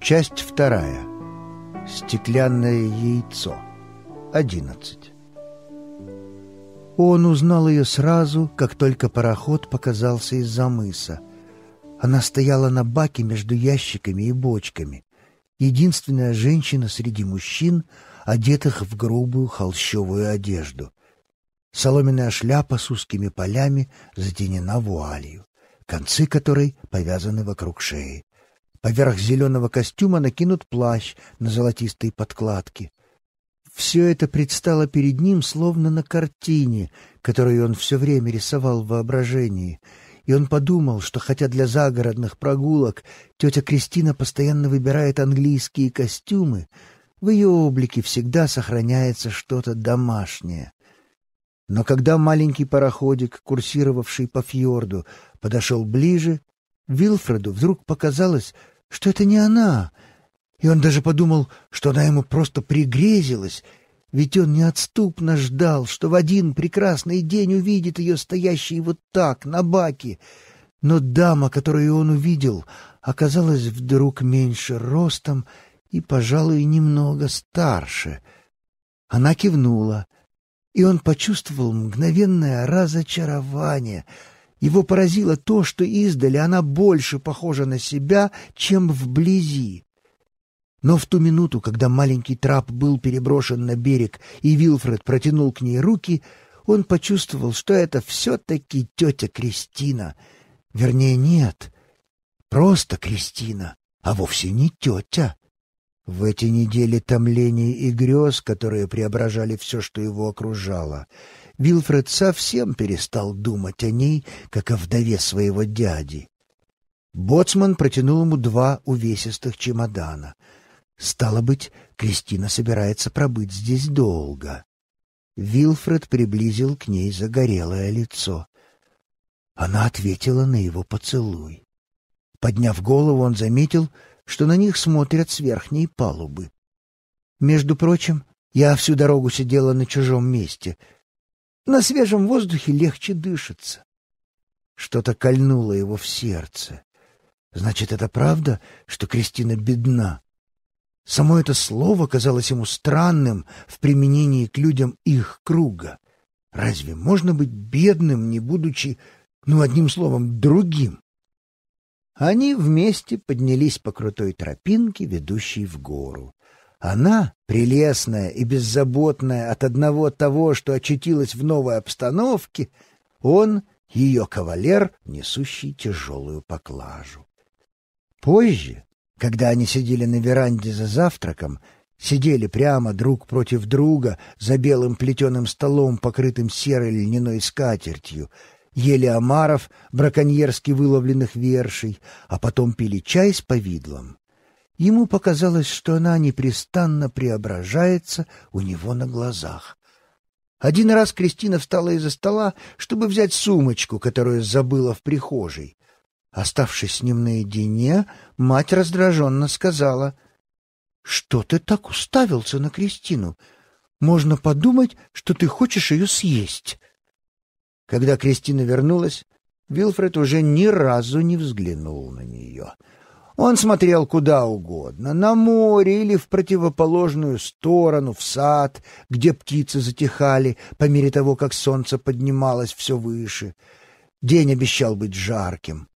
Часть вторая. Стеклянное яйцо. Одиннадцать. Он узнал ее сразу, как только пароход показался из-за мыса. Она стояла на баке между ящиками и бочками единственная женщина среди мужчин, одетых в грубую холщовую одежду. Соломенная шляпа с узкими полями затенена вуалью, концы которой повязаны вокруг шеи. Поверх зеленого костюма накинут плащ на золотистые подкладки. Все это предстало перед ним словно на картине, которую он все время рисовал в воображении — и он подумал, что хотя для загородных прогулок тетя Кристина постоянно выбирает английские костюмы, в ее облике всегда сохраняется что-то домашнее. Но когда маленький пароходик, курсировавший по фьорду, подошел ближе, Вилфреду вдруг показалось, что это не она, и он даже подумал, что она ему просто пригрезилась — ведь он неотступно ждал, что в один прекрасный день увидит ее стоящей вот так, на баке. Но дама, которую он увидел, оказалась вдруг меньше ростом и, пожалуй, немного старше. Она кивнула, и он почувствовал мгновенное разочарование. Его поразило то, что издали она больше похожа на себя, чем вблизи. Но в ту минуту, когда маленький трап был переброшен на берег, и Вилфред протянул к ней руки, он почувствовал, что это все-таки тетя Кристина. Вернее, нет, просто Кристина, а вовсе не тетя. В эти недели томлений и грез, которые преображали все, что его окружало, Вилфред совсем перестал думать о ней, как о вдове своего дяди. Боцман протянул ему два увесистых чемодана — Стало быть, Кристина собирается пробыть здесь долго. Вилфред приблизил к ней загорелое лицо. Она ответила на его поцелуй. Подняв голову, он заметил, что на них смотрят с верхней палубы. «Между прочим, я всю дорогу сидела на чужом месте. На свежем воздухе легче дышится». Что-то кольнуло его в сердце. «Значит, это правда, что Кристина бедна?» Само это слово казалось ему странным в применении к людям их круга. Разве можно быть бедным, не будучи, ну, одним словом, другим? Они вместе поднялись по крутой тропинке, ведущей в гору. Она, прелестная и беззаботная от одного того, что очутилась в новой обстановке, он, ее кавалер, несущий тяжелую поклажу. Позже, когда они сидели на веранде за завтраком, сидели прямо друг против друга за белым плетеным столом, покрытым серой льняной скатертью, ели омаров, браконьерски выловленных вершей, а потом пили чай с повидлом. Ему показалось, что она непрестанно преображается у него на глазах. Один раз Кристина встала из-за стола, чтобы взять сумочку, которую забыла в прихожей. Оставшись с ним наедине, мать раздраженно сказала, «Что ты так уставился на Кристину? Можно подумать, что ты хочешь ее съесть». Когда Кристина вернулась, Вилфред уже ни разу не взглянул на нее. Он смотрел куда угодно, на море или в противоположную сторону, в сад, где птицы затихали по мере того, как солнце поднималось все выше. День обещал быть жарким.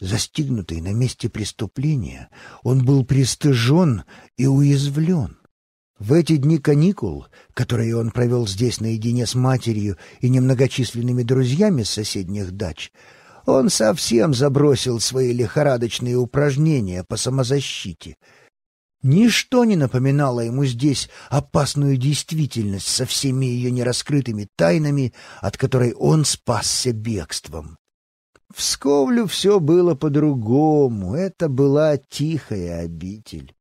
Застигнутый на месте преступления, он был пристыжен и уязвлен. В эти дни каникул, которые он провел здесь наедине с матерью и немногочисленными друзьями с соседних дач, он совсем забросил свои лихорадочные упражнения по самозащите. Ничто не напоминало ему здесь опасную действительность со всеми ее нераскрытыми тайнами, от которой он спасся бегством. В Сковлю все было по-другому, это была тихая обитель.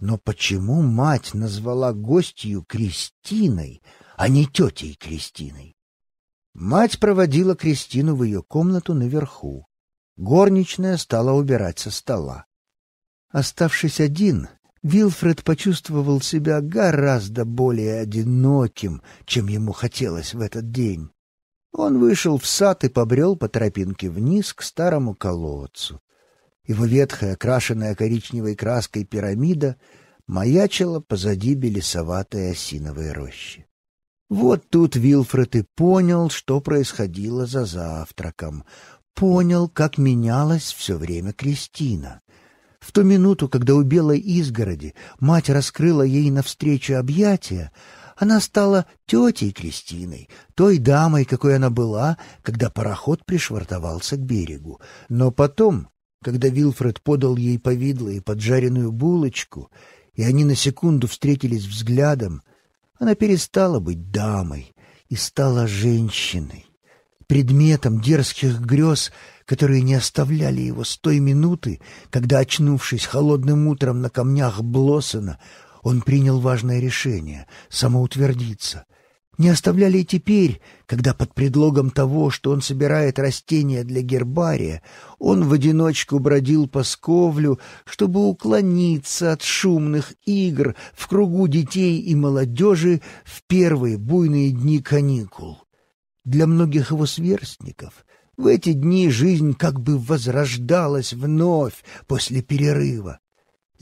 Но почему мать назвала гостью Кристиной, а не тетей Кристиной? Мать проводила Кристину в ее комнату наверху. Горничная стала убирать со стола. Оставшись один, Вилфред почувствовал себя гораздо более одиноким, чем ему хотелось в этот день. Он вышел в сад и побрел по тропинке вниз к старому колодцу. Его ветхая, окрашенная коричневой краской пирамида маячила позади белесоватой осиновой рощи. Вот тут Вилфред и понял, что происходило за завтраком. Понял, как менялась все время Кристина. В ту минуту, когда у белой изгороди мать раскрыла ей навстречу объятия, она стала тетей Кристиной, той дамой, какой она была, когда пароход пришвартовался к берегу. Но потом, когда Вилфред подал ей повидло и поджаренную булочку, и они на секунду встретились взглядом, она перестала быть дамой и стала женщиной, предметом дерзких грез, которые не оставляли его с той минуты, когда, очнувшись холодным утром на камнях Блоссена, он принял важное решение — самоутвердиться. Не оставляли и теперь, когда под предлогом того, что он собирает растения для гербария, он в одиночку бродил по сковлю, чтобы уклониться от шумных игр в кругу детей и молодежи в первые буйные дни каникул. Для многих его сверстников — в эти дни жизнь как бы возрождалась вновь после перерыва.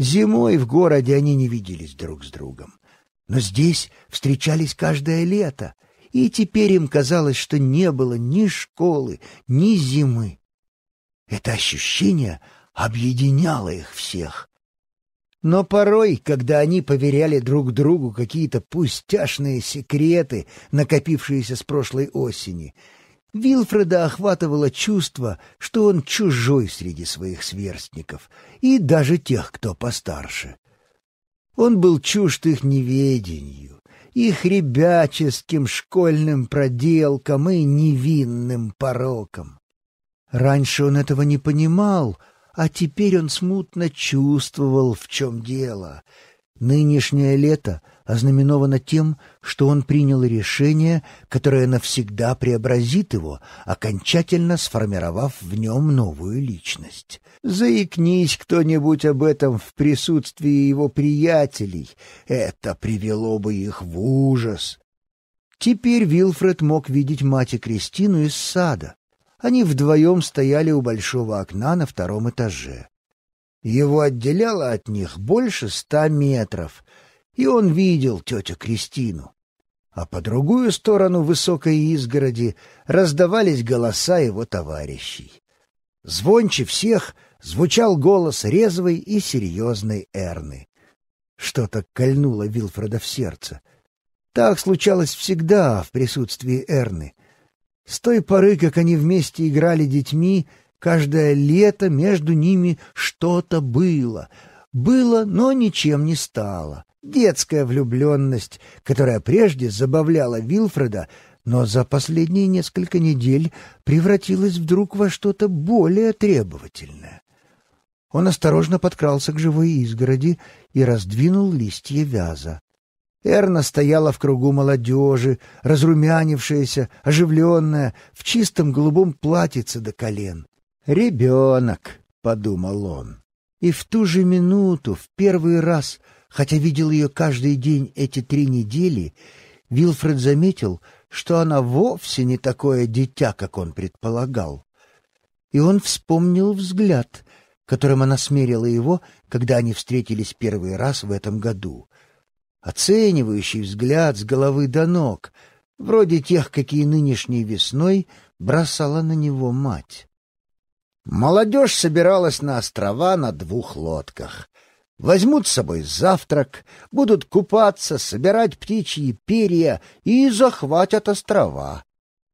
Зимой в городе они не виделись друг с другом, но здесь встречались каждое лето, и теперь им казалось, что не было ни школы, ни зимы. Это ощущение объединяло их всех. Но порой, когда они поверяли друг другу какие-то пустяшные секреты, накопившиеся с прошлой осени, Вилфреда охватывало чувство, что он чужой среди своих сверстников и даже тех, кто постарше. Он был чужд их неведению, их ребяческим школьным проделкам и невинным порокам. Раньше он этого не понимал, а теперь он смутно чувствовал, в чем дело. Нынешнее лето ознаменовано тем, что он принял решение, которое навсегда преобразит его, окончательно сформировав в нем новую личность. Заикнись кто-нибудь об этом в присутствии его приятелей, это привело бы их в ужас. Теперь Вилфред мог видеть мать и Кристину из сада. Они вдвоем стояли у большого окна на втором этаже. Его отделяло от них больше ста метров — и он видел тетю Кристину. А по другую сторону высокой изгороди раздавались голоса его товарищей. Звонче всех звучал голос резвой и серьезной Эрны. Что-то кольнуло Вилфреда в сердце. Так случалось всегда в присутствии Эрны. С той поры, как они вместе играли детьми, каждое лето между ними что-то было. Было, но ничем не стало. Детская влюбленность, которая прежде забавляла Вилфреда, но за последние несколько недель превратилась вдруг во что-то более требовательное. Он осторожно подкрался к живой изгороди и раздвинул листья вяза. Эрна стояла в кругу молодежи, разрумянившаяся, оживленная, в чистом голубом платьице до колен. «Ребенок», — подумал он. И в ту же минуту, в первый раз — Хотя видел ее каждый день эти три недели, Вилфред заметил, что она вовсе не такое дитя, как он предполагал. И он вспомнил взгляд, которым она смерила его, когда они встретились первый раз в этом году. Оценивающий взгляд с головы до ног, вроде тех, какие нынешней весной бросала на него мать. Молодежь собиралась на острова на двух лодках. Возьмут с собой завтрак, будут купаться, собирать птичьи перья и захватят острова.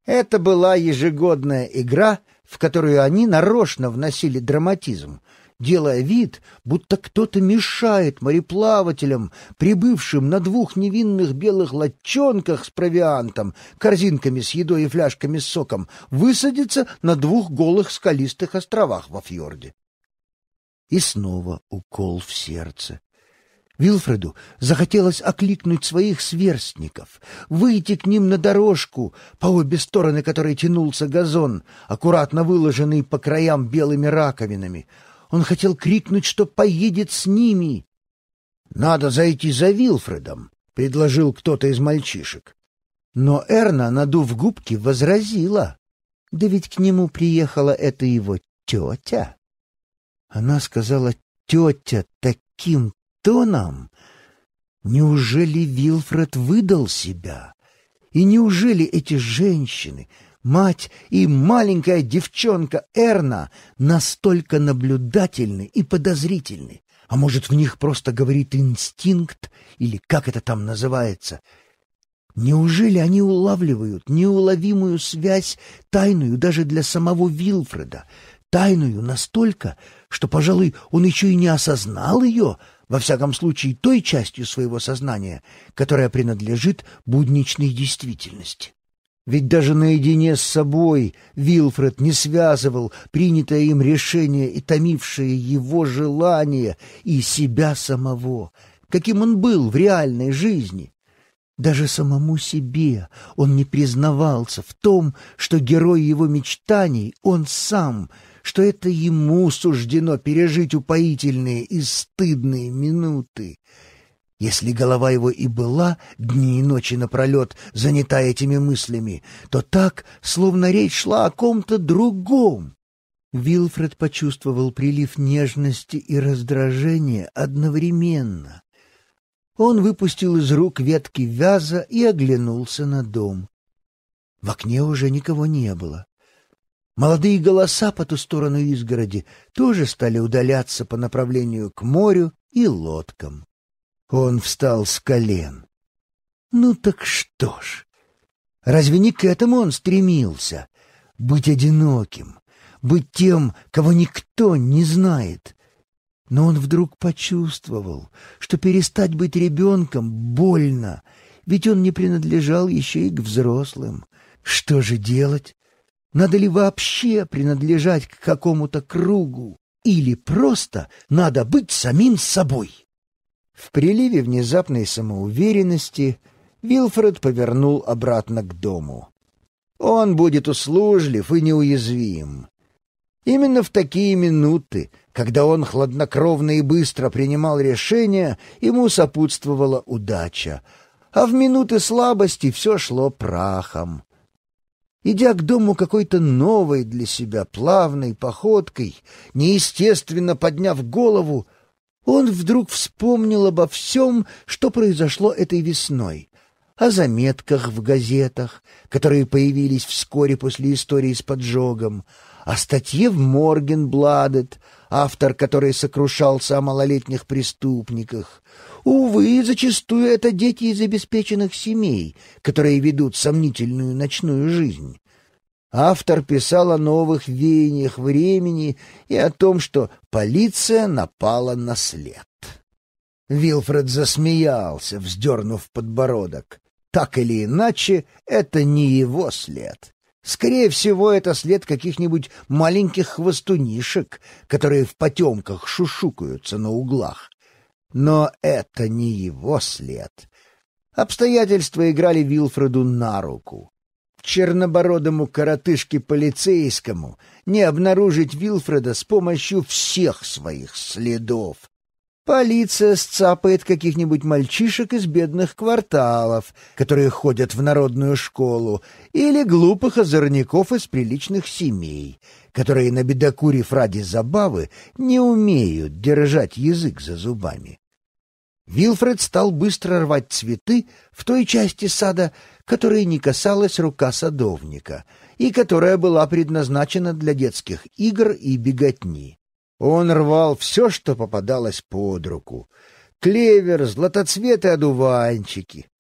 Это была ежегодная игра, в которую они нарочно вносили драматизм, делая вид, будто кто-то мешает мореплавателям, прибывшим на двух невинных белых лодчонках с провиантом, корзинками с едой и фляжками с соком, высадиться на двух голых скалистых островах во фьорде. И снова укол в сердце. Вилфреду захотелось окликнуть своих сверстников, выйти к ним на дорожку, по обе стороны которой тянулся газон, аккуратно выложенный по краям белыми раковинами. Он хотел крикнуть, что поедет с ними. «Надо зайти за Вилфредом», — предложил кто-то из мальчишек. Но Эрна, надув губки, возразила. «Да ведь к нему приехала эта его тетя». Она сказала «тетя» таким тоном. Неужели Вилфред выдал себя? И неужели эти женщины, мать и маленькая девчонка Эрна, настолько наблюдательны и подозрительны? А может, в них просто говорит инстинкт, или как это там называется? Неужели они улавливают неуловимую связь, тайную даже для самого Вилфреда, тайную настолько, что, пожалуй, он еще и не осознал ее, во всяком случае, той частью своего сознания, которая принадлежит будничной действительности. Ведь даже наедине с собой Вилфред не связывал принятое им решение и томившее его желание и себя самого, каким он был в реальной жизни. Даже самому себе он не признавался в том, что герой его мечтаний — он сам — что это ему суждено пережить упоительные и стыдные минуты. Если голова его и была дни и ночи напролет занята этими мыслями, то так, словно речь шла о ком-то другом. Вилфред почувствовал прилив нежности и раздражения одновременно. Он выпустил из рук ветки вяза и оглянулся на дом. В окне уже никого не было. Молодые голоса по ту сторону изгороди тоже стали удаляться по направлению к морю и лодкам. Он встал с колен. Ну так что ж, разве не к этому он стремился? Быть одиноким, быть тем, кого никто не знает. Но он вдруг почувствовал, что перестать быть ребенком больно, ведь он не принадлежал еще и к взрослым. Что же делать? Надо ли вообще принадлежать к какому-то кругу? Или просто надо быть самим собой? В приливе внезапной самоуверенности Вилфред повернул обратно к дому. Он будет услужлив и неуязвим. Именно в такие минуты, когда он хладнокровно и быстро принимал решения, ему сопутствовала удача, а в минуты слабости все шло прахом идя к дому какой-то новой для себя плавной походкой, неестественно подняв голову, он вдруг вспомнил обо всем, что произошло этой весной, о заметках в газетах, которые появились вскоре после истории с поджогом, о статье в Моргенбладет, автор которой сокрушался о малолетних преступниках, Увы, зачастую это дети из обеспеченных семей, которые ведут сомнительную ночную жизнь. Автор писал о новых веяниях времени и о том, что полиция напала на след. Вилфред засмеялся, вздернув подбородок. Так или иначе, это не его след. Скорее всего, это след каких-нибудь маленьких хвостунишек, которые в потемках шушукаются на углах. Но это не его след. Обстоятельства играли Вилфреду на руку. Чернобородому коротышке-полицейскому не обнаружить Вилфреда с помощью всех своих следов. Полиция сцапает каких-нибудь мальчишек из бедных кварталов, которые ходят в народную школу, или глупых озорников из приличных семей, которые, набедокурив ради забавы, не умеют держать язык за зубами. Вилфред стал быстро рвать цветы в той части сада, которой не касалась рука садовника и которая была предназначена для детских игр и беготни. Он рвал все, что попадалось под руку. Клевер, златоцветы, одуванчики.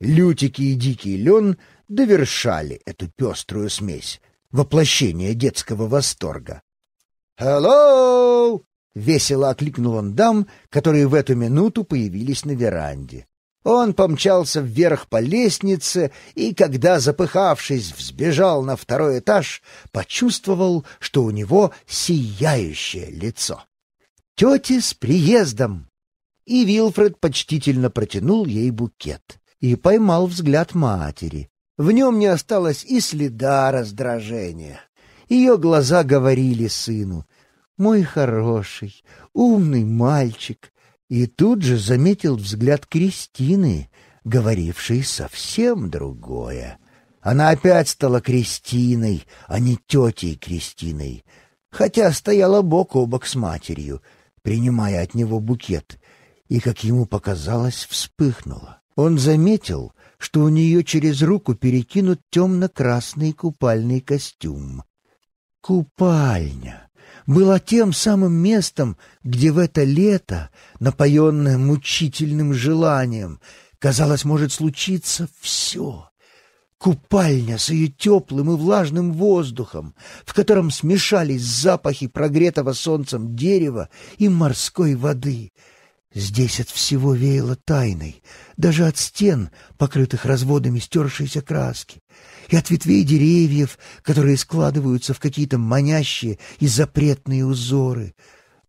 Лютики и дикий лен довершали эту пеструю смесь, воплощение детского восторга. «Hello!» — весело окликнул он дам, которые в эту минуту появились на веранде. Он помчался вверх по лестнице и, когда, запыхавшись, взбежал на второй этаж, почувствовал, что у него сияющее лицо. «Тети с приездом!» И Вилфред почтительно протянул ей букет и поймал взгляд матери. В нем не осталось и следа раздражения. Ее глаза говорили сыну — мой хороший, умный мальчик, и тут же заметил взгляд Кристины, говорившей совсем другое. Она опять стала Кристиной, а не тетей Кристиной, хотя стояла бок о бок с матерью, принимая от него букет, и, как ему показалось, вспыхнула. Он заметил, что у нее через руку перекинут темно-красный купальный костюм. «Купальня!» была тем самым местом, где в это лето, напоенное мучительным желанием, казалось, может случиться все. Купальня с ее теплым и влажным воздухом, в котором смешались запахи прогретого солнцем дерева и морской воды. Здесь от всего веяло тайной, даже от стен, покрытых разводами стершейся краски и от ветвей деревьев, которые складываются в какие-то манящие и запретные узоры,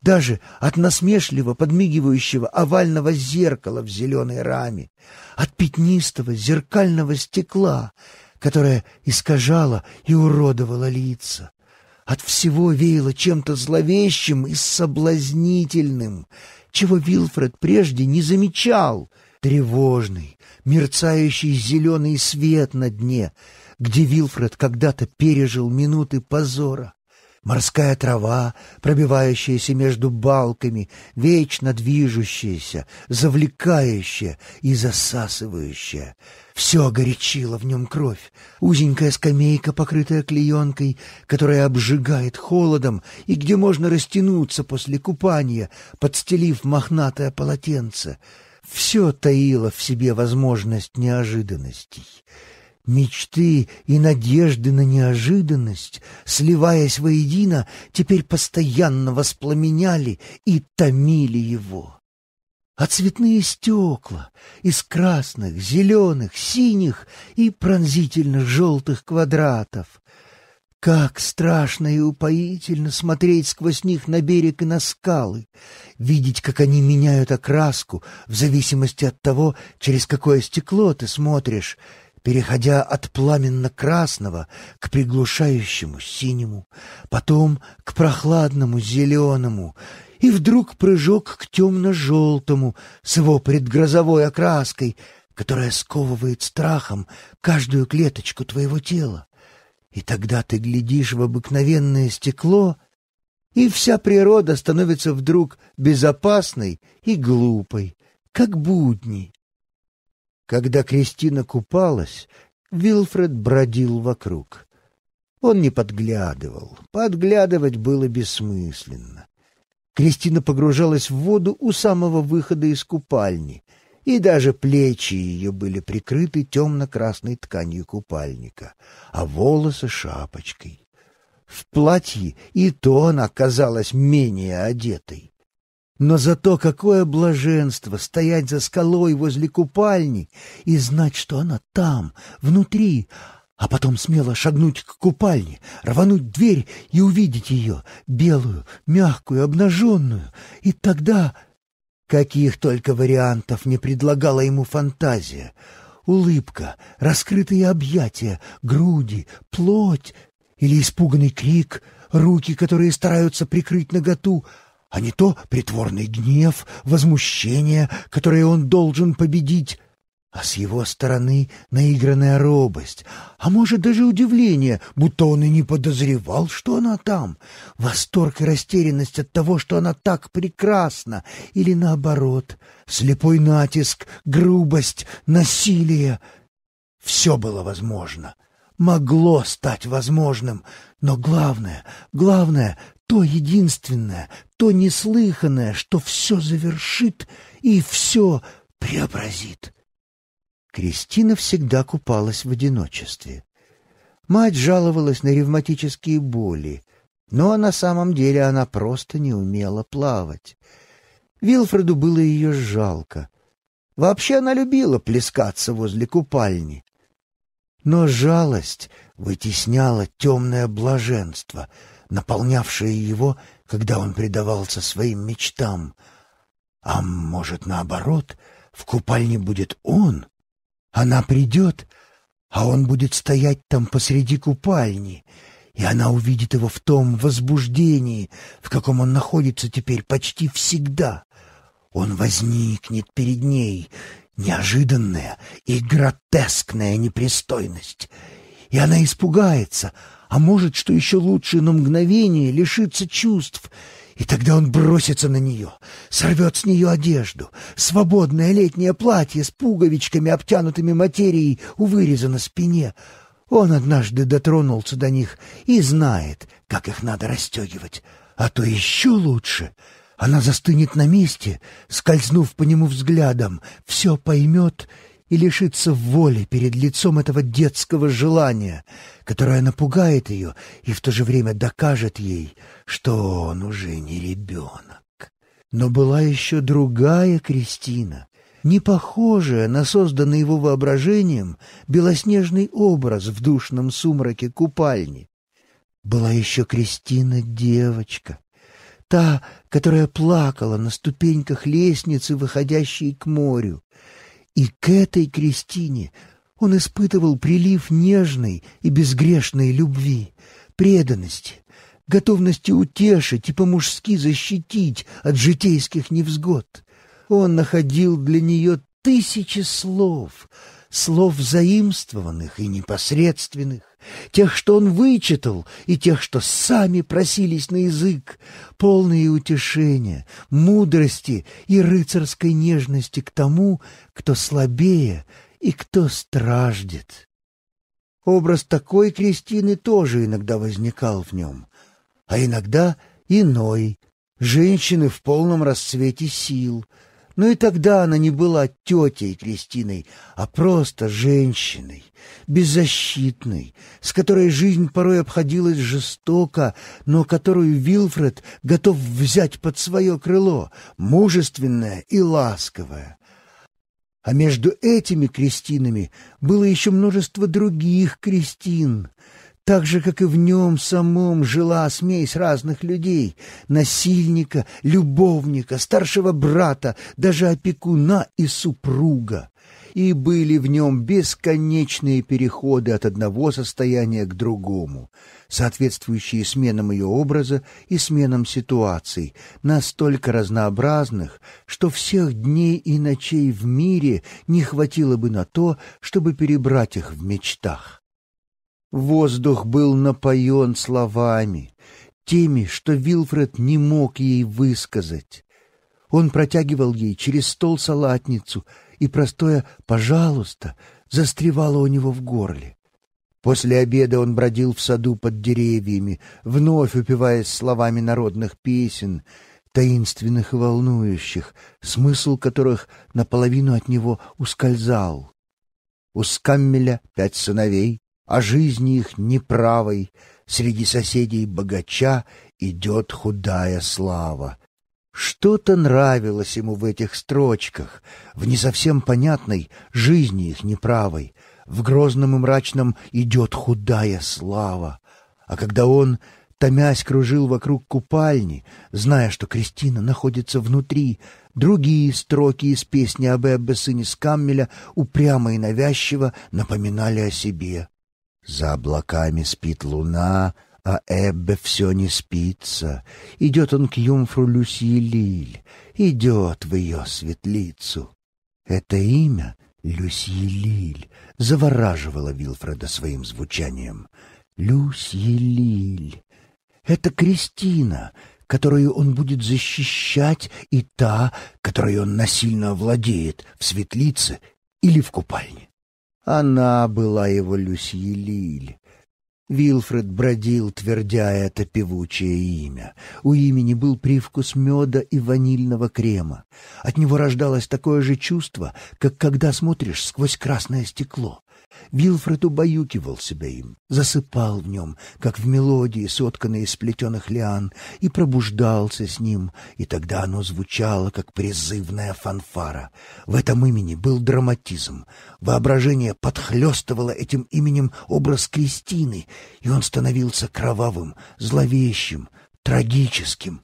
даже от насмешливо подмигивающего овального зеркала в зеленой раме, от пятнистого зеркального стекла, которое искажало и уродовало лица. От всего веяло чем-то зловещим и соблазнительным, чего Вилфред прежде не замечал. Тревожный, мерцающий зеленый свет на дне — где Вилфред когда-то пережил минуты позора. Морская трава, пробивающаяся между балками, вечно движущаяся, завлекающая и засасывающая. Все горячило в нем кровь. Узенькая скамейка, покрытая клеенкой, которая обжигает холодом и где можно растянуться после купания, подстелив мохнатое полотенце. Все таило в себе возможность неожиданностей. Мечты и надежды на неожиданность, сливаясь воедино, теперь постоянно воспламеняли и томили его. А цветные стекла из красных, зеленых, синих и пронзительных желтых квадратов. Как страшно и упоительно смотреть сквозь них на берег и на скалы, видеть, как они меняют окраску в зависимости от того, через какое стекло ты смотришь — переходя от пламенно-красного к приглушающему синему, потом к прохладному зеленому, и вдруг прыжок к темно-желтому с его предгрозовой окраской, которая сковывает страхом каждую клеточку твоего тела. И тогда ты глядишь в обыкновенное стекло, и вся природа становится вдруг безопасной и глупой, как будни. Когда Кристина купалась, Вилфред бродил вокруг. Он не подглядывал. Подглядывать было бессмысленно. Кристина погружалась в воду у самого выхода из купальни, и даже плечи ее были прикрыты темно-красной тканью купальника, а волосы — шапочкой. В платье и то она казалась менее одетой. Но зато какое блаженство стоять за скалой возле купальни и знать, что она там, внутри, а потом смело шагнуть к купальне, рвануть дверь и увидеть ее, белую, мягкую, обнаженную. И тогда... Каких только вариантов не предлагала ему фантазия. Улыбка, раскрытые объятия, груди, плоть или испуганный крик, руки, которые стараются прикрыть наготу — а не то притворный гнев, возмущение, которое он должен победить, а с его стороны наигранная робость, а может даже удивление, будто он и не подозревал, что она там, восторг и растерянность от того, что она так прекрасна, или наоборот, слепой натиск, грубость, насилие. Все было возможно, могло стать возможным, но главное, главное — то единственное, то неслыханное, что все завершит и все преобразит. Кристина всегда купалась в одиночестве. Мать жаловалась на ревматические боли, но на самом деле она просто не умела плавать. Вилфреду было ее жалко. Вообще она любила плескаться возле купальни. Но жалость вытесняла темное блаженство — наполнявшее его, когда он предавался своим мечтам. А может, наоборот, в купальне будет он, она придет, а он будет стоять там посреди купальни, и она увидит его в том возбуждении, в каком он находится теперь почти всегда. Он возникнет перед ней, неожиданная и гротескная непристойность, и она испугается — а может, что еще лучше, на мгновение лишиться чувств. И тогда он бросится на нее, сорвет с нее одежду. Свободное летнее платье с пуговичками, обтянутыми материей, у выреза на спине. Он однажды дотронулся до них и знает, как их надо расстегивать. А то еще лучше. Она застынет на месте, скользнув по нему взглядом, все поймет — и лишиться воли перед лицом этого детского желания, которое напугает ее и в то же время докажет ей, что он уже не ребенок. Но была еще другая Кристина, не похожая на созданный его воображением белоснежный образ в душном сумраке купальни. Была еще Кристина-девочка, та, которая плакала на ступеньках лестницы, выходящей к морю, и к этой Кристине он испытывал прилив нежной и безгрешной любви, преданности, готовности утешить и по-мужски защитить от житейских невзгод. Он находил для нее тысячи слов, слов заимствованных и непосредственных, тех, что он вычитал, и тех, что сами просились на язык, полные утешения, мудрости и рыцарской нежности к тому, кто слабее и кто страждет. Образ такой Кристины тоже иногда возникал в нем, а иногда иной, женщины в полном расцвете сил — но ну и тогда она не была тетей Кристиной, а просто женщиной, беззащитной, с которой жизнь порой обходилась жестоко, но которую Вилфред готов взять под свое крыло, мужественное и ласковое. А между этими Кристинами было еще множество других Кристин — так же, как и в нем самом жила смесь разных людей — насильника, любовника, старшего брата, даже опекуна и супруга. И были в нем бесконечные переходы от одного состояния к другому, соответствующие сменам ее образа и сменам ситуаций, настолько разнообразных, что всех дней и ночей в мире не хватило бы на то, чтобы перебрать их в мечтах. Воздух был напоен словами, теми, что Вилфред не мог ей высказать. Он протягивал ей через стол салатницу, и простое «пожалуйста» застревало у него в горле. После обеда он бродил в саду под деревьями, вновь упиваясь словами народных песен, таинственных и волнующих, смысл которых наполовину от него ускользал. У Скаммеля пять сыновей, о а жизни их неправой, среди соседей богача идет худая слава. Что-то нравилось ему в этих строчках, в не совсем понятной жизни их неправой, в грозном и мрачном идет худая слава. А когда он, томясь, кружил вокруг купальни, зная, что Кристина находится внутри, другие строки из песни об Эббе сыне Скаммеля упрямо и навязчиво напоминали о себе. За облаками спит луна, а Эббе все не спится. Идет он к юмфру Люсьи Лиль, идет в ее светлицу. Это имя Люсьи Лиль завораживало Вилфреда своим звучанием. Люсьи Лиль. Это Кристина, которую он будет защищать, и та, которой он насильно овладеет в светлице или в купальне. Она была его Люсье Лиль. Вилфред бродил, твердя это певучее имя. У имени был привкус меда и ванильного крема. От него рождалось такое же чувство, как когда смотришь сквозь красное стекло. Вилфред убаюкивал себя им, засыпал в нем, как в мелодии, сотканной из плетеных лиан, и пробуждался с ним, и тогда оно звучало, как призывная фанфара. В этом имени был драматизм. Воображение подхлестывало этим именем образ Кристины, и он становился кровавым, зловещим, трагическим.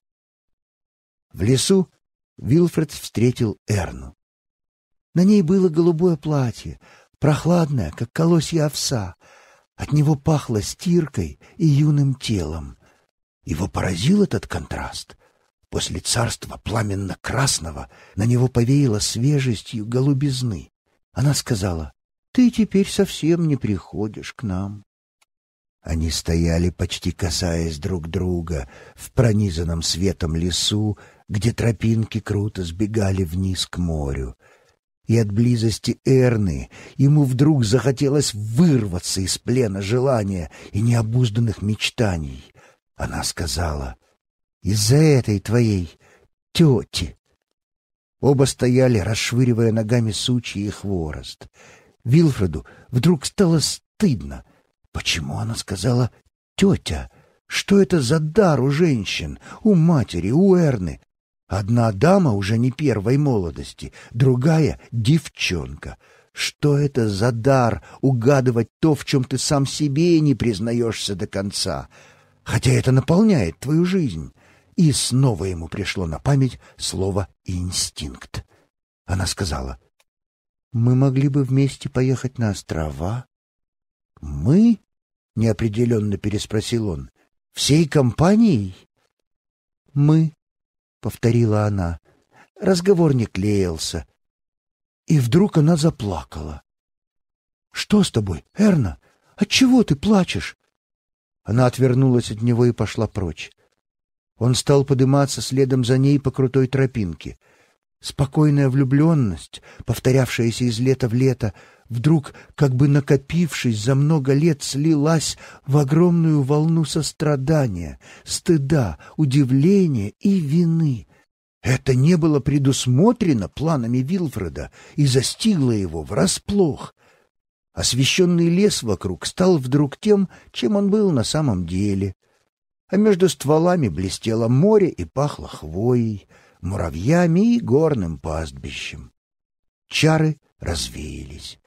В лесу Вилфред встретил Эрну. На ней было голубое платье — Прохладная, как колосья овса. От него пахло стиркой и юным телом. Его поразил этот контраст. После царства пламенно-красного на него повеяло свежестью голубизны. Она сказала, «Ты теперь совсем не приходишь к нам». Они стояли, почти касаясь друг друга, в пронизанном светом лесу, где тропинки круто сбегали вниз к морю — и от близости Эрны ему вдруг захотелось вырваться из плена желания и необузданных мечтаний. Она сказала, «Из-за этой твоей тети». Оба стояли, расшвыривая ногами сучи и хворост. Вилфреду вдруг стало стыдно. Почему она сказала «тетя»? Что это за дар у женщин, у матери, у Эрны? Одна дама уже не первой молодости, другая — девчонка. Что это за дар — угадывать то, в чем ты сам себе не признаешься до конца? Хотя это наполняет твою жизнь. И снова ему пришло на память слово «инстинкт». Она сказала, «Мы могли бы вместе поехать на острова». «Мы?» — неопределенно переспросил он. «Всей компанией?» «Мы», повторила она. Разговор не клеился. И вдруг она заплакала. Что с тобой, Эрна? от чего ты плачешь? Она отвернулась от него и пошла прочь. Он стал подниматься следом за ней по крутой тропинке — Спокойная влюбленность, повторявшаяся из лета в лето, вдруг, как бы накопившись за много лет, слилась в огромную волну сострадания, стыда, удивления и вины. Это не было предусмотрено планами Вилфреда и застигло его врасплох. Освещенный лес вокруг стал вдруг тем, чем он был на самом деле. А между стволами блестело море и пахло хвоей — муравьями и горным пастбищем. Чары развеялись.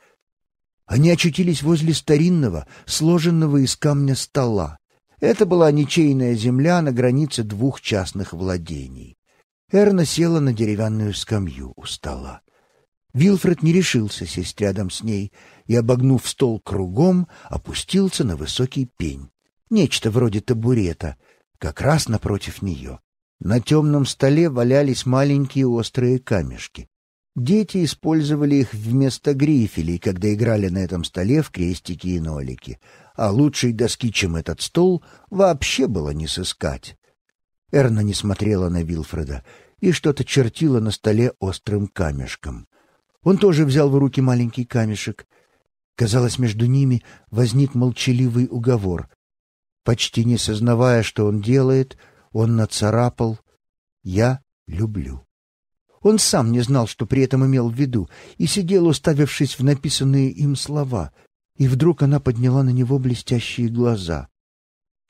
Они очутились возле старинного, сложенного из камня стола. Это была ничейная земля на границе двух частных владений. Эрна села на деревянную скамью у стола. Вилфред не решился сесть рядом с ней и, обогнув стол кругом, опустился на высокий пень. Нечто вроде табурета, как раз напротив нее. На темном столе валялись маленькие острые камешки. Дети использовали их вместо грифелей, когда играли на этом столе в крестики и нолики, а лучшей доски, чем этот стол, вообще было не сыскать. Эрна не смотрела на Вилфреда и что-то чертила на столе острым камешком. Он тоже взял в руки маленький камешек. Казалось, между ними возник молчаливый уговор. Почти не сознавая, что он делает, — он нацарапал «Я люблю». Он сам не знал, что при этом имел в виду, и сидел, уставившись в написанные им слова, и вдруг она подняла на него блестящие глаза.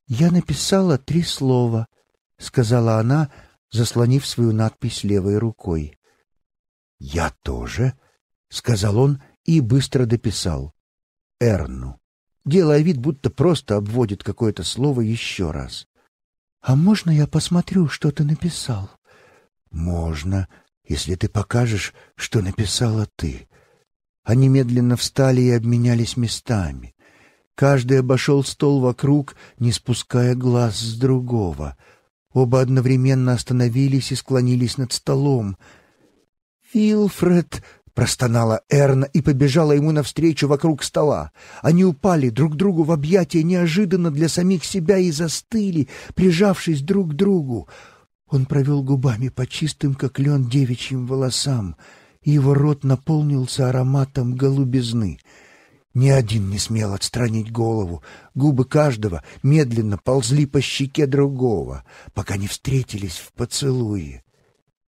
«Я написала три слова», — сказала она, заслонив свою надпись левой рукой. «Я тоже», — сказал он и быстро дописал. «Эрну», делая вид, будто просто обводит какое-то слово еще раз. «А можно я посмотрю, что ты написал?» «Можно, если ты покажешь, что написала ты». Они медленно встали и обменялись местами. Каждый обошел стол вокруг, не спуская глаз с другого. Оба одновременно остановились и склонились над столом. «Вилфред!» Простонала Эрна и побежала ему навстречу вокруг стола. Они упали друг другу в объятия неожиданно для самих себя и застыли, прижавшись друг к другу. Он провел губами по чистым, как лен, девичьим волосам, и его рот наполнился ароматом голубизны. Ни один не смел отстранить голову. Губы каждого медленно ползли по щеке другого, пока не встретились в поцелуе.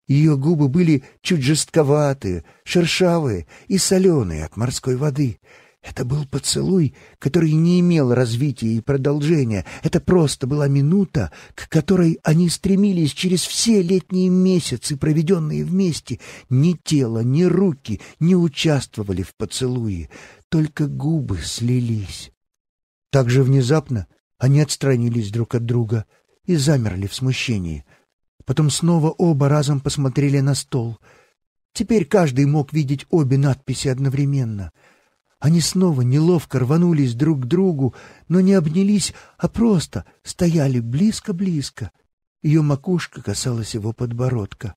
Ее губы были чуть жестковатые, шершавые и соленые от морской воды. Это был поцелуй, который не имел развития и продолжения. Это просто была минута, к которой они стремились через все летние месяцы, проведенные вместе. Ни тело, ни руки не участвовали в поцелуе, только губы слились. Так же внезапно они отстранились друг от друга и замерли в смущении — Потом снова оба разом посмотрели на стол. Теперь каждый мог видеть обе надписи одновременно. Они снова неловко рванулись друг к другу, но не обнялись, а просто стояли близко-близко. Ее макушка касалась его подбородка.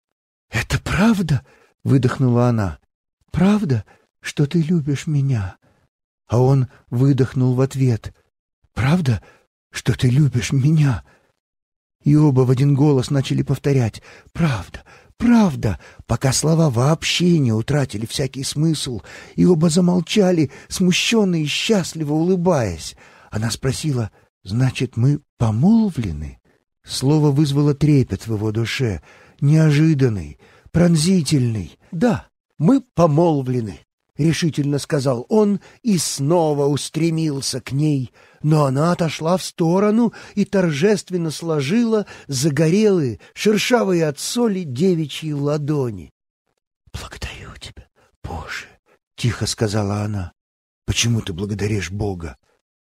«Это правда?» — выдохнула она. «Правда, что ты любишь меня?» А он выдохнул в ответ. «Правда, что ты любишь меня?» И оба в один голос начали повторять «Правда, правда», пока слова вообще не утратили всякий смысл, и оба замолчали, смущенные и счастливо улыбаясь. Она спросила «Значит, мы помолвлены?» Слово вызвало трепет в его душе, неожиданный, пронзительный. «Да, мы помолвлены», решительно сказал он и снова устремился к ней, но она отошла в сторону и торжественно сложила загорелые, шершавые от соли девичьи ладони. «Благодарю тебя, Боже!» — тихо сказала она. «Почему ты благодаришь Бога?»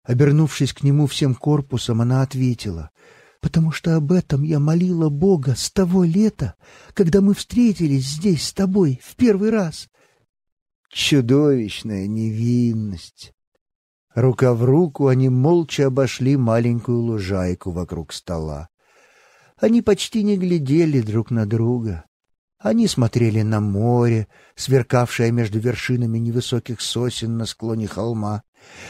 Обернувшись к нему всем корпусом, она ответила — потому что об этом я молила Бога с того лета, когда мы встретились здесь с тобой в первый раз чудовищная невинность. Рука в руку они молча обошли маленькую лужайку вокруг стола. Они почти не глядели друг на друга. Они смотрели на море, сверкавшее между вершинами невысоких сосен на склоне холма,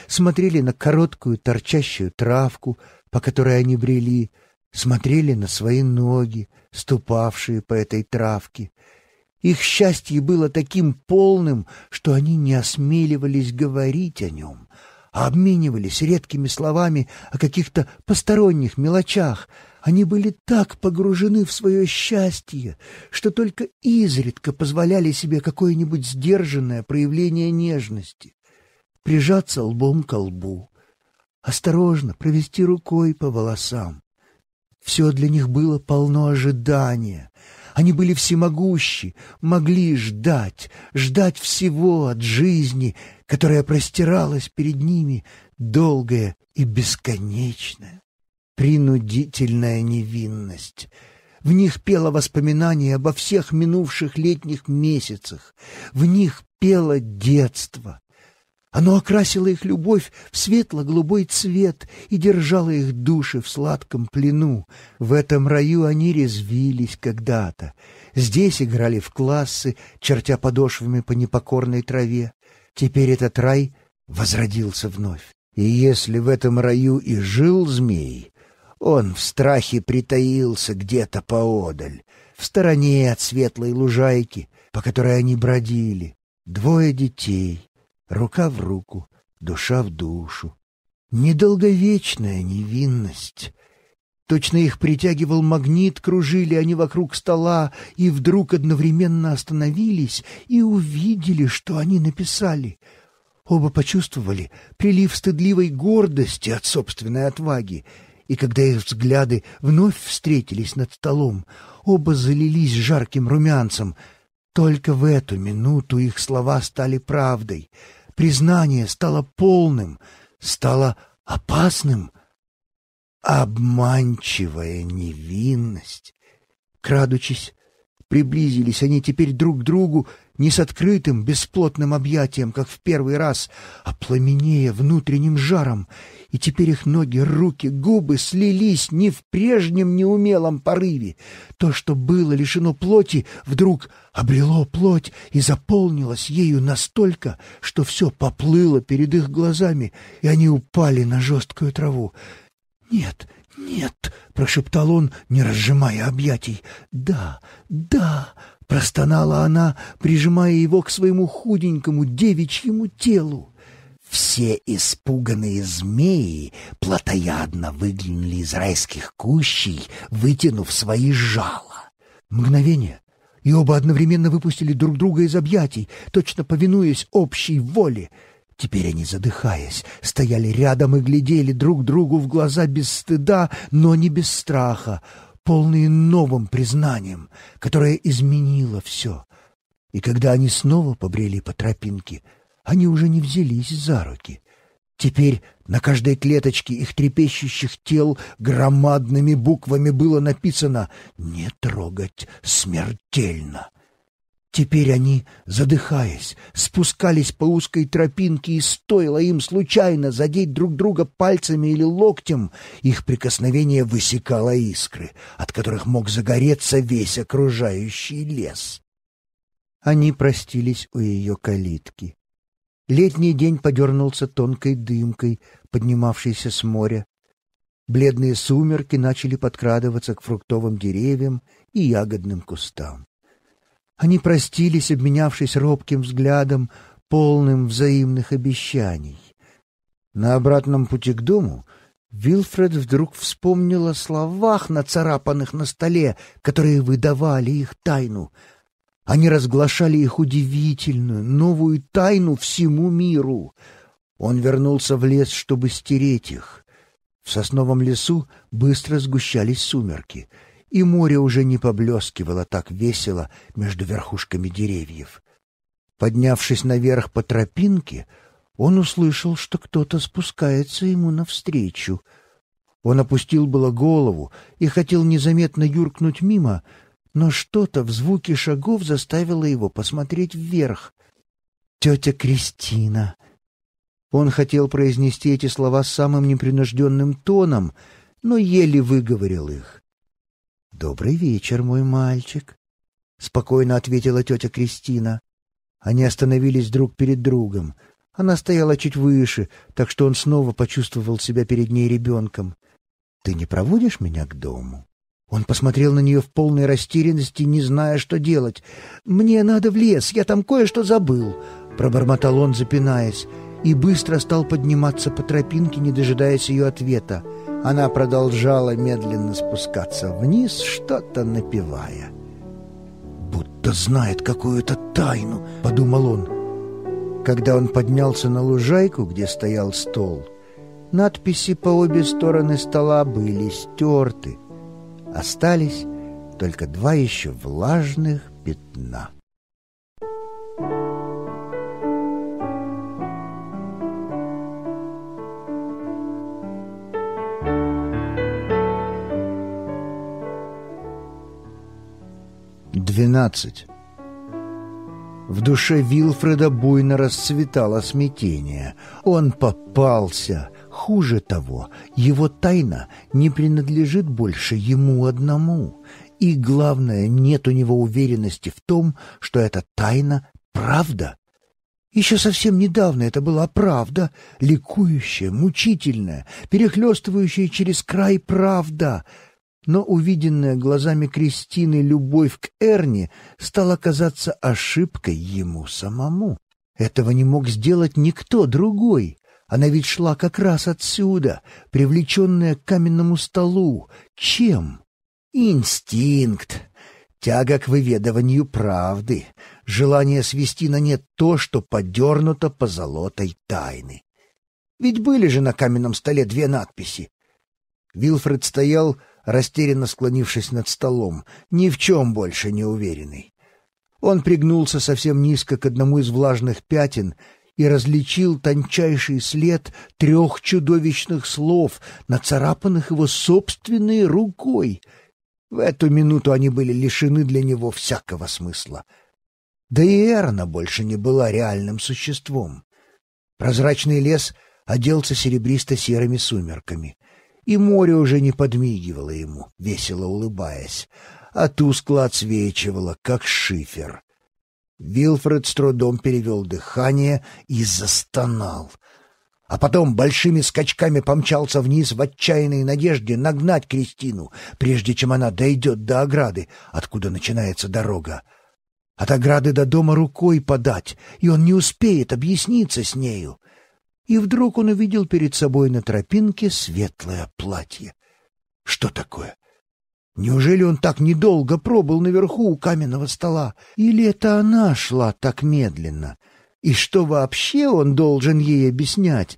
смотрели на короткую торчащую травку, по которой они брели, смотрели на свои ноги, ступавшие по этой травке, их счастье было таким полным, что они не осмеливались говорить о нем, а обменивались редкими словами о каких-то посторонних мелочах. Они были так погружены в свое счастье, что только изредка позволяли себе какое-нибудь сдержанное проявление нежности. Прижаться лбом к лбу, осторожно провести рукой по волосам. Все для них было полно ожидания — они были всемогущи, могли ждать, ждать всего от жизни, которая простиралась перед ними, долгая и бесконечная. Принудительная невинность — в них пело воспоминание обо всех минувших летних месяцах. В них пело детство. Оно окрасило их любовь в светло-голубой цвет и держало их души в сладком плену. В этом раю они резвились когда-то. Здесь играли в классы, чертя подошвами по непокорной траве. Теперь этот рай возродился вновь. И если в этом раю и жил змей, он в страхе притаился где-то поодаль, в стороне от светлой лужайки, по которой они бродили. Двое детей, рука в руку, душа в душу. Недолговечная невинность. Точно их притягивал магнит, кружили они вокруг стола и вдруг одновременно остановились и увидели, что они написали. Оба почувствовали прилив стыдливой гордости от собственной отваги, и когда их взгляды вновь встретились над столом, оба залились жарким румянцем. Только в эту минуту их слова стали правдой — признание стало полным, стало опасным. Обманчивая невинность. Крадучись, приблизились они теперь друг к другу не с открытым, бесплотным объятием, как в первый раз, а пламенея внутренним жаром, и теперь их ноги, руки, губы слились не в прежнем неумелом порыве. То, что было лишено плоти, вдруг обрело плоть и заполнилось ею настолько, что все поплыло перед их глазами, и они упали на жесткую траву. «Нет, «Нет», — прошептал он, не разжимая объятий. «Да, да, Простонала она, прижимая его к своему худенькому девичьему телу. Все испуганные змеи плотоядно выглянули из райских кущей, вытянув свои жало. Мгновение, и оба одновременно выпустили друг друга из объятий, точно повинуясь общей воле. Теперь они, задыхаясь, стояли рядом и глядели друг другу в глаза без стыда, но не без страха — полные новым признанием, которое изменило все. И когда они снова побрели по тропинке, они уже не взялись за руки. Теперь на каждой клеточке их трепещущих тел громадными буквами было написано «Не трогать смертельно». Теперь они, задыхаясь, спускались по узкой тропинке, и стоило им случайно задеть друг друга пальцами или локтем, их прикосновение высекало искры, от которых мог загореться весь окружающий лес. Они простились у ее калитки. Летний день подернулся тонкой дымкой, поднимавшейся с моря. Бледные сумерки начали подкрадываться к фруктовым деревьям и ягодным кустам. Они простились, обменявшись робким взглядом, полным взаимных обещаний. На обратном пути к дому Вилфред вдруг вспомнил о словах, нацарапанных на столе, которые выдавали их тайну. Они разглашали их удивительную, новую тайну всему миру. Он вернулся в лес, чтобы стереть их. В сосновом лесу быстро сгущались сумерки — и море уже не поблескивало так весело между верхушками деревьев. Поднявшись наверх по тропинке, он услышал, что кто-то спускается ему навстречу. Он опустил было голову и хотел незаметно юркнуть мимо, но что-то в звуке шагов заставило его посмотреть вверх. «Тетя Кристина!» Он хотел произнести эти слова самым непринужденным тоном, но еле выговорил их. «Добрый вечер, мой мальчик», — спокойно ответила тетя Кристина. Они остановились друг перед другом. Она стояла чуть выше, так что он снова почувствовал себя перед ней ребенком. «Ты не проводишь меня к дому?» Он посмотрел на нее в полной растерянности, не зная, что делать. «Мне надо в лес, я там кое-что забыл», — пробормотал он, запинаясь, и быстро стал подниматься по тропинке, не дожидаясь ее ответа. Она продолжала медленно спускаться вниз, что-то напевая. «Будто знает какую-то тайну», — подумал он. Когда он поднялся на лужайку, где стоял стол, надписи по обе стороны стола были стерты. Остались только два еще влажных пятна. двенадцать. В душе Вилфреда буйно расцветало смятение. Он попался. Хуже того, его тайна не принадлежит больше ему одному. И главное, нет у него уверенности в том, что эта тайна — правда. Еще совсем недавно это была правда, ликующая, мучительная, перехлестывающая через край правда — но увиденная глазами Кристины любовь к Эрни стала казаться ошибкой ему самому. Этого не мог сделать никто другой. Она ведь шла как раз отсюда, привлеченная к каменному столу. Чем? Инстинкт, тяга к выведыванию правды, желание свести на нет то, что подернуто по золотой тайны. Ведь были же на каменном столе две надписи. Вилфред стоял растерянно склонившись над столом, ни в чем больше не уверенный. Он пригнулся совсем низко к одному из влажных пятен и различил тончайший след трех чудовищных слов, нацарапанных его собственной рукой. В эту минуту они были лишены для него всякого смысла. Да и Эрна больше не была реальным существом. Прозрачный лес оделся серебристо-серыми сумерками и море уже не подмигивало ему, весело улыбаясь, а тускло отсвечивало, как шифер. Вилфред с трудом перевел дыхание и застонал — а потом большими скачками помчался вниз в отчаянной надежде нагнать Кристину, прежде чем она дойдет до ограды, откуда начинается дорога. От ограды до дома рукой подать, и он не успеет объясниться с нею и вдруг он увидел перед собой на тропинке светлое платье. Что такое? Неужели он так недолго пробыл наверху у каменного стола? Или это она шла так медленно? И что вообще он должен ей объяснять?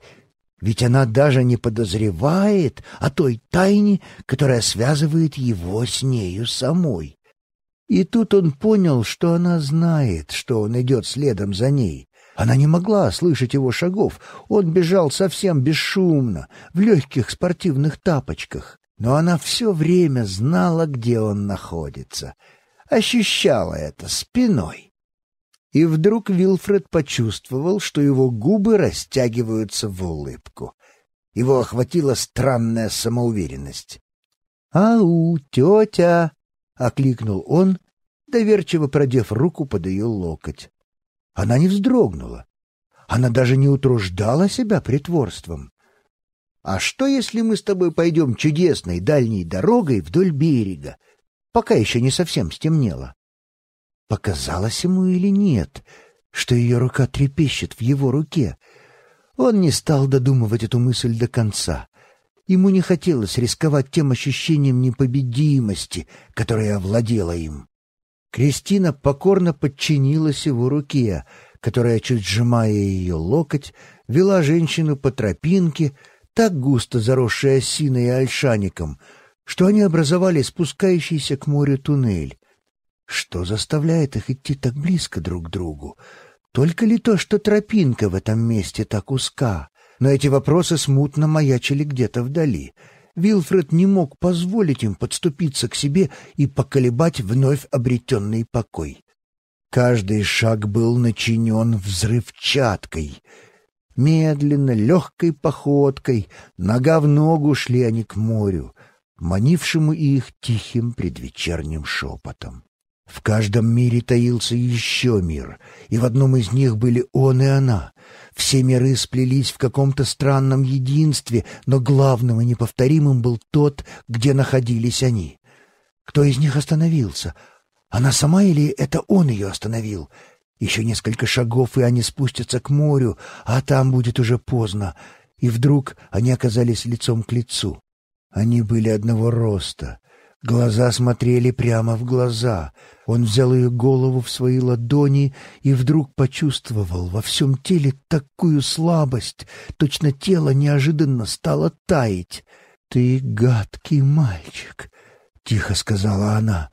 Ведь она даже не подозревает о той тайне, которая связывает его с нею самой. И тут он понял, что она знает, что он идет следом за ней. Она не могла слышать его шагов. Он бежал совсем бесшумно, в легких спортивных тапочках. Но она все время знала, где он находится. Ощущала это спиной. И вдруг Вилфред почувствовал, что его губы растягиваются в улыбку. Его охватила странная самоуверенность. «Ау, тетя!» — окликнул он, доверчиво продев руку под ее локоть. Она не вздрогнула. Она даже не утруждала себя притворством. «А что, если мы с тобой пойдем чудесной дальней дорогой вдоль берега, пока еще не совсем стемнело?» Показалось ему или нет, что ее рука трепещет в его руке. Он не стал додумывать эту мысль до конца. Ему не хотелось рисковать тем ощущением непобедимости, которое овладело им. Кристина покорно подчинилась его руке, которая, чуть сжимая ее локоть, вела женщину по тропинке, так густо заросшей осиной и ольшаником, что они образовали спускающийся к морю туннель. Что заставляет их идти так близко друг к другу? Только ли то, что тропинка в этом месте так узка? Но эти вопросы смутно маячили где-то вдали — Вилфред не мог позволить им подступиться к себе и поколебать вновь обретенный покой. Каждый шаг был начинен взрывчаткой. Медленно, легкой походкой, нога в ногу шли они к морю, манившему их тихим предвечерним шепотом. В каждом мире таился еще мир, и в одном из них были он и она. Все миры сплелись в каком-то странном единстве, но главным и неповторимым был тот, где находились они. Кто из них остановился? Она сама или это он ее остановил? Еще несколько шагов, и они спустятся к морю, а там будет уже поздно. И вдруг они оказались лицом к лицу. Они были одного роста — Глаза смотрели прямо в глаза. Он взял ее голову в свои ладони и вдруг почувствовал во всем теле такую слабость, точно тело неожиданно стало таять. «Ты гадкий мальчик», — тихо сказала она.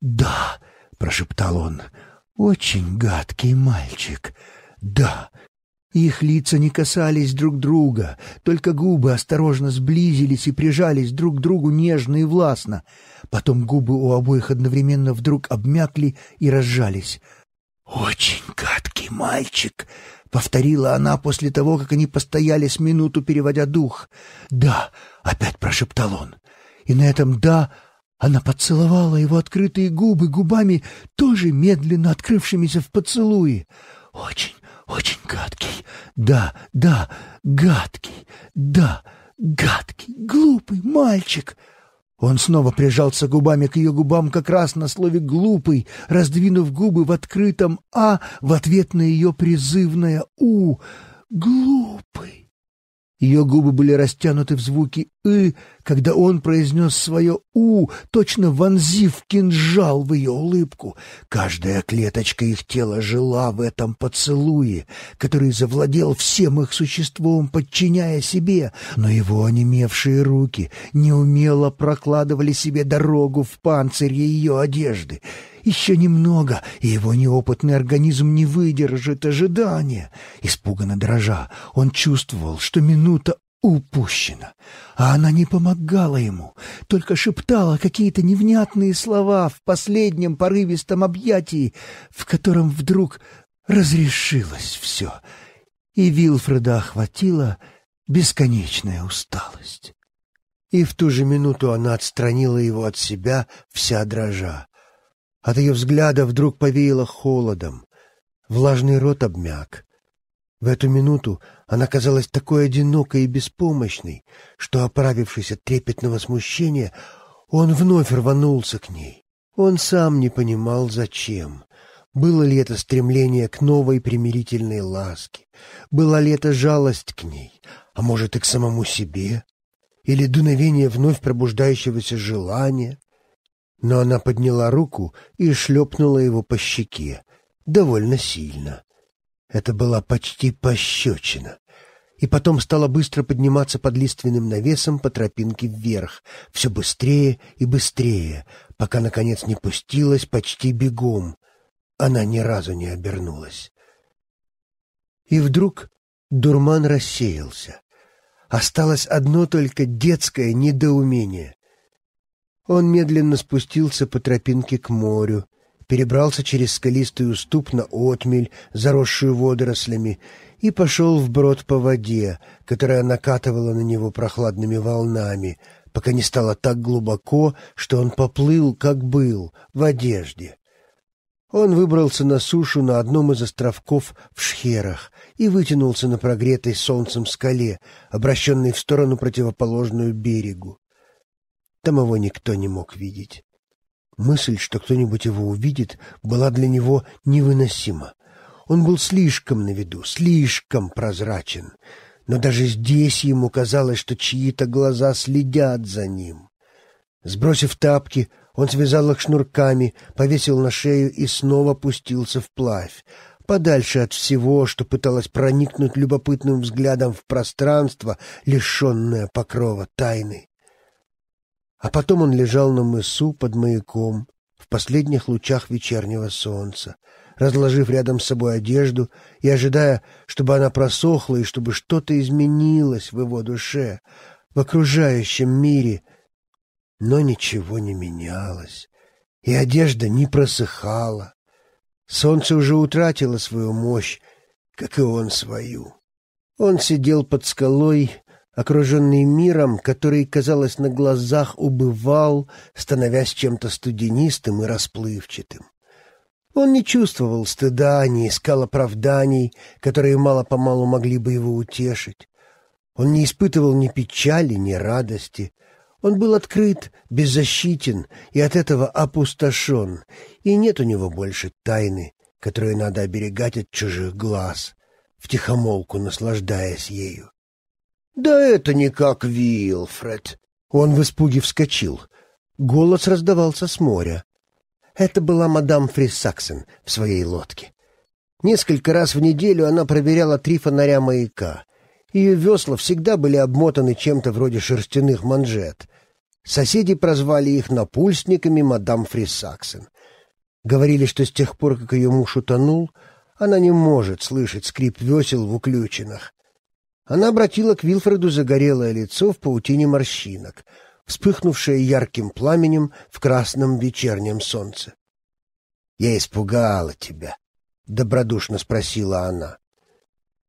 «Да», — прошептал он, — «очень гадкий мальчик». «Да», их лица не касались друг друга, только губы осторожно сблизились и прижались друг к другу нежно и властно. Потом губы у обоих одновременно вдруг обмякли и разжались. «Очень гадкий мальчик!» — повторила она после того, как они постояли с минуту, переводя дух. «Да!» — опять прошептал он. И на этом «да» она поцеловала его открытые губы губами, тоже медленно открывшимися в поцелуе. «Очень, очень гадкий, да, да, гадкий, да, гадкий, глупый мальчик!» Он снова прижался губами к ее губам как раз на слове «глупый», раздвинув губы в открытом «а» в ответ на ее призывное «у». «Глупый!» Ее губы были растянуты в звуке «ы», когда он произнес свое «у», точно вонзив кинжал в ее улыбку. Каждая клеточка их тела жила в этом поцелуе, который завладел всем их существом, подчиняя себе, но его онемевшие руки неумело прокладывали себе дорогу в панцире ее одежды — еще немного, и его неопытный организм не выдержит ожидания. Испуганно дрожа, он чувствовал, что минута упущена. А она не помогала ему, только шептала какие-то невнятные слова в последнем порывистом объятии, в котором вдруг разрешилось все. И Вилфреда охватила бесконечная усталость. И в ту же минуту она отстранила его от себя, вся дрожа. От ее взгляда вдруг повеяло холодом. Влажный рот обмяк. В эту минуту она казалась такой одинокой и беспомощной, что, оправившись от трепетного смущения, он вновь рванулся к ней. Он сам не понимал, зачем. Было ли это стремление к новой примирительной ласке? Была ли это жалость к ней? А может, и к самому себе? Или дуновение вновь пробуждающегося желания? но она подняла руку и шлепнула его по щеке, довольно сильно. Это была почти пощечина. И потом стала быстро подниматься под лиственным навесом по тропинке вверх, все быстрее и быстрее, пока, наконец, не пустилась почти бегом. Она ни разу не обернулась. И вдруг дурман рассеялся. Осталось одно только детское недоумение. Он медленно спустился по тропинке к морю, перебрался через скалистый уступ на отмель, заросшую водорослями, и пошел вброд по воде, которая накатывала на него прохладными волнами, пока не стало так глубоко, что он поплыл, как был, в одежде. Он выбрался на сушу на одном из островков в Шхерах и вытянулся на прогретой солнцем скале, обращенной в сторону противоположную берегу. Там его никто не мог видеть. Мысль, что кто-нибудь его увидит, была для него невыносима. Он был слишком на виду, слишком прозрачен. Но даже здесь ему казалось, что чьи-то глаза следят за ним. Сбросив тапки, он связал их шнурками, повесил на шею и снова пустился вплавь, подальше от всего, что пыталось проникнуть любопытным взглядом в пространство, лишенное покрова тайны. А потом он лежал на мысу под маяком в последних лучах вечернего солнца, разложив рядом с собой одежду и ожидая, чтобы она просохла и чтобы что-то изменилось в его душе, в окружающем мире. Но ничего не менялось, и одежда не просыхала. Солнце уже утратило свою мощь, как и он свою. Он сидел под скалой окруженный миром, который, казалось, на глазах убывал, становясь чем-то студенистым и расплывчатым. Он не чувствовал стыда, не искал оправданий, которые мало-помалу могли бы его утешить. Он не испытывал ни печали, ни радости. Он был открыт, беззащитен и от этого опустошен, и нет у него больше тайны, которую надо оберегать от чужих глаз, втихомолку наслаждаясь ею. «Да это не как Вилфред!» Он в испуге вскочил. Голос раздавался с моря. Это была мадам Фрисаксен в своей лодке. Несколько раз в неделю она проверяла три фонаря маяка. Ее весла всегда были обмотаны чем-то вроде шерстяных манжет. Соседи прозвали их напульсниками мадам Фрисаксен. Говорили, что с тех пор, как ее муж утонул, она не может слышать скрип весел в уключинах. Она обратила к Вильфреду загорелое лицо в паутине морщинок, вспыхнувшее ярким пламенем в красном вечернем солнце. «Я испугала тебя», — добродушно спросила она.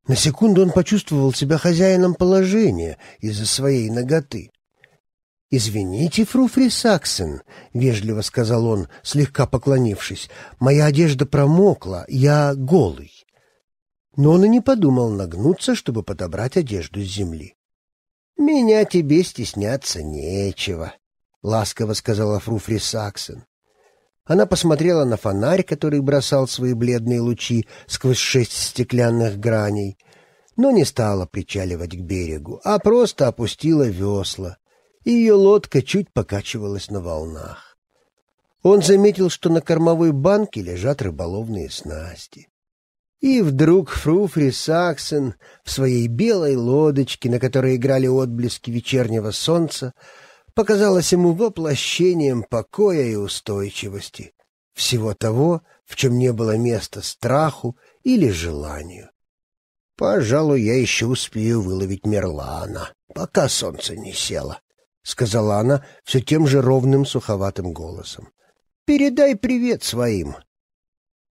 На секунду он почувствовал себя хозяином положения из-за своей ноготы. «Извините, фруфри Саксен», — вежливо сказал он, слегка поклонившись, — «моя одежда промокла, я голый» но он и не подумал нагнуться, чтобы подобрать одежду с земли. «Меня тебе стесняться нечего», — ласково сказала Фруфри Саксон. Она посмотрела на фонарь, который бросал свои бледные лучи сквозь шесть стеклянных граней, но не стала причаливать к берегу, а просто опустила весла. Ее лодка чуть покачивалась на волнах. Он заметил, что на кормовой банке лежат рыболовные снасти. И вдруг Фруфри Саксон в своей белой лодочке, на которой играли отблески вечернего солнца, показалась ему воплощением покоя и устойчивости, всего того, в чем не было места страху или желанию. «Пожалуй, я еще успею выловить Мерлана, пока солнце не село», — сказала она все тем же ровным суховатым голосом. «Передай привет своим,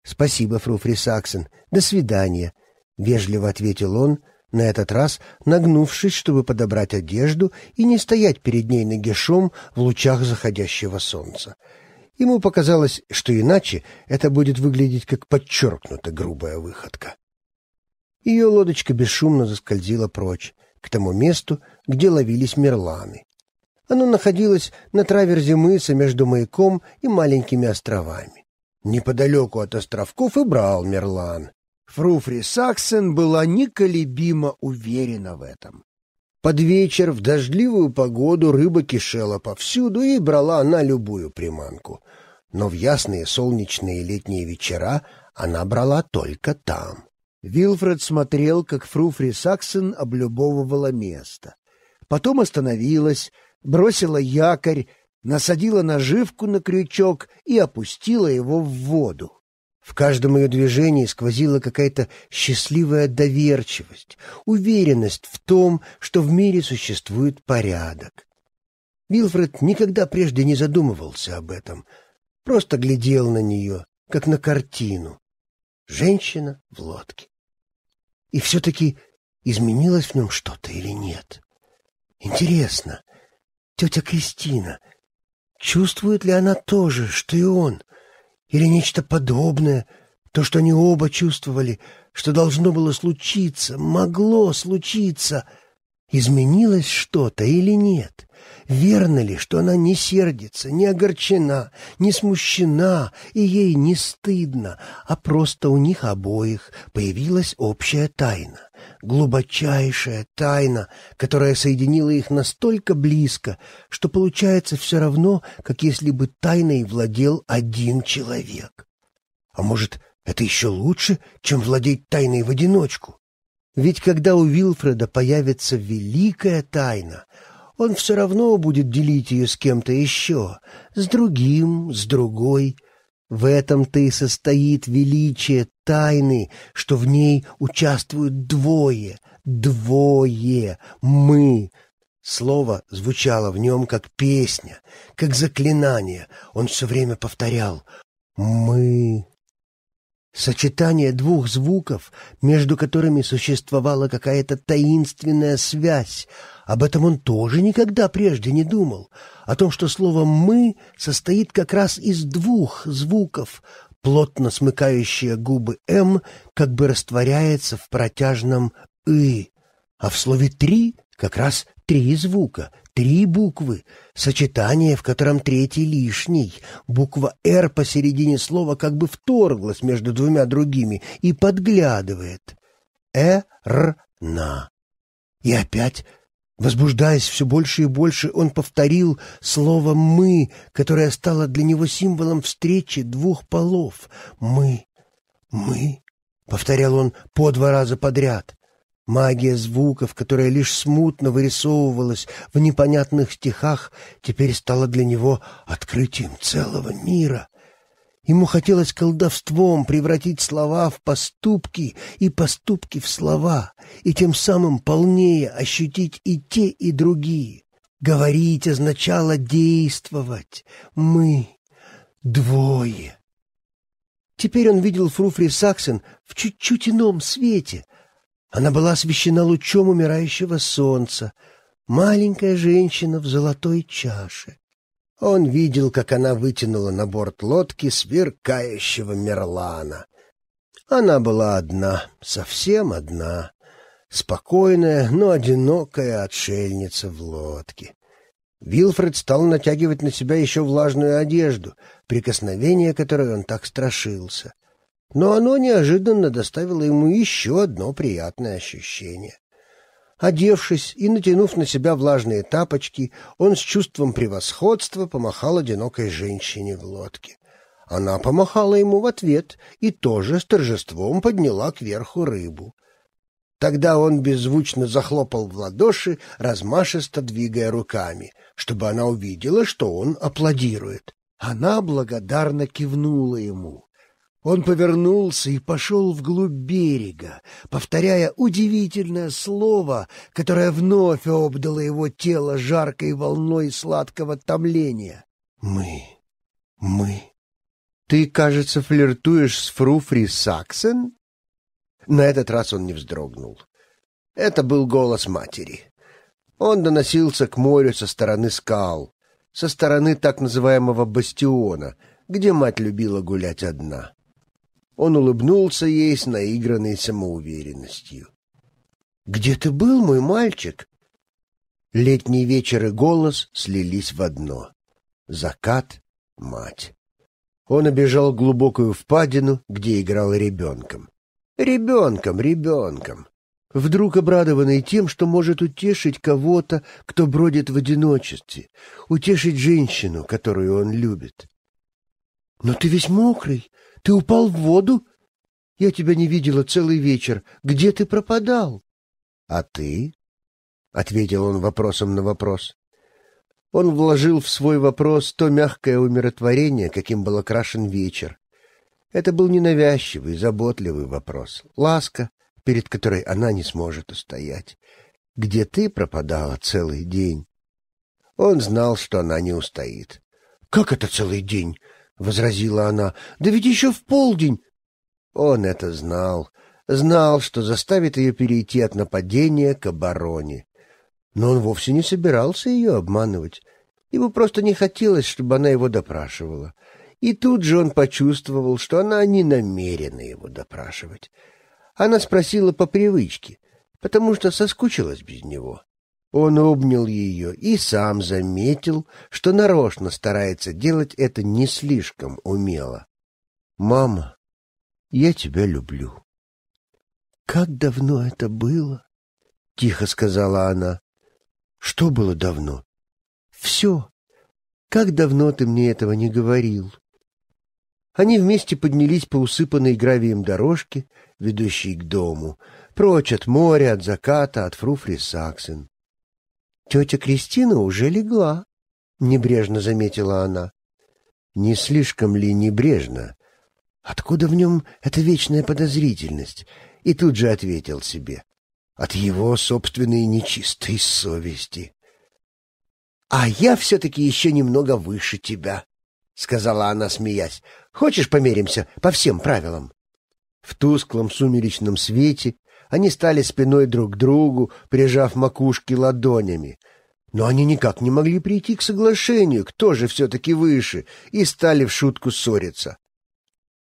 «Спасибо, Фруфри Саксон. До свидания», — вежливо ответил он, на этот раз нагнувшись, чтобы подобрать одежду и не стоять перед ней нагишом в лучах заходящего солнца. Ему показалось, что иначе это будет выглядеть как подчеркнуто грубая выходка. Ее лодочка бесшумно заскользила прочь, к тому месту, где ловились мерланы. Оно находилось на траверзе мыса между маяком и маленькими островами. Неподалеку от островков и брал Мерлан. Фруфри Саксен была неколебимо уверена в этом. Под вечер в дождливую погоду рыба кишела повсюду и брала она любую приманку. Но в ясные солнечные летние вечера она брала только там. Вилфред смотрел, как Фруфри Саксон облюбовывала место. Потом остановилась, бросила якорь насадила наживку на крючок и опустила его в воду. В каждом ее движении сквозила какая-то счастливая доверчивость, уверенность в том, что в мире существует порядок. Вилфред никогда прежде не задумывался об этом, просто глядел на нее, как на картину. Женщина в лодке. И все-таки изменилось в нем что-то или нет? Интересно, тетя Кристина Чувствует ли она тоже, что и он, или нечто подобное, то, что они оба чувствовали, что должно было случиться, могло случиться, изменилось что-то или нет? Верно ли, что она не сердится, не огорчена, не смущена, и ей не стыдно, а просто у них обоих появилась общая тайна, глубочайшая тайна, которая соединила их настолько близко, что получается все равно, как если бы тайной владел один человек. А может, это еще лучше, чем владеть тайной в одиночку? Ведь когда у Вилфреда появится великая тайна — он все равно будет делить ее с кем-то еще, с другим, с другой. В этом-то и состоит величие тайны, что в ней участвуют двое, двое, мы. Слово звучало в нем как песня, как заклинание. Он все время повторял «мы, Сочетание двух звуков, между которыми существовала какая-то таинственная связь. Об этом он тоже никогда прежде не думал. О том, что слово «мы» состоит как раз из двух звуков. Плотно смыкающие губы «м» как бы растворяется в протяжном «ы», а в слове «три» как раз Три звука, три буквы, сочетание, в котором третий лишний. Буква «Р» посередине слова как бы вторглась между двумя другими и подглядывает. «Э-р-на». И опять Возбуждаясь все больше и больше, он повторил слово «мы», которое стало для него символом встречи двух полов. «Мы», «мы», — повторял он по два раза подряд. Магия звуков, которая лишь смутно вырисовывалась в непонятных стихах, теперь стала для него открытием целого мира. Ему хотелось колдовством превратить слова в поступки и поступки в слова, и тем самым полнее ощутить и те, и другие. Говорить означало действовать. Мы двое. Теперь он видел Фруфри Саксен в чуть-чуть ином свете — она была освещена лучом умирающего солнца, маленькая женщина в золотой чаше. Он видел, как она вытянула на борт лодки сверкающего Мерлана. Она была одна, совсем одна, спокойная, но одинокая отшельница в лодке. Вилфред стал натягивать на себя еще влажную одежду, прикосновение которой он так страшился но оно неожиданно доставило ему еще одно приятное ощущение. Одевшись и натянув на себя влажные тапочки, он с чувством превосходства помахал одинокой женщине в лодке. Она помахала ему в ответ и тоже с торжеством подняла кверху рыбу. Тогда он беззвучно захлопал в ладоши, размашисто двигая руками, чтобы она увидела, что он аплодирует. Она благодарно кивнула ему. Он повернулся и пошел вглубь берега, повторяя удивительное слово, которое вновь обдало его тело жаркой волной сладкого томления. «Мы, мы». «Ты, кажется, флиртуешь с Фруфри Саксен?» На этот раз он не вздрогнул. Это был голос матери. Он доносился к морю со стороны скал, со стороны так называемого бастиона, где мать любила гулять одна. Он улыбнулся ей с наигранной самоуверенностью. «Где ты был, мой мальчик?» Летний вечер и голос слились в одно. Закат — мать. Он обежал глубокую впадину, где играл ребенком. Ребенком, ребенком. Вдруг обрадованный тем, что может утешить кого-то, кто бродит в одиночестве, утешить женщину, которую он любит. «Но ты весь мокрый», ты упал в воду? Я тебя не видела целый вечер. Где ты пропадал? — А ты? — ответил он вопросом на вопрос. Он вложил в свой вопрос то мягкое умиротворение, каким был окрашен вечер. Это был ненавязчивый, заботливый вопрос, ласка, перед которой она не сможет устоять. «Где ты пропадала целый день?» Он знал, что она не устоит. «Как это целый день?» — возразила она. — Да ведь еще в полдень. Он это знал. Знал, что заставит ее перейти от нападения к обороне. Но он вовсе не собирался ее обманывать. Ему просто не хотелось, чтобы она его допрашивала. И тут же он почувствовал, что она не намерена его допрашивать. Она спросила по привычке, потому что соскучилась без него. Он обнял ее и сам заметил, что нарочно старается делать это не слишком умело. «Мама, я тебя люблю». «Как давно это было?» — тихо сказала она. «Что было давно?» «Все. Как давно ты мне этого не говорил?» Они вместе поднялись по усыпанной гравием дорожке, ведущей к дому, прочь от моря, от заката, от фруфри Саксен. Тетя Кристина уже легла, — небрежно заметила она. Не слишком ли небрежно? Откуда в нем эта вечная подозрительность? И тут же ответил себе. От его собственной нечистой совести. «А я все-таки еще немного выше тебя», — сказала она, смеясь. «Хочешь, померимся по всем правилам?» В тусклом сумеречном свете они стали спиной друг к другу, прижав макушки ладонями. Но они никак не могли прийти к соглашению, кто же все-таки выше, и стали в шутку ссориться.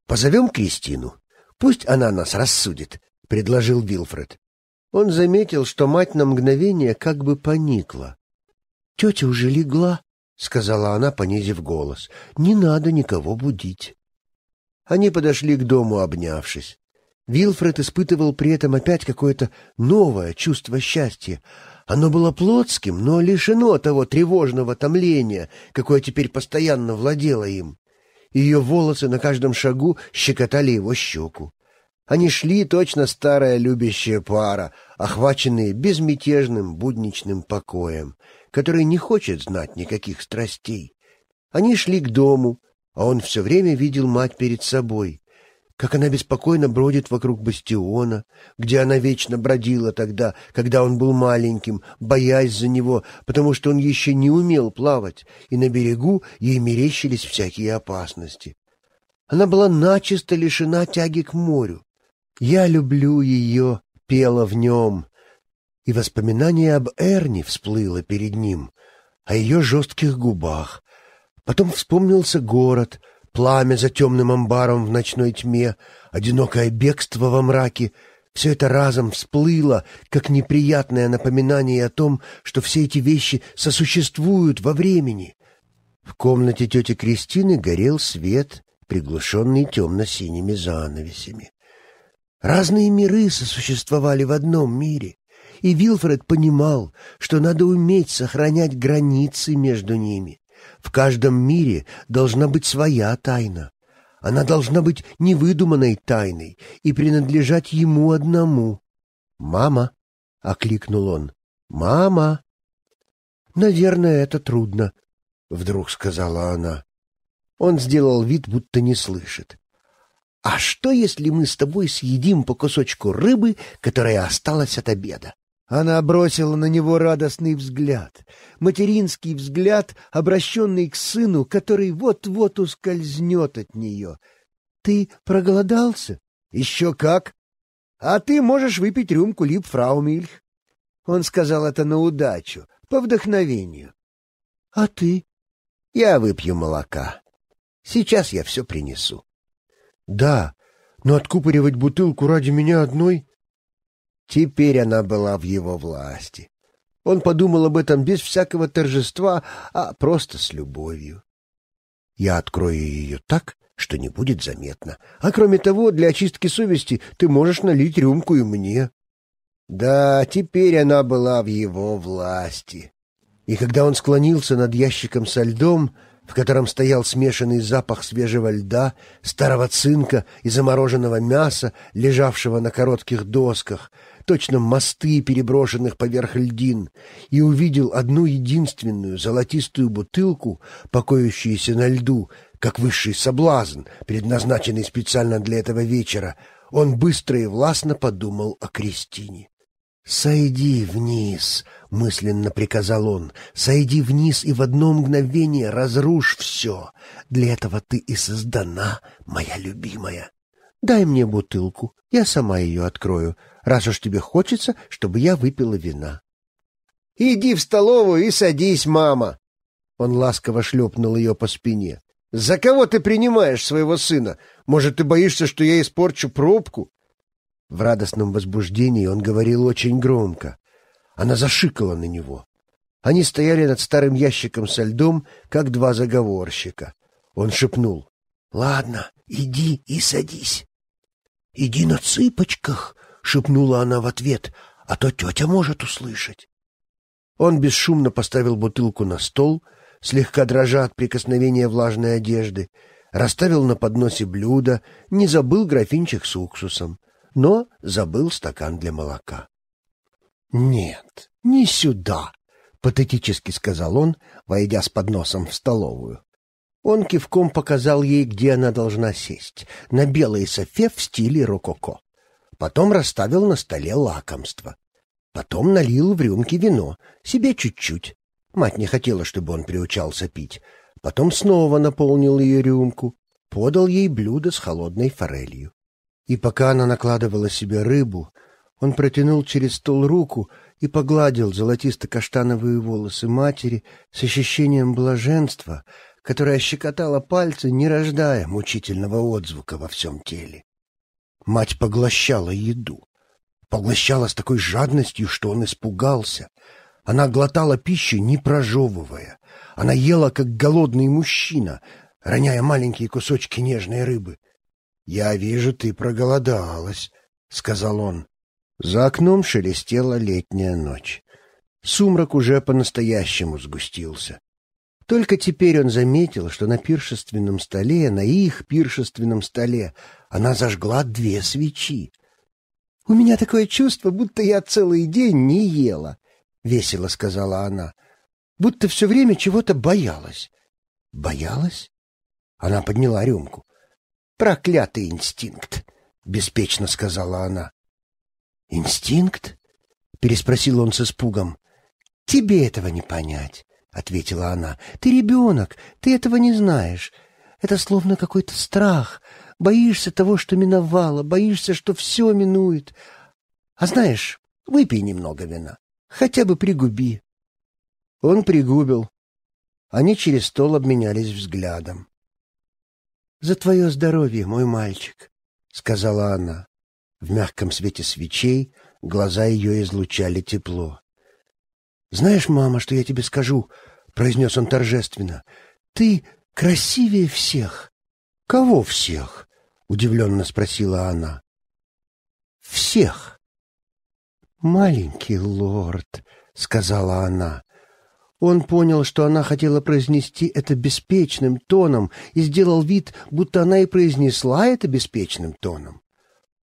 «Позовем Кристину. Пусть она нас рассудит», — предложил Вилфред. Он заметил, что мать на мгновение как бы поникла. «Тетя уже легла», — сказала она, понизив голос. «Не надо никого будить». Они подошли к дому, обнявшись. Вилфред испытывал при этом опять какое-то новое чувство счастья. Оно было плотским, но лишено того тревожного томления, какое теперь постоянно владело им. Ее волосы на каждом шагу щекотали его щеку. Они шли точно старая любящая пара, охваченные безмятежным будничным покоем, который не хочет знать никаких страстей. Они шли к дому, а он все время видел мать перед собой — как она беспокойно бродит вокруг бастиона, где она вечно бродила тогда, когда он был маленьким, боясь за него, потому что он еще не умел плавать, и на берегу ей мерещились всякие опасности. Она была начисто лишена тяги к морю. «Я люблю ее», — пела в нем. И воспоминание об Эрне всплыло перед ним, о ее жестких губах. Потом вспомнился город — пламя за темным амбаром в ночной тьме, одинокое бегство во мраке — все это разом всплыло, как неприятное напоминание о том, что все эти вещи сосуществуют во времени. В комнате тети Кристины горел свет, приглушенный темно-синими занавесями. Разные миры сосуществовали в одном мире, и Вилфред понимал, что надо уметь сохранять границы между ними, в каждом мире должна быть своя тайна. Она должна быть невыдуманной тайной и принадлежать ему одному. «Мама!» — окликнул он. «Мама!» «Наверное, это трудно», — вдруг сказала она. Он сделал вид, будто не слышит. «А что, если мы с тобой съедим по кусочку рыбы, которая осталась от обеда?» Она бросила на него радостный взгляд, материнский взгляд, обращенный к сыну, который вот-вот ускользнет от нее. «Ты проголодался?» «Еще как!» «А ты можешь выпить рюмку лип-фраумильх». Он сказал это на удачу, по вдохновению. «А ты?» «Я выпью молока. Сейчас я все принесу». «Да, но откупоривать бутылку ради меня одной...» Теперь она была в его власти. Он подумал об этом без всякого торжества, а просто с любовью. «Я открою ее так, что не будет заметно. А кроме того, для очистки совести ты можешь налить рюмку и мне». Да, теперь она была в его власти. И когда он склонился над ящиком со льдом, в котором стоял смешанный запах свежего льда, старого цинка и замороженного мяса, лежавшего на коротких досках, точно мосты, переброшенных поверх льдин, и увидел одну единственную золотистую бутылку, покоящуюся на льду, как высший соблазн, предназначенный специально для этого вечера, он быстро и властно подумал о Кристине. «Сойди вниз», — мысленно приказал он, — «сойди вниз и в одно мгновение разрушь все. Для этого ты и создана, моя любимая». Дай мне бутылку, я сама ее открою, раз уж тебе хочется, чтобы я выпила вина. — Иди в столовую и садись, мама! Он ласково шлепнул ее по спине. — За кого ты принимаешь своего сына? Может, ты боишься, что я испорчу пробку? В радостном возбуждении он говорил очень громко. Она зашикала на него. Они стояли над старым ящиком со льдом, как два заговорщика. Он шепнул. — Ладно, иди и садись. «Иди на цыпочках!» — шепнула она в ответ, «а то тетя может услышать». Он бесшумно поставил бутылку на стол, слегка дрожа от прикосновения влажной одежды, расставил на подносе блюдо, не забыл графинчик с уксусом, но забыл стакан для молока. «Нет, не сюда!» — патетически сказал он, войдя с подносом в столовую. Он кивком показал ей, где она должна сесть, на белой софе в стиле рококо. Потом расставил на столе лакомство. Потом налил в рюмки вино, себе чуть-чуть. Мать не хотела, чтобы он приучался пить. Потом снова наполнил ее рюмку, подал ей блюдо с холодной форелью. И пока она накладывала себе рыбу, он протянул через стол руку и погладил золотисто-каштановые волосы матери с ощущением блаженства — которая щекотала пальцы, не рождая мучительного отзвука во всем теле. Мать поглощала еду. Поглощала с такой жадностью, что он испугался. Она глотала пищу, не прожевывая. Она ела, как голодный мужчина, роняя маленькие кусочки нежной рыбы. «Я вижу, ты проголодалась», — сказал он. За окном шелестела летняя ночь. Сумрак уже по-настоящему сгустился. Только теперь он заметил, что на пиршественном столе, на их пиршественном столе, она зажгла две свечи. «У меня такое чувство, будто я целый день не ела», — весело сказала она, — «будто все время чего-то боялась». «Боялась?» Она подняла рюмку. «Проклятый инстинкт!» — беспечно сказала она. «Инстинкт?» — переспросил он с испугом. «Тебе этого не понять. — ответила она. «Ты ребенок, ты этого не знаешь. Это словно какой-то страх. Боишься того, что миновало, боишься, что все минует. А знаешь, выпей немного вина, хотя бы пригуби». Он пригубил. Они через стол обменялись взглядом. «За твое здоровье, мой мальчик», — сказала она. В мягком свете свечей глаза ее излучали тепло. «Знаешь, мама, что я тебе скажу?» — произнес он торжественно. «Ты красивее всех». «Кого всех?» — удивленно спросила она. «Всех». «Маленький лорд», — сказала она. Он понял, что она хотела произнести это беспечным тоном и сделал вид, будто она и произнесла это беспечным тоном.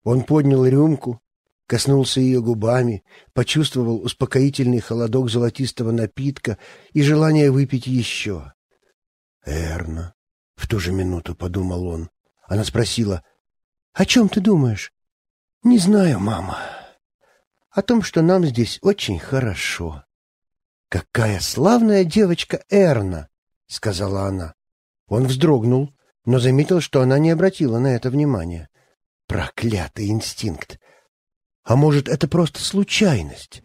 Он поднял рюмку, коснулся ее губами, почувствовал успокоительный холодок золотистого напитка и желание выпить еще. «Эрна», — в ту же минуту подумал он. Она спросила, «О чем ты думаешь?» «Не знаю, мама. О том, что нам здесь очень хорошо». «Какая славная девочка Эрна!» — сказала она. Он вздрогнул, но заметил, что она не обратила на это внимания. Проклятый инстинкт! А может, это просто случайность?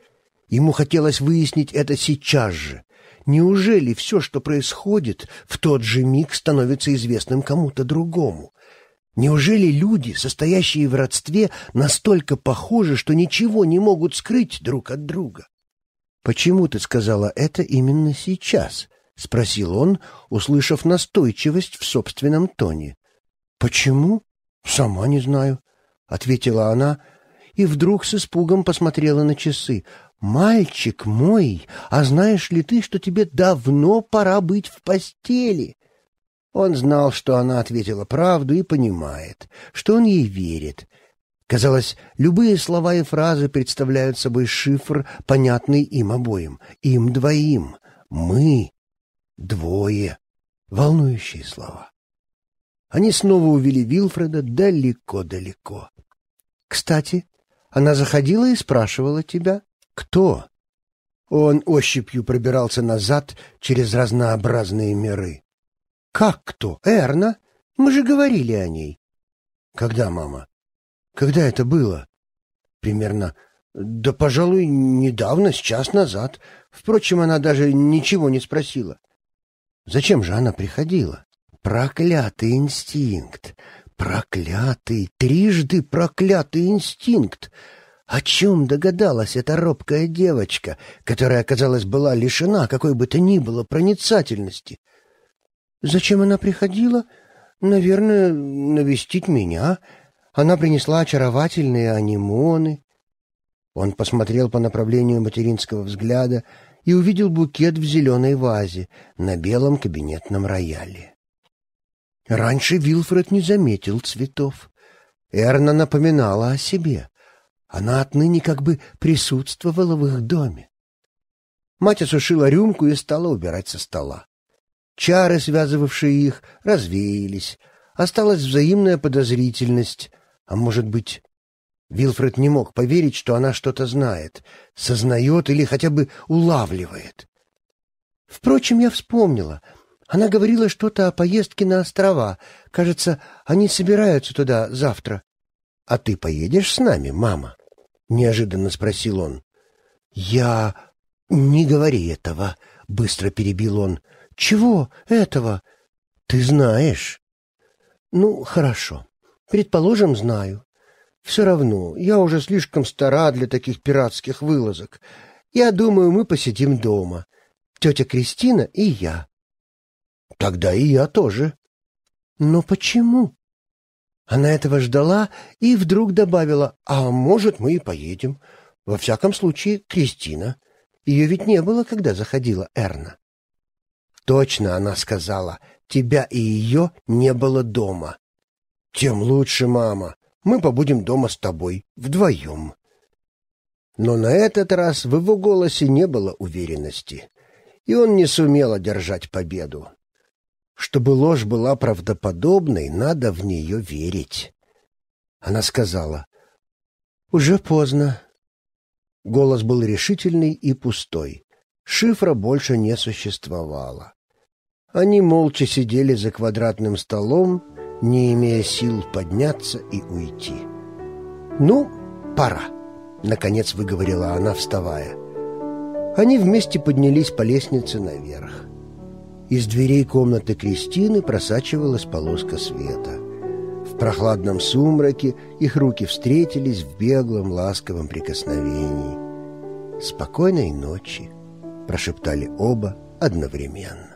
Ему хотелось выяснить это сейчас же. Неужели все, что происходит, в тот же миг становится известным кому-то другому? Неужели люди, состоящие в родстве, настолько похожи, что ничего не могут скрыть друг от друга? «Почему ты сказала это именно сейчас?» — спросил он, услышав настойчивость в собственном тоне. «Почему? Сама не знаю», — ответила она, и вдруг с испугом посмотрела на часы. «Мальчик мой, а знаешь ли ты, что тебе давно пора быть в постели?» Он знал, что она ответила правду и понимает, что он ей верит. Казалось, любые слова и фразы представляют собой шифр, понятный им обоим, им двоим. «Мы» — «двое» — волнующие слова. Они снова увели Вилфреда далеко-далеко. «Кстати, она заходила и спрашивала тебя, кто?» Он ощупью пробирался назад через разнообразные миры. «Как кто? Эрна? Мы же говорили о ней». «Когда, мама? Когда это было?» «Примерно. Да, пожалуй, недавно, с час назад. Впрочем, она даже ничего не спросила». «Зачем же она приходила?» «Проклятый инстинкт! Проклятый, трижды проклятый инстинкт! О чем догадалась эта робкая девочка, которая, казалось, была лишена какой бы то ни было проницательности? Зачем она приходила? Наверное, навестить меня. Она принесла очаровательные анимоны. Он посмотрел по направлению материнского взгляда и увидел букет в зеленой вазе на белом кабинетном рояле. Раньше Вилфред не заметил цветов. Эрна напоминала о себе. Она отныне как бы присутствовала в их доме. Мать осушила рюмку и стала убирать со стола. Чары, связывавшие их, развеялись. Осталась взаимная подозрительность. А может быть, Вилфред не мог поверить, что она что-то знает, сознает или хотя бы улавливает. Впрочем, я вспомнила — она говорила что-то о поездке на острова. Кажется, они собираются туда завтра. — А ты поедешь с нами, мама? — неожиданно спросил он. — Я... Не говори этого, — быстро перебил он. — Чего этого? Ты знаешь. — Ну, хорошо. Предположим, знаю. Все равно, я уже слишком стара для таких пиратских вылазок. Я думаю, мы посидим дома. Тетя Кристина и я. Тогда и я тоже. Но почему? Она этого ждала и вдруг добавила, а может, мы и поедем. Во всяком случае, Кристина. Ее ведь не было, когда заходила Эрна. Точно, она сказала, тебя и ее не было дома. Тем лучше, мама. Мы побудем дома с тобой, вдвоем. Но на этот раз в его голосе не было уверенности, и он не сумел одержать победу. Чтобы ложь была правдоподобной, надо в нее верить. Она сказала, «Уже поздно». Голос был решительный и пустой. Шифра больше не существовало. Они молча сидели за квадратным столом, не имея сил подняться и уйти. «Ну, пора», — наконец выговорила она, вставая. Они вместе поднялись по лестнице наверх. Из дверей комнаты Кристины просачивалась полоска света. В прохладном сумраке их руки встретились в беглом ласковом прикосновении. «Спокойной ночи!» – прошептали оба одновременно.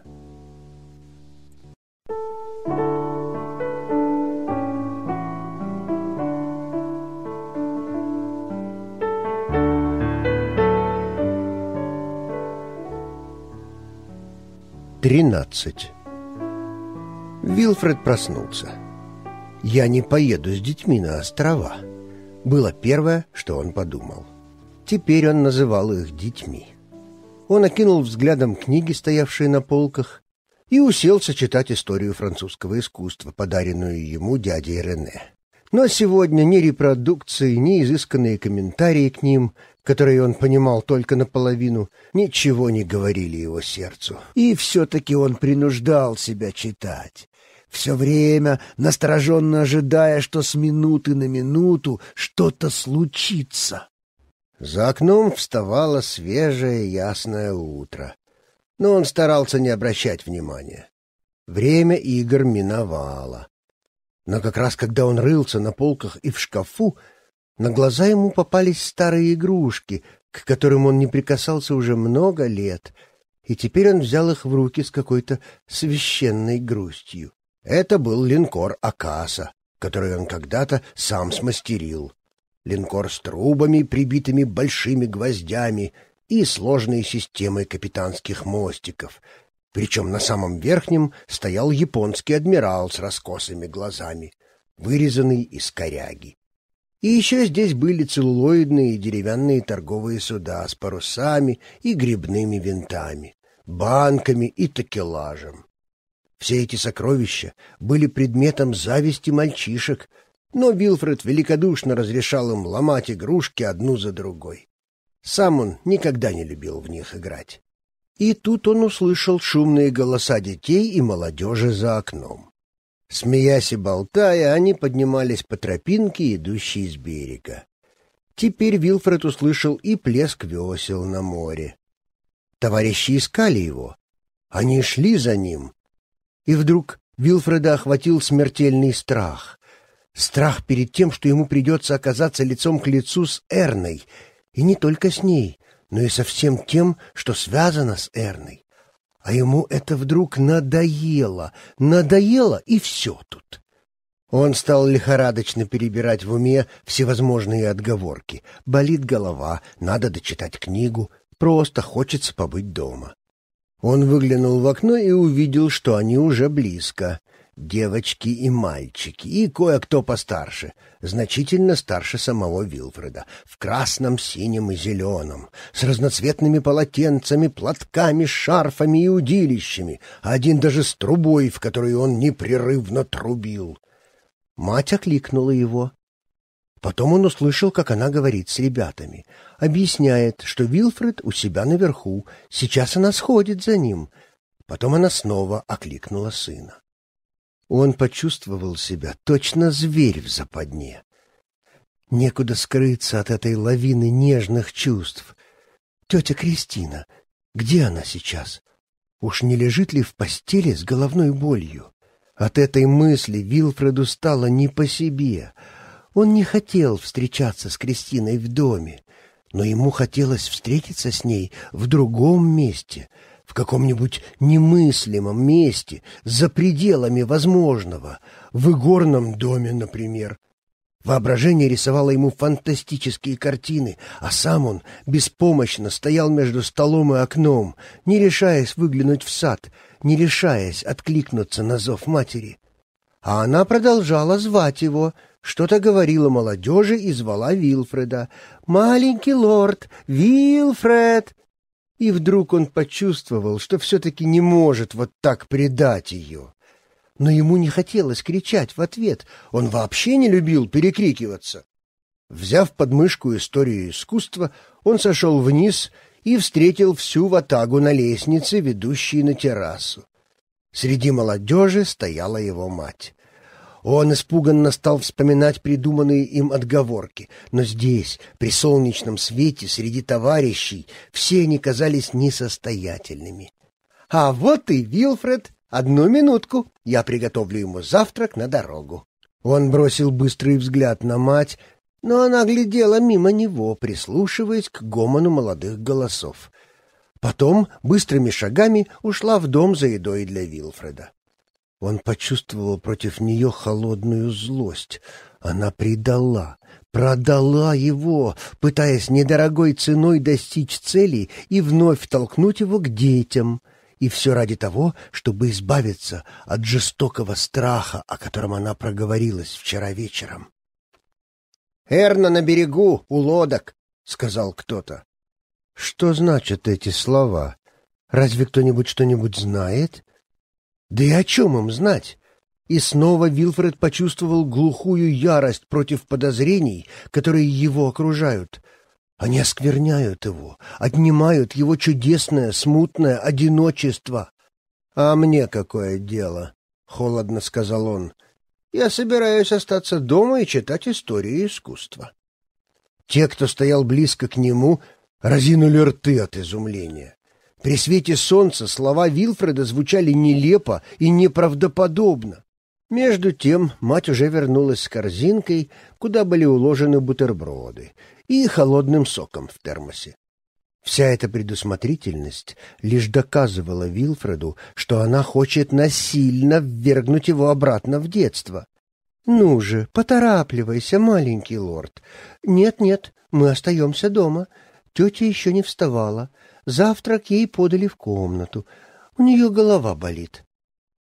13. Вилфред проснулся. «Я не поеду с детьми на острова», — было первое, что он подумал. Теперь он называл их детьми. Он окинул взглядом книги, стоявшие на полках, и уселся читать историю французского искусства, подаренную ему дядей Рене. Но сегодня ни репродукции, ни изысканные комментарии к ним — которые он понимал только наполовину, ничего не говорили его сердцу. И все-таки он принуждал себя читать. Все время настороженно ожидая, что с минуты на минуту что-то случится. За окном вставало свежее ясное утро. Но он старался не обращать внимания. Время игр миновало. Но как раз когда он рылся на полках и в шкафу, на глаза ему попались старые игрушки, к которым он не прикасался уже много лет, и теперь он взял их в руки с какой-то священной грустью. Это был линкор Акаса, который он когда-то сам смастерил. Линкор с трубами, прибитыми большими гвоздями, и сложной системой капитанских мостиков. Причем на самом верхнем стоял японский адмирал с раскосыми глазами, вырезанный из коряги. И еще здесь были целлулоидные и деревянные торговые суда с парусами и грибными винтами, банками и такелажем. Все эти сокровища были предметом зависти мальчишек, но Вилфред великодушно разрешал им ломать игрушки одну за другой. Сам он никогда не любил в них играть. И тут он услышал шумные голоса детей и молодежи за окном. Смеясь и болтая, они поднимались по тропинке, идущей с берега. Теперь Вилфред услышал и плеск весел на море. Товарищи искали его. Они шли за ним. И вдруг Вилфреда охватил смертельный страх. Страх перед тем, что ему придется оказаться лицом к лицу с Эрной. И не только с ней, но и со всем тем, что связано с Эрной. А ему это вдруг надоело, надоело и все тут. Он стал лихорадочно перебирать в уме всевозможные отговорки. Болит голова, надо дочитать книгу, просто хочется побыть дома. Он выглянул в окно и увидел, что они уже близко девочки и мальчики, и кое-кто постарше, значительно старше самого Вилфреда, в красном, синем и зеленом, с разноцветными полотенцами, платками, шарфами и удилищами, а один даже с трубой, в которую он непрерывно трубил. Мать окликнула его. Потом он услышал, как она говорит с ребятами. Объясняет, что Вилфред у себя наверху, сейчас она сходит за ним. Потом она снова окликнула сына. Он почувствовал себя точно зверь в западне. Некуда скрыться от этой лавины нежных чувств. Тетя Кристина, где она сейчас? Уж не лежит ли в постели с головной болью? От этой мысли Вилфреду стало не по себе. Он не хотел встречаться с Кристиной в доме, но ему хотелось встретиться с ней в другом месте — в каком-нибудь немыслимом месте, за пределами возможного, в игорном доме, например. Воображение рисовало ему фантастические картины, а сам он беспомощно стоял между столом и окном, не решаясь выглянуть в сад, не решаясь откликнуться на зов матери. А она продолжала звать его, что-то говорила молодежи и звала Вилфреда. «Маленький лорд! Вилфред!» И вдруг он почувствовал, что все-таки не может вот так предать ее. Но ему не хотелось кричать в ответ, он вообще не любил перекрикиваться. Взяв подмышку историю искусства, он сошел вниз и встретил всю ватагу на лестнице, ведущей на террасу. Среди молодежи стояла его мать. Он испуганно стал вспоминать придуманные им отговорки, но здесь, при солнечном свете, среди товарищей, все они казались несостоятельными. «А вот и Вилфред! Одну минутку, я приготовлю ему завтрак на дорогу». Он бросил быстрый взгляд на мать, но она глядела мимо него, прислушиваясь к гомону молодых голосов. Потом быстрыми шагами ушла в дом за едой для Вилфреда. Он почувствовал против нее холодную злость. Она предала, продала его, пытаясь недорогой ценой достичь цели и вновь толкнуть его к детям. И все ради того, чтобы избавиться от жестокого страха, о котором она проговорилась вчера вечером. «Эрна на берегу, у лодок!» — сказал кто-то. «Что значат эти слова? Разве кто-нибудь что-нибудь знает?» Да и о чем им знать? И снова Вилфред почувствовал глухую ярость против подозрений, которые его окружают. Они оскверняют его, отнимают его чудесное, смутное одиночество. «А мне какое дело?» — холодно сказал он. «Я собираюсь остаться дома и читать истории искусства». Те, кто стоял близко к нему, разинули рты от изумления. При свете солнца слова Вилфреда звучали нелепо и неправдоподобно. Между тем мать уже вернулась с корзинкой, куда были уложены бутерброды, и холодным соком в термосе. Вся эта предусмотрительность лишь доказывала Вилфреду, что она хочет насильно ввергнуть его обратно в детство. «Ну же, поторапливайся, маленький лорд. Нет-нет, мы остаемся дома. Тетя еще не вставала. Завтрак ей подали в комнату. У нее голова болит.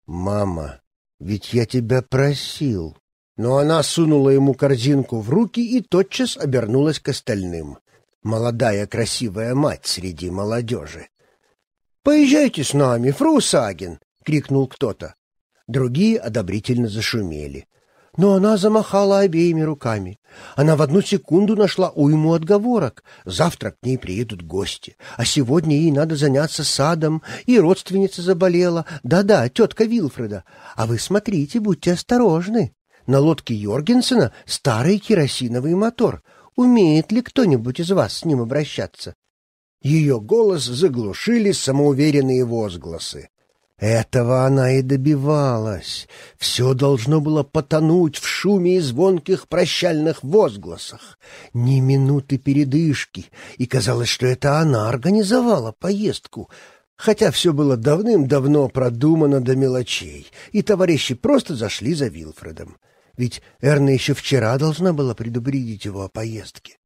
«Мама, ведь я тебя просил!» Но она сунула ему корзинку в руки и тотчас обернулась к остальным. Молодая красивая мать среди молодежи. «Поезжайте с нами, Фрусагин! крикнул кто-то. Другие одобрительно зашумели но она замахала обеими руками. Она в одну секунду нашла уйму отговорок. Завтра к ней приедут гости, а сегодня ей надо заняться садом, и родственница заболела. Да-да, тетка Вилфреда. А вы смотрите, будьте осторожны. На лодке Йоргенсена старый керосиновый мотор. Умеет ли кто-нибудь из вас с ним обращаться? Ее голос заглушили самоуверенные возгласы. Этого она и добивалась. Все должно было потонуть в шуме и звонких прощальных возгласах. Ни минуты передышки, и казалось, что это она организовала поездку, хотя все было давным-давно продумано до мелочей, и товарищи просто зашли за Вилфредом. Ведь Эрна еще вчера должна была предупредить его о поездке.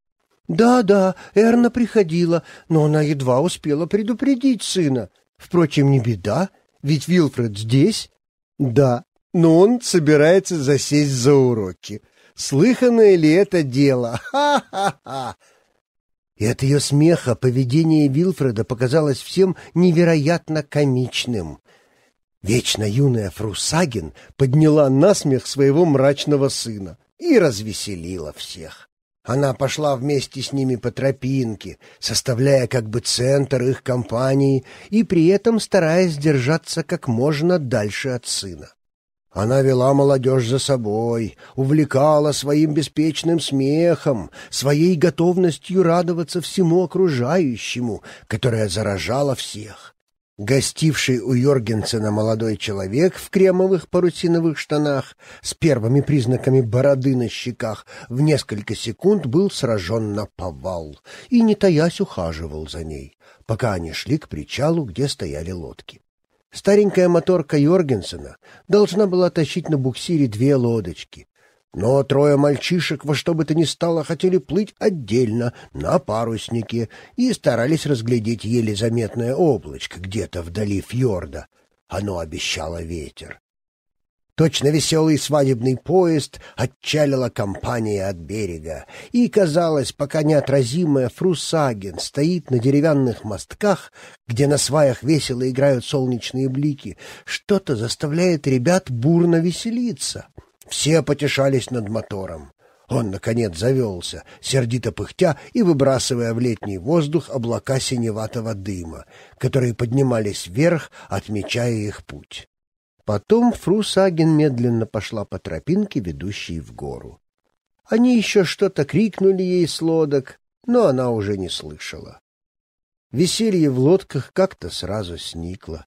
Да-да, Эрна приходила, но она едва успела предупредить сына. Впрочем, не беда, — ведь Вилфред здесь? Да, но он собирается засесть за уроки. Слыханное ли это дело? Ха-ха-ха! И от ее смеха поведение Вилфреда показалось всем невероятно комичным. Вечно юная Фрусагин подняла насмех своего мрачного сына и развеселила всех. Она пошла вместе с ними по тропинке, составляя как бы центр их компании и при этом стараясь держаться как можно дальше от сына. Она вела молодежь за собой, увлекала своим беспечным смехом, своей готовностью радоваться всему окружающему, которое заражало всех. Гостивший у Йоргенсена молодой человек в кремовых парусиновых штанах с первыми признаками бороды на щеках в несколько секунд был сражен на повал и, не таясь, ухаживал за ней, пока они шли к причалу, где стояли лодки. Старенькая моторка Йоргенсена должна была тащить на буксире две лодочки, но трое мальчишек во что бы то ни стало хотели плыть отдельно, на паруснике, и старались разглядеть еле заметное облачко где-то вдали фьорда. Оно обещало ветер. Точно веселый свадебный поезд отчалила компания от берега, и, казалось, пока неотразимая Фрусаген стоит на деревянных мостках, где на сваях весело играют солнечные блики, что-то заставляет ребят бурно веселиться. Все потешались над мотором. Он, наконец, завелся, сердито пыхтя и выбрасывая в летний воздух облака синеватого дыма, которые поднимались вверх, отмечая их путь. Потом фру Фрусаген медленно пошла по тропинке, ведущей в гору. Они еще что-то крикнули ей с лодок, но она уже не слышала. Веселье в лодках как-то сразу сникло.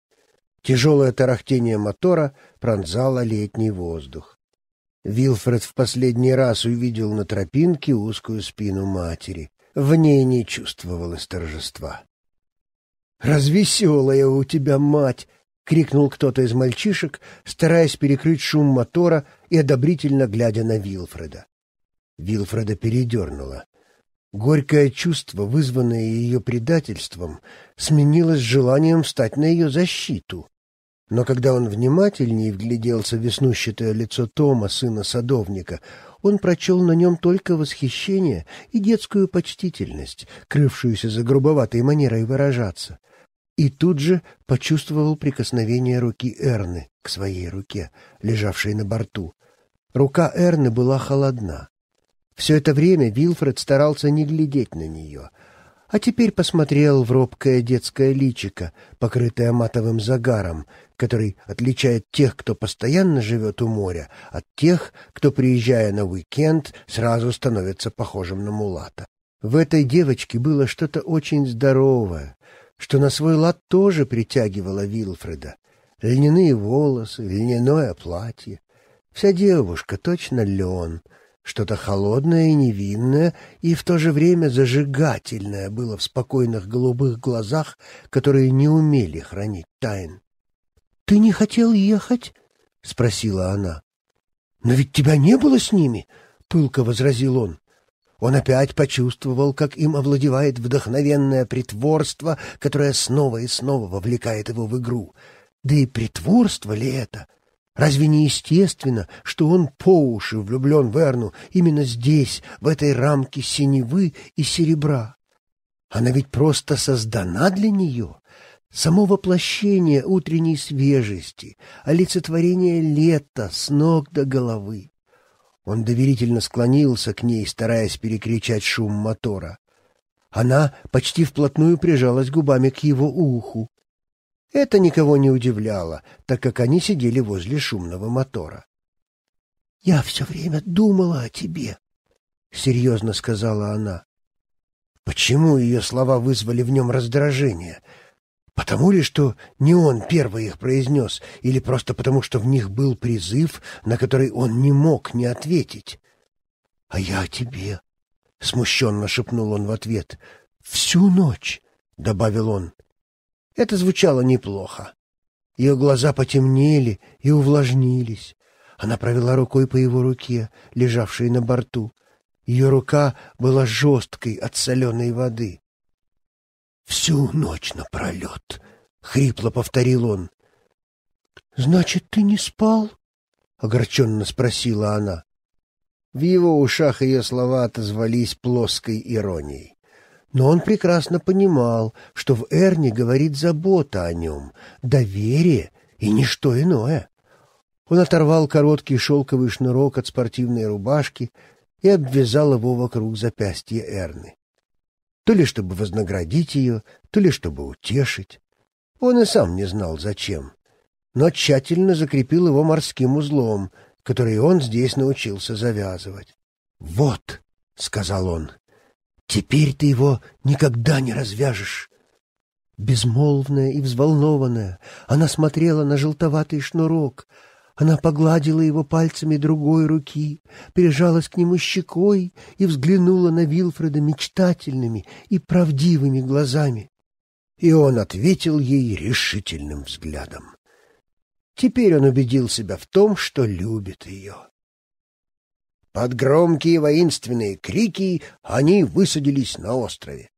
Тяжелое тарахтение мотора пронзало летний воздух. Вилфред в последний раз увидел на тропинке узкую спину матери. В ней не чувствовалось торжества. «Развеселая у тебя мать!» — крикнул кто-то из мальчишек, стараясь перекрыть шум мотора и одобрительно глядя на Вилфреда. Вилфреда передернуло. Горькое чувство, вызванное ее предательством, сменилось желанием встать на ее защиту. Но когда он внимательнее вгляделся в веснущатое лицо Тома, сына садовника, он прочел на нем только восхищение и детскую почтительность, крывшуюся за грубоватой манерой выражаться. И тут же почувствовал прикосновение руки Эрны к своей руке, лежавшей на борту. Рука Эрны была холодна. Все это время Вилфред старался не глядеть на нее — а теперь посмотрел в робкое детское личико, покрытое матовым загаром, который отличает тех, кто постоянно живет у моря, от тех, кто, приезжая на уикенд, сразу становится похожим на мулата. В этой девочке было что-то очень здоровое, что на свой лад тоже притягивало Вилфреда. Льняные волосы, льняное платье. Вся девушка точно лен. Что-то холодное и невинное, и в то же время зажигательное было в спокойных голубых глазах, которые не умели хранить тайн. «Ты не хотел ехать?» — спросила она. «Но ведь тебя не было с ними!» — пылко возразил он. Он опять почувствовал, как им овладевает вдохновенное притворство, которое снова и снова вовлекает его в игру. Да и притворство ли это? Разве не естественно, что он по уши влюблен в Эрну именно здесь, в этой рамке синевы и серебра? Она ведь просто создана для нее. Само воплощение утренней свежести, олицетворение лета с ног до головы. Он доверительно склонился к ней, стараясь перекричать шум мотора. Она почти вплотную прижалась губами к его уху. Это никого не удивляло, так как они сидели возле шумного мотора. — Я все время думала о тебе, — серьезно сказала она. Почему ее слова вызвали в нем раздражение? — Потому ли, что не он первый их произнес, или просто потому, что в них был призыв, на который он не мог не ответить? — А я тебе, — смущенно шепнул он в ответ. — Всю ночь, — добавил он. Это звучало неплохо. Ее глаза потемнели и увлажнились. Она провела рукой по его руке, лежавшей на борту. Ее рука была жесткой от соленой воды всю ночь напролет», — хрипло повторил он. «Значит, ты не спал?» — огорченно спросила она. В его ушах ее слова отозвались плоской иронией. Но он прекрасно понимал, что в Эрне говорит забота о нем, доверие и ничто иное. Он оторвал короткий шелковый шнурок от спортивной рубашки и обвязал его вокруг запястья Эрны то ли чтобы вознаградить ее, то ли чтобы утешить. Он и сам не знал, зачем, но тщательно закрепил его морским узлом, который он здесь научился завязывать. «Вот», — сказал он, — «теперь ты его никогда не развяжешь». Безмолвная и взволнованная, она смотрела на желтоватый шнурок, она погладила его пальцами другой руки, прижалась к нему щекой и взглянула на Вильфреда мечтательными и правдивыми глазами. И он ответил ей решительным взглядом. Теперь он убедил себя в том, что любит ее. Под громкие воинственные крики они высадились на острове.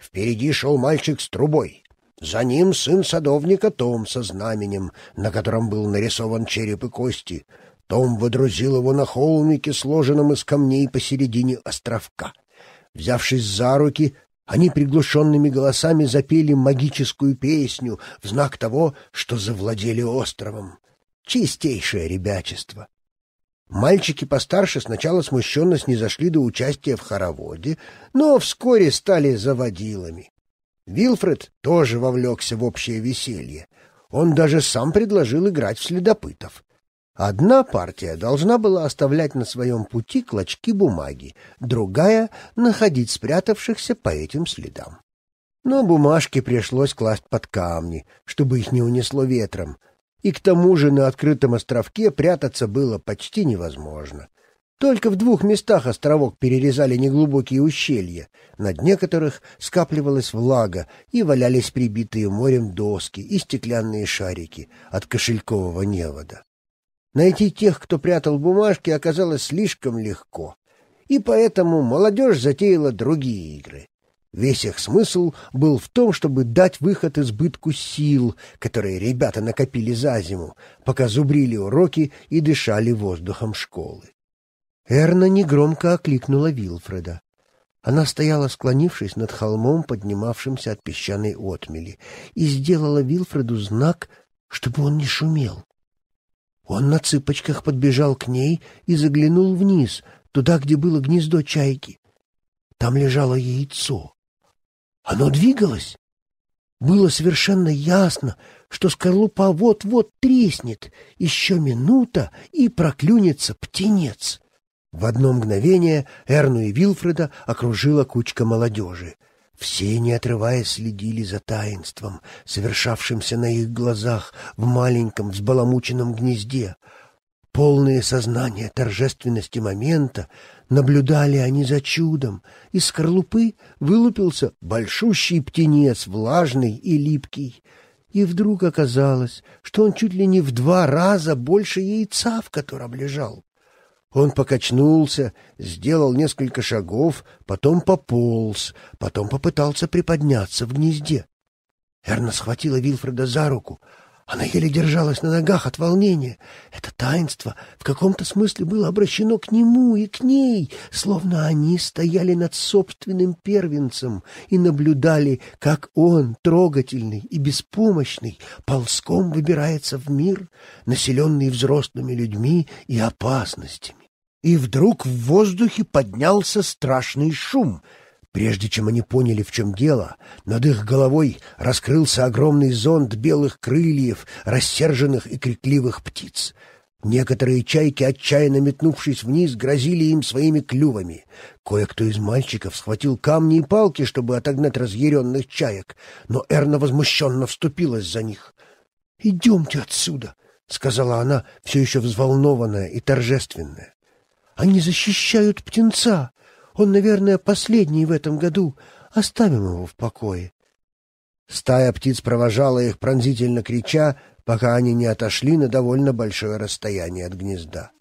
Впереди шел мальчик с трубой. За ним сын садовника Том со знаменем, на котором был нарисован череп и кости. Том водрузил его на холмике, сложенном из камней посередине островка. Взявшись за руки, они приглушенными голосами запели магическую песню в знак того, что завладели островом. Чистейшее ребячество. Мальчики постарше сначала смущенно снизошли до участия в хороводе, но вскоре стали заводилами. Вилфред тоже вовлекся в общее веселье. Он даже сам предложил играть в следопытов. Одна партия должна была оставлять на своем пути клочки бумаги, другая — находить спрятавшихся по этим следам. Но бумажки пришлось класть под камни, чтобы их не унесло ветром, и к тому же на открытом островке прятаться было почти невозможно. Только в двух местах островок перерезали неглубокие ущелья, над некоторых скапливалась влага, и валялись прибитые морем доски и стеклянные шарики от кошелькового невода. Найти тех, кто прятал бумажки, оказалось слишком легко, и поэтому молодежь затеяла другие игры. Весь их смысл был в том, чтобы дать выход избытку сил, которые ребята накопили за зиму, пока зубрили уроки и дышали воздухом школы. Эрна негромко окликнула Вилфреда. Она стояла, склонившись над холмом, поднимавшимся от песчаной отмели, и сделала Вилфреду знак, чтобы он не шумел. Он на цыпочках подбежал к ней и заглянул вниз, туда, где было гнездо чайки. Там лежало яйцо. Оно двигалось. Было совершенно ясно, что скорлупа вот-вот треснет, еще минута, и проклюнется птенец. В одно мгновение Эрну и Вилфреда окружила кучка молодежи. Все, не отрываясь, следили за таинством, совершавшимся на их глазах в маленьком взбаламученном гнезде. Полные сознания торжественности момента, наблюдали они за чудом. Из скорлупы вылупился большущий птенец, влажный и липкий. И вдруг оказалось, что он чуть ли не в два раза больше яйца, в котором лежал. Он покачнулся, сделал несколько шагов, потом пополз, потом попытался приподняться в гнезде. Эрна схватила Вильфреда за руку. Она еле держалась на ногах от волнения. Это таинство в каком-то смысле было обращено к нему и к ней, словно они стояли над собственным первенцем и наблюдали, как он, трогательный и беспомощный, ползком выбирается в мир, населенный взрослыми людьми и опасностями и вдруг в воздухе поднялся страшный шум. Прежде чем они поняли, в чем дело, над их головой раскрылся огромный зонт белых крыльев, рассерженных и крикливых птиц. Некоторые чайки, отчаянно метнувшись вниз, грозили им своими клювами. Кое-кто из мальчиков схватил камни и палки, чтобы отогнать разъяренных чаек, но Эрна возмущенно вступилась за них. «Идемте отсюда!» — сказала она, все еще взволнованная и торжественная. Они защищают птенца. Он, наверное, последний в этом году. Оставим его в покое. Стая птиц провожала их, пронзительно крича, пока они не отошли на довольно большое расстояние от гнезда.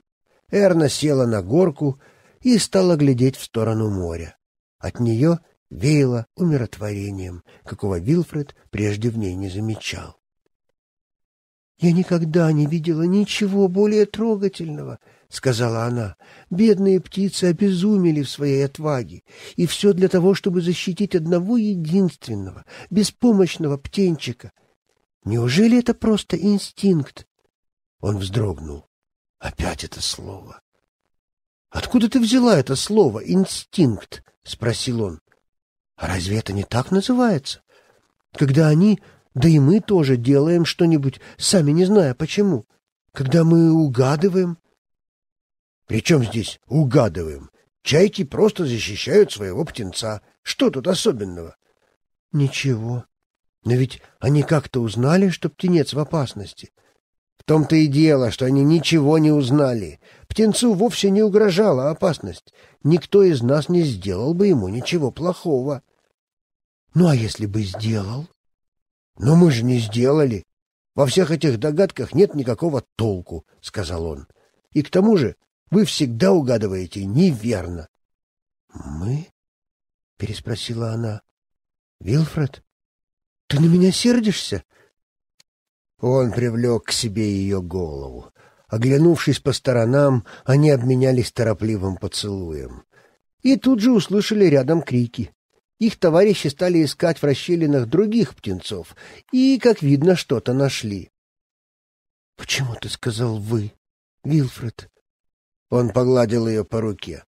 Эрна села на горку и стала глядеть в сторону моря. От нее веяло умиротворением, какого Вилфред прежде в ней не замечал. «Я никогда не видела ничего более трогательного», — сказала она. «Бедные птицы обезумели в своей отваге, и все для того, чтобы защитить одного единственного, беспомощного птенчика. Неужели это просто инстинкт?» Он вздрогнул. «Опять это слово!» «Откуда ты взяла это слово, инстинкт?» — спросил он. «А разве это не так называется? Когда они, да и мы тоже делаем что-нибудь, сами не зная почему, когда мы угадываем...» Причем здесь угадываем. Чайки просто защищают своего птенца. Что тут особенного? Ничего. Но ведь они как-то узнали, что птенец в опасности. В том-то и дело, что они ничего не узнали. Птенцу вовсе не угрожала опасность. Никто из нас не сделал бы ему ничего плохого. Ну а если бы сделал? Но мы же не сделали. Во всех этих догадках нет никакого толку, сказал он. И к тому же вы всегда угадываете неверно. — Мы? — переспросила она. — Вилфред, ты на меня сердишься? Он привлек к себе ее голову. Оглянувшись по сторонам, они обменялись торопливым поцелуем. И тут же услышали рядом крики. Их товарищи стали искать в расщелинах других птенцов и, как видно, что-то нашли. — Почему ты сказал «вы», Вилфред? Он погладил ее по руке.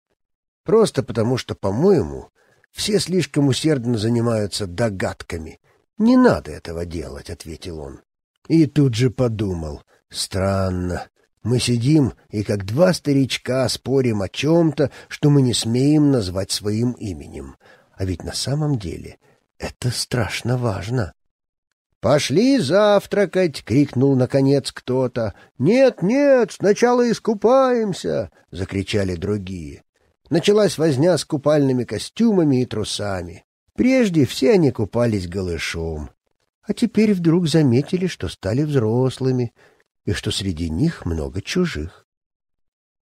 «Просто потому, что, по-моему, все слишком усердно занимаются догадками. Не надо этого делать», — ответил он. И тут же подумал. «Странно. Мы сидим и, как два старичка, спорим о чем-то, что мы не смеем назвать своим именем. А ведь на самом деле это страшно важно». «Пошли завтракать!» — крикнул, наконец, кто-то. «Нет, нет, сначала искупаемся!» — закричали другие. Началась возня с купальными костюмами и трусами. Прежде все они купались голышом. А теперь вдруг заметили, что стали взрослыми, и что среди них много чужих.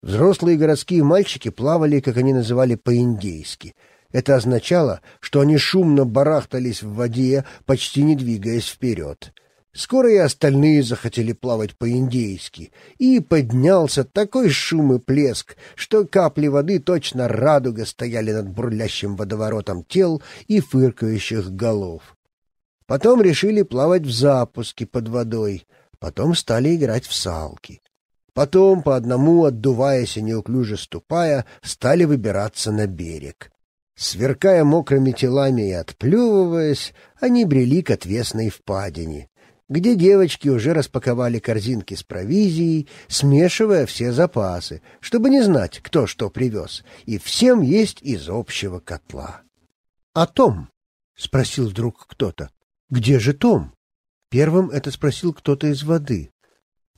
Взрослые городские мальчики плавали, как они называли, по-индейски — это означало, что они шумно барахтались в воде, почти не двигаясь вперед. Скоро и остальные захотели плавать по-индейски, и поднялся такой шум и плеск, что капли воды точно радуга стояли над бурлящим водоворотом тел и фыркающих голов. Потом решили плавать в запуске под водой, потом стали играть в салки. Потом, по одному, отдуваясь и неуклюже ступая, стали выбираться на берег. Сверкая мокрыми телами и отплевываясь, они брели к отвесной впадине, где девочки уже распаковали корзинки с провизией, смешивая все запасы, чтобы не знать, кто что привез, и всем есть из общего котла. — А Том? — спросил вдруг кто-то. — Где же Том? Первым это спросил кто-то из воды.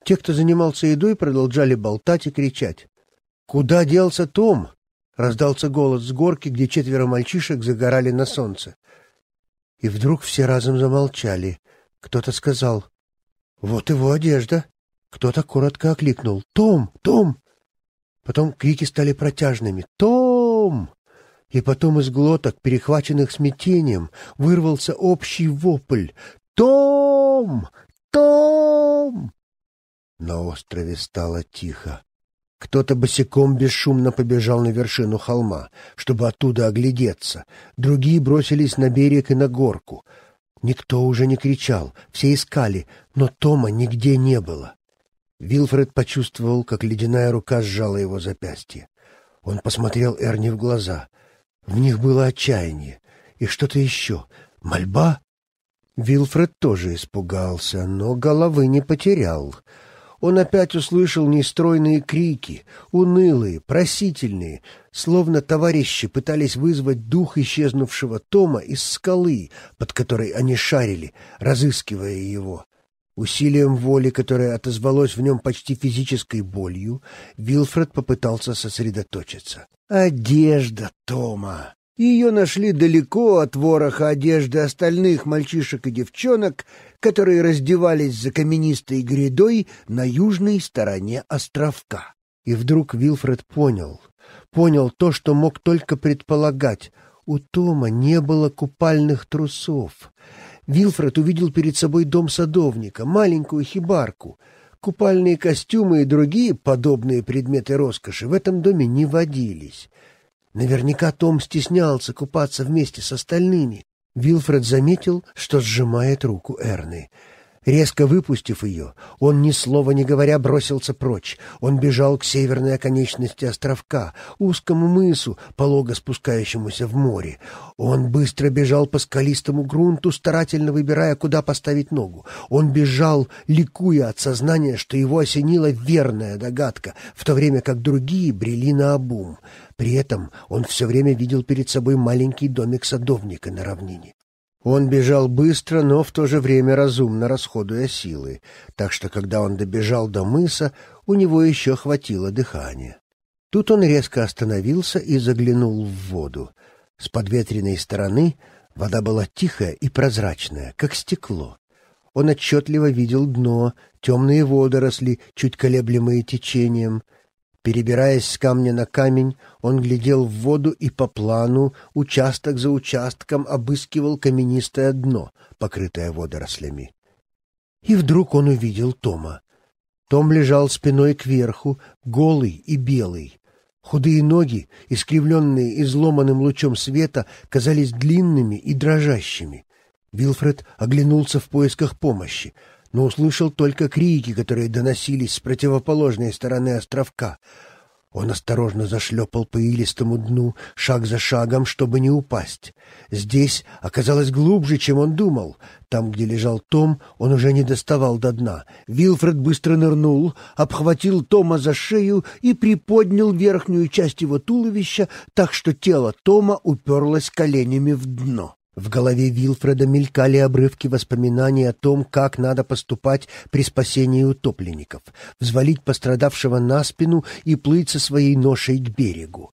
Те, кто занимался едой, продолжали болтать и кричать. — Куда делся Том? Раздался голос с горки, где четверо мальчишек загорали на солнце. И вдруг все разом замолчали. Кто-то сказал «Вот его одежда!» Кто-то коротко окликнул «Том! Том!» Потом крики стали протяжными «Том!» И потом из глоток, перехваченных смятением, вырвался общий вопль «Том! Том!» На острове стало тихо. Кто-то босиком бесшумно побежал на вершину холма, чтобы оттуда оглядеться. Другие бросились на берег и на горку. Никто уже не кричал, все искали, но Тома нигде не было. Вилфред почувствовал, как ледяная рука сжала его запястье. Он посмотрел Эрни в глаза. В них было отчаяние. И что-то еще. Мольба? Вилфред тоже испугался, но головы не потерял — он опять услышал нестройные крики, унылые, просительные, словно товарищи пытались вызвать дух исчезнувшего Тома из скалы, под которой они шарили, разыскивая его. Усилием воли, которое отозвалось в нем почти физической болью, Вилфред попытался сосредоточиться. «Одежда Тома!» Ее нашли далеко от вороха одежды остальных мальчишек и девчонок которые раздевались за каменистой грядой на южной стороне островка. И вдруг Вилфред понял, понял то, что мог только предполагать. У Тома не было купальных трусов. Вилфред увидел перед собой дом садовника, маленькую хибарку. Купальные костюмы и другие подобные предметы роскоши в этом доме не водились. Наверняка Том стеснялся купаться вместе с остальными, Вилфред заметил, что сжимает руку Эрны. Резко выпустив ее, он, ни слова не говоря, бросился прочь. Он бежал к северной оконечности островка, узкому мысу, полого спускающемуся в море. Он быстро бежал по скалистому грунту, старательно выбирая, куда поставить ногу. Он бежал, ликуя от сознания, что его осенила верная догадка, в то время как другие брели на обум. При этом он все время видел перед собой маленький домик садовника на равнине. Он бежал быстро, но в то же время разумно расходуя силы, так что когда он добежал до мыса, у него еще хватило дыхания. Тут он резко остановился и заглянул в воду. С подветренной стороны вода была тихая и прозрачная, как стекло. Он отчетливо видел дно, темные водоросли, чуть колеблемые течением — Перебираясь с камня на камень, он глядел в воду и по плану, участок за участком, обыскивал каменистое дно, покрытое водорослями. И вдруг он увидел Тома. Том лежал спиной кверху, голый и белый. Худые ноги, искривленные изломанным лучом света, казались длинными и дрожащими. Вилфред оглянулся в поисках помощи но услышал только крики, которые доносились с противоположной стороны островка. Он осторожно зашлепал по илистому дну, шаг за шагом, чтобы не упасть. Здесь оказалось глубже, чем он думал. Там, где лежал Том, он уже не доставал до дна. Вилфред быстро нырнул, обхватил Тома за шею и приподнял верхнюю часть его туловища так, что тело Тома уперлось коленями в дно. В голове Вилфреда мелькали обрывки воспоминаний о том, как надо поступать при спасении утопленников, взвалить пострадавшего на спину и плыть со своей ношей к берегу.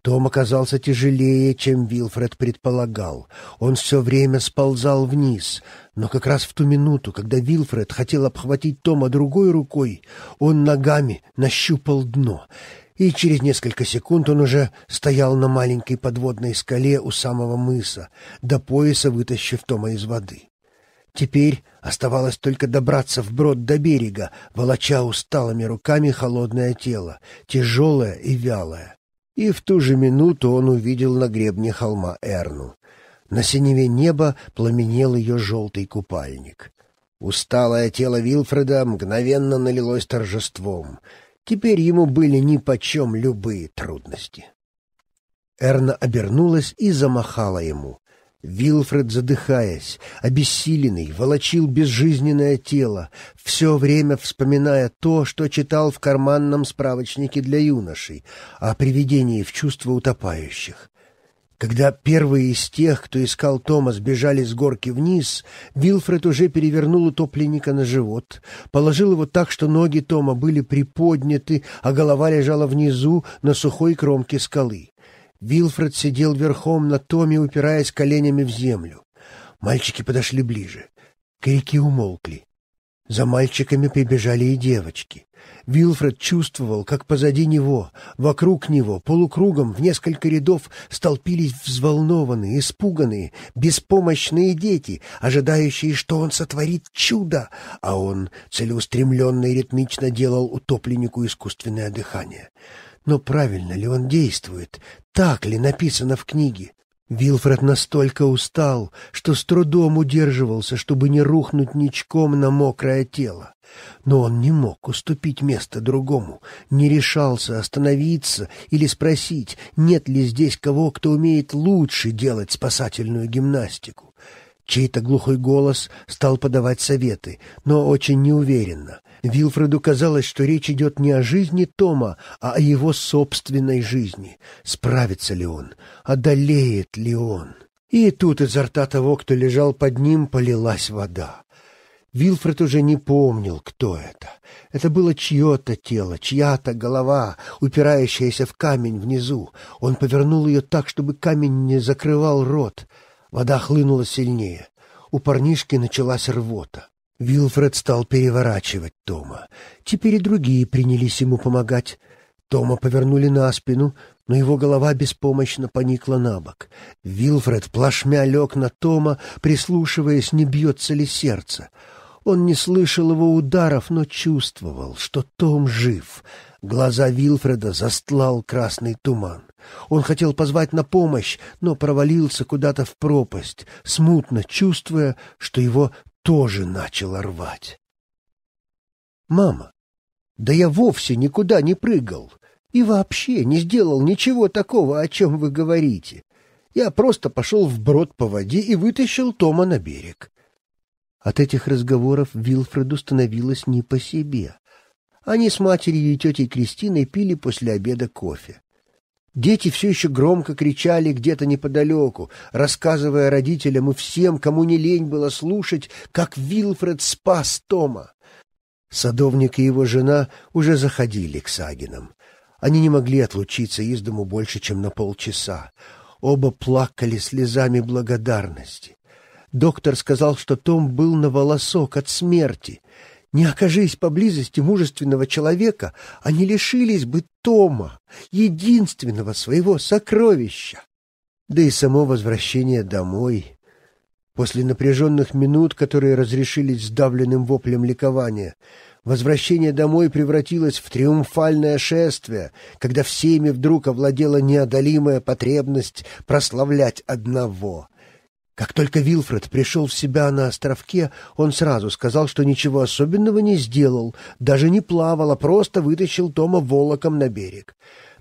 Том оказался тяжелее, чем Вилфред предполагал. Он все время сползал вниз, но как раз в ту минуту, когда Вилфред хотел обхватить Тома другой рукой, он ногами нащупал дно — и через несколько секунд он уже стоял на маленькой подводной скале у самого мыса, до пояса вытащив Тома из воды. Теперь оставалось только добраться вброд до берега, волоча усталыми руками холодное тело, тяжелое и вялое. И в ту же минуту он увидел на гребне холма Эрну. На синеве неба пламенел ее желтый купальник. Усталое тело Вилфреда мгновенно налилось торжеством — Теперь ему были нипочем любые трудности. Эрна обернулась и замахала ему. Вилфред, задыхаясь, обессиленный, волочил безжизненное тело, все время вспоминая то, что читал в карманном справочнике для юношей, о приведении в чувство утопающих. Когда первые из тех, кто искал Тома, сбежали с горки вниз, Вилфред уже перевернул утопленника на живот, положил его так, что ноги Тома были приподняты, а голова лежала внизу на сухой кромке скалы. Вилфред сидел верхом на Томе, упираясь коленями в землю. Мальчики подошли ближе. Крики умолкли. За мальчиками прибежали и девочки. Вилфред чувствовал, как позади него, вокруг него, полукругом в несколько рядов столпились взволнованные, испуганные, беспомощные дети, ожидающие, что он сотворит чудо, а он целеустремленно и ритмично делал утопленнику искусственное дыхание. Но правильно ли он действует? Так ли написано в книге? Вилфред настолько устал, что с трудом удерживался, чтобы не рухнуть ничком на мокрое тело. Но он не мог уступить место другому, не решался остановиться или спросить, нет ли здесь кого, кто умеет лучше делать спасательную гимнастику. Чей-то глухой голос стал подавать советы, но очень неуверенно. Вилфреду казалось, что речь идет не о жизни Тома, а о его собственной жизни. Справится ли он? Одолеет ли он? И тут изо рта того, кто лежал под ним, полилась вода. Вилфред уже не помнил, кто это. Это было чье-то тело, чья-то голова, упирающаяся в камень внизу. Он повернул ее так, чтобы камень не закрывал рот. Вода хлынула сильнее. У парнишки началась рвота. Вилфред стал переворачивать Тома. Теперь и другие принялись ему помогать. Тома повернули на спину, но его голова беспомощно поникла на бок. Вилфред плашмя лег на Тома, прислушиваясь, не бьется ли сердце. Он не слышал его ударов, но чувствовал, что Том жив. Глаза Вилфреда застлал красный туман. Он хотел позвать на помощь, но провалился куда-то в пропасть, смутно чувствуя, что его тоже начало рвать. «Мама, да я вовсе никуда не прыгал и вообще не сделал ничего такого, о чем вы говорите. Я просто пошел вброд по воде и вытащил Тома на берег». От этих разговоров Вилфреду становилось не по себе. Они с матерью и тетей Кристиной пили после обеда кофе. Дети все еще громко кричали где-то неподалеку, рассказывая родителям и всем, кому не лень было слушать, как Вилфред спас Тома. Садовник и его жена уже заходили к Сагинам. Они не могли отлучиться из дому больше, чем на полчаса. Оба плакали слезами благодарности. Доктор сказал, что Том был на волосок от смерти — не окажись поблизости мужественного человека, они лишились бы Тома, единственного своего сокровища. Да и само возвращение домой. После напряженных минут, которые разрешились сдавленным воплем ликования, возвращение домой превратилось в триумфальное шествие, когда всеми вдруг овладела неодолимая потребность прославлять одного, как только Вилфред пришел в себя на островке, он сразу сказал, что ничего особенного не сделал, даже не плавал, а просто вытащил Тома волоком на берег.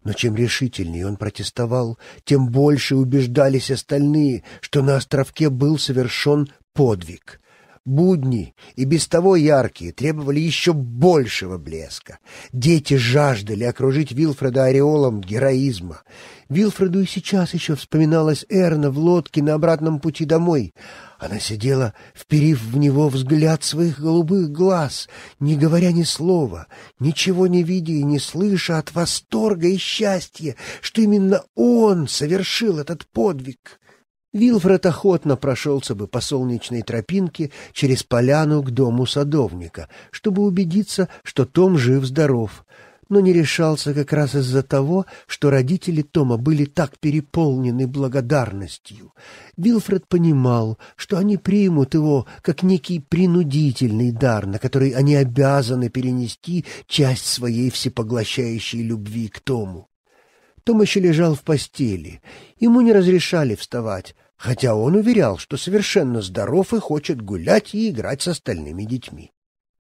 Но чем решительнее он протестовал, тем больше убеждались остальные, что на островке был совершен подвиг. Будни, и без того яркие, требовали еще большего блеска. Дети жаждали окружить Вилфреда ореолом героизма. Вилфреду и сейчас еще вспоминалась Эрна в лодке на обратном пути домой. Она сидела, вперив в него взгляд своих голубых глаз, не говоря ни слова, ничего не видя и не слыша от восторга и счастья, что именно он совершил этот подвиг. Вилфред охотно прошелся бы по солнечной тропинке через поляну к дому садовника, чтобы убедиться, что Том жив-здоров, но не решался как раз из-за того, что родители Тома были так переполнены благодарностью. Вилфред понимал, что они примут его как некий принудительный дар, на который они обязаны перенести часть своей всепоглощающей любви к Тому. Том еще лежал в постели. Ему не разрешали вставать, хотя он уверял, что совершенно здоров и хочет гулять и играть с остальными детьми.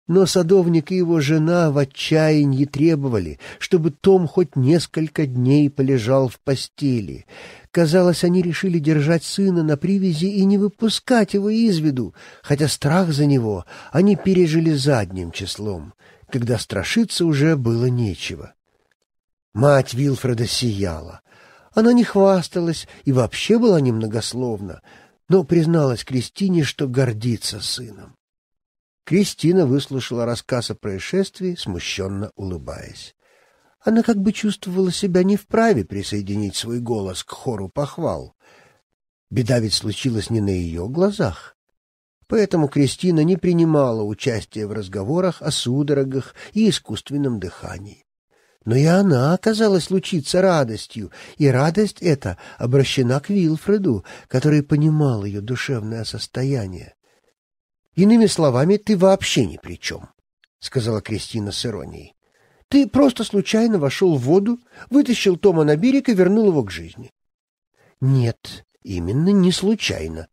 Но садовник и его жена в отчаянии требовали, чтобы Том хоть несколько дней полежал в постели. Казалось, они решили держать сына на привязи и не выпускать его из виду, хотя страх за него они пережили задним числом, когда страшиться уже было нечего. Мать Вилфреда сияла. Она не хвасталась и вообще была немногословна, но призналась Кристине, что гордится сыном. Кристина выслушала рассказ о происшествии, смущенно улыбаясь. Она как бы чувствовала себя не вправе присоединить свой голос к хору похвал. Беда ведь случилась не на ее глазах. Поэтому Кристина не принимала участия в разговорах о судорогах и искусственном дыхании. Но и она оказалась лучиться радостью, и радость эта обращена к Вильфреду, который понимал ее душевное состояние. «Иными словами, ты вообще ни при чем», — сказала Кристина с иронией. «Ты просто случайно вошел в воду, вытащил Тома на берег и вернул его к жизни». «Нет, именно не случайно.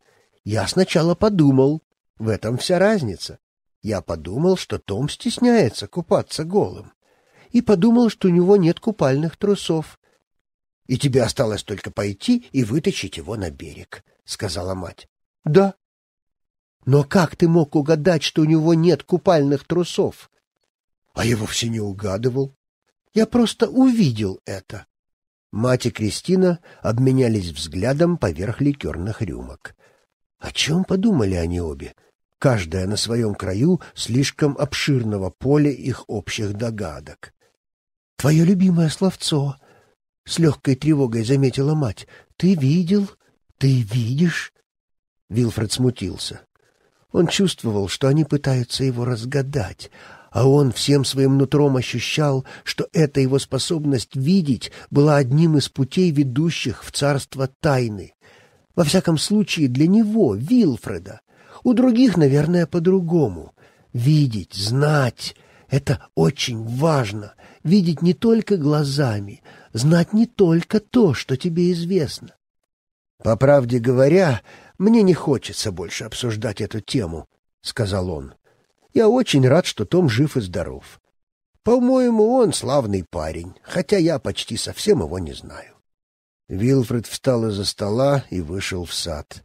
Я сначала подумал. В этом вся разница. Я подумал, что Том стесняется купаться голым и подумал, что у него нет купальных трусов. — И тебе осталось только пойти и вытащить его на берег, — сказала мать. — Да. — Но как ты мог угадать, что у него нет купальных трусов? — А я вовсе не угадывал. Я просто увидел это. Мать и Кристина обменялись взглядом поверх ликерных рюмок. О чем подумали они обе? Каждая на своем краю слишком обширного поля их общих догадок. «Твое любимое словцо!» — с легкой тревогой заметила мать. «Ты видел? Ты видишь?» Вилфред смутился. Он чувствовал, что они пытаются его разгадать, а он всем своим нутром ощущал, что эта его способность видеть была одним из путей, ведущих в царство тайны. Во всяком случае, для него, Вилфреда. У других, наверное, по-другому. Видеть, знать — это очень важно — видеть не только глазами, знать не только то, что тебе известно. «По правде говоря, мне не хочется больше обсуждать эту тему», — сказал он. «Я очень рад, что Том жив и здоров. По-моему, он славный парень, хотя я почти совсем его не знаю». Вилфред встал из-за стола и вышел в сад.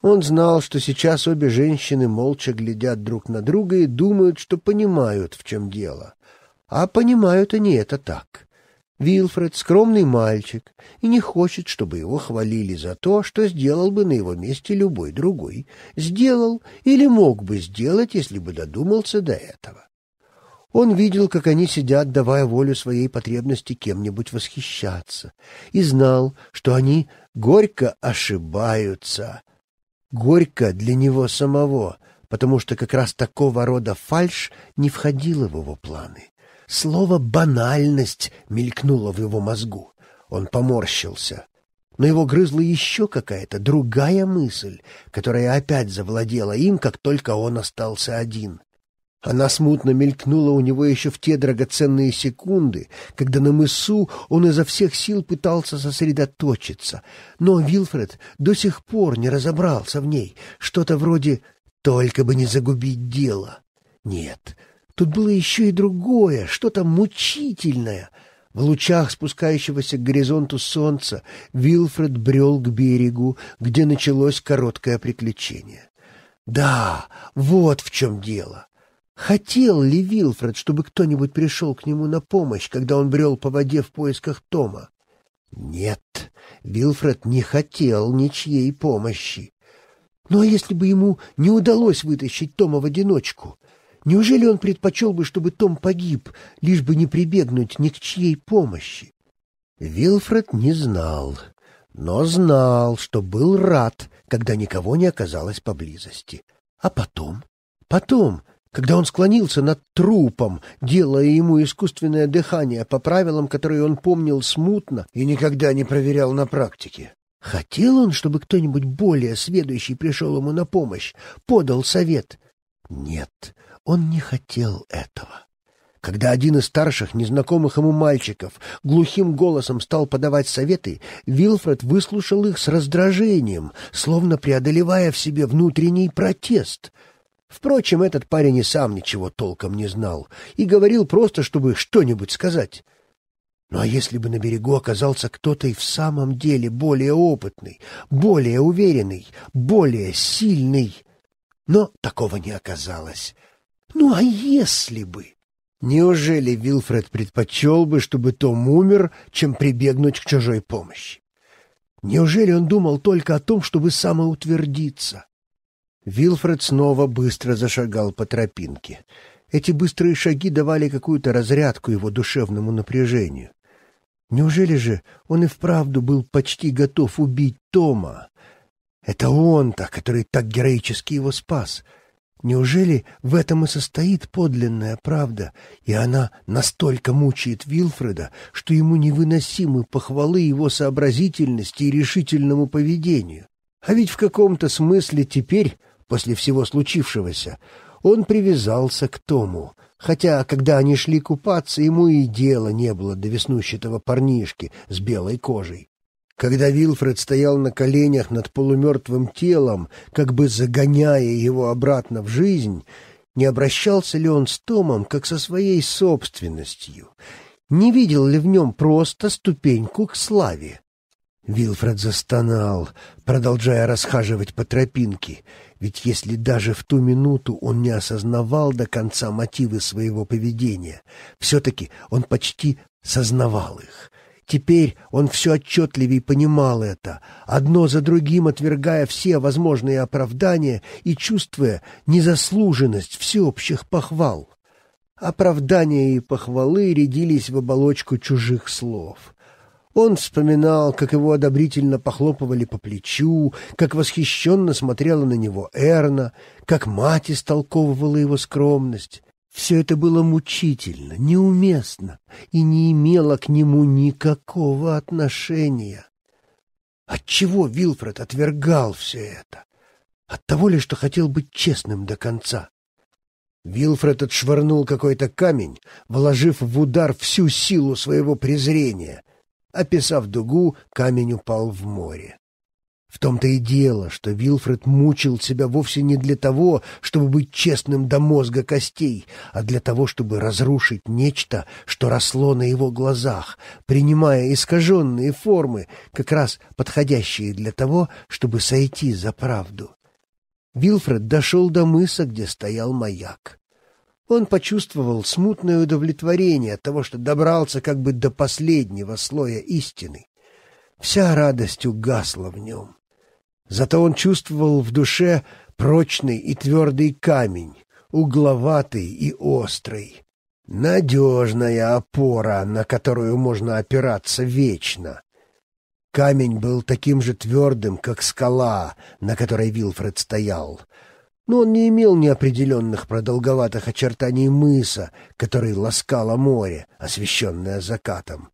Он знал, что сейчас обе женщины молча глядят друг на друга и думают, что понимают, в чем дело. А понимают они это так. Вилфред — скромный мальчик и не хочет, чтобы его хвалили за то, что сделал бы на его месте любой другой. Сделал или мог бы сделать, если бы додумался до этого. Он видел, как они сидят, давая волю своей потребности кем-нибудь восхищаться, и знал, что они горько ошибаются. Горько для него самого, потому что как раз такого рода фальш не входила в его планы. Слово «банальность» мелькнуло в его мозгу. Он поморщился. Но его грызла еще какая-то другая мысль, которая опять завладела им, как только он остался один. Она смутно мелькнула у него еще в те драгоценные секунды, когда на мысу он изо всех сил пытался сосредоточиться. Но Вилфред до сих пор не разобрался в ней, что-то вроде «только бы не загубить дело». Нет, Тут было еще и другое, что-то мучительное. В лучах спускающегося к горизонту солнца Вилфред брел к берегу, где началось короткое приключение. Да, вот в чем дело. Хотел ли Вилфред, чтобы кто-нибудь пришел к нему на помощь, когда он брел по воде в поисках Тома? Нет, Вилфред не хотел ничьей помощи. Ну а если бы ему не удалось вытащить Тома в одиночку? Неужели он предпочел бы, чтобы Том погиб, лишь бы не прибегнуть ни к чьей помощи? Вилфред не знал, но знал, что был рад, когда никого не оказалось поблизости. А потом? Потом, когда он склонился над трупом, делая ему искусственное дыхание по правилам, которые он помнил смутно и никогда не проверял на практике. Хотел он, чтобы кто-нибудь более сведущий пришел ему на помощь, подал совет? Нет, он не хотел этого. Когда один из старших, незнакомых ему мальчиков, глухим голосом стал подавать советы, Вилфред выслушал их с раздражением, словно преодолевая в себе внутренний протест. Впрочем, этот парень и сам ничего толком не знал и говорил просто, чтобы что-нибудь сказать. Ну а если бы на берегу оказался кто-то и в самом деле более опытный, более уверенный, более сильный? Но такого не оказалось. Ну а если бы? Неужели Вилфред предпочел бы, чтобы Том умер, чем прибегнуть к чужой помощи? Неужели он думал только о том, чтобы самоутвердиться? Вилфред снова быстро зашагал по тропинке. Эти быстрые шаги давали какую-то разрядку его душевному напряжению. Неужели же он и вправду был почти готов убить Тома? Это он-то, который так героически его спас — Неужели в этом и состоит подлинная правда, и она настолько мучает Вилфреда, что ему невыносимы похвалы его сообразительности и решительному поведению? А ведь в каком-то смысле теперь, после всего случившегося, он привязался к Тому, хотя, когда они шли купаться, ему и дела не было до веснущатого парнишки с белой кожей. Когда Вилфред стоял на коленях над полумертвым телом, как бы загоняя его обратно в жизнь, не обращался ли он с Томом как со своей собственностью? Не видел ли в нем просто ступеньку к славе? Вилфред застонал, продолжая расхаживать по тропинке, ведь если даже в ту минуту он не осознавал до конца мотивы своего поведения, все-таки он почти сознавал их. Теперь он все отчетливее понимал это, одно за другим отвергая все возможные оправдания и чувствуя незаслуженность всеобщих похвал. Оправдания и похвалы рядились в оболочку чужих слов. Он вспоминал, как его одобрительно похлопывали по плечу, как восхищенно смотрела на него Эрна, как мать истолковывала его скромность. Все это было мучительно, неуместно и не имело к нему никакого отношения. Отчего Вилфред отвергал все это? От того ли, что хотел быть честным до конца? Вилфред отшвырнул какой-то камень, вложив в удар всю силу своего презрения. Описав дугу, камень упал в море. В том-то и дело, что Вилфред мучил себя вовсе не для того, чтобы быть честным до мозга костей, а для того, чтобы разрушить нечто, что росло на его глазах, принимая искаженные формы, как раз подходящие для того, чтобы сойти за правду. Вилфред дошел до мыса, где стоял маяк. Он почувствовал смутное удовлетворение от того, что добрался как бы до последнего слоя истины. Вся радость угасла в нем. Зато он чувствовал в душе прочный и твердый камень, угловатый и острый. Надежная опора, на которую можно опираться вечно. Камень был таким же твердым, как скала, на которой Вилфред стоял. Но он не имел неопределенных продолговатых очертаний мыса, который ласкало море, освещенное закатом.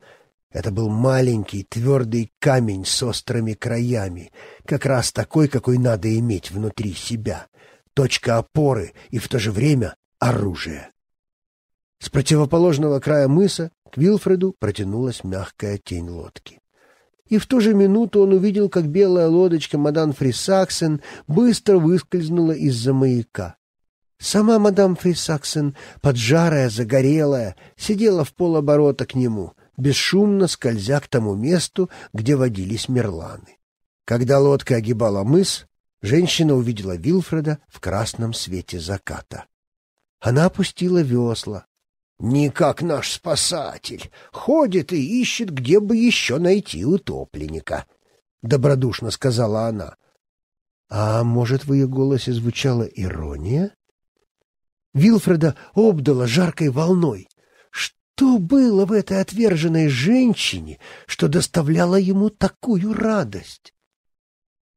Это был маленький твердый камень с острыми краями, как раз такой, какой надо иметь внутри себя. Точка опоры и в то же время оружие. С противоположного края мыса к Вилфреду протянулась мягкая тень лодки. И в ту же минуту он увидел, как белая лодочка мадам Фрисаксен быстро выскользнула из-за маяка. Сама мадам Фрисаксен, поджарая, загорелая, сидела в полоборота к нему — бесшумно скользя к тому месту, где водились мерланы. Когда лодка огибала мыс, женщина увидела Вильфреда в красном свете заката. Она опустила весла. «Не как наш спасатель. Ходит и ищет, где бы еще найти утопленника», — добродушно сказала она. А может, в ее голосе звучала ирония? Вилфреда обдала жаркой волной. Что было в этой отверженной женщине, что доставляло ему такую радость?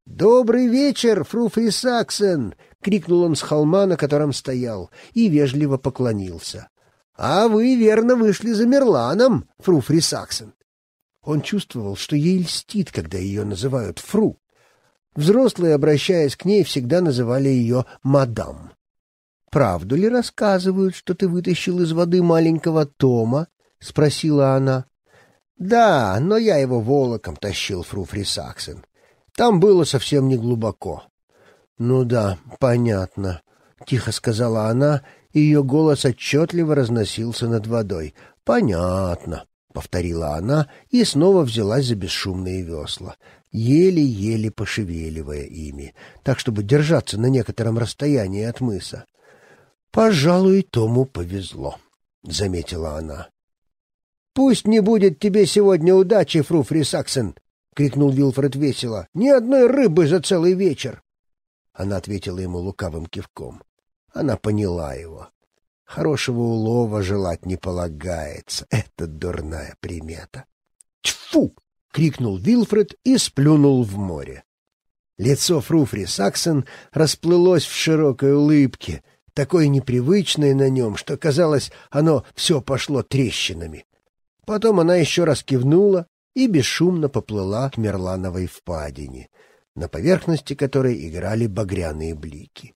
«Добрый вечер, Фруфри Саксен!» — крикнул он с холма, на котором стоял, и вежливо поклонился. «А вы верно вышли за Мерланом, Фруфри Саксен!» Он чувствовал, что ей льстит, когда ее называют Фру. Взрослые, обращаясь к ней, всегда называли ее «мадам» правду ли рассказывают, что ты вытащил из воды маленького Тома?» — спросила она. «Да, но я его волоком тащил, фру Фрисаксен. Там было совсем не глубоко». «Ну да, понятно», — тихо сказала она, и ее голос отчетливо разносился над водой. «Понятно», — повторила она и снова взялась за бесшумные весла, еле-еле пошевеливая ими, так, чтобы держаться на некотором расстоянии от мыса. «Пожалуй, Тому повезло», — заметила она. «Пусть не будет тебе сегодня удачи, Фруфри Саксен!» — крикнул Вилфред весело. «Ни одной рыбы за целый вечер!» Она ответила ему лукавым кивком. Она поняла его. Хорошего улова желать не полагается. Это дурная примета. «Тьфу!» — крикнул Вилфред и сплюнул в море. Лицо Фруфри Саксон расплылось в широкой улыбке — такое непривычное на нем, что, казалось, оно все пошло трещинами. Потом она еще раз кивнула и бесшумно поплыла к Мерлановой впадине, на поверхности которой играли багряные блики.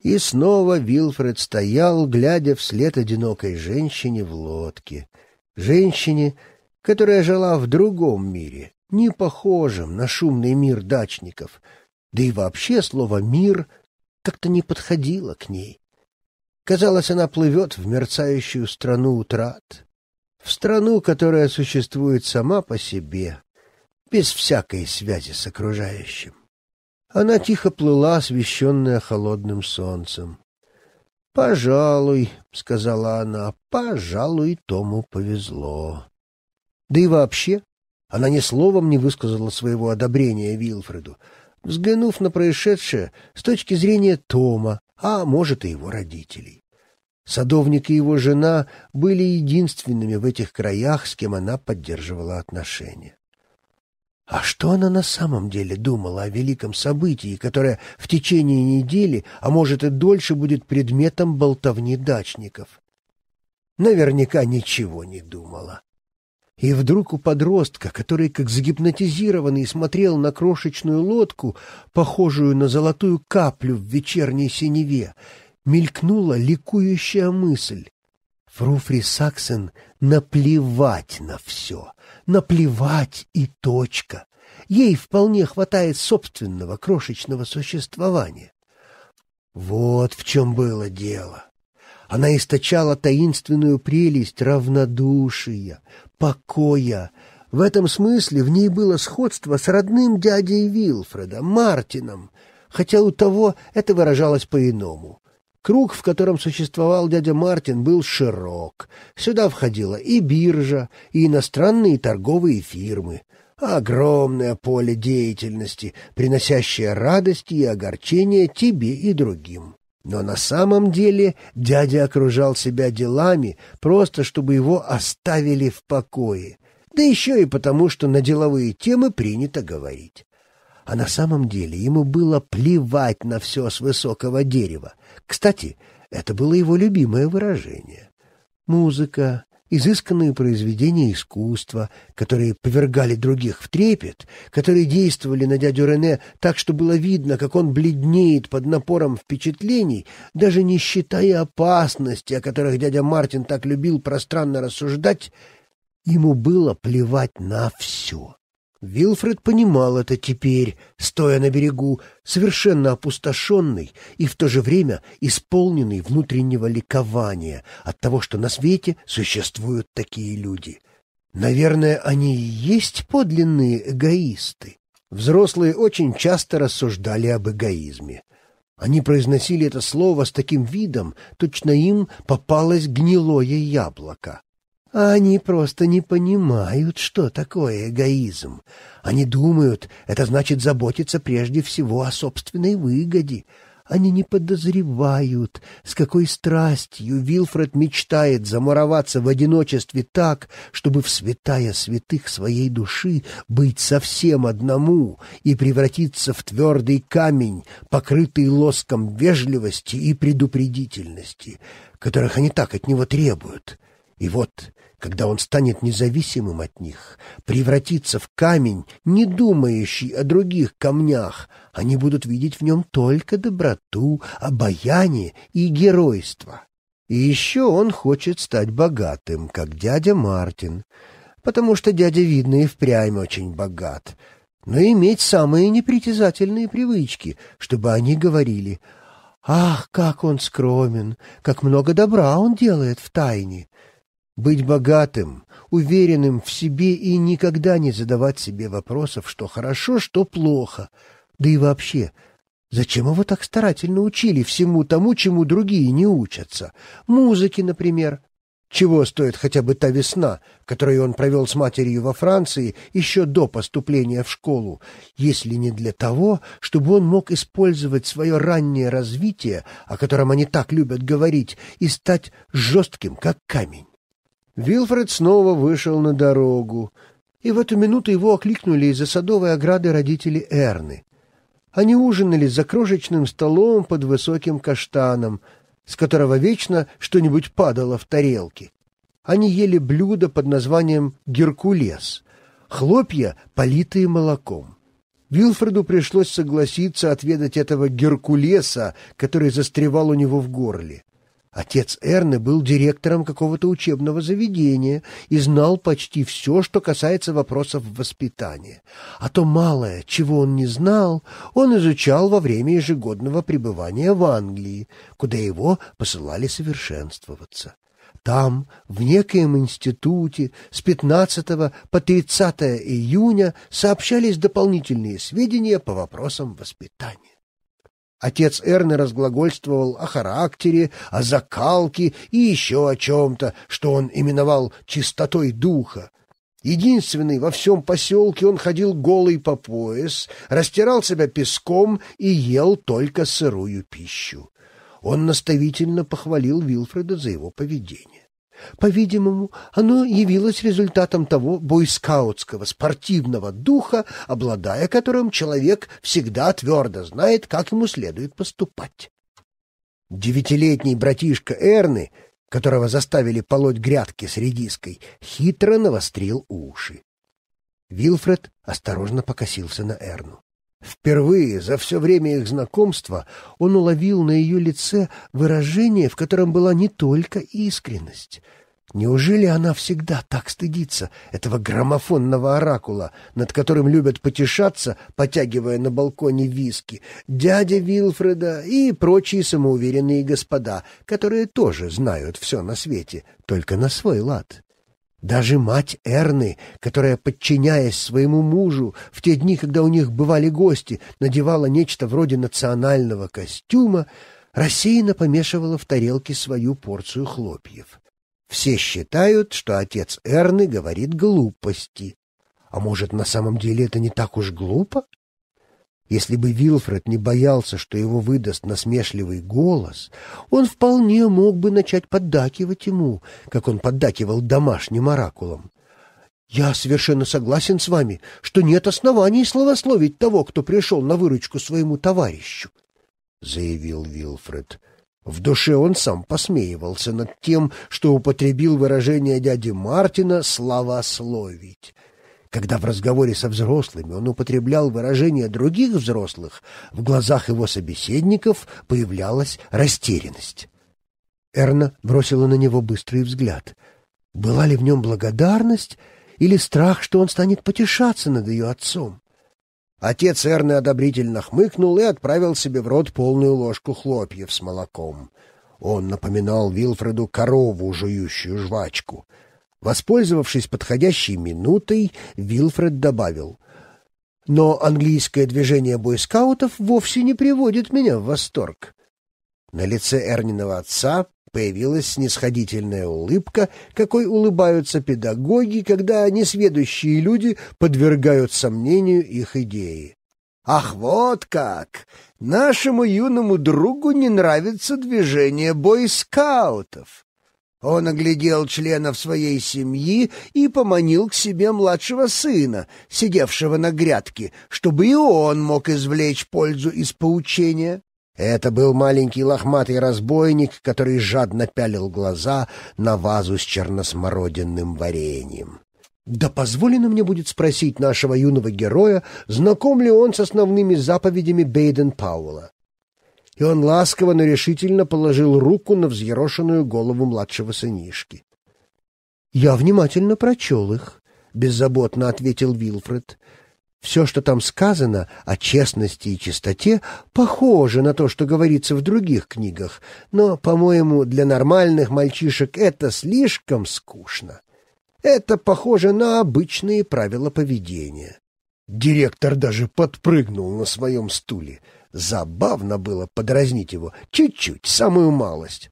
И снова Вилфред стоял, глядя вслед одинокой женщине в лодке. Женщине, которая жила в другом мире, не похожем на шумный мир дачников. Да и вообще слово «мир» как-то не подходила к ней. Казалось, она плывет в мерцающую страну утрат, в страну, которая существует сама по себе, без всякой связи с окружающим. Она тихо плыла, освещенная холодным солнцем. «Пожалуй», — сказала она, — «пожалуй, Тому повезло». Да и вообще, она ни словом не высказала своего одобрения Вилфреду — взглянув на происшедшее с точки зрения Тома, а может и его родителей. Садовник и его жена были единственными в этих краях, с кем она поддерживала отношения. А что она на самом деле думала о великом событии, которое в течение недели, а может и дольше, будет предметом болтовни дачников? Наверняка ничего не думала. И вдруг у подростка, который как загипнотизированный смотрел на крошечную лодку, похожую на золотую каплю в вечерней синеве, мелькнула ликующая мысль. Фруфри Саксон наплевать на все, наплевать и точка. Ей вполне хватает собственного крошечного существования. Вот в чем было дело. Она источала таинственную прелесть равнодушия, покоя. В этом смысле в ней было сходство с родным дядей Вилфреда, Мартином, хотя у того это выражалось по-иному. Круг, в котором существовал дядя Мартин, был широк. Сюда входила и биржа, и иностранные торговые фирмы. Огромное поле деятельности, приносящее радости и огорчения тебе и другим. Но на самом деле дядя окружал себя делами, просто чтобы его оставили в покое. Да еще и потому, что на деловые темы принято говорить. А на самом деле ему было плевать на все с высокого дерева. Кстати, это было его любимое выражение. Музыка, изысканные произведения искусства, которые повергали других в трепет, которые действовали на дядю Рене так, что было видно, как он бледнеет под напором впечатлений, даже не считая опасности, о которых дядя Мартин так любил пространно рассуждать, ему было плевать на все. Вилфред понимал это теперь, стоя на берегу, совершенно опустошенный и в то же время исполненный внутреннего ликования от того, что на свете существуют такие люди. Наверное, они и есть подлинные эгоисты. Взрослые очень часто рассуждали об эгоизме. Они произносили это слово с таким видом, точно им попалось гнилое яблоко они просто не понимают, что такое эгоизм. Они думают, это значит заботиться прежде всего о собственной выгоде. Они не подозревают, с какой страстью Вилфред мечтает замуроваться в одиночестве так, чтобы в святая святых своей души быть совсем одному и превратиться в твердый камень, покрытый лоском вежливости и предупредительности, которых они так от него требуют. И вот, когда он станет независимым от них, превратится в камень, не думающий о других камнях, они будут видеть в нем только доброту, обаяние и геройство. И еще он хочет стать богатым, как дядя Мартин, потому что дядя, видно, и впрямь очень богат, но иметь самые непритязательные привычки, чтобы они говорили «Ах, как он скромен! Как много добра он делает в тайне! Быть богатым, уверенным в себе и никогда не задавать себе вопросов, что хорошо, что плохо. Да и вообще, зачем его так старательно учили всему тому, чему другие не учатся? Музыке, например. Чего стоит хотя бы та весна, которую он провел с матерью во Франции еще до поступления в школу, если не для того, чтобы он мог использовать свое раннее развитие, о котором они так любят говорить, и стать жестким, как камень? Вилфред снова вышел на дорогу, и в эту минуту его окликнули из-за садовой ограды родители Эрны. Они ужинали за крошечным столом под высоким каштаном, с которого вечно что-нибудь падало в тарелки. Они ели блюдо под названием «Геркулес» — хлопья, политые молоком. Вилфреду пришлось согласиться отведать этого геркулеса, который застревал у него в горле. Отец Эрны был директором какого-то учебного заведения и знал почти все, что касается вопросов воспитания. А то малое, чего он не знал, он изучал во время ежегодного пребывания в Англии, куда его посылали совершенствоваться. Там, в некоем институте, с 15 по 30 июня сообщались дополнительные сведения по вопросам воспитания. Отец Эрны разглагольствовал о характере, о закалке и еще о чем-то, что он именовал чистотой духа. Единственный во всем поселке он ходил голый по пояс, растирал себя песком и ел только сырую пищу. Он наставительно похвалил Вилфреда за его поведение. По-видимому, оно явилось результатом того бойскаутского спортивного духа, обладая которым человек всегда твердо знает, как ему следует поступать. Девятилетний братишка Эрны, которого заставили полоть грядки с редиской, хитро навострил уши. Вилфред осторожно покосился на Эрну. Впервые за все время их знакомства он уловил на ее лице выражение, в котором была не только искренность. Неужели она всегда так стыдится этого граммофонного оракула, над которым любят потешаться, потягивая на балконе виски, дядя Вилфреда и прочие самоуверенные господа, которые тоже знают все на свете, только на свой лад? Даже мать Эрны, которая, подчиняясь своему мужу, в те дни, когда у них бывали гости, надевала нечто вроде национального костюма, рассеянно помешивала в тарелке свою порцию хлопьев. Все считают, что отец Эрны говорит глупости. А может, на самом деле это не так уж глупо? Если бы Вилфред не боялся, что его выдаст насмешливый голос, он вполне мог бы начать поддакивать ему, как он поддакивал домашним оракулам. «Я совершенно согласен с вами, что нет оснований словословить того, кто пришел на выручку своему товарищу», — заявил Вилфред. В душе он сам посмеивался над тем, что употребил выражение дяди Мартина «словословить». Когда в разговоре со взрослыми он употреблял выражения других взрослых, в глазах его собеседников появлялась растерянность. Эрна бросила на него быстрый взгляд. Была ли в нем благодарность или страх, что он станет потешаться над ее отцом? Отец Эрны одобрительно хмыкнул и отправил себе в рот полную ложку хлопьев с молоком. Он напоминал Вилфреду корову, жующую жвачку — Воспользовавшись подходящей минутой, Вилфред добавил. «Но английское движение бойскаутов вовсе не приводит меня в восторг». На лице Эрниного отца появилась снисходительная улыбка, какой улыбаются педагоги, когда несведущие люди подвергают сомнению их идеи. «Ах, вот как! Нашему юному другу не нравится движение бойскаутов!» Он оглядел членов своей семьи и поманил к себе младшего сына, сидевшего на грядке, чтобы и он мог извлечь пользу из поучения. Это был маленький лохматый разбойник, который жадно пялил глаза на вазу с черносмородинным вареньем. Да позволено мне будет спросить нашего юного героя, знаком ли он с основными заповедями Бейден Пауэлла и он ласково, но решительно положил руку на взъерошенную голову младшего сынишки. — Я внимательно прочел их, — беззаботно ответил Вилфред. — Все, что там сказано о честности и чистоте, похоже на то, что говорится в других книгах, но, по-моему, для нормальных мальчишек это слишком скучно. Это похоже на обычные правила поведения. Директор даже подпрыгнул на своем стуле — Забавно было подразнить его чуть-чуть, самую малость.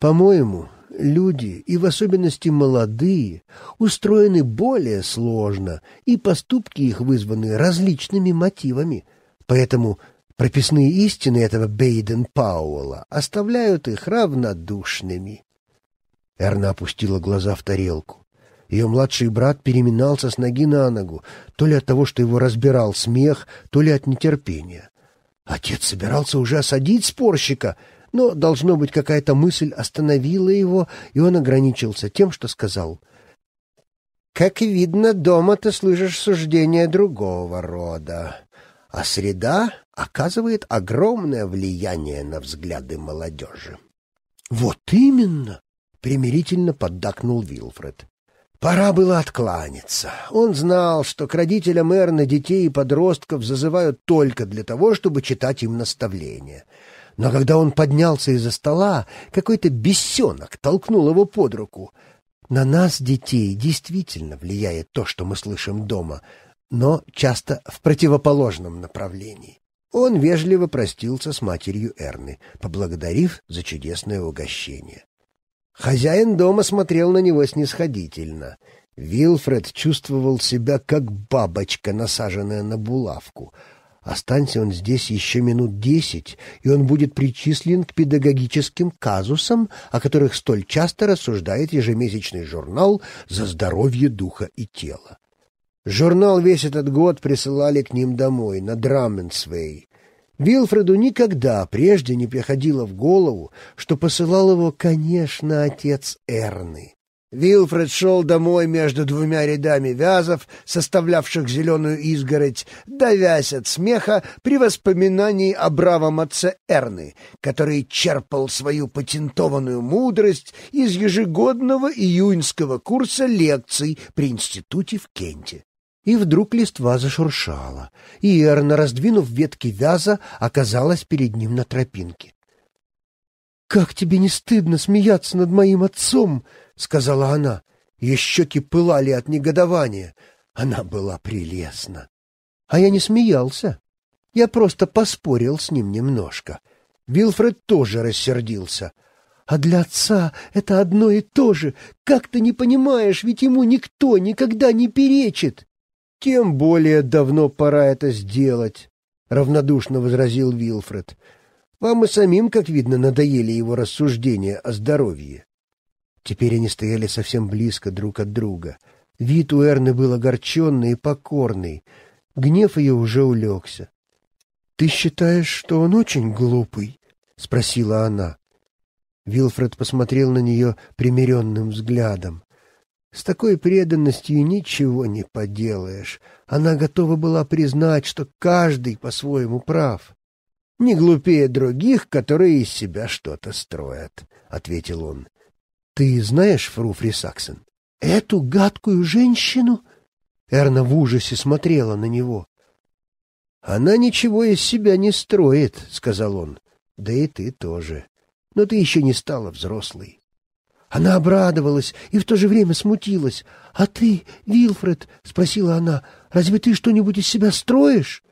По-моему, люди, и в особенности молодые, устроены более сложно, и поступки их вызваны различными мотивами. Поэтому прописные истины этого Бейден-Пауэлла оставляют их равнодушными. Эрна опустила глаза в тарелку. Ее младший брат переминался с ноги на ногу, то ли от того, что его разбирал смех, то ли от нетерпения. Отец собирался уже осадить спорщика, но, должно быть, какая-то мысль остановила его, и он ограничился тем, что сказал. «Как видно, дома ты слышишь суждения другого рода, а среда оказывает огромное влияние на взгляды молодежи». «Вот именно!» — примирительно поддакнул Вилфред. Пора было откланяться. Он знал, что к родителям Эрна детей и подростков зазывают только для того, чтобы читать им наставления. Но когда он поднялся из-за стола, какой-то бесенок толкнул его под руку. На нас, детей, действительно влияет то, что мы слышим дома, но часто в противоположном направлении. Он вежливо простился с матерью Эрны, поблагодарив за чудесное угощение. Хозяин дома смотрел на него снисходительно. Вилфред чувствовал себя как бабочка, насаженная на булавку. Останься он здесь еще минут десять, и он будет причислен к педагогическим казусам, о которых столь часто рассуждает ежемесячный журнал «За здоровье духа и тела». Журнал весь этот год присылали к ним домой, на Драменсвей. Вилфреду никогда прежде не приходило в голову, что посылал его, конечно, отец Эрны. Вилфред шел домой между двумя рядами вязов, составлявших зеленую изгородь, давясь от смеха при воспоминании о бравом отце Эрны, который черпал свою патентованную мудрость из ежегодного июньского курса лекций при институте в Кенте. И вдруг листва зашуршала, и Эрна, раздвинув ветки вяза, оказалась перед ним на тропинке. — Как тебе не стыдно смеяться над моим отцом? — сказала она. Ее щеки пылали от негодования. Она была прелестна. А я не смеялся. Я просто поспорил с ним немножко. Вилфред тоже рассердился. «А для отца это одно и то же. Как ты не понимаешь, ведь ему никто никогда не перечит!» «Тем более давно пора это сделать», — равнодушно возразил Вилфред. «Вам и самим, как видно, надоели его рассуждения о здоровье». Теперь они стояли совсем близко друг от друга. Вид у Эрны был огорченный и покорный. Гнев ее уже улегся. «Ты считаешь, что он очень глупый?» — спросила она. Вилфред посмотрел на нее примиренным взглядом. С такой преданностью ничего не поделаешь. Она готова была признать, что каждый по-своему прав. — Не глупее других, которые из себя что-то строят, — ответил он. — Ты знаешь, Фру Фрисаксон, эту гадкую женщину? Эрна в ужасе смотрела на него. — Она ничего из себя не строит, — сказал он. — Да и ты тоже. Но ты еще не стала взрослой. Она обрадовалась и в то же время смутилась. «А ты, Вилфред?» — спросила она. «Разве ты что-нибудь из себя строишь?»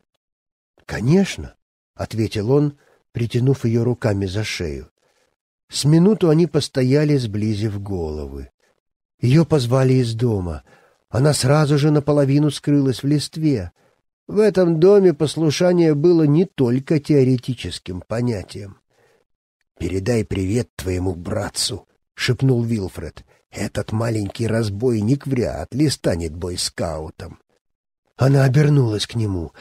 «Конечно», — ответил он, притянув ее руками за шею. С минуту они постояли, сблизив головы. Ее позвали из дома. Она сразу же наполовину скрылась в листве. В этом доме послушание было не только теоретическим понятием. «Передай привет твоему братцу», — шепнул Вилфред. «Этот маленький разбойник вряд ли станет бойскаутом». Она обернулась к нему.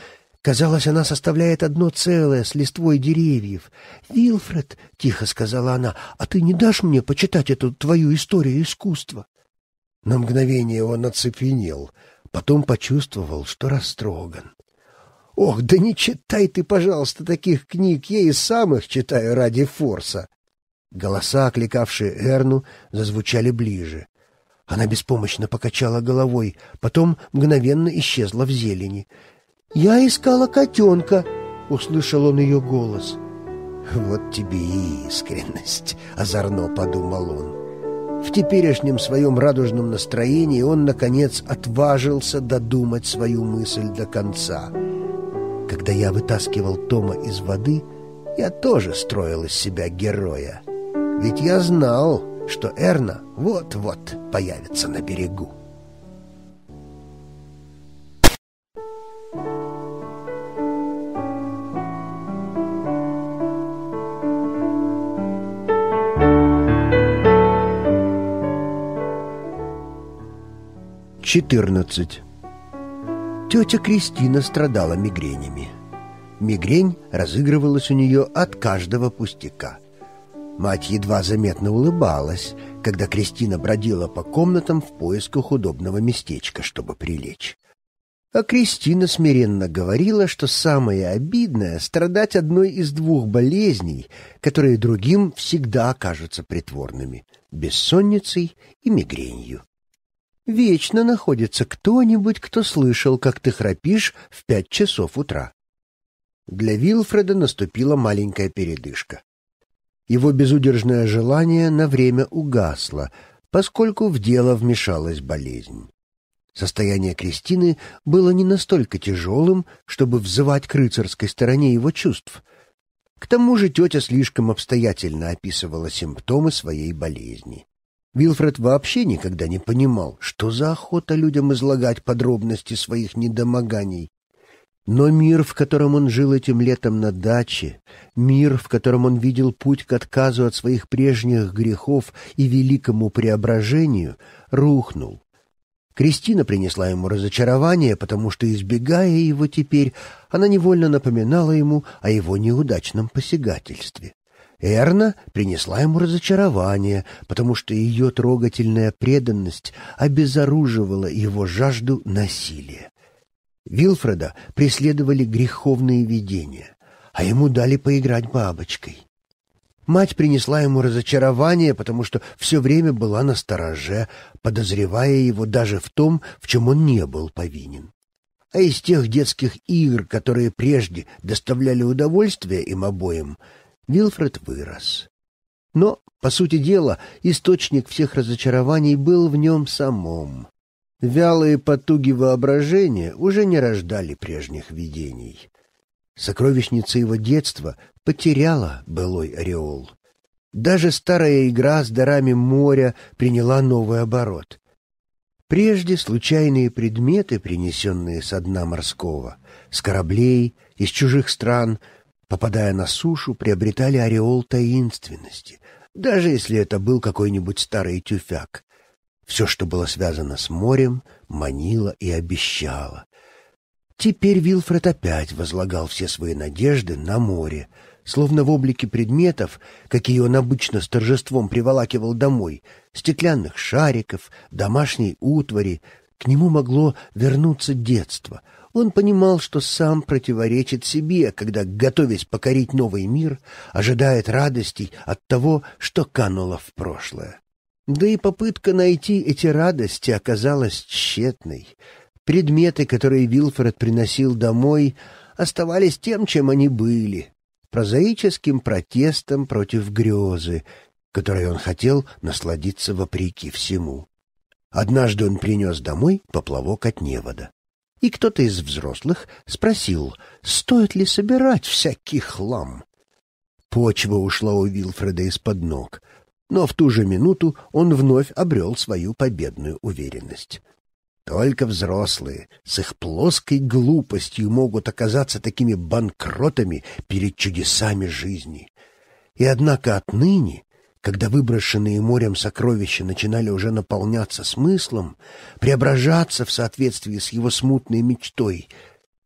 Казалось, она составляет одно целое с листвой деревьев. «Вилфред», — тихо сказала она, — «а ты не дашь мне почитать эту твою историю искусства?» На мгновение он оцепенел, потом почувствовал, что растроган. «Ох, да не читай ты, пожалуйста, таких книг, я и сам их читаю ради форса!» Голоса, окликавшие Эрну, зазвучали ближе. Она беспомощно покачала головой, потом мгновенно исчезла в зелени. «Я искала котенка!» — услышал он ее голос. «Вот тебе и искренность!» — озорно подумал он. В теперешнем своем радужном настроении он, наконец, отважился додумать свою мысль до конца. Когда я вытаскивал Тома из воды, я тоже строил из себя героя. Ведь я знал, что Эрна вот-вот появится на берегу. Четырнадцать. Тетя Кристина страдала мигренями. Мигрень разыгрывалась у нее от каждого пустяка – Мать едва заметно улыбалась, когда Кристина бродила по комнатам в поисках удобного местечка, чтобы прилечь. А Кристина смиренно говорила, что самое обидное — страдать одной из двух болезней, которые другим всегда окажутся притворными — бессонницей и мигренью. Вечно находится кто-нибудь, кто слышал, как ты храпишь в пять часов утра. Для Вилфреда наступила маленькая передышка. Его безудержное желание на время угасло, поскольку в дело вмешалась болезнь. Состояние Кристины было не настолько тяжелым, чтобы взывать к рыцарской стороне его чувств. К тому же тетя слишком обстоятельно описывала симптомы своей болезни. Вилфред вообще никогда не понимал, что за охота людям излагать подробности своих недомоганий. Но мир, в котором он жил этим летом на даче, мир, в котором он видел путь к отказу от своих прежних грехов и великому преображению, рухнул. Кристина принесла ему разочарование, потому что, избегая его теперь, она невольно напоминала ему о его неудачном посягательстве. Эрна принесла ему разочарование, потому что ее трогательная преданность обезоруживала его жажду насилия. Вилфреда преследовали греховные видения, а ему дали поиграть бабочкой. Мать принесла ему разочарование, потому что все время была на стороже, подозревая его даже в том, в чем он не был повинен. А из тех детских игр, которые прежде доставляли удовольствие им обоим, Вилфред вырос. Но, по сути дела, источник всех разочарований был в нем самом. Вялые потуги воображения уже не рождали прежних видений. Сокровищница его детства потеряла былой ореол. Даже старая игра с дарами моря приняла новый оборот. Прежде случайные предметы, принесенные со дна морского, с кораблей, из чужих стран, попадая на сушу, приобретали ореол таинственности, даже если это был какой-нибудь старый тюфяк. Все, что было связано с морем, манило и обещало. Теперь Вилфред опять возлагал все свои надежды на море, словно в облике предметов, какие он обычно с торжеством приволакивал домой, стеклянных шариков, домашней утвари, к нему могло вернуться детство. Он понимал, что сам противоречит себе, когда, готовясь покорить новый мир, ожидает радостей от того, что кануло в прошлое. Да и попытка найти эти радости оказалась тщетной. Предметы, которые Вилфред приносил домой, оставались тем, чем они были — прозаическим протестом против грезы, которой он хотел насладиться вопреки всему. Однажды он принес домой поплавок от невода. И кто-то из взрослых спросил, стоит ли собирать всякий хлам. Почва ушла у Вилфреда из-под ног — но в ту же минуту он вновь обрел свою победную уверенность. Только взрослые с их плоской глупостью могут оказаться такими банкротами перед чудесами жизни. И однако отныне, когда выброшенные морем сокровища начинали уже наполняться смыслом, преображаться в соответствии с его смутной мечтой,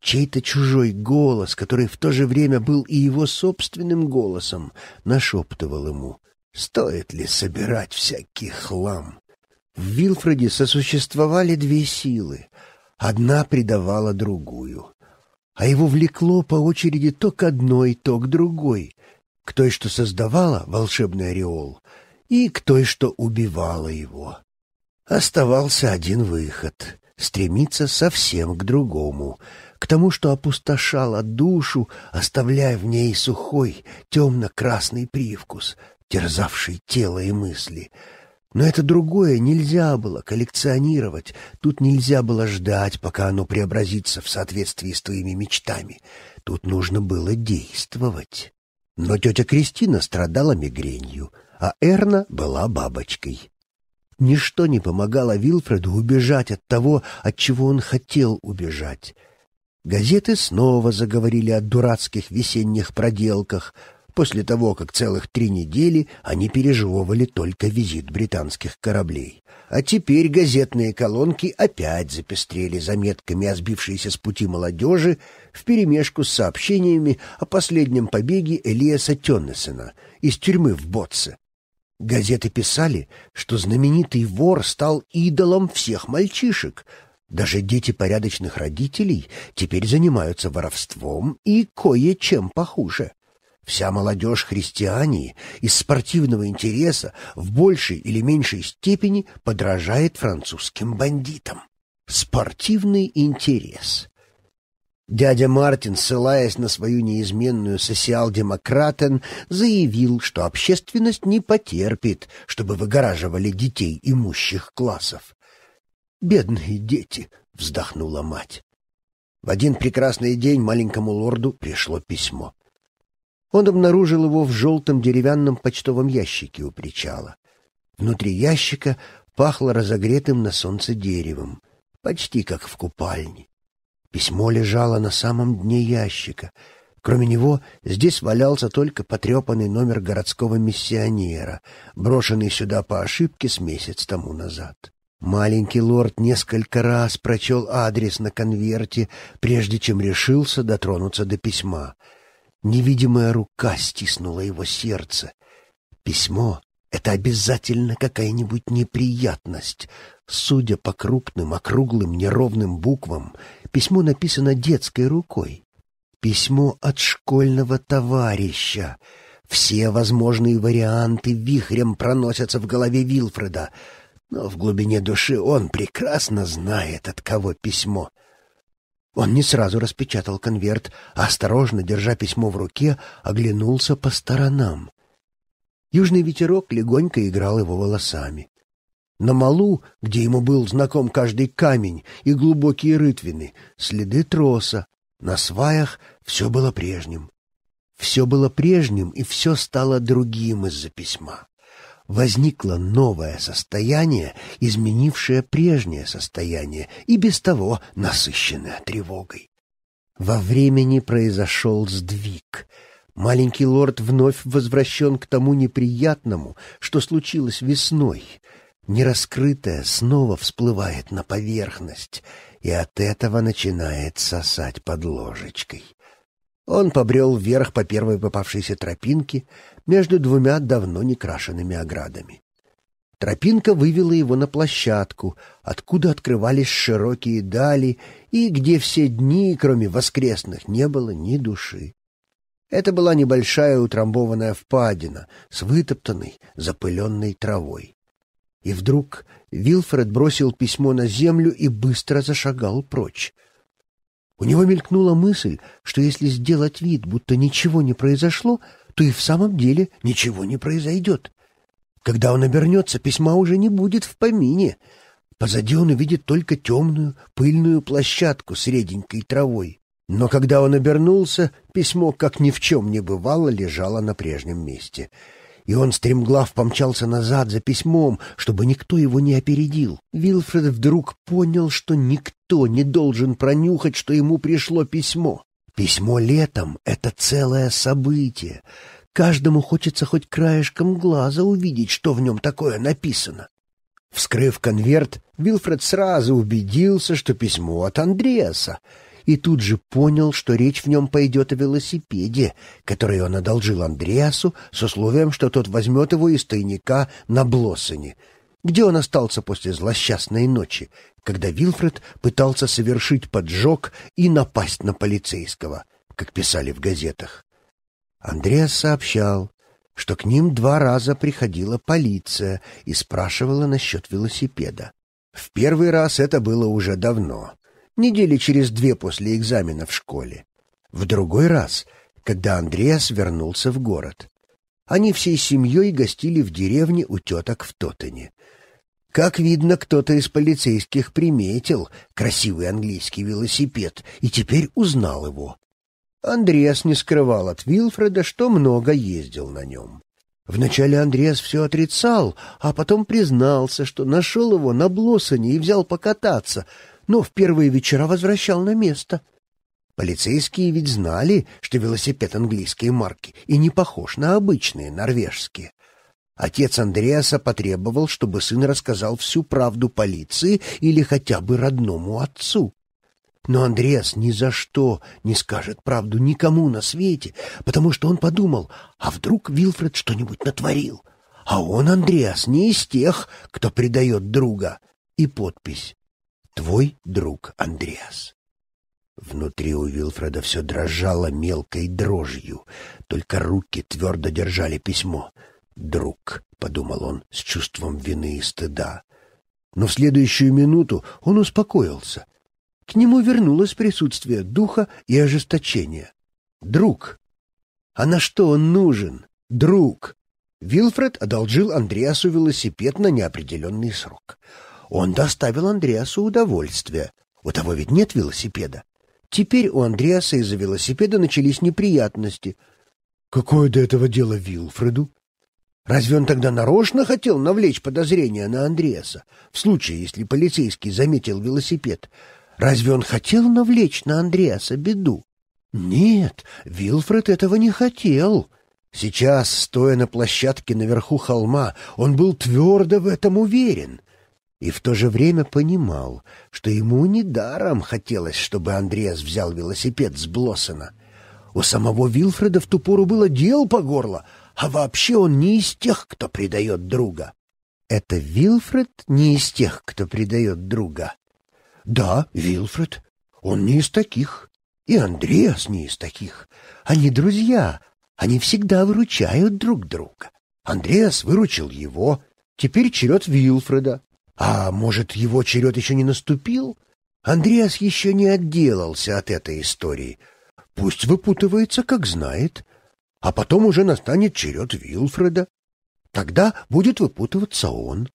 чей-то чужой голос, который в то же время был и его собственным голосом, нашептывал ему — Стоит ли собирать всякий хлам? В Вильфреде сосуществовали две силы. Одна предавала другую. А его влекло по очереди то к одной, то к другой. К той, что создавала волшебный ореол, и к той, что убивала его. Оставался один выход — стремиться совсем к другому, к тому, что опустошало душу, оставляя в ней сухой, темно-красный привкус — терзавший тело и мысли. Но это другое нельзя было коллекционировать, тут нельзя было ждать, пока оно преобразится в соответствии с твоими мечтами. Тут нужно было действовать. Но тетя Кристина страдала мигренью, а Эрна была бабочкой. Ничто не помогало Вилфреду убежать от того, от чего он хотел убежать. Газеты снова заговорили о дурацких весенних проделках, после того, как целых три недели они пережевывали только визит британских кораблей. А теперь газетные колонки опять запестрели заметками о сбившейся с пути молодежи вперемешку с сообщениями о последнем побеге Элиаса Теннесена из тюрьмы в Ботсе. Газеты писали, что знаменитый вор стал идолом всех мальчишек. Даже дети порядочных родителей теперь занимаются воровством и кое-чем похуже. Вся молодежь христиании из спортивного интереса в большей или меньшей степени подражает французским бандитам. Спортивный интерес. Дядя Мартин, ссылаясь на свою неизменную социал-демократен, заявил, что общественность не потерпит, чтобы выгораживали детей имущих классов. «Бедные дети!» — вздохнула мать. В один прекрасный день маленькому лорду пришло письмо. Он обнаружил его в желтом деревянном почтовом ящике у причала. Внутри ящика пахло разогретым на солнце деревом, почти как в купальне. Письмо лежало на самом дне ящика. Кроме него здесь валялся только потрепанный номер городского миссионера, брошенный сюда по ошибке с месяц тому назад. Маленький лорд несколько раз прочел адрес на конверте, прежде чем решился дотронуться до письма — Невидимая рука стиснула его сердце. Письмо — это обязательно какая-нибудь неприятность. Судя по крупным, округлым, неровным буквам, письмо написано детской рукой. Письмо от школьного товарища. Все возможные варианты вихрем проносятся в голове Вилфреда, но в глубине души он прекрасно знает, от кого письмо — он не сразу распечатал конверт, а осторожно, держа письмо в руке, оглянулся по сторонам. Южный ветерок легонько играл его волосами. На малу, где ему был знаком каждый камень и глубокие рытвины, следы троса, на сваях все было прежним. Все было прежним, и все стало другим из-за письма возникло новое состояние, изменившее прежнее состояние и без того насыщенное тревогой. Во времени произошел сдвиг. Маленький лорд вновь возвращен к тому неприятному, что случилось весной. Нераскрытое снова всплывает на поверхность, и от этого начинает сосать под ложечкой. Он побрел вверх по первой попавшейся тропинке, между двумя давно не крашенными оградами. Тропинка вывела его на площадку, откуда открывались широкие дали и где все дни, кроме воскресных, не было ни души. Это была небольшая утрамбованная впадина с вытоптанной, запыленной травой. И вдруг Вилфред бросил письмо на землю и быстро зашагал прочь. У него мелькнула мысль, что если сделать вид, будто ничего не произошло, то и в самом деле ничего не произойдет. Когда он обернется, письма уже не будет в помине. Позади он увидит только темную, пыльную площадку с реденькой травой. Но когда он обернулся, письмо, как ни в чем не бывало, лежало на прежнем месте. И он стремглав помчался назад за письмом, чтобы никто его не опередил. Вилфред вдруг понял, что никто не должен пронюхать, что ему пришло письмо. Письмо летом — это целое событие. Каждому хочется хоть краешком глаза увидеть, что в нем такое написано. Вскрыв конверт, Вилфред сразу убедился, что письмо от Андреаса, и тут же понял, что речь в нем пойдет о велосипеде, который он одолжил Андреасу с условием, что тот возьмет его из тайника на Блоссоне, где он остался после злосчастной ночи, когда Вилфред пытался совершить поджог и напасть на полицейского, как писали в газетах. Андреас сообщал, что к ним два раза приходила полиция и спрашивала насчет велосипеда. В первый раз это было уже давно, недели через две после экзамена в школе. В другой раз, когда Андреас вернулся в город. Они всей семьей гостили в деревне у теток в Тотане — как видно, кто-то из полицейских приметил красивый английский велосипед и теперь узнал его. Андреас не скрывал от Вилфреда, что много ездил на нем. Вначале Андреас все отрицал, а потом признался, что нашел его на Блоссоне и взял покататься, но в первые вечера возвращал на место. Полицейские ведь знали, что велосипед английской марки и не похож на обычные норвежские — Отец Андреаса потребовал, чтобы сын рассказал всю правду полиции или хотя бы родному отцу. Но Андреас ни за что не скажет правду никому на свете, потому что он подумал, а вдруг Вилфред что-нибудь натворил? А он, Андреас, не из тех, кто предает друга. И подпись «Твой друг Андреас». Внутри у Вилфреда все дрожало мелкой дрожью, только руки твердо держали письмо — друг», — подумал он с чувством вины и стыда. Но в следующую минуту он успокоился. К нему вернулось присутствие духа и ожесточения. «Друг! А на что он нужен? Друг!» Вилфред одолжил Андреасу велосипед на неопределенный срок. Он доставил Андреасу удовольствие. У того ведь нет велосипеда. Теперь у Андреаса из-за велосипеда начались неприятности. Какое до этого дело Вилфреду? Разве он тогда нарочно хотел навлечь подозрения на Андреаса, в случае, если полицейский заметил велосипед? Разве он хотел навлечь на Андреаса беду? Нет, Вилфред этого не хотел. Сейчас, стоя на площадке наверху холма, он был твердо в этом уверен и в то же время понимал, что ему недаром хотелось, чтобы Андреас взял велосипед с Блоссена. У самого Вилфреда в ту пору было дел по горло — а вообще он не из тех, кто предает друга. Это Вилфред не из тех, кто предает друга? Да, Вилфред. Он не из таких. И Андреас не из таких. Они друзья. Они всегда выручают друг друга. Андреас выручил его. Теперь черед Вилфреда. А может, его черед еще не наступил? Андреас еще не отделался от этой истории. Пусть выпутывается, как знает а потом уже настанет черед Вилфреда. Тогда будет выпутываться он.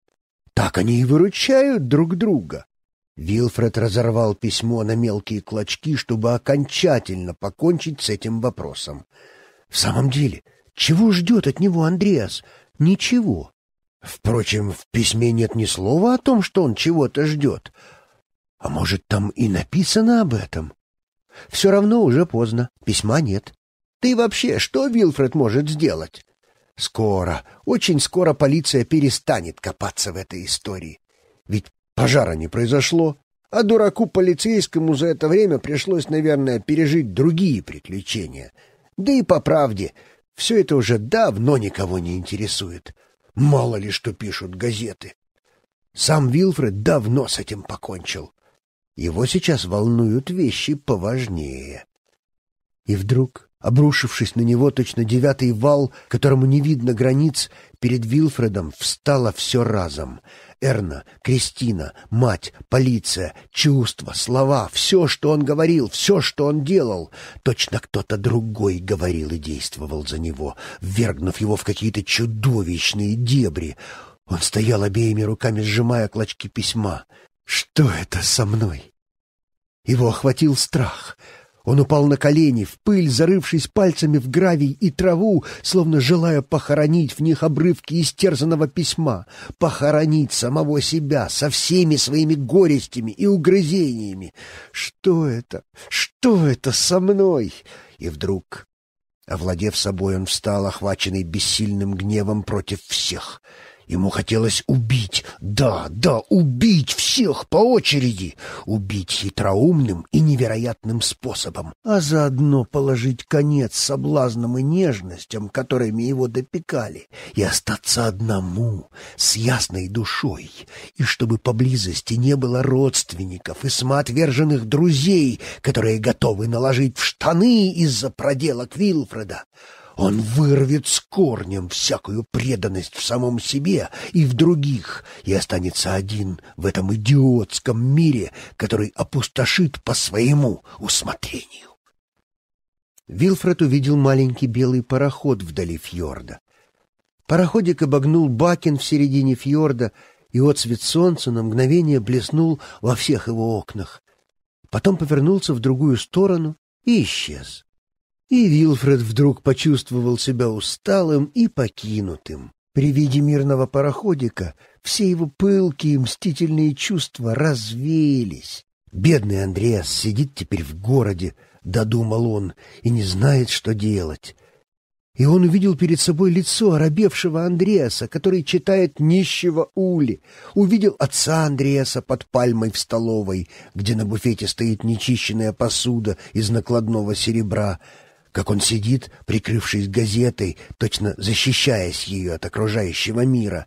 Так они и выручают друг друга. Вилфред разорвал письмо на мелкие клочки, чтобы окончательно покончить с этим вопросом. В самом деле, чего ждет от него Андреас? Ничего. Впрочем, в письме нет ни слова о том, что он чего-то ждет. А может, там и написано об этом? Все равно уже поздно, письма нет. Ты вообще что Вилфред может сделать? Скоро, очень скоро полиция перестанет копаться в этой истории. Ведь пожара не произошло, а дураку полицейскому за это время пришлось, наверное, пережить другие приключения. Да и по правде, все это уже давно никого не интересует. Мало ли что пишут газеты. Сам Вилфред давно с этим покончил. Его сейчас волнуют вещи поважнее. И вдруг Обрушившись на него, точно девятый вал, которому не видно границ, перед Вильфредом встало все разом. Эрна, Кристина, мать, полиция, чувства, слова, все, что он говорил, все, что он делал. Точно кто-то другой говорил и действовал за него, ввергнув его в какие-то чудовищные дебри. Он стоял обеими руками, сжимая клочки письма. «Что это со мной?» Его охватил страх — он упал на колени, в пыль, зарывшись пальцами в гравий и траву, словно желая похоронить в них обрывки истерзанного письма, похоронить самого себя со всеми своими горестями и угрызениями. Что это? Что это со мной? И вдруг, овладев собой, он встал, охваченный бессильным гневом против всех — Ему хотелось убить, да, да, убить всех по очереди, убить хитроумным и невероятным способом, а заодно положить конец соблазнам и нежностям, которыми его допекали, и остаться одному, с ясной душой, и чтобы поблизости не было родственников и самоотверженных друзей, которые готовы наложить в штаны из-за проделок Вилфреда. Он вырвет с корнем всякую преданность в самом себе и в других, и останется один в этом идиотском мире, который опустошит по своему усмотрению. Вилфред увидел маленький белый пароход вдали фьорда. Пароходик обогнул Бакин в середине фьорда, и отсвет солнца на мгновение блеснул во всех его окнах. Потом повернулся в другую сторону и исчез. И Вилфред вдруг почувствовал себя усталым и покинутым. При виде мирного пароходика все его пылкие и мстительные чувства развеялись. «Бедный Андреас сидит теперь в городе», — додумал он, — «и не знает, что делать». И он увидел перед собой лицо оробевшего Андреаса, который читает нищего Ули. Увидел отца Андреаса под пальмой в столовой, где на буфете стоит нечищенная посуда из накладного серебра — как он сидит, прикрывшись газетой, точно защищаясь ее от окружающего мира.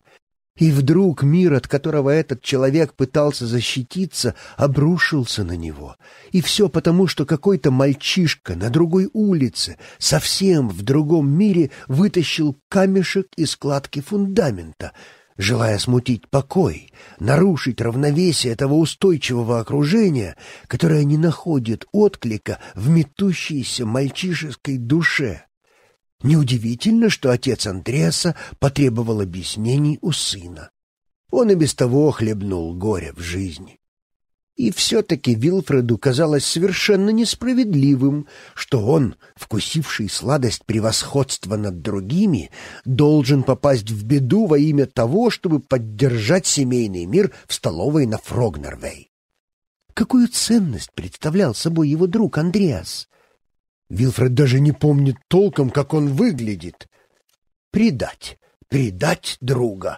И вдруг мир, от которого этот человек пытался защититься, обрушился на него. И все потому, что какой-то мальчишка на другой улице, совсем в другом мире, вытащил камешек из складки фундамента — желая смутить покой, нарушить равновесие этого устойчивого окружения, которое не находит отклика в метущейся мальчишеской душе. Неудивительно, что отец Андреаса потребовал объяснений у сына. Он и без того хлебнул горе в жизни. И все-таки Вилфреду казалось совершенно несправедливым, что он, вкусивший сладость превосходства над другими, должен попасть в беду во имя того, чтобы поддержать семейный мир в столовой на Фрогнервей. Какую ценность представлял собой его друг Андреас? Вилфред даже не помнит толком, как он выглядит. Предать, предать друга.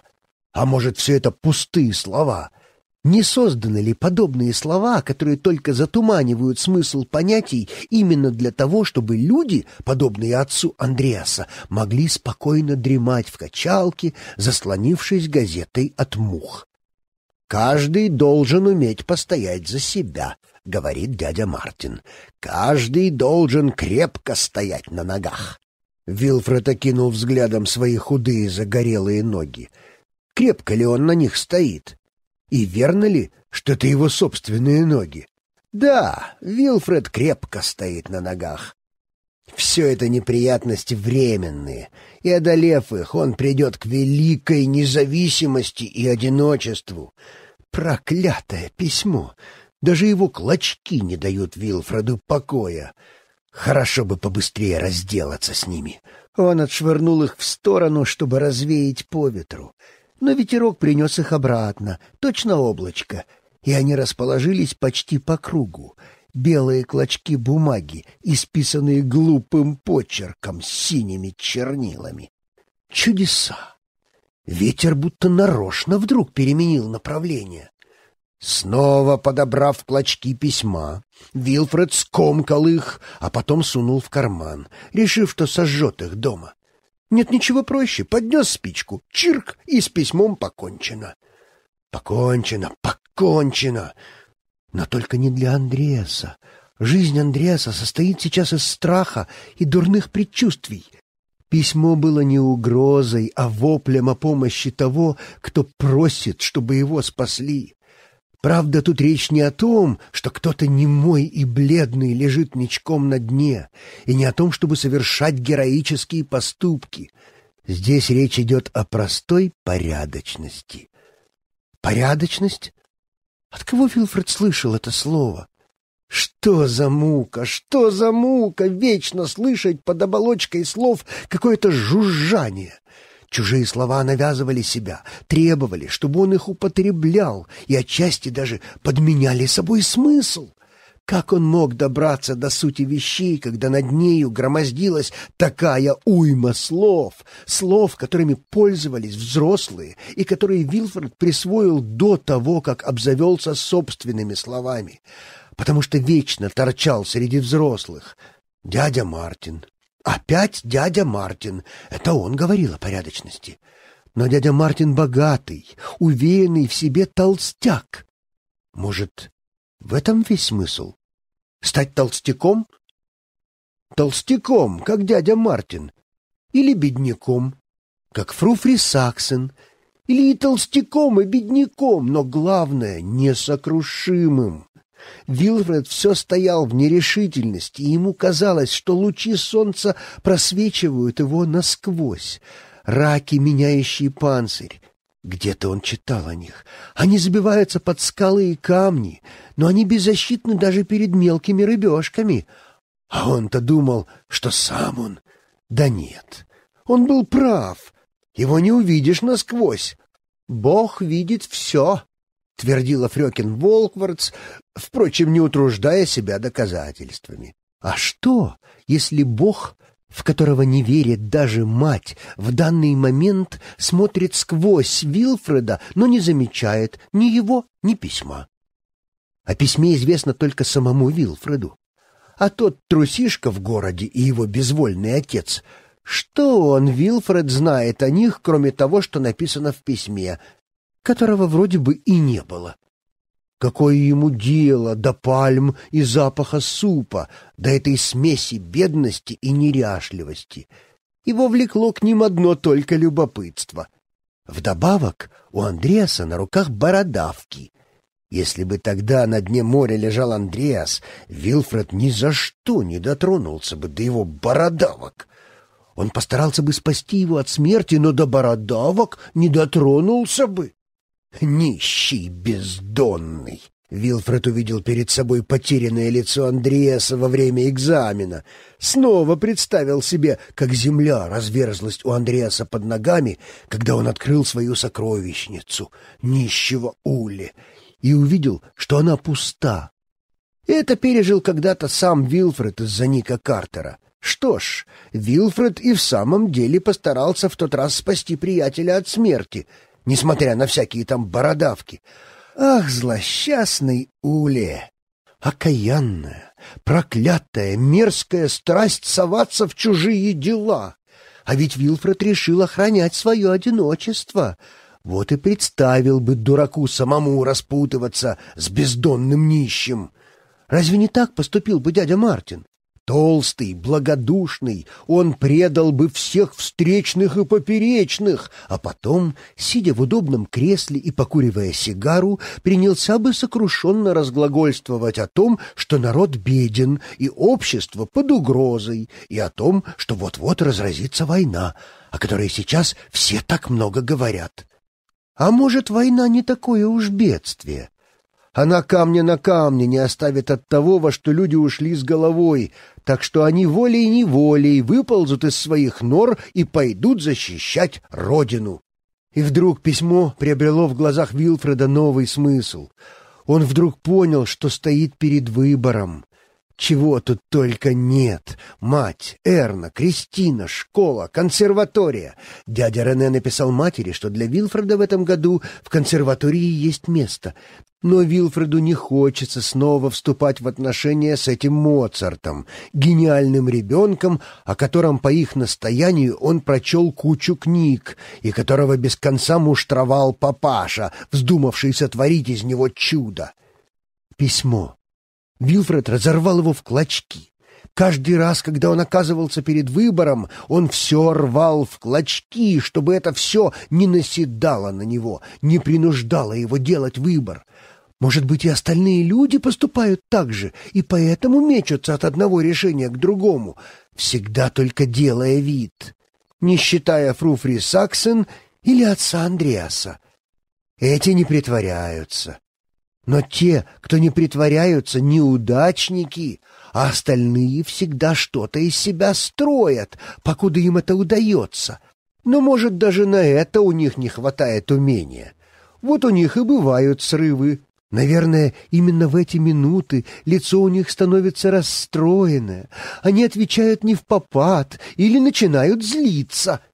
А может, все это пустые слова — не созданы ли подобные слова, которые только затуманивают смысл понятий именно для того, чтобы люди, подобные отцу Андреаса, могли спокойно дремать в качалке, заслонившись газетой от мух? «Каждый должен уметь постоять за себя», — говорит дядя Мартин. «Каждый должен крепко стоять на ногах». Вилфред окинул взглядом свои худые загорелые ноги. «Крепко ли он на них стоит?» И верно ли, что это его собственные ноги? Да, Вилфред крепко стоит на ногах. Все это неприятности временные, и, одолев их, он придет к великой независимости и одиночеству. Проклятое письмо! Даже его клочки не дают Вилфреду покоя. Хорошо бы побыстрее разделаться с ними. Он отшвырнул их в сторону, чтобы развеять по ветру но ветерок принес их обратно, точно облачко, и они расположились почти по кругу. Белые клочки бумаги, исписанные глупым почерком с синими чернилами. Чудеса! Ветер будто нарочно вдруг переменил направление. Снова подобрав клочки письма, Вилфред скомкал их, а потом сунул в карман, решив, что сожжет их дома. Нет ничего проще. Поднес спичку, чирк, и с письмом покончено. Покончено, покончено. Но только не для Андреаса. Жизнь Андреаса состоит сейчас из страха и дурных предчувствий. Письмо было не угрозой, а воплем о помощи того, кто просит, чтобы его спасли. Правда, тут речь не о том, что кто-то немой и бледный лежит ничком на дне, и не о том, чтобы совершать героические поступки. Здесь речь идет о простой порядочности. Порядочность? От кого Вилфред слышал это слово? Что за мука, что за мука вечно слышать под оболочкой слов какое-то жужжание — Чужие слова навязывали себя, требовали, чтобы он их употреблял, и отчасти даже подменяли собой смысл. Как он мог добраться до сути вещей, когда над нею громоздилась такая уйма слов, слов, которыми пользовались взрослые и которые Вильфред присвоил до того, как обзавелся собственными словами, потому что вечно торчал среди взрослых. Дядя Мартин, Опять дядя Мартин. Это он говорил о порядочности. Но дядя Мартин богатый, уверенный в себе толстяк. Может, в этом весь смысл? Стать толстяком? Толстяком, как дядя Мартин. Или бедняком, как Фруфри Саксон, Или и толстяком, и бедняком, но главное — несокрушимым. Вилфред все стоял в нерешительности, и ему казалось, что лучи солнца просвечивают его насквозь. Раки, меняющие панцирь. Где-то он читал о них. Они забиваются под скалы и камни, но они беззащитны даже перед мелкими рыбешками. А он-то думал, что сам он. Да нет, он был прав. Его не увидишь насквозь. Бог видит все. — твердила Фрёкин Волквардс, впрочем, не утруждая себя доказательствами. «А что, если Бог, в которого не верит даже мать, в данный момент смотрит сквозь Вилфреда, но не замечает ни его, ни письма? О письме известно только самому Вилфреду. А тот трусишка в городе и его безвольный отец — Что он, Вилфред, знает о них, кроме того, что написано в письме, которого вроде бы и не было. Какое ему дело до пальм и запаха супа, до этой смеси бедности и неряшливости? Его влекло к ним одно только любопытство. Вдобавок у Андреаса на руках бородавки. Если бы тогда на дне моря лежал Андреас, Вилфред ни за что не дотронулся бы до его бородавок. Он постарался бы спасти его от смерти, но до бородавок не дотронулся бы. Нищий бездонный. Вилфред увидел перед собой потерянное лицо Андреаса во время экзамена. Снова представил себе, как земля разверзлась у Андреаса под ногами, когда он открыл свою сокровищницу, нищего Ули, и увидел, что она пуста. Это пережил когда-то сам Вилфред из-за Ника Картера. Что ж, Вилфред и в самом деле постарался в тот раз спасти приятеля от смерти — несмотря на всякие там бородавки. Ах, злосчастный Уле! Окаянная, проклятая, мерзкая страсть соваться в чужие дела! А ведь Вилфред решил охранять свое одиночество. Вот и представил бы дураку самому распутываться с бездонным нищим. Разве не так поступил бы дядя Мартин? Толстый, благодушный, он предал бы всех встречных и поперечных, а потом, сидя в удобном кресле и покуривая сигару, принялся бы сокрушенно разглагольствовать о том, что народ беден и общество под угрозой, и о том, что вот-вот разразится война, о которой сейчас все так много говорят. А может, война не такое уж бедствие? Она камня на камне не оставит от того, во что люди ушли с головой, так что они волей-неволей выползут из своих нор и пойдут защищать родину. И вдруг письмо приобрело в глазах Вилфреда новый смысл. Он вдруг понял, что стоит перед выбором. Чего тут только нет. Мать, Эрна, Кристина, школа, консерватория. Дядя Рене написал матери, что для Вилфреда в этом году в консерватории есть место. Но Вилфреду не хочется снова вступать в отношения с этим Моцартом, гениальным ребенком, о котором по их настоянию он прочел кучу книг и которого без конца муштровал папаша, вздумавший сотворить из него чудо. Письмо Вилфред разорвал его в клочки. Каждый раз, когда он оказывался перед выбором, он все рвал в клочки, чтобы это все не наседало на него, не принуждало его делать выбор. Может быть, и остальные люди поступают так же, и поэтому мечутся от одного решения к другому, всегда только делая вид, не считая Фруфри Саксон или отца Андреаса. Эти не притворяются. Но те, кто не притворяются, неудачники, а остальные всегда что-то из себя строят, покуда им это удается. Но, может, даже на это у них не хватает умения. Вот у них и бывают срывы. Наверное, именно в эти минуты лицо у них становится расстроенное, они отвечают не в попад или начинают злиться —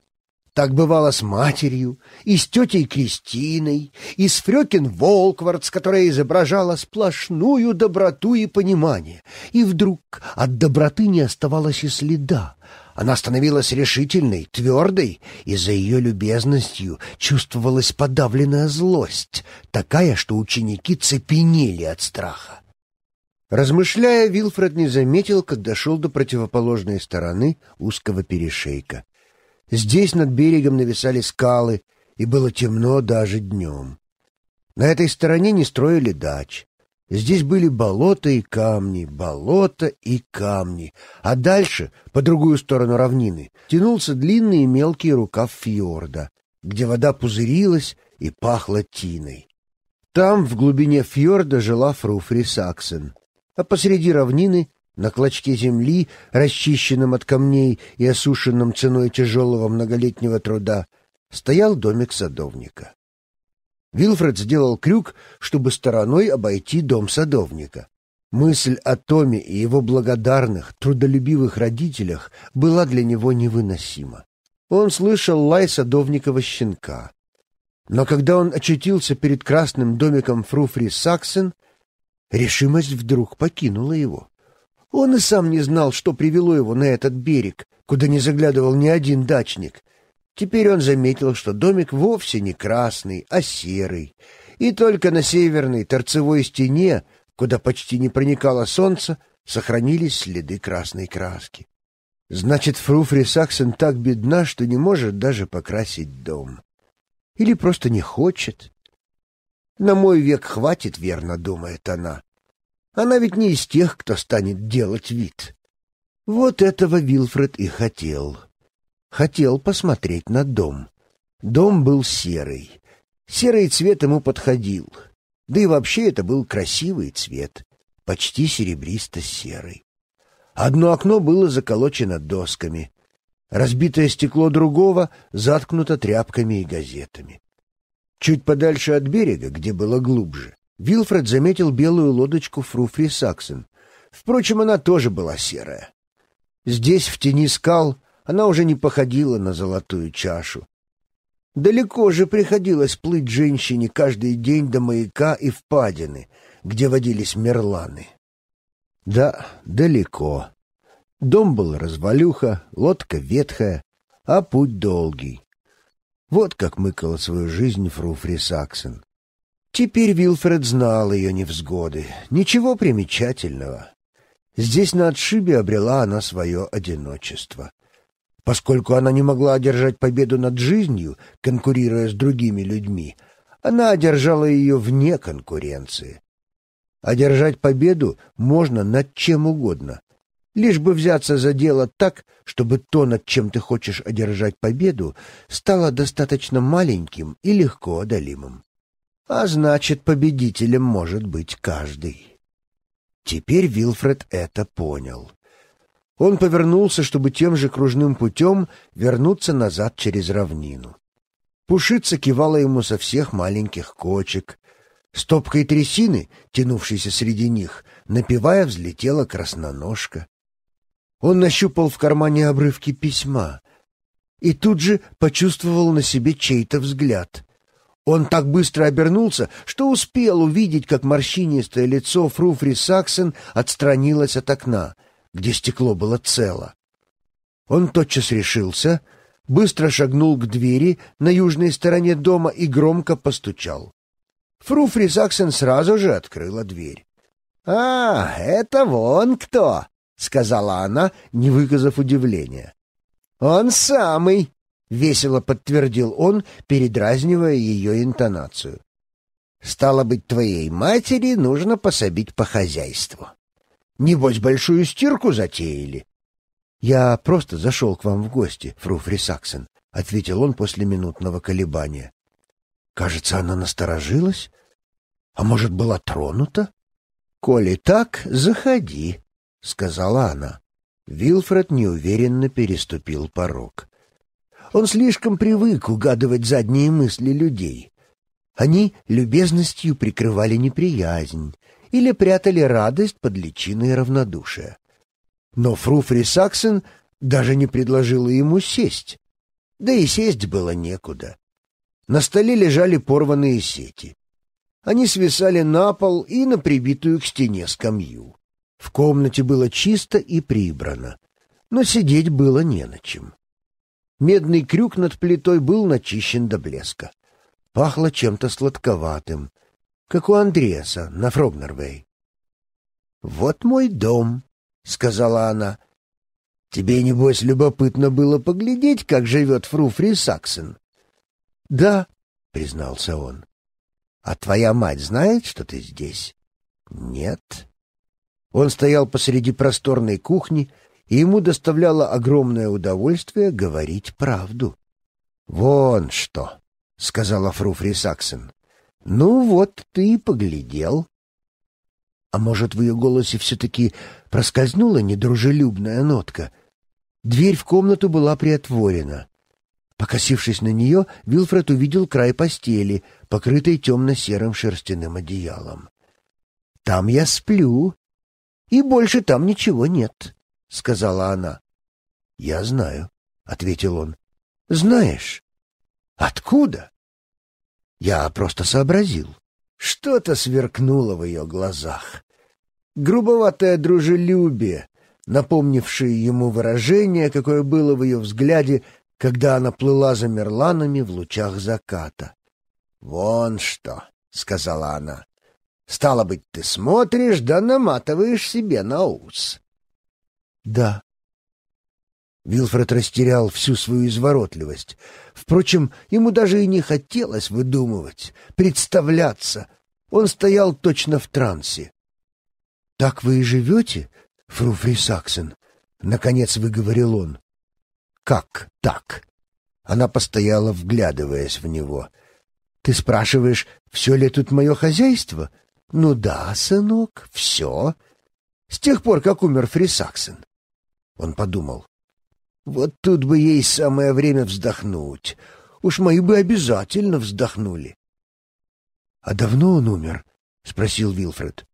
так бывало с матерью, и с тетей Кристиной, и с Фрекин Волквардс, которая изображала сплошную доброту и понимание. И вдруг от доброты не оставалось и следа. Она становилась решительной, твердой, и за ее любезностью чувствовалась подавленная злость, такая, что ученики цепенели от страха. Размышляя, Вилфред не заметил, как дошел до противоположной стороны узкого перешейка. Здесь над берегом нависали скалы, и было темно даже днем. На этой стороне не строили дач. Здесь были болота и камни, болота и камни. А дальше, по другую сторону равнины, тянулся длинный и мелкий рукав фьорда, где вода пузырилась и пахла тиной. Там, в глубине фьорда, жила Фруфри Саксон, а посреди равнины на клочке земли, расчищенном от камней и осушенном ценой тяжелого многолетнего труда, стоял домик садовника. Вилфред сделал крюк, чтобы стороной обойти дом садовника. Мысль о Томе и его благодарных, трудолюбивых родителях была для него невыносима. Он слышал лай садовникова щенка. Но когда он очутился перед красным домиком Фруфри Саксон, решимость вдруг покинула его. Он и сам не знал, что привело его на этот берег, куда не заглядывал ни один дачник. Теперь он заметил, что домик вовсе не красный, а серый. И только на северной торцевой стене, куда почти не проникало солнце, сохранились следы красной краски. Значит, Фруфри Саксон так бедна, что не может даже покрасить дом. Или просто не хочет. На мой век хватит, верно, думает она. Она ведь не из тех, кто станет делать вид. Вот этого Вилфред и хотел. Хотел посмотреть на дом. Дом был серый. Серый цвет ему подходил. Да и вообще это был красивый цвет, почти серебристо-серый. Одно окно было заколочено досками. Разбитое стекло другого заткнуто тряпками и газетами. Чуть подальше от берега, где было глубже, Вилфред заметил белую лодочку Фруфри Саксон. Впрочем, она тоже была серая. Здесь, в тени скал, она уже не походила на золотую чашу. Далеко же приходилось плыть женщине каждый день до маяка и впадины, где водились мерланы. Да, далеко. Дом был развалюха, лодка ветхая, а путь долгий. Вот как мыкала свою жизнь Фруфри Саксон. Теперь Вилфред знал ее невзгоды. Ничего примечательного. Здесь на отшибе обрела она свое одиночество. Поскольку она не могла одержать победу над жизнью, конкурируя с другими людьми, она одержала ее вне конкуренции. Одержать победу можно над чем угодно. Лишь бы взяться за дело так, чтобы то, над чем ты хочешь одержать победу, стало достаточно маленьким и легко одолимым. А значит, победителем может быть каждый. Теперь Вилфред это понял. Он повернулся, чтобы тем же кружным путем вернуться назад через равнину. Пушица кивала ему со всех маленьких кочек. Стопкой трясины, тянувшейся среди них, напевая, взлетела красноножка. Он нащупал в кармане обрывки письма и тут же почувствовал на себе чей-то взгляд — он так быстро обернулся, что успел увидеть, как морщинистое лицо Фруфри Саксон отстранилось от окна, где стекло было цело. Он тотчас решился, быстро шагнул к двери на южной стороне дома и громко постучал. Фруфри Саксон сразу же открыла дверь. «А, это вон кто!» — сказала она, не выказав удивления. «Он самый!» — весело подтвердил он, передразнивая ее интонацию. «Стало быть, твоей матери нужно пособить по хозяйству. Небось, большую стирку затеяли». «Я просто зашел к вам в гости, Фруфри Саксон», — ответил он после минутного колебания. «Кажется, она насторожилась. А может, была тронута?» «Коли так, заходи», — сказала она. Вилфред неуверенно переступил порог. Он слишком привык угадывать задние мысли людей. Они любезностью прикрывали неприязнь или прятали радость под личиной равнодушия. Но Фруфри Саксон даже не предложила ему сесть. Да и сесть было некуда. На столе лежали порванные сети. Они свисали на пол и на прибитую к стене скамью. В комнате было чисто и прибрано, но сидеть было не на чем. Медный крюк над плитой был начищен до блеска. Пахло чем-то сладковатым, как у Андреаса на Фрогнервей. «Вот мой дом», — сказала она. «Тебе, небось, любопытно было поглядеть, как живет Фруфри Саксон?» «Да», — признался он. «А твоя мать знает, что ты здесь?» «Нет». Он стоял посреди просторной кухни, — и ему доставляло огромное удовольствие говорить правду. «Вон что!» — сказала Фруфри Саксон. «Ну вот ты и поглядел». А может, в ее голосе все-таки проскользнула недружелюбная нотка? Дверь в комнату была приотворена. Покосившись на нее, Вилфред увидел край постели, покрытой темно-серым шерстяным одеялом. «Там я сплю, и больше там ничего нет. — сказала она. «Я знаю», — ответил он. «Знаешь? Откуда?» Я просто сообразил. Что-то сверкнуло в ее глазах. Грубоватое дружелюбие, напомнившее ему выражение, какое было в ее взгляде, когда она плыла за мерланами в лучах заката. «Вон что», — сказала она. «Стало быть, ты смотришь да наматываешь себе на ус». «Да». Вилфред растерял всю свою изворотливость. Впрочем, ему даже и не хотелось выдумывать, представляться. Он стоял точно в трансе. «Так вы и живете, фру Саксон. наконец выговорил он. «Как так?» Она постояла, вглядываясь в него. «Ты спрашиваешь, все ли тут мое хозяйство?» «Ну да, сынок, все. С тех пор, как умер Саксон. Он подумал. Вот тут бы ей самое время вздохнуть. Уж мои бы обязательно вздохнули. — А давно он умер? — спросил Вилфред.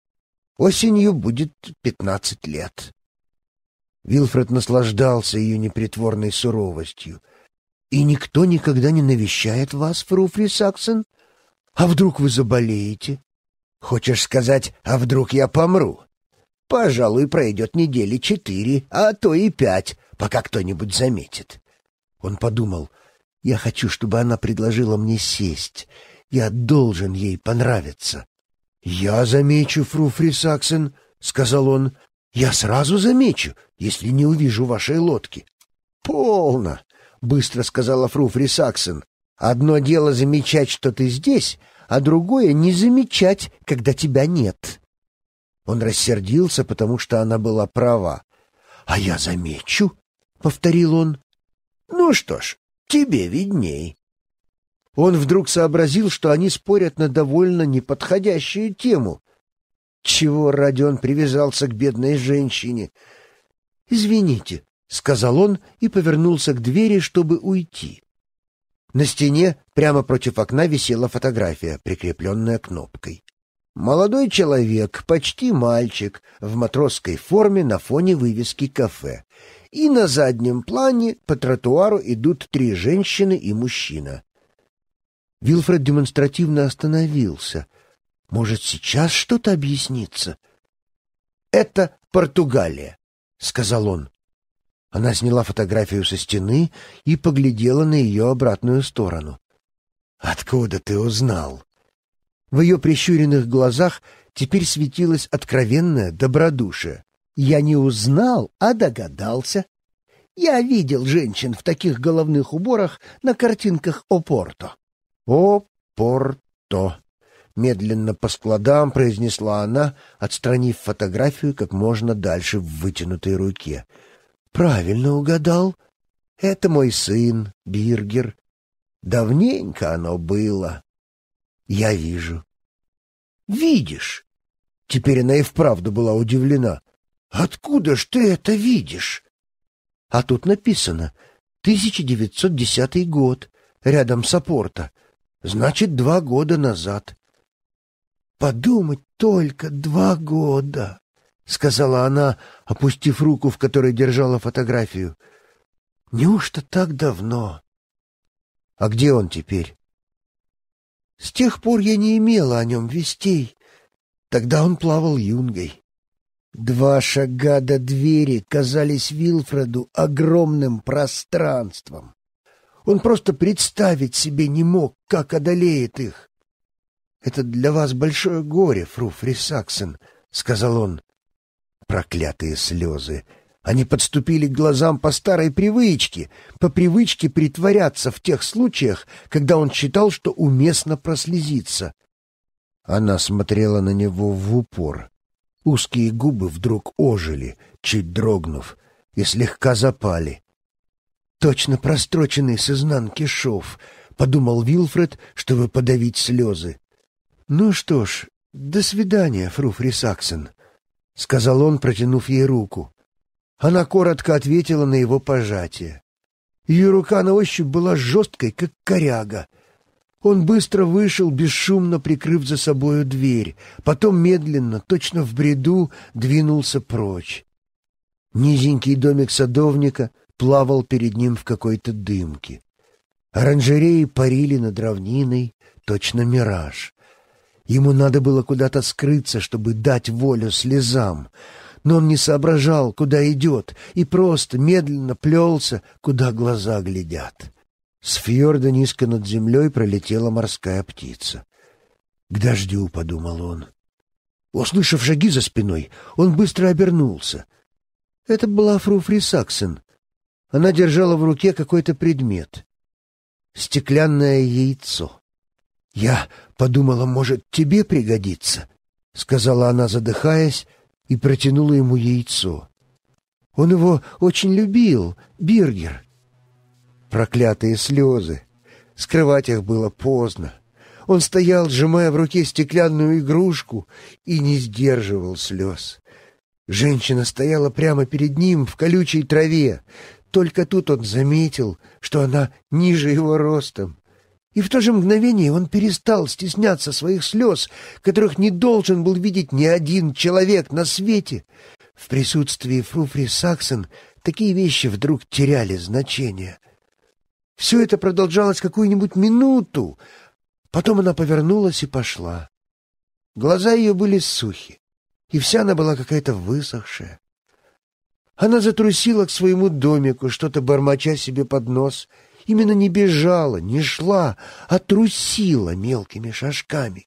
— Осенью будет пятнадцать лет. Вилфред наслаждался ее непритворной суровостью. — И никто никогда не навещает вас, Фруфри Саксон? А вдруг вы заболеете? — Хочешь сказать, а вдруг я помру? Пожалуй, пройдет недели четыре, а то и пять, пока кто-нибудь заметит. Он подумал, я хочу, чтобы она предложила мне сесть. Я должен ей понравиться. «Я замечу, фру Фрисаксен», — сказал он. «Я сразу замечу, если не увижу вашей лодки». «Полно», — быстро сказала фру Фрисаксен. «Одно дело замечать, что ты здесь, а другое — не замечать, когда тебя нет». Он рассердился, потому что она была права. «А я замечу», — повторил он. «Ну что ж, тебе видней». Он вдруг сообразил, что они спорят на довольно неподходящую тему. Чего ради привязался к бедной женщине? «Извините», — сказал он и повернулся к двери, чтобы уйти. На стене прямо против окна висела фотография, прикрепленная кнопкой. Молодой человек, почти мальчик, в матросской форме на фоне вывески кафе. И на заднем плане по тротуару идут три женщины и мужчина. Вилфред демонстративно остановился. Может, сейчас что-то объяснится? «Это Португалия», — сказал он. Она сняла фотографию со стены и поглядела на ее обратную сторону. «Откуда ты узнал?» В ее прищуренных глазах теперь светилось откровенное добродушие. «Я не узнал, а догадался. Я видел женщин в таких головных уборах на картинках Опорто». «Опорто», — медленно по складам произнесла она, отстранив фотографию как можно дальше в вытянутой руке. «Правильно угадал. Это мой сын, Биргер. Давненько оно было». Я вижу. Видишь? Теперь она и вправду была удивлена. Откуда ж ты это видишь? А тут написано 1910 год, рядом с Апорта. Значит, два года назад. Подумать только два года, сказала она, опустив руку, в которой держала фотографию. Неужто так давно? А где он теперь? С тех пор я не имела о нем вестей. Тогда он плавал юнгой. Два шага до двери казались Вилфреду огромным пространством. Он просто представить себе не мог, как одолеет их. «Это для вас большое горе, фру Фрисаксен, сказал он. Проклятые слезы! Они подступили к глазам по старой привычке, по привычке притворяться в тех случаях, когда он считал, что уместно прослезиться. Она смотрела на него в упор. Узкие губы вдруг ожили, чуть дрогнув, и слегка запали. «Точно простроченный с изнанки шов», — подумал Вилфред, чтобы подавить слезы. «Ну что ж, до свидания, Фруфри Саксон», — сказал он, протянув ей руку. Она коротко ответила на его пожатие. Ее рука на ощупь была жесткой, как коряга. Он быстро вышел, бесшумно прикрыв за собою дверь, потом медленно, точно в бреду, двинулся прочь. Низенький домик садовника плавал перед ним в какой-то дымке. Оранжереи парили над равниной, точно мираж. Ему надо было куда-то скрыться, чтобы дать волю слезам — но он не соображал, куда идет, и просто медленно плелся, куда глаза глядят. С фьорда низко над землей пролетела морская птица. «К дождю», — подумал он. Услышав шаги за спиной, он быстро обернулся. Это была Фруфри Саксон. Она держала в руке какой-то предмет. Стеклянное яйцо. «Я подумала, может, тебе пригодится», — сказала она, задыхаясь, — и протянула ему яйцо. Он его очень любил, Биргер. Проклятые слезы. Скрывать их было поздно. Он стоял, сжимая в руке стеклянную игрушку, и не сдерживал слез. Женщина стояла прямо перед ним в колючей траве. Только тут он заметил, что она ниже его ростом. И в то же мгновение он перестал стесняться своих слез, которых не должен был видеть ни один человек на свете. В присутствии Фруфри Саксон такие вещи вдруг теряли значение. Все это продолжалось какую-нибудь минуту. Потом она повернулась и пошла. Глаза ее были сухи, и вся она была какая-то высохшая. Она затрусила к своему домику, что-то бормоча себе под нос — Именно не бежала, не шла, а трусила мелкими шажками.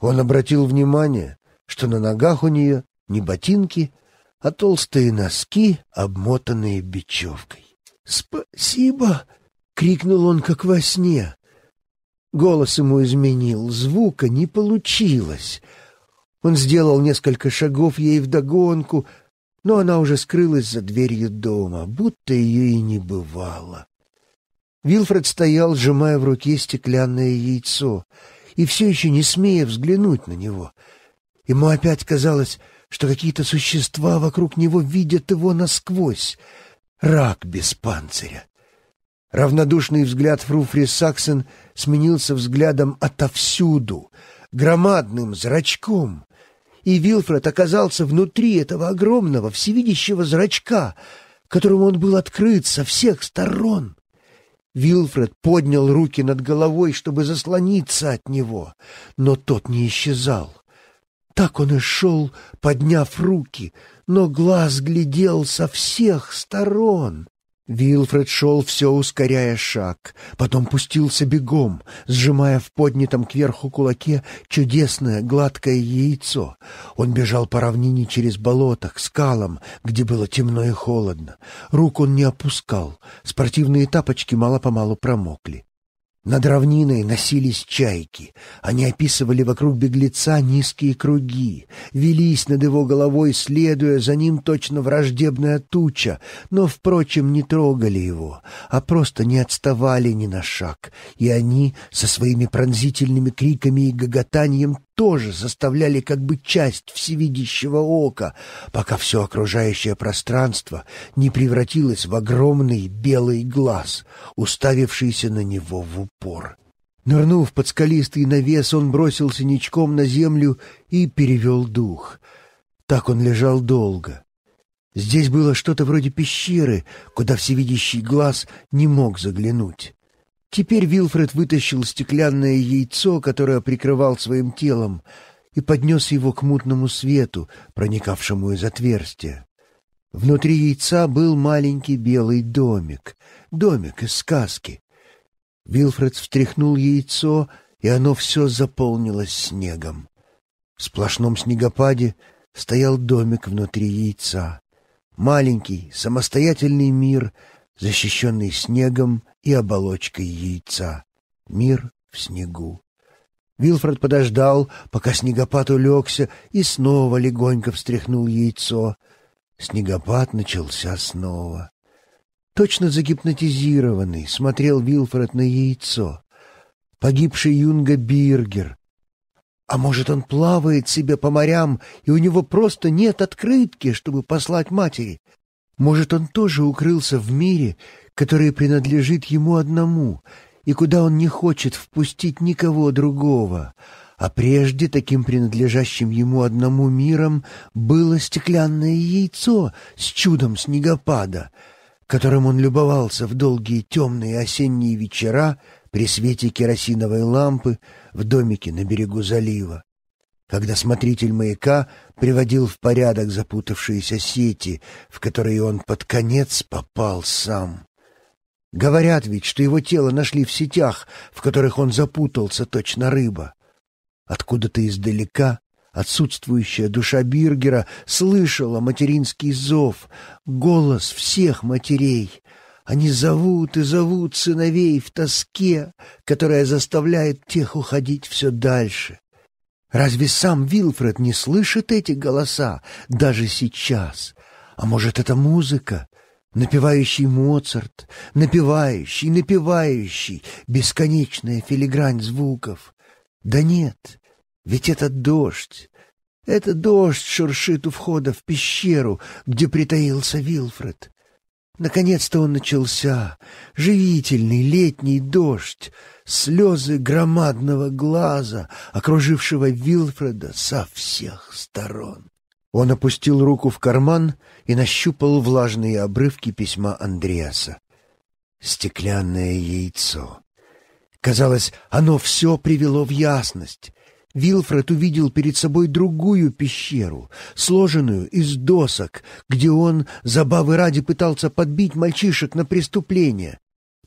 Он обратил внимание, что на ногах у нее не ботинки, а толстые носки, обмотанные бечевкой. «Спасибо!» — крикнул он, как во сне. Голос ему изменил, звука не получилось. Он сделал несколько шагов ей вдогонку, но она уже скрылась за дверью дома, будто ее и не бывало. Вилфред стоял, сжимая в руке стеклянное яйцо, и все еще не смея взглянуть на него. Ему опять казалось, что какие-то существа вокруг него видят его насквозь. Рак без панциря. Равнодушный взгляд Фруфри Саксон сменился взглядом отовсюду, громадным зрачком. И Вилфред оказался внутри этого огромного, всевидящего зрачка, которому он был открыт со всех сторон. Вилфред поднял руки над головой, чтобы заслониться от него, но тот не исчезал. Так он и шел, подняв руки, но глаз глядел со всех сторон. Вилфред шел все ускоряя шаг, потом пустился бегом, сжимая в поднятом кверху кулаке чудесное гладкое яйцо. Он бежал по равнине через болото, к скалам, где было темно и холодно. Рук он не опускал, спортивные тапочки мало-помалу промокли. Над равниной носились чайки. Они описывали вокруг беглеца низкие круги, велись над его головой, следуя за ним точно враждебная туча, но, впрочем, не трогали его, а просто не отставали ни на шаг. И они со своими пронзительными криками и гоготанием тоже заставляли как бы часть всевидящего ока, пока все окружающее пространство не превратилось в огромный белый глаз, уставившийся на него в упор. Нырнув под скалистый навес, он бросился ничком на землю и перевел дух. Так он лежал долго. Здесь было что-то вроде пещеры, куда всевидящий глаз не мог заглянуть. Теперь Вилфред вытащил стеклянное яйцо, которое прикрывал своим телом, и поднес его к мутному свету, проникавшему из отверстия. Внутри яйца был маленький белый домик, домик из сказки. Вилфред встряхнул яйцо, и оно все заполнилось снегом. В сплошном снегопаде стоял домик внутри яйца. Маленький, самостоятельный мир, защищенный снегом и оболочкой яйца. Мир в снегу. Вилфред подождал, пока снегопад улегся, и снова легонько встряхнул яйцо. Снегопад начался снова. Точно загипнотизированный смотрел Вилфред на яйцо. Погибший Юнга Биргер. А может, он плавает себе по морям, и у него просто нет открытки, чтобы послать матери? Может, он тоже укрылся в мире, который принадлежит ему одному, и куда он не хочет впустить никого другого, а прежде таким принадлежащим ему одному миром было стеклянное яйцо с чудом снегопада, которым он любовался в долгие темные осенние вечера при свете керосиновой лампы в домике на берегу залива когда смотритель маяка приводил в порядок запутавшиеся сети, в которые он под конец попал сам. Говорят ведь, что его тело нашли в сетях, в которых он запутался, точно рыба. Откуда-то издалека отсутствующая душа Биргера слышала материнский зов, голос всех матерей. Они зовут и зовут сыновей в тоске, которая заставляет тех уходить все дальше, Разве сам Вилфред не слышит эти голоса даже сейчас? А может, это музыка? Напевающий Моцарт, напевающий, напевающий, бесконечная филигрань звуков. Да нет, ведь это дождь. Это дождь шуршит у входа в пещеру, где притаился Вилфред. Наконец-то он начался. Живительный летний дождь, слезы громадного глаза, окружившего Вилфреда со всех сторон. Он опустил руку в карман и нащупал влажные обрывки письма Андреаса. Стеклянное яйцо. Казалось, оно все привело в ясность. Вилфред увидел перед собой другую пещеру, сложенную из досок, где он, забавы ради, пытался подбить мальчишек на преступление.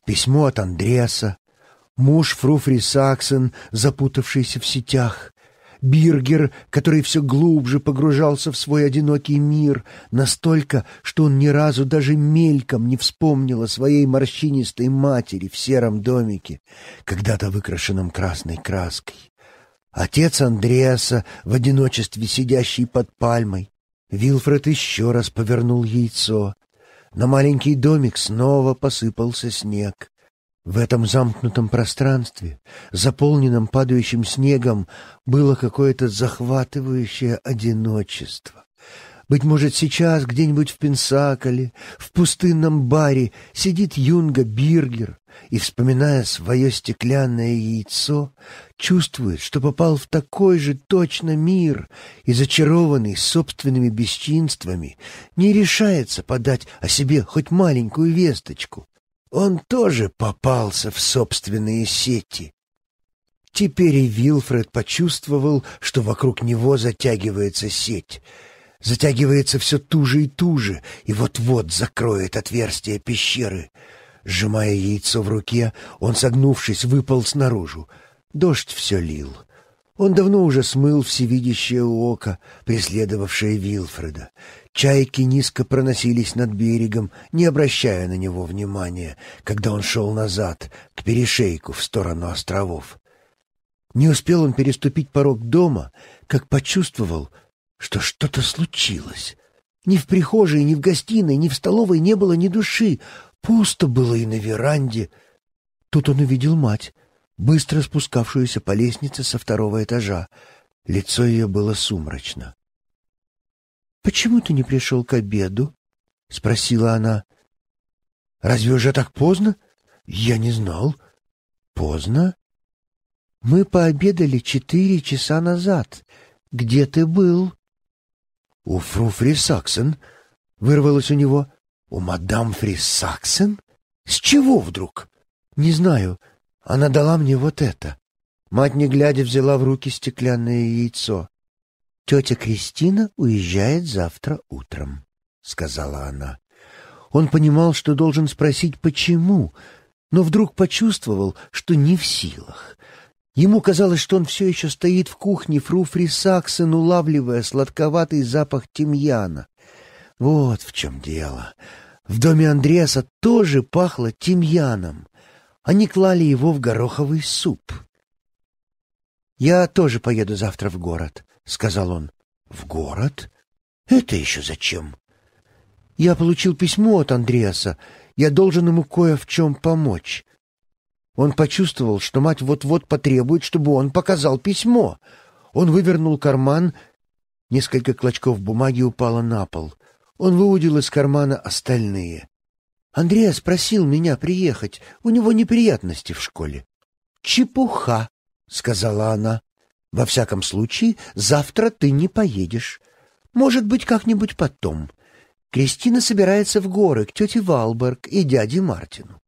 Письмо от Андреаса, муж Фруфри Саксон, запутавшийся в сетях, Биргер, который все глубже погружался в свой одинокий мир, настолько, что он ни разу даже мельком не вспомнил о своей морщинистой матери в сером домике, когда-то выкрашенном красной краской. Отец Андреаса, в одиночестве сидящий под пальмой. Вилфред еще раз повернул яйцо. На маленький домик снова посыпался снег. В этом замкнутом пространстве, заполненном падающим снегом, было какое-то захватывающее одиночество. Быть может, сейчас где-нибудь в Пенсаколе, в пустынном баре сидит Юнга Биргер и, вспоминая свое стеклянное яйцо, чувствует, что попал в такой же точно мир и, зачарованный собственными бесчинствами, не решается подать о себе хоть маленькую весточку. Он тоже попался в собственные сети. Теперь и Вилфред почувствовал, что вокруг него затягивается сеть — затягивается все туже и туже, и вот-вот закроет отверстие пещеры. Сжимая яйцо в руке, он, согнувшись, выпал снаружи. Дождь все лил. Он давно уже смыл всевидящее око, преследовавшее Вилфреда. Чайки низко проносились над берегом, не обращая на него внимания, когда он шел назад, к перешейку в сторону островов. Не успел он переступить порог дома, как почувствовал — что что-то случилось. Ни в прихожей, ни в гостиной, ни в столовой не было ни души. Пусто было и на веранде. Тут он увидел мать, быстро спускавшуюся по лестнице со второго этажа. Лицо ее было сумрачно. «Почему ты не пришел к обеду?» — спросила она. «Разве уже так поздно?» «Я не знал». «Поздно?» «Мы пообедали четыре часа назад. Где ты был?» «У фру Фрисаксен?» — вырвалось у него. «У мадам Фрисаксен? С чего вдруг?» «Не знаю. Она дала мне вот это». Мать, не глядя, взяла в руки стеклянное яйцо. «Тетя Кристина уезжает завтра утром», — сказала она. Он понимал, что должен спросить «почему», но вдруг почувствовал, что не в силах. Ему казалось, что он все еще стоит в кухне Фруфри Саксон, улавливая сладковатый запах тимьяна. Вот в чем дело. В доме Андреаса тоже пахло тимьяном. Они клали его в гороховый суп. «Я тоже поеду завтра в город», — сказал он. «В город? Это еще зачем?» «Я получил письмо от Андреаса. Я должен ему кое в чем помочь. Он почувствовал, что мать вот-вот потребует, чтобы он показал письмо. Он вывернул карман. Несколько клочков бумаги упало на пол. Он выудил из кармана остальные. Андреа спросил меня приехать. У него неприятности в школе. «Чепуха», — сказала она. «Во всяком случае, завтра ты не поедешь. Может быть, как-нибудь потом. Кристина собирается в горы к тете Валберг и дяде Мартину.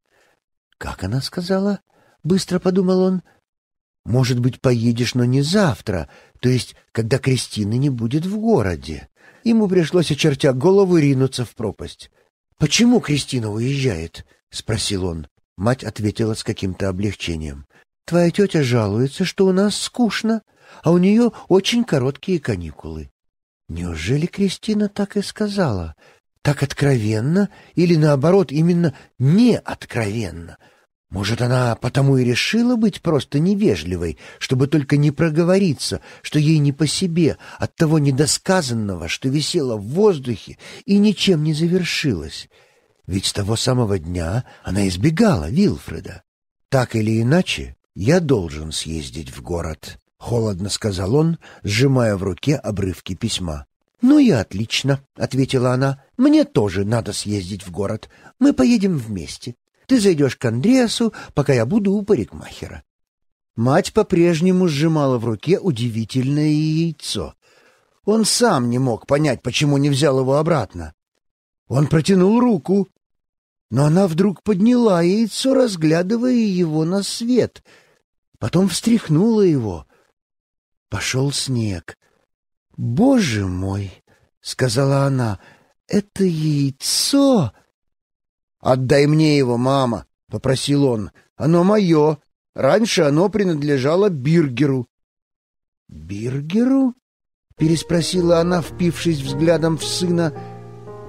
Как она сказала? Быстро подумал он. Может быть, поедешь, но не завтра, то есть, когда Кристины не будет в городе. Ему пришлось, очертя голову, ринуться в пропасть. «Почему Кристина уезжает?» — спросил он. Мать ответила с каким-то облегчением. «Твоя тетя жалуется, что у нас скучно, а у нее очень короткие каникулы». «Неужели Кристина так и сказала?» так откровенно или, наоборот, именно не откровенно. Может, она потому и решила быть просто невежливой, чтобы только не проговориться, что ей не по себе от того недосказанного, что висело в воздухе и ничем не завершилось. Ведь с того самого дня она избегала Вилфреда. Так или иначе, я должен съездить в город, — холодно сказал он, сжимая в руке обрывки письма. «Ну и отлично», — ответила она. «Мне тоже надо съездить в город. Мы поедем вместе. Ты зайдешь к Андреасу, пока я буду у парикмахера». Мать по-прежнему сжимала в руке удивительное яйцо. Он сам не мог понять, почему не взял его обратно. Он протянул руку, но она вдруг подняла яйцо, разглядывая его на свет. Потом встряхнула его. Пошел снег. «Боже мой!» — сказала она. «Это яйцо!» «Отдай мне его, мама!» — попросил он. «Оно мое. Раньше оно принадлежало Биргеру». «Биргеру?» — переспросила она, впившись взглядом в сына.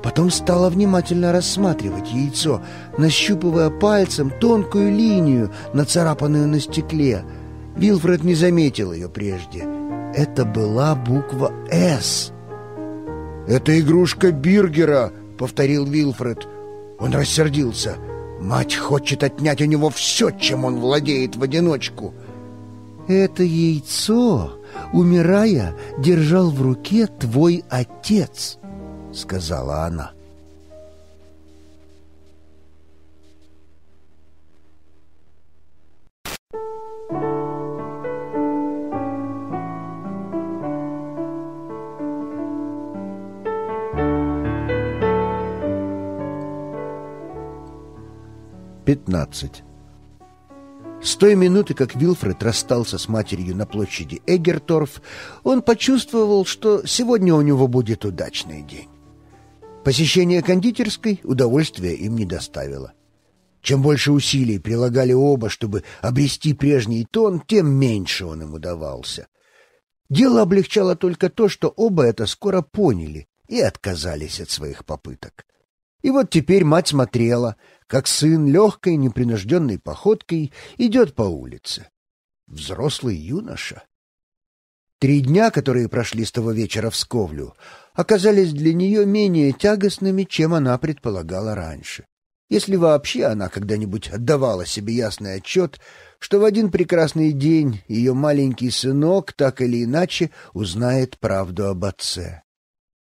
Потом стала внимательно рассматривать яйцо, нащупывая пальцем тонкую линию, нацарапанную на стекле. Вилфред не заметил ее прежде. Это была буква «С». «Это игрушка Биргера», — повторил Вилфред. Он рассердился. «Мать хочет отнять у него все, чем он владеет в одиночку». «Это яйцо, умирая, держал в руке твой отец», — сказала она. 15. С той минуты, как Вилфред расстался с матерью на площади Эгерторф, он почувствовал, что сегодня у него будет удачный день. Посещение кондитерской удовольствия им не доставило. Чем больше усилий прилагали оба, чтобы обрести прежний тон, тем меньше он им удавался. Дело облегчало только то, что оба это скоро поняли и отказались от своих попыток. И вот теперь мать смотрела, как сын легкой непринужденной походкой идет по улице. Взрослый юноша. Три дня, которые прошли с того вечера в Сковлю, оказались для нее менее тягостными, чем она предполагала раньше. Если вообще она когда-нибудь отдавала себе ясный отчет, что в один прекрасный день ее маленький сынок так или иначе узнает правду об отце.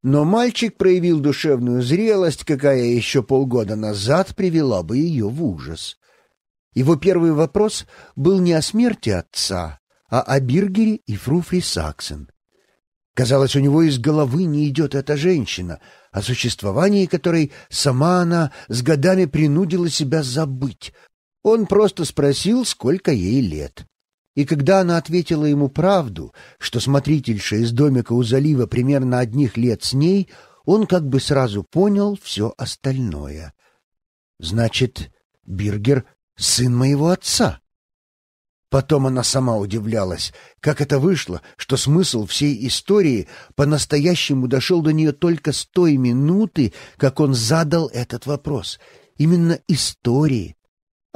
Но мальчик проявил душевную зрелость, какая еще полгода назад привела бы ее в ужас. Его первый вопрос был не о смерти отца, а о Биргере и Фруфри Саксен. Казалось, у него из головы не идет эта женщина, о существовании которой сама она с годами принудила себя забыть. Он просто спросил, сколько ей лет. И когда она ответила ему правду, что смотрительша из домика у залива примерно одних лет с ней, он как бы сразу понял все остальное. Значит, Биргер — сын моего отца. Потом она сама удивлялась, как это вышло, что смысл всей истории по-настоящему дошел до нее только с той минуты, как он задал этот вопрос. Именно истории,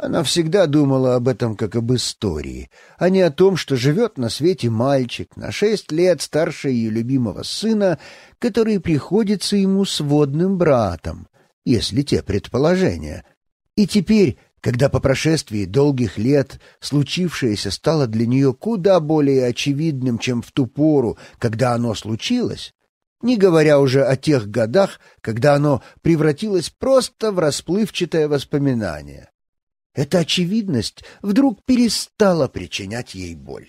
она всегда думала об этом как об истории, а не о том, что живет на свете мальчик на шесть лет старше ее любимого сына, который приходится ему сводным братом, если те предположения. И теперь, когда по прошествии долгих лет случившееся стало для нее куда более очевидным, чем в ту пору, когда оно случилось, не говоря уже о тех годах, когда оно превратилось просто в расплывчатое воспоминание. Эта очевидность вдруг перестала причинять ей боль.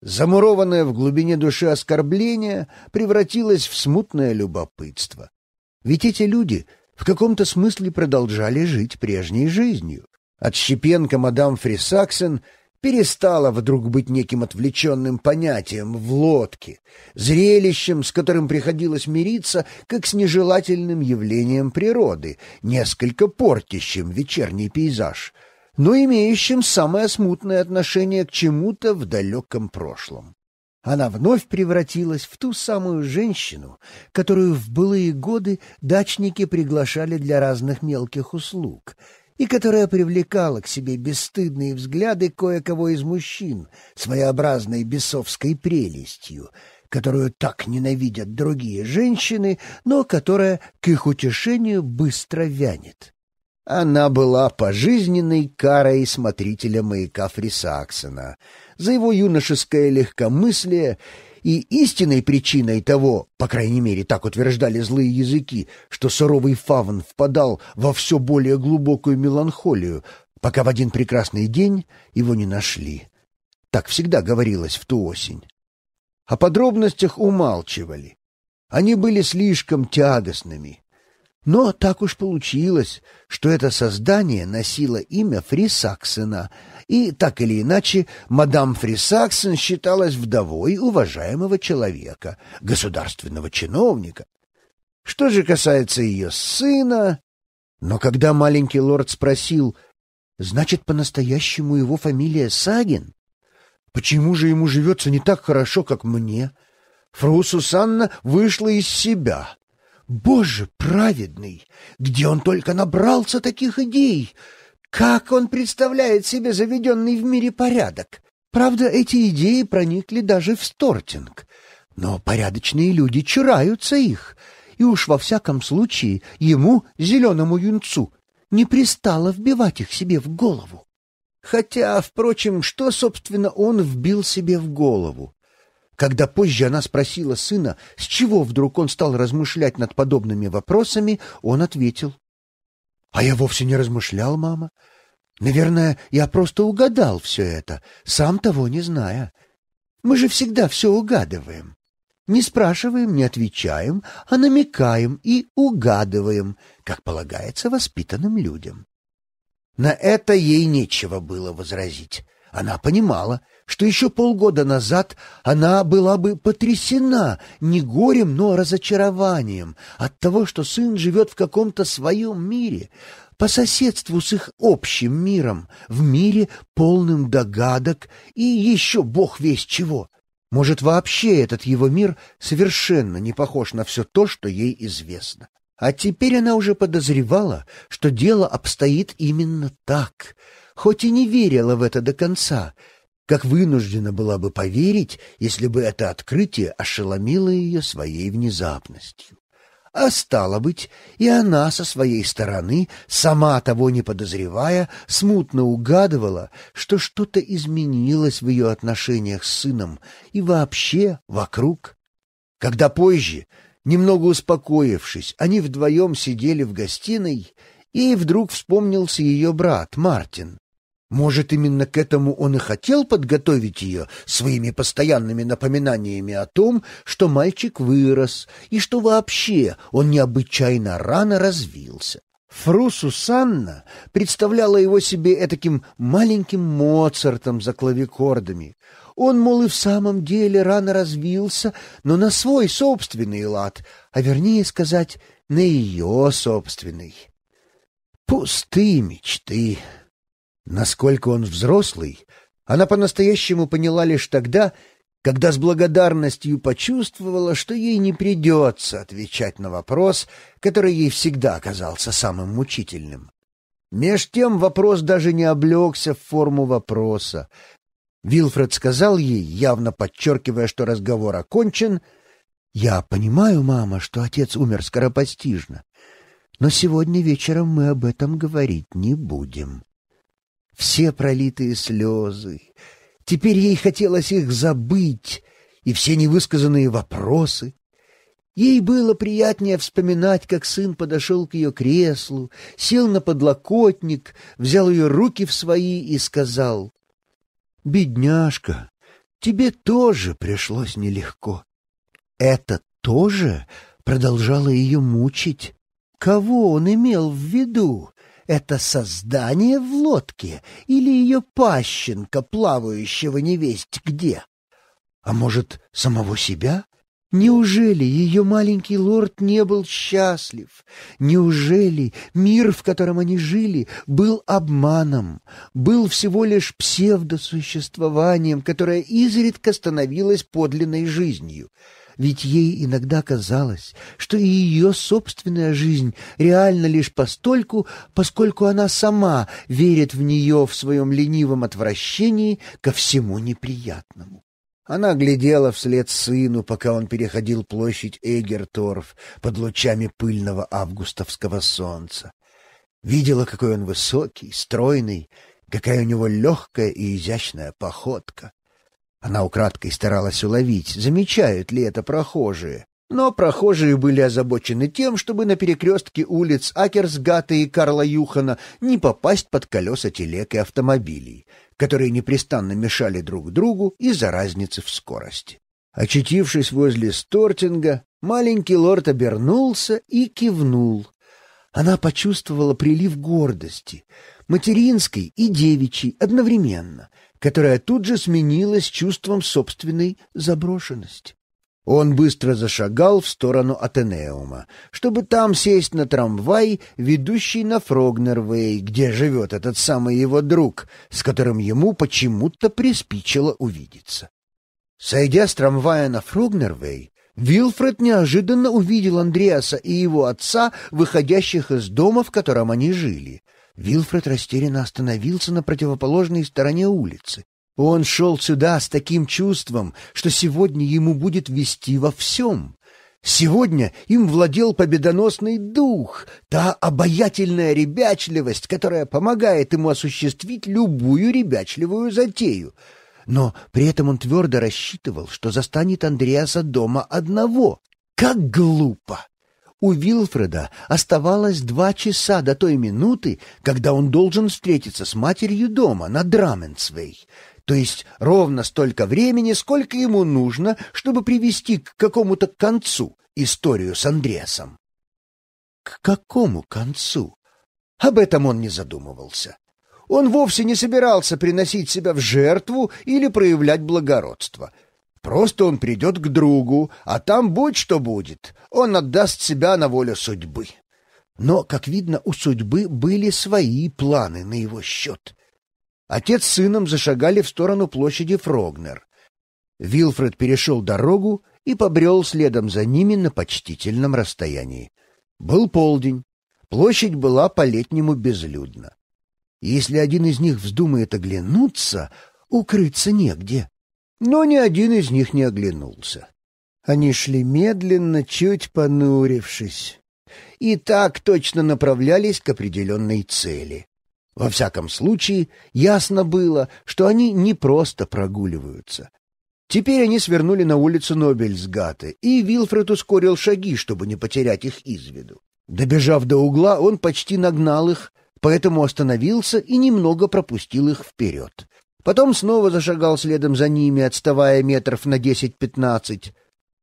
Замурованное в глубине души оскорбление превратилось в смутное любопытство. Ведь эти люди в каком-то смысле продолжали жить прежней жизнью. От щепенка мадам Фрисаксен перестала вдруг быть неким отвлеченным понятием в лодке, зрелищем, с которым приходилось мириться, как с нежелательным явлением природы, несколько портящим вечерний пейзаж, но имеющим самое смутное отношение к чему-то в далеком прошлом. Она вновь превратилась в ту самую женщину, которую в былые годы дачники приглашали для разных мелких услуг — и которая привлекала к себе бесстыдные взгляды кое-кого из мужчин своеобразной бесовской прелестью, которую так ненавидят другие женщины, но которая к их утешению быстро вянет. Она была пожизненной карой смотрителя маяка Фрисаксона за его юношеское легкомыслие и истинной причиной того, по крайней мере, так утверждали злые языки, что суровый фавн впадал во все более глубокую меланхолию, пока в один прекрасный день его не нашли. Так всегда говорилось в ту осень. О подробностях умалчивали. Они были слишком тягостными. Но так уж получилось, что это создание носило имя Фрисаксена — и, так или иначе, мадам Фрисаксон считалась вдовой уважаемого человека, государственного чиновника. Что же касается ее сына... Но когда маленький лорд спросил, значит, по-настоящему его фамилия Сагин? Почему же ему живется не так хорошо, как мне? Фру Сусанна вышла из себя. Боже праведный! Где он только набрался таких идей! Как он представляет себе заведенный в мире порядок? Правда, эти идеи проникли даже в Стортинг. Но порядочные люди чураются их, и уж во всяком случае ему, зеленому юнцу, не пристало вбивать их себе в голову. Хотя, впрочем, что, собственно, он вбил себе в голову? Когда позже она спросила сына, с чего вдруг он стал размышлять над подобными вопросами, он ответил а я вовсе не размышлял, мама. Наверное, я просто угадал все это, сам того не зная. Мы же всегда все угадываем. Не спрашиваем, не отвечаем, а намекаем и угадываем, как полагается воспитанным людям. На это ей нечего было возразить. Она понимала, что еще полгода назад она была бы потрясена не горем, но разочарованием от того, что сын живет в каком-то своем мире, по соседству с их общим миром, в мире полным догадок и еще бог весь чего. Может, вообще этот его мир совершенно не похож на все то, что ей известно. А теперь она уже подозревала, что дело обстоит именно так, хоть и не верила в это до конца — как вынуждена была бы поверить, если бы это открытие ошеломило ее своей внезапностью. А стало быть, и она со своей стороны, сама того не подозревая, смутно угадывала, что что-то изменилось в ее отношениях с сыном и вообще вокруг. Когда позже, немного успокоившись, они вдвоем сидели в гостиной, и вдруг вспомнился ее брат Мартин, может, именно к этому он и хотел подготовить ее своими постоянными напоминаниями о том, что мальчик вырос и что вообще он необычайно рано развился. Фру Сусанна представляла его себе таким маленьким Моцартом за клавикордами. Он, мол, и в самом деле рано развился, но на свой собственный лад, а вернее сказать, на ее собственный. Пустые мечты. Насколько он взрослый, она по-настоящему поняла лишь тогда, когда с благодарностью почувствовала, что ей не придется отвечать на вопрос, который ей всегда казался самым мучительным. Меж тем вопрос даже не облегся в форму вопроса. Вилфред сказал ей, явно подчеркивая, что разговор окончен, «Я понимаю, мама, что отец умер скоропостижно, но сегодня вечером мы об этом говорить не будем» все пролитые слезы. Теперь ей хотелось их забыть, и все невысказанные вопросы. Ей было приятнее вспоминать, как сын подошел к ее креслу, сел на подлокотник, взял ее руки в свои и сказал, «Бедняжка, тебе тоже пришлось нелегко». «Это тоже?» — продолжало ее мучить. «Кого он имел в виду?» это создание в лодке или ее пащенка, плавающего невесть где? А может, самого себя? Неужели ее маленький лорд не был счастлив? Неужели мир, в котором они жили, был обманом, был всего лишь псевдосуществованием, которое изредка становилось подлинной жизнью? Ведь ей иногда казалось, что и ее собственная жизнь реальна лишь постольку, поскольку она сама верит в нее в своем ленивом отвращении ко всему неприятному. Она глядела вслед сыну, пока он переходил площадь Эгерторф под лучами пыльного августовского солнца. Видела, какой он высокий, стройный, какая у него легкая и изящная походка. Она украдкой старалась уловить, замечают ли это прохожие. Но прохожие были озабочены тем, чтобы на перекрестке улиц Акерсгата и Карла Юхана не попасть под колеса телег и автомобилей, которые непрестанно мешали друг другу из-за разницы в скорости. Очутившись возле Стортинга, маленький лорд обернулся и кивнул. Она почувствовала прилив гордости, материнской и девичьей одновременно, которая тут же сменилась чувством собственной заброшенности. Он быстро зашагал в сторону Атенеума, чтобы там сесть на трамвай, ведущий на Фрогнервей, где живет этот самый его друг, с которым ему почему-то приспичило увидеться. Сойдя с трамвая на Фрогнервей, Вилфред неожиданно увидел Андреаса и его отца, выходящих из дома, в котором они жили. Вилфред растерянно остановился на противоположной стороне улицы. Он шел сюда с таким чувством, что сегодня ему будет вести во всем. Сегодня им владел победоносный дух, та обаятельная ребячливость, которая помогает ему осуществить любую ребячливую затею. Но при этом он твердо рассчитывал, что застанет Андреаса дома одного. Как глупо! у Вилфреда оставалось два часа до той минуты, когда он должен встретиться с матерью дома на Драменсвей, то есть ровно столько времени, сколько ему нужно, чтобы привести к какому-то концу историю с Андреасом. К какому концу? Об этом он не задумывался. Он вовсе не собирался приносить себя в жертву или проявлять благородство — Просто он придет к другу, а там будь что будет, он отдаст себя на волю судьбы. Но, как видно, у судьбы были свои планы на его счет. Отец с сыном зашагали в сторону площади Фрогнер. Вилфред перешел дорогу и побрел следом за ними на почтительном расстоянии. Был полдень. Площадь была по-летнему безлюдна. Если один из них вздумает оглянуться, укрыться негде но ни один из них не оглянулся. Они шли медленно, чуть понурившись, и так точно направлялись к определенной цели. Во всяком случае, ясно было, что они не просто прогуливаются. Теперь они свернули на улицу Нобельсгаты, и Вилфред ускорил шаги, чтобы не потерять их из виду. Добежав до угла, он почти нагнал их, поэтому остановился и немного пропустил их вперед. Потом снова зашагал следом за ними, отставая метров на десять-пятнадцать.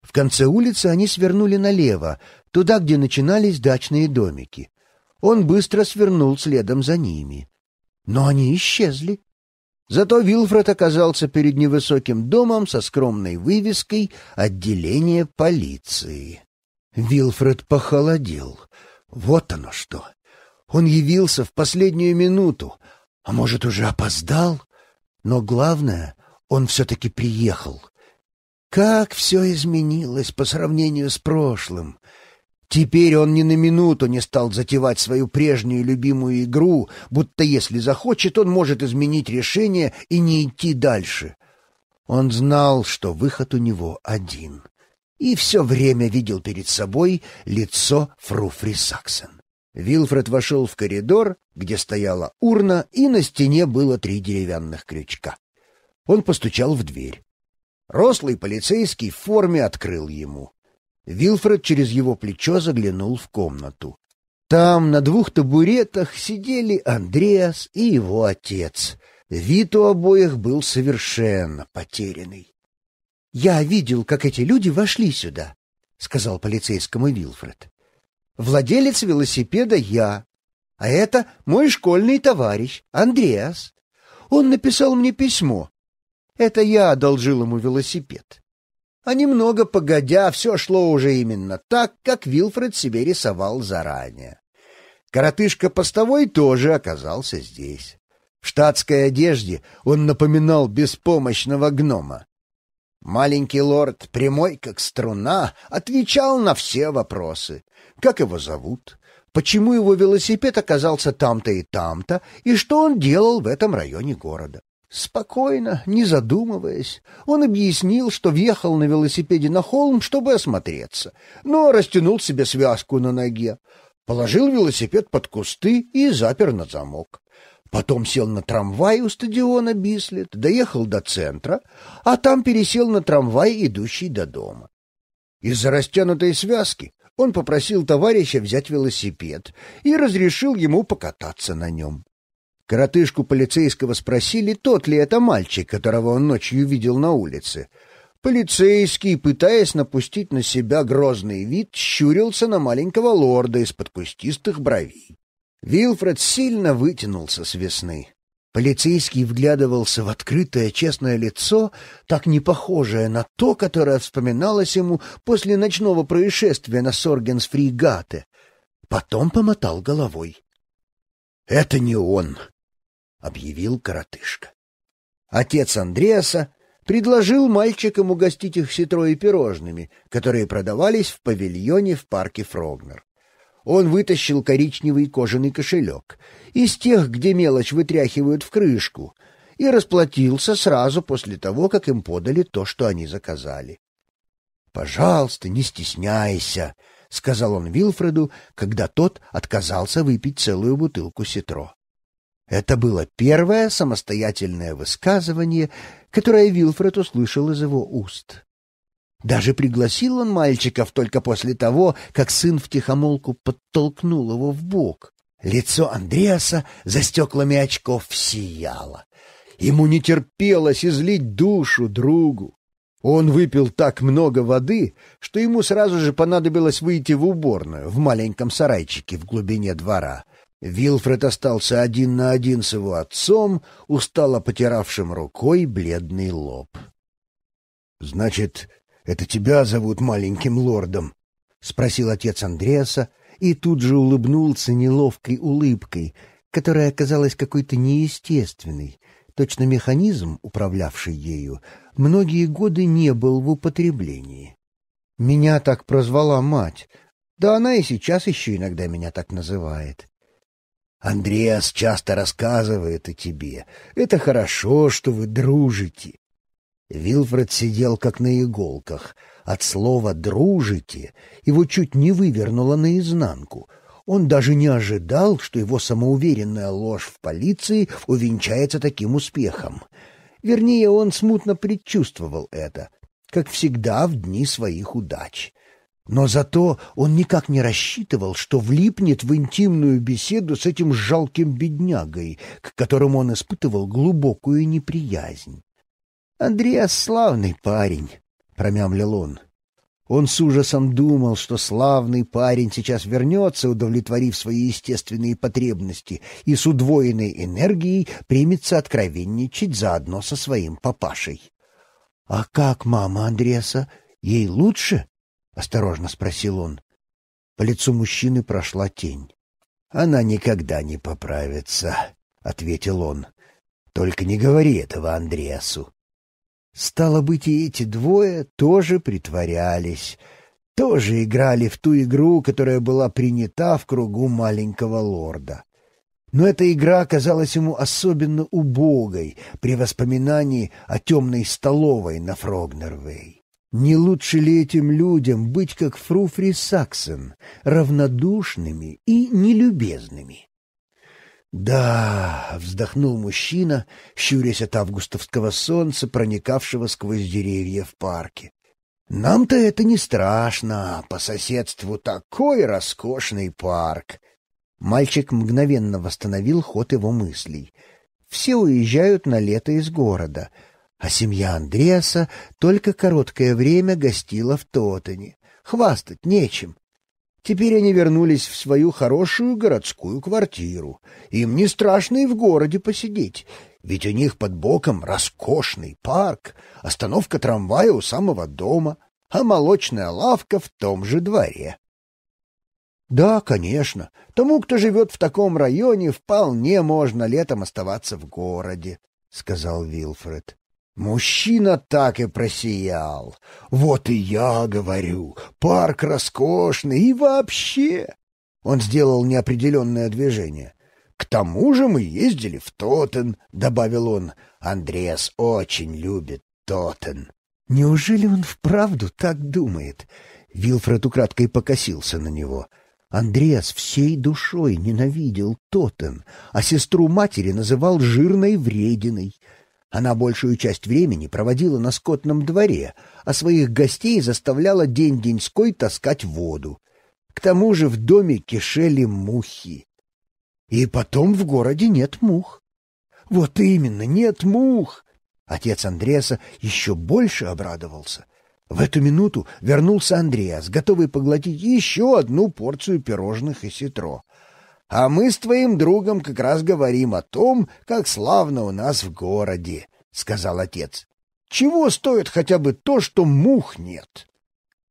В конце улицы они свернули налево, туда, где начинались дачные домики. Он быстро свернул следом за ними. Но они исчезли. Зато Вилфред оказался перед невысоким домом со скромной вывеской «Отделение полиции». Вилфред похолодел. Вот оно что! Он явился в последнюю минуту. А может, уже опоздал? Но главное, он все-таки приехал. Как все изменилось по сравнению с прошлым. Теперь он ни на минуту не стал затевать свою прежнюю любимую игру, будто если захочет, он может изменить решение и не идти дальше. Он знал, что выход у него один, и все время видел перед собой лицо Фруфри Саксон. Вилфред вошел в коридор, где стояла урна, и на стене было три деревянных крючка. Он постучал в дверь. Рослый полицейский в форме открыл ему. Вилфред через его плечо заглянул в комнату. Там на двух табуретах сидели Андреас и его отец. Вид у обоих был совершенно потерянный. — Я видел, как эти люди вошли сюда, — сказал полицейскому Вилфред. Владелец велосипеда я, а это мой школьный товарищ Андреас. Он написал мне письмо. Это я одолжил ему велосипед. А немного погодя, все шло уже именно так, как Вилфред себе рисовал заранее. Коротышка постовой тоже оказался здесь. В штатской одежде он напоминал беспомощного гнома. Маленький лорд, прямой как струна, отвечал на все вопросы как его зовут, почему его велосипед оказался там-то и там-то, и что он делал в этом районе города. Спокойно, не задумываясь, он объяснил, что въехал на велосипеде на холм, чтобы осмотреться, но растянул себе связку на ноге, положил велосипед под кусты и запер на замок. Потом сел на трамвай у стадиона Бислет, доехал до центра, а там пересел на трамвай, идущий до дома. Из-за растянутой связки он попросил товарища взять велосипед и разрешил ему покататься на нем. Коротышку полицейского спросили, тот ли это мальчик, которого он ночью видел на улице. Полицейский, пытаясь напустить на себя грозный вид, щурился на маленького лорда из-под кустистых бровей. Вилфред сильно вытянулся с весны. Полицейский вглядывался в открытое честное лицо, так не похожее на то, которое вспоминалось ему после ночного происшествия на Соргенсфригате. Потом помотал головой. — Это не он, — объявил коротышка. Отец Андреаса предложил мальчикам угостить их ситрой и пирожными, которые продавались в павильоне в парке Фрогнер. Он вытащил коричневый кожаный кошелек, из тех, где мелочь вытряхивают в крышку, и расплатился сразу после того, как им подали то, что они заказали. — Пожалуйста, не стесняйся, — сказал он Вилфреду, когда тот отказался выпить целую бутылку ситро. Это было первое самостоятельное высказывание, которое Вилфред услышал из его уст. Даже пригласил он мальчиков только после того, как сын втихомолку подтолкнул его в бок. Лицо Андреаса за стеклами очков сияло. Ему не терпелось излить душу другу. Он выпил так много воды, что ему сразу же понадобилось выйти в уборную в маленьком сарайчике в глубине двора. Вилфред остался один на один с его отцом, устало потиравшим рукой бледный лоб. — Значит, это тебя зовут маленьким лордом? — спросил отец Андреаса и тут же улыбнулся неловкой улыбкой, которая оказалась какой-то неестественной. Точно механизм, управлявший ею, многие годы не был в употреблении. Меня так прозвала мать. Да она и сейчас еще иногда меня так называет. Андреас часто рассказывает о тебе. Это хорошо, что вы дружите. Вилфред сидел как на иголках. От слова «дружите» его чуть не вывернуло наизнанку. Он даже не ожидал, что его самоуверенная ложь в полиции увенчается таким успехом. Вернее, он смутно предчувствовал это, как всегда в дни своих удач. Но зато он никак не рассчитывал, что влипнет в интимную беседу с этим жалким беднягой, к которому он испытывал глубокую неприязнь. Андреас славный парень, промямлил он. Он с ужасом думал, что славный парень сейчас вернется, удовлетворив свои естественные потребности, и с удвоенной энергией примется откровенничать заодно со своим папашей. — А как мама Андреаса? Ей лучше? — осторожно спросил он. По лицу мужчины прошла тень. — Она никогда не поправится, — ответил он. — Только не говори этого Андреасу. Стало быть, и эти двое тоже притворялись, тоже играли в ту игру, которая была принята в кругу маленького лорда. Но эта игра казалась ему особенно убогой при воспоминании о темной столовой на Фрогнервей. Не лучше ли этим людям быть, как Фруфри Саксон, равнодушными и нелюбезными? «Да», — вздохнул мужчина, щурясь от августовского солнца, проникавшего сквозь деревья в парке. «Нам-то это не страшно, по соседству такой роскошный парк». Мальчик мгновенно восстановил ход его мыслей. «Все уезжают на лето из города, а семья Андреаса только короткое время гостила в Тотане. Хвастать нечем, Теперь они вернулись в свою хорошую городскую квартиру. Им не страшно и в городе посидеть, ведь у них под боком роскошный парк, остановка трамвая у самого дома, а молочная лавка в том же дворе. Да, конечно, тому, кто живет в таком районе, вполне можно летом оставаться в городе, — сказал Вилфред. Мужчина так и просиял. «Вот и я говорю, парк роскошный и вообще!» Он сделал неопределенное движение. «К тому же мы ездили в Тотен», — добавил он. «Андреас очень любит Тотен». «Неужели он вправду так думает?» Вилфред украдкой покосился на него. Андреас всей душой ненавидел Тотен, а сестру матери называл жирной врединой — она большую часть времени проводила на скотном дворе, а своих гостей заставляла день-деньской таскать воду. К тому же в доме кишели мухи. И потом в городе нет мух. Вот именно, нет мух! Отец Андреаса еще больше обрадовался. В эту минуту вернулся Андреас, готовый поглотить еще одну порцию пирожных и ситро. А мы с твоим другом как раз говорим о том, как славно у нас в городе, — сказал отец. Чего стоит хотя бы то, что мух нет?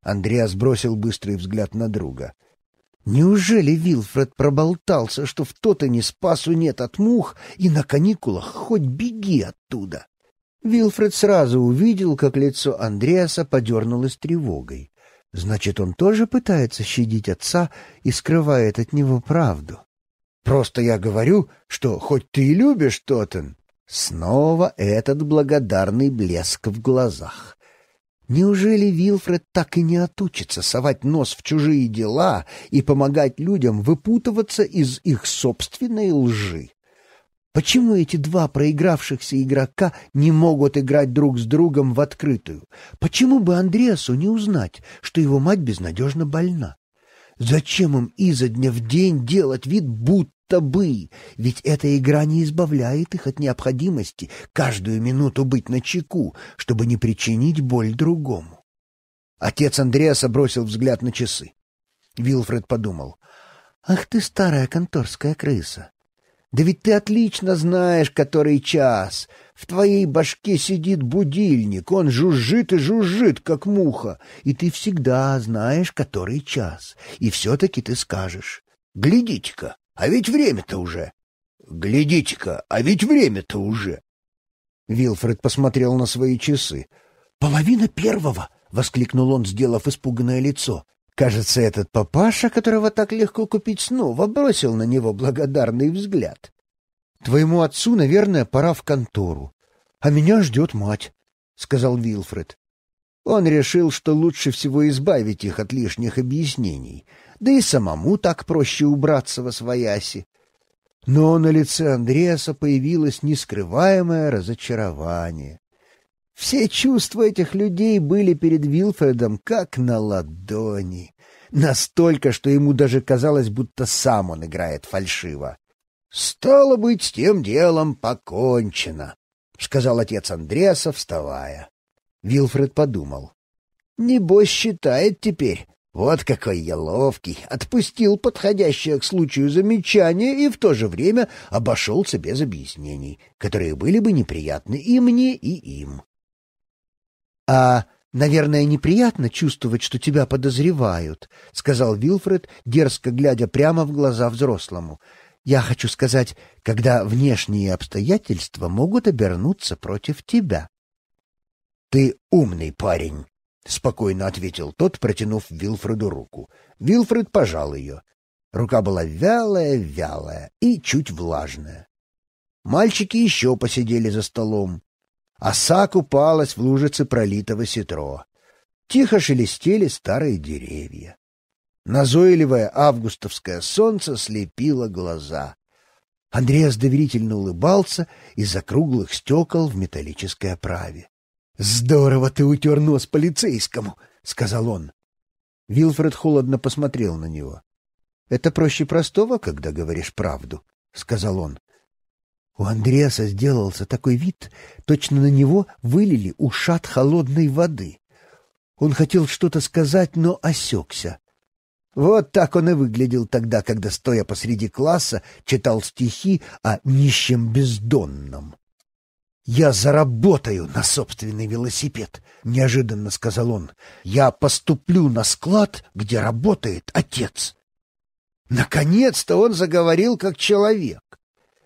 Андреас бросил быстрый взгляд на друга. Неужели Вилфред проболтался, что в тот и не спасу нет от мух, и на каникулах хоть беги оттуда? Вилфред сразу увидел, как лицо Андреаса подернулось тревогой. Значит, он тоже пытается щадить отца и скрывает от него правду. Просто я говорю, что хоть ты и любишь Тоттен, снова этот благодарный блеск в глазах. Неужели Вилфред так и не отучится совать нос в чужие дела и помогать людям выпутываться из их собственной лжи? Почему эти два проигравшихся игрока не могут играть друг с другом в открытую? Почему бы Андреасу не узнать, что его мать безнадежно больна? Зачем им изо дня в день делать вид, будто бы? Ведь эта игра не избавляет их от необходимости каждую минуту быть на чеку, чтобы не причинить боль другому. Отец Андреаса бросил взгляд на часы. Вилфред подумал. «Ах ты, старая конторская крыса! Да ведь ты отлично знаешь, который час!» В твоей башке сидит будильник, он жужжит и жужжит, как муха, и ты всегда знаешь, который час, и все-таки ты скажешь. Глядите-ка, а ведь время-то уже. Глядите-ка, а ведь время-то уже. Вилфред посмотрел на свои часы. «Половина первого!» — воскликнул он, сделав испуганное лицо. Кажется, этот папаша, которого так легко купить снова, бросил на него благодарный взгляд. Твоему отцу, наверное, пора в контору. А меня ждет мать», — сказал Вилфред. Он решил, что лучше всего избавить их от лишних объяснений, да и самому так проще убраться во свояси. Но на лице Андреаса появилось нескрываемое разочарование. Все чувства этих людей были перед Вилфредом как на ладони. Настолько, что ему даже казалось, будто сам он играет фальшиво. Стало быть, с тем делом покончено, — сказал отец Андреаса, вставая. Вилфред подумал. «Небось считает теперь. Вот какой я ловкий. Отпустил подходящее к случаю замечание и в то же время обошелся без объяснений, которые были бы неприятны и мне, и им». «А, наверное, неприятно чувствовать, что тебя подозревают», — сказал Вилфред, дерзко глядя прямо в глаза взрослому. Я хочу сказать, когда внешние обстоятельства могут обернуться против тебя. — Ты умный парень, — спокойно ответил тот, протянув Вильфреду руку. Вильфред пожал ее. Рука была вялая-вялая и чуть влажная. Мальчики еще посидели за столом. Оса купалась в лужице пролитого ситро. Тихо шелестели старые деревья. Назойливое августовское солнце слепило глаза. Андреас доверительно улыбался из-за круглых стекол в металлической оправе. «Здорово ты утер нос полицейскому!» — сказал он. Вилфред холодно посмотрел на него. «Это проще простого, когда говоришь правду», — сказал он. У Андреаса сделался такой вид, точно на него вылили ушат холодной воды. Он хотел что-то сказать, но осекся. Вот так он и выглядел тогда, когда, стоя посреди класса, читал стихи о нищем бездонном. «Я заработаю на собственный велосипед», — неожиданно сказал он. «Я поступлю на склад, где работает отец». Наконец-то он заговорил как человек.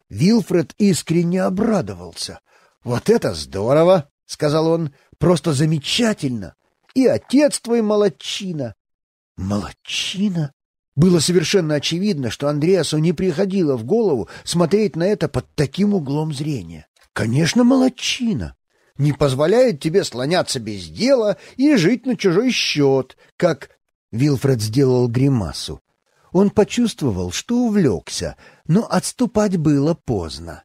Вилфред искренне обрадовался. «Вот это здорово!» — сказал он. «Просто замечательно! И отец твой молодчина, Молодчина! Было совершенно очевидно, что Андреасу не приходило в голову смотреть на это под таким углом зрения. Конечно, молодчина! Не позволяет тебе слоняться без дела и жить на чужой счет, как... Вилфред сделал гримасу. Он почувствовал, что увлекся, но отступать было поздно.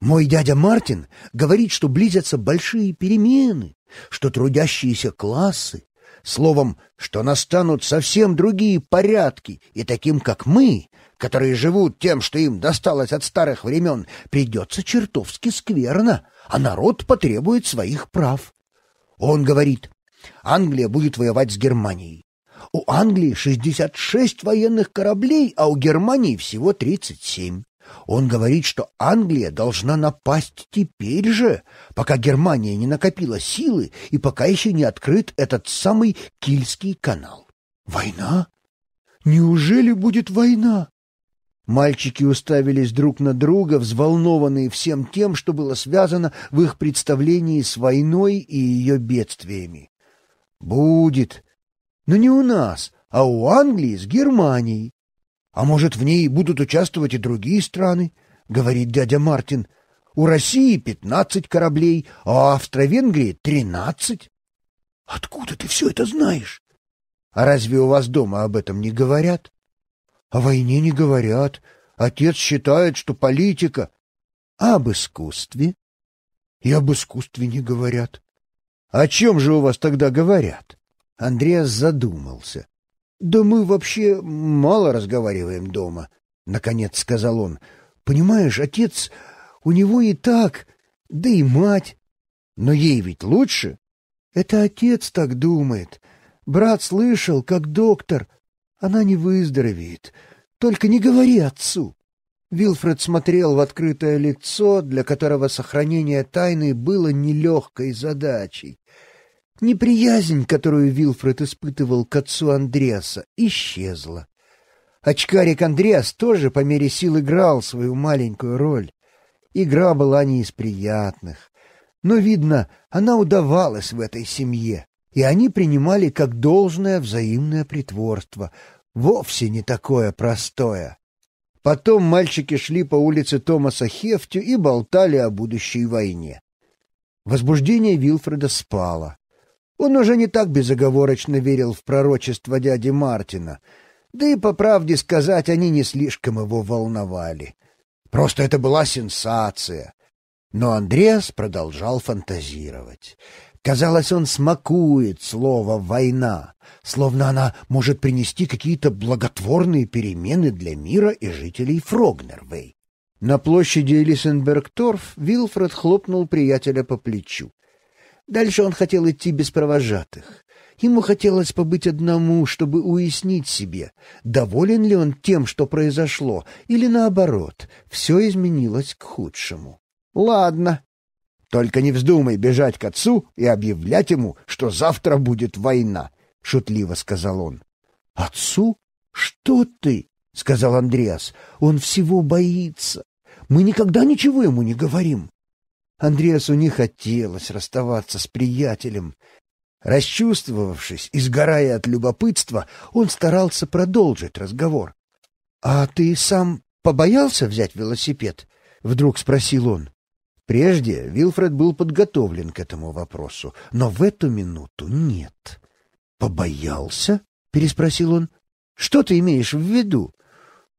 Мой дядя Мартин говорит, что близятся большие перемены, что трудящиеся классы Словом, что настанут совсем другие порядки, и таким, как мы, которые живут тем, что им досталось от старых времен, придется чертовски скверно, а народ потребует своих прав. Он говорит, Англия будет воевать с Германией. У Англии 66 военных кораблей, а у Германии всего 37. Он говорит, что Англия должна напасть теперь же, пока Германия не накопила силы и пока еще не открыт этот самый Кильский канал. Война? Неужели будет война? Мальчики уставились друг на друга, взволнованные всем тем, что было связано в их представлении с войной и ее бедствиями. «Будет. Но не у нас, а у Англии с Германией. А может, в ней будут участвовать и другие страны, говорит дядя Мартин. У России пятнадцать кораблей, а у Австро-Венгрии тринадцать. Откуда ты все это знаешь? А разве у вас дома об этом не говорят? О войне не говорят. Отец считает, что политика. А об искусстве? И об искусстве не говорят. О чем же у вас тогда говорят? Андреас задумался. «Да мы вообще мало разговариваем дома», — наконец сказал он. «Понимаешь, отец, у него и так, да и мать. Но ей ведь лучше». «Это отец так думает. Брат слышал, как доктор. Она не выздоровеет. Только не говори отцу». Вилфред смотрел в открытое лицо, для которого сохранение тайны было нелегкой задачей. Неприязнь, которую Вилфред испытывал к отцу Андреаса, исчезла. Очкарик Андреас тоже по мере сил играл свою маленькую роль. Игра была не из приятных. Но, видно, она удавалась в этой семье, и они принимали как должное взаимное притворство, вовсе не такое простое. Потом мальчики шли по улице Томаса Хефтю и болтали о будущей войне. Возбуждение Вилфреда спало. Он уже не так безоговорочно верил в пророчество дяди Мартина, да и, по правде сказать, они не слишком его волновали. Просто это была сенсация. Но Андреас продолжал фантазировать. Казалось, он смакует слово «война», словно она может принести какие-то благотворные перемены для мира и жителей Фрогнервей. На площади Элисенбергторф Вилфред хлопнул приятеля по плечу. Дальше он хотел идти без провожатых. Ему хотелось побыть одному, чтобы уяснить себе, доволен ли он тем, что произошло, или наоборот, все изменилось к худшему. «Ладно. Только не вздумай бежать к отцу и объявлять ему, что завтра будет война», — шутливо сказал он. «Отцу? Что ты?» — сказал Андреас. «Он всего боится. Мы никогда ничего ему не говорим». Андреасу не хотелось расставаться с приятелем. Расчувствовавшись и сгорая от любопытства, он старался продолжить разговор. — А ты сам побоялся взять велосипед? — вдруг спросил он. Прежде Вилфред был подготовлен к этому вопросу, но в эту минуту нет. «Побоялся?» — переспросил он. «Что ты имеешь в виду?»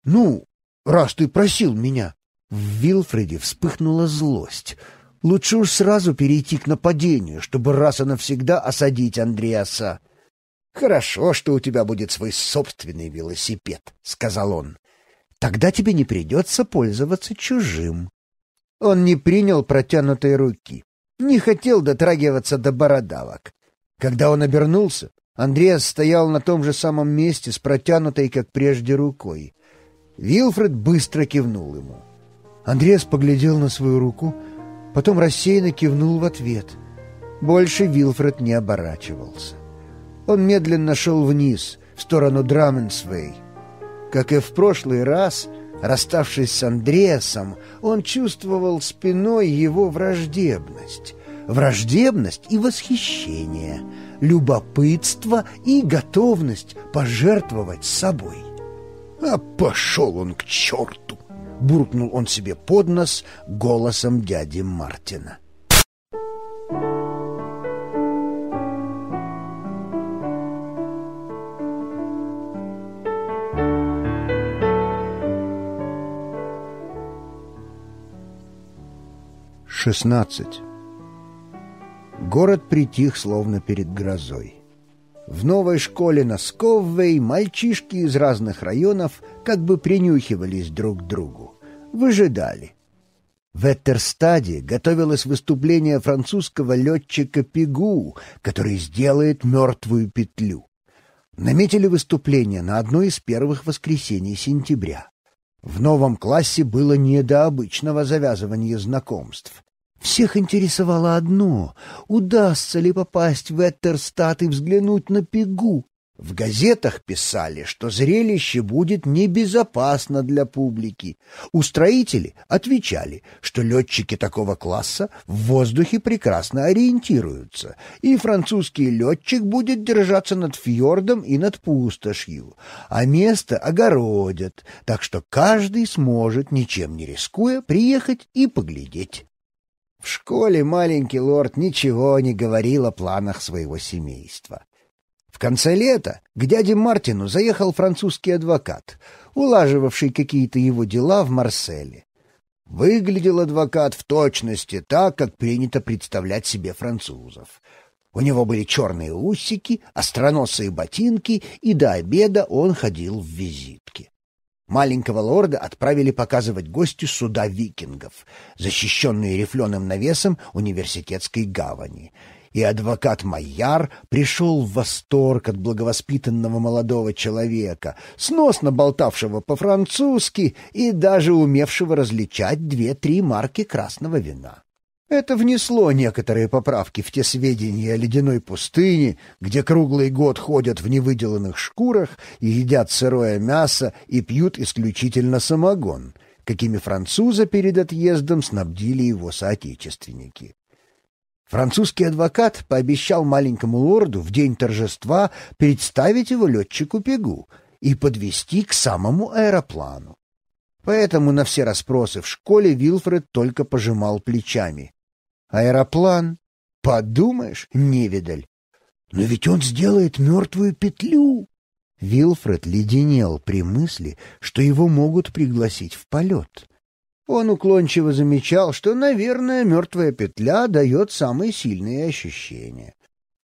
«Ну, раз ты просил меня». В Вилфреде вспыхнула злость. Лучше уж сразу перейти к нападению, чтобы раз и навсегда осадить Андреаса. «Хорошо, что у тебя будет свой собственный велосипед», — сказал он. «Тогда тебе не придется пользоваться чужим». Он не принял протянутой руки, не хотел дотрагиваться до бородавок. Когда он обернулся, Андреас стоял на том же самом месте с протянутой, как прежде, рукой. Вилфред быстро кивнул ему. Андреас поглядел на свою руку — потом рассеянно кивнул в ответ. Больше Вилфред не оборачивался. Он медленно шел вниз, в сторону Драменсвей. Как и в прошлый раз, расставшись с Андреасом, он чувствовал спиной его враждебность. Враждебность и восхищение, любопытство и готовность пожертвовать собой. А пошел он к черту! — буркнул он себе под нос голосом дяди Мартина. Шестнадцать. Город притих, словно перед грозой. В новой школе на Сковвей мальчишки из разных районов как бы принюхивались друг к другу выжидали. В Этерстаде готовилось выступление французского летчика Пигу, который сделает мертвую петлю. Наметили выступление на одно из первых воскресений сентября. В новом классе было не до обычного завязывания знакомств. Всех интересовало одно — удастся ли попасть в Этерстад и взглянуть на Пигу, в газетах писали, что зрелище будет небезопасно для публики. Устроители отвечали, что летчики такого класса в воздухе прекрасно ориентируются, и французский летчик будет держаться над фьордом и над пустошью, а место огородят, так что каждый сможет, ничем не рискуя, приехать и поглядеть. В школе маленький лорд ничего не говорил о планах своего семейства. В конце лета к дяде Мартину заехал французский адвокат, улаживавший какие-то его дела в Марселе. Выглядел адвокат в точности так, как принято представлять себе французов. У него были черные усики, остроносые ботинки, и до обеда он ходил в визитке. Маленького лорда отправили показывать гостю суда викингов, защищенные рифленым навесом университетской гавани — и адвокат Майяр пришел в восторг от благовоспитанного молодого человека, сносно болтавшего по-французски и даже умевшего различать две-три марки красного вина. Это внесло некоторые поправки в те сведения о ледяной пустыне, где круглый год ходят в невыделанных шкурах и едят сырое мясо и пьют исключительно самогон, какими французы перед отъездом снабдили его соотечественники. Французский адвокат пообещал маленькому лорду в день торжества представить его летчику Пегу и подвести к самому аэроплану. Поэтому на все расспросы в школе Вилфред только пожимал плечами. «Аэроплан? Подумаешь, невидаль! Но ведь он сделает мертвую петлю!» Вилфред леденел при мысли, что его могут пригласить в полет — он уклончиво замечал, что, наверное, мертвая петля дает самые сильные ощущения.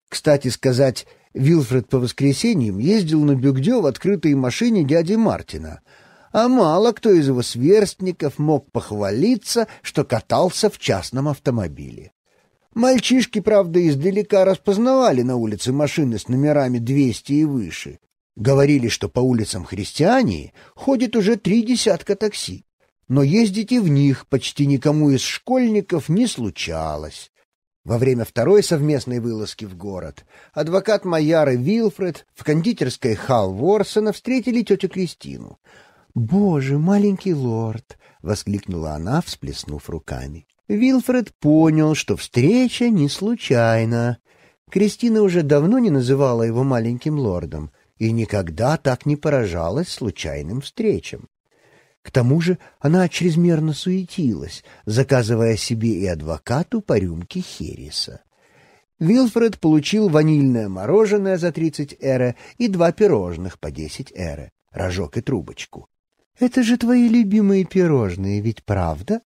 Кстати сказать, Вилфред по воскресеньям ездил на Бюгдё в открытой машине дяди Мартина, а мало кто из его сверстников мог похвалиться, что катался в частном автомобиле. Мальчишки, правда, издалека распознавали на улице машины с номерами 200 и выше. Говорили, что по улицам Христиании ходит уже три десятка такси но ездить и в них почти никому из школьников не случалось. Во время второй совместной вылазки в город адвокат и Вилфред в кондитерской Хал Ворсона встретили тетю Кристину. «Боже, маленький лорд!» — воскликнула она, всплеснув руками. Вилфред понял, что встреча не случайна. Кристина уже давно не называла его маленьким лордом и никогда так не поражалась случайным встречам. К тому же она чрезмерно суетилась, заказывая себе и адвокату по рюмке Хереса. Вилфред получил ванильное мороженое за 30 эре и два пирожных по 10 эре, рожок и трубочку. «Это же твои любимые пирожные, ведь правда?»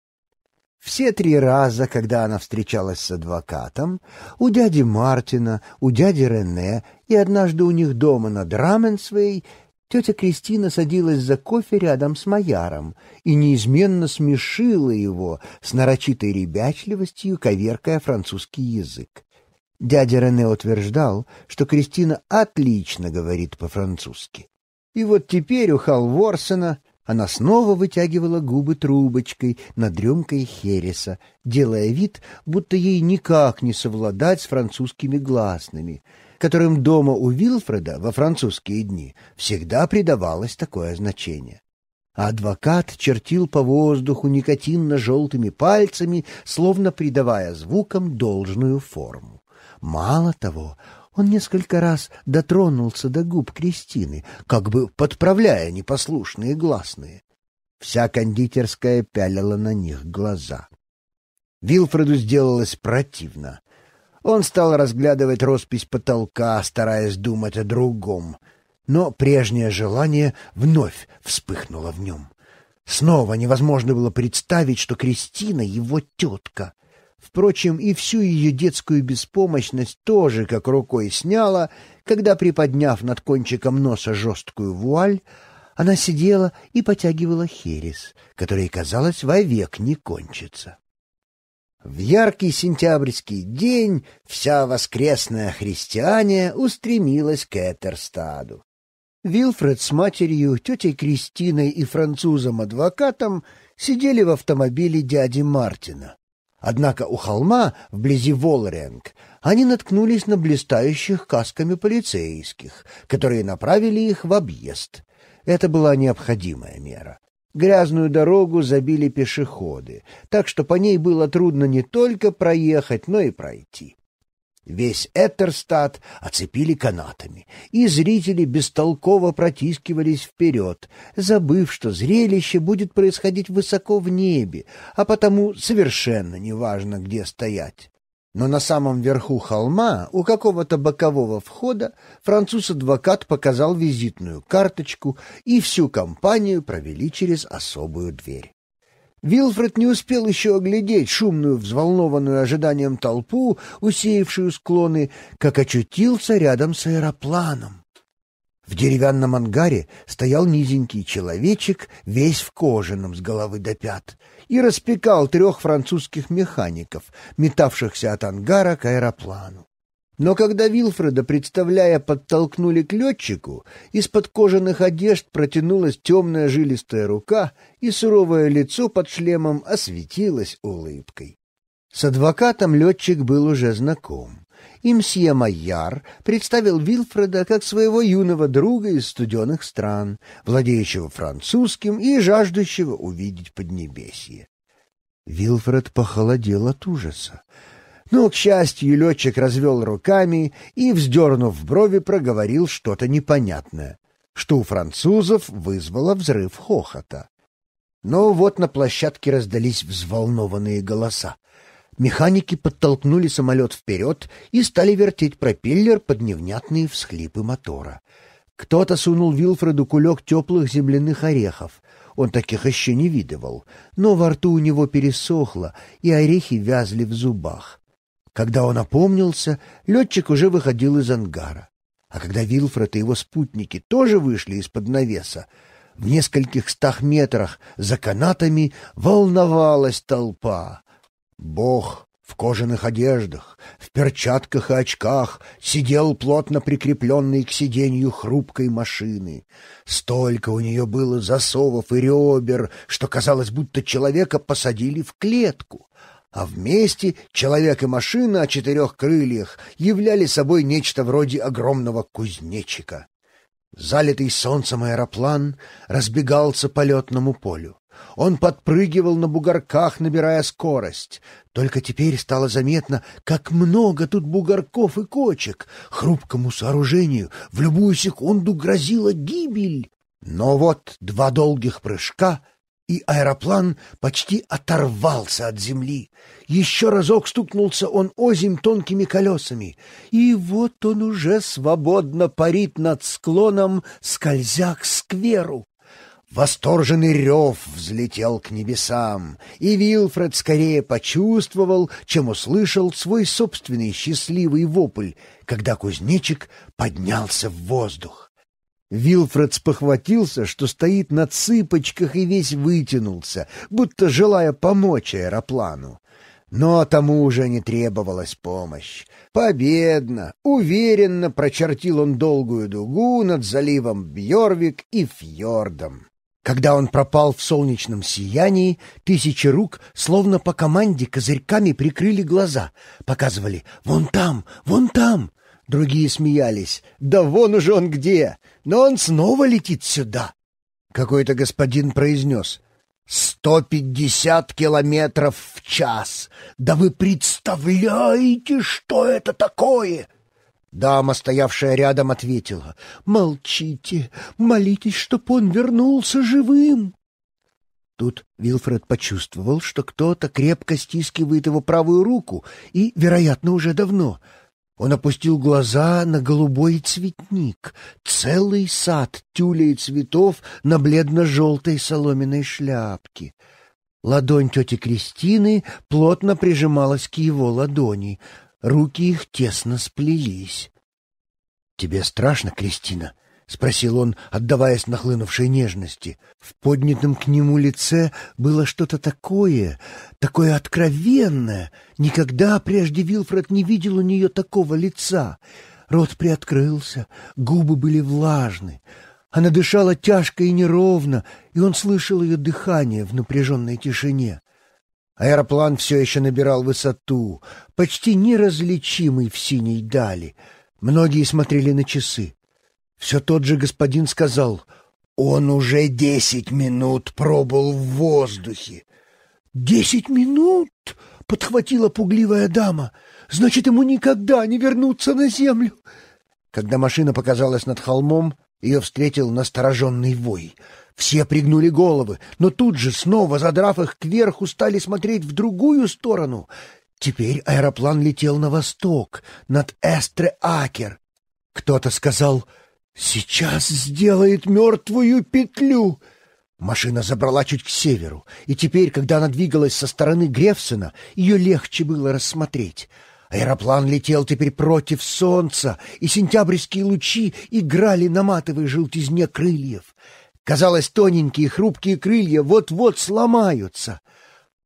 Все три раза, когда она встречалась с адвокатом, у дяди Мартина, у дяди Рене и однажды у них дома на Драменсвей, Тетя Кристина садилась за кофе рядом с Маяром и неизменно смешила его с нарочитой ребячливостью, коверкая французский язык. Дядя Рене утверждал, что Кристина отлично говорит по-французски. И вот теперь у Халворсона она снова вытягивала губы трубочкой над рюмкой Хереса, делая вид, будто ей никак не совладать с французскими гласными — которым дома у Вилфреда во французские дни всегда придавалось такое значение. адвокат чертил по воздуху никотинно-желтыми пальцами, словно придавая звукам должную форму. Мало того, он несколько раз дотронулся до губ Кристины, как бы подправляя непослушные гласные. Вся кондитерская пялила на них глаза. Вилфреду сделалось противно. Он стал разглядывать роспись потолка, стараясь думать о другом. Но прежнее желание вновь вспыхнуло в нем. Снова невозможно было представить, что Кристина — его тетка. Впрочем, и всю ее детскую беспомощность тоже как рукой сняла, когда, приподняв над кончиком носа жесткую вуаль, она сидела и потягивала херес, который, казалось, вовек не кончится. В яркий сентябрьский день вся воскресная христиане устремилась к Этерстаду. Вилфред с матерью, тетей Кристиной и французом-адвокатом сидели в автомобиле дяди Мартина. Однако у холма, вблизи Волренг, они наткнулись на блистающих касками полицейских, которые направили их в объезд. Это была необходимая мера. Грязную дорогу забили пешеходы, так что по ней было трудно не только проехать, но и пройти. Весь Этерстад оцепили канатами, и зрители бестолково протискивались вперед, забыв, что зрелище будет происходить высоко в небе, а потому совершенно неважно, где стоять. Но на самом верху холма, у какого-то бокового входа, француз-адвокат показал визитную карточку, и всю компанию провели через особую дверь. Вилфред не успел еще оглядеть шумную, взволнованную ожиданием толпу, усеявшую склоны, как очутился рядом с аэропланом. В деревянном ангаре стоял низенький человечек, весь в кожаном с головы до пят, и распекал трех французских механиков, метавшихся от ангара к аэроплану. Но когда Вилфреда, представляя, подтолкнули к летчику, из-под кожаных одежд протянулась темная жилистая рука, и суровое лицо под шлемом осветилось улыбкой. С адвокатом летчик был уже знаком и мсье Майяр представил Вильфреда как своего юного друга из студенных стран, владеющего французским и жаждущего увидеть Поднебесье. Вильфред похолодел от ужаса. Но, к счастью, летчик развел руками и, вздернув брови, проговорил что-то непонятное, что у французов вызвало взрыв хохота. Но вот на площадке раздались взволнованные голоса. Механики подтолкнули самолет вперед и стали вертеть пропеллер под невнятные всхлипы мотора. Кто-то сунул Вилфреду кулек теплых земляных орехов. Он таких еще не видывал, но во рту у него пересохло, и орехи вязли в зубах. Когда он опомнился, летчик уже выходил из ангара. А когда Вилфред и его спутники тоже вышли из-под навеса, в нескольких стах метрах за канатами волновалась толпа. Бог в кожаных одеждах, в перчатках и очках сидел плотно прикрепленный к сиденью хрупкой машины. Столько у нее было засовов и ребер, что казалось, будто человека посадили в клетку. А вместе человек и машина о четырех крыльях являли собой нечто вроде огромного кузнечика. Залитый солнцем аэроплан разбегался по летному полю. Он подпрыгивал на бугорках, набирая скорость. Только теперь стало заметно, как много тут бугорков и кочек. Хрупкому сооружению в любую секунду грозила гибель. Но вот два долгих прыжка, и аэроплан почти оторвался от земли. Еще разок стукнулся он озим тонкими колесами, и вот он уже свободно парит над склоном, скользя к скверу. Восторженный рев взлетел к небесам, и Вилфред скорее почувствовал, чем услышал свой собственный счастливый вопль, когда кузнечик поднялся в воздух. Вилфред спохватился, что стоит на цыпочках и весь вытянулся, будто желая помочь аэроплану. Но тому уже не требовалась помощь. Победно, уверенно прочертил он долгую дугу над заливом Бьорвик и Фьордом. Когда он пропал в солнечном сиянии, тысячи рук, словно по команде, козырьками прикрыли глаза, показывали «Вон там! Вон там!» Другие смеялись «Да вон уже он где! Но он снова летит сюда!» Какой-то господин произнес «Сто пятьдесят километров в час! Да вы представляете, что это такое!» Дама, стоявшая рядом, ответила. «Молчите, молитесь, чтоб он вернулся живым!» Тут Вилфред почувствовал, что кто-то крепко стискивает его правую руку, и, вероятно, уже давно. Он опустил глаза на голубой цветник, целый сад тюлей цветов на бледно-желтой соломенной шляпке. Ладонь тети Кристины плотно прижималась к его ладони — руки их тесно сплелись. «Тебе страшно, Кристина?» — спросил он, отдаваясь нахлынувшей нежности. В поднятом к нему лице было что-то такое, такое откровенное. Никогда прежде Вилфред не видел у нее такого лица. Рот приоткрылся, губы были влажны. Она дышала тяжко и неровно, и он слышал ее дыхание в напряженной тишине. Аэроплан все еще набирал высоту, почти неразличимый в синей дали. Многие смотрели на часы. Все тот же господин сказал, «Он уже десять минут пробыл в воздухе». «Десять минут?» — подхватила пугливая дама. «Значит, ему никогда не вернуться на землю». Когда машина показалась над холмом, ее встретил настороженный вой — все пригнули головы, но тут же, снова задрав их кверху, стали смотреть в другую сторону. Теперь аэроплан летел на восток, над Эстре-Акер. Кто-то сказал «Сейчас сделает мертвую петлю!» Машина забрала чуть к северу, и теперь, когда она двигалась со стороны Грефсена, ее легче было рассмотреть. Аэроплан летел теперь против солнца, и сентябрьские лучи играли на матовой желтизне крыльев — Казалось, тоненькие хрупкие крылья вот-вот сломаются.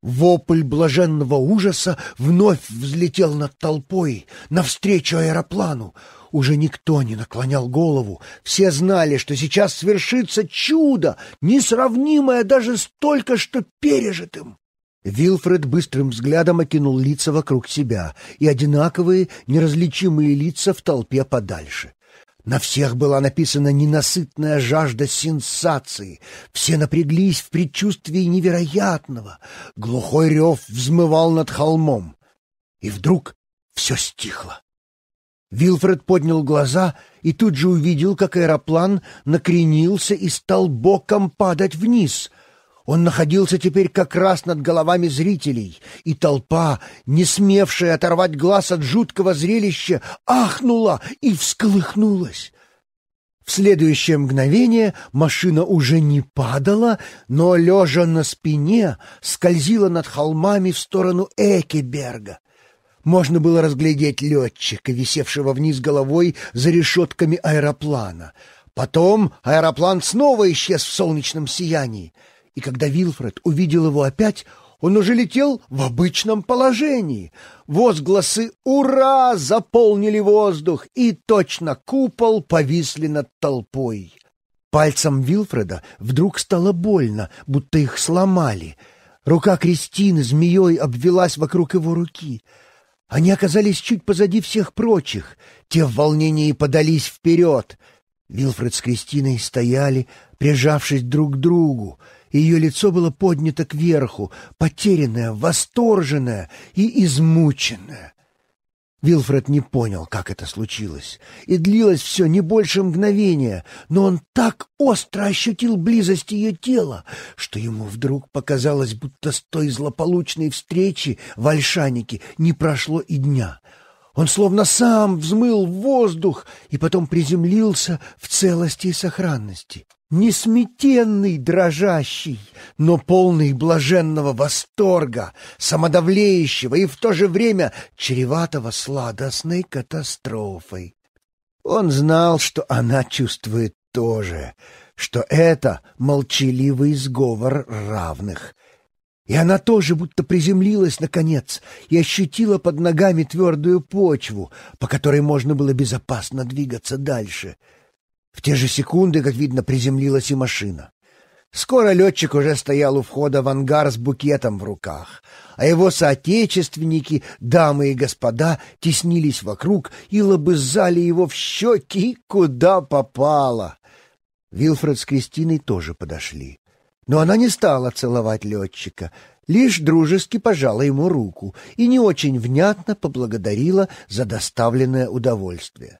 Вопль блаженного ужаса вновь взлетел над толпой, навстречу аэроплану. Уже никто не наклонял голову. Все знали, что сейчас свершится чудо, несравнимое даже с только что пережитым. Вилфред быстрым взглядом окинул лица вокруг себя и одинаковые, неразличимые лица в толпе подальше. На всех была написана ненасытная жажда сенсации. Все напряглись в предчувствии невероятного. Глухой рев взмывал над холмом. И вдруг все стихло. Вилфред поднял глаза и тут же увидел, как аэроплан накренился и стал боком падать вниз — он находился теперь как раз над головами зрителей, и толпа, не смевшая оторвать глаз от жуткого зрелища, ахнула и всколыхнулась. В следующее мгновение машина уже не падала, но, лежа на спине, скользила над холмами в сторону Экеберга. Можно было разглядеть летчика, висевшего вниз головой за решетками аэроплана. Потом аэроплан снова исчез в солнечном сиянии — и когда Вилфред увидел его опять, он уже летел в обычном положении. Возгласы «Ура!» заполнили воздух, и точно купол повисли над толпой. Пальцем Вилфреда вдруг стало больно, будто их сломали. Рука Кристины змеей обвилась вокруг его руки. Они оказались чуть позади всех прочих. Те в волнении подались вперед. Вилфред с Кристиной стояли, прижавшись друг к другу — ее лицо было поднято кверху, потерянное, восторженное и измученное. Вилфред не понял, как это случилось, и длилось все не больше мгновения, но он так остро ощутил близость ее тела, что ему вдруг показалось, будто с той злополучной встречи в Альшанике не прошло и дня — он словно сам взмыл в воздух и потом приземлился в целости и сохранности. Несметенный, дрожащий, но полный блаженного восторга, самодавлеющего и в то же время чреватого сладостной катастрофой. Он знал, что она чувствует то же, что это молчаливый сговор равных, и она тоже будто приземлилась, наконец, и ощутила под ногами твердую почву, по которой можно было безопасно двигаться дальше. В те же секунды, как видно, приземлилась и машина. Скоро летчик уже стоял у входа в ангар с букетом в руках, а его соотечественники, дамы и господа, теснились вокруг и лобызали его в щеки, куда попало. Вилфред с Кристиной тоже подошли. Но она не стала целовать летчика, лишь дружески пожала ему руку и не очень внятно поблагодарила за доставленное удовольствие.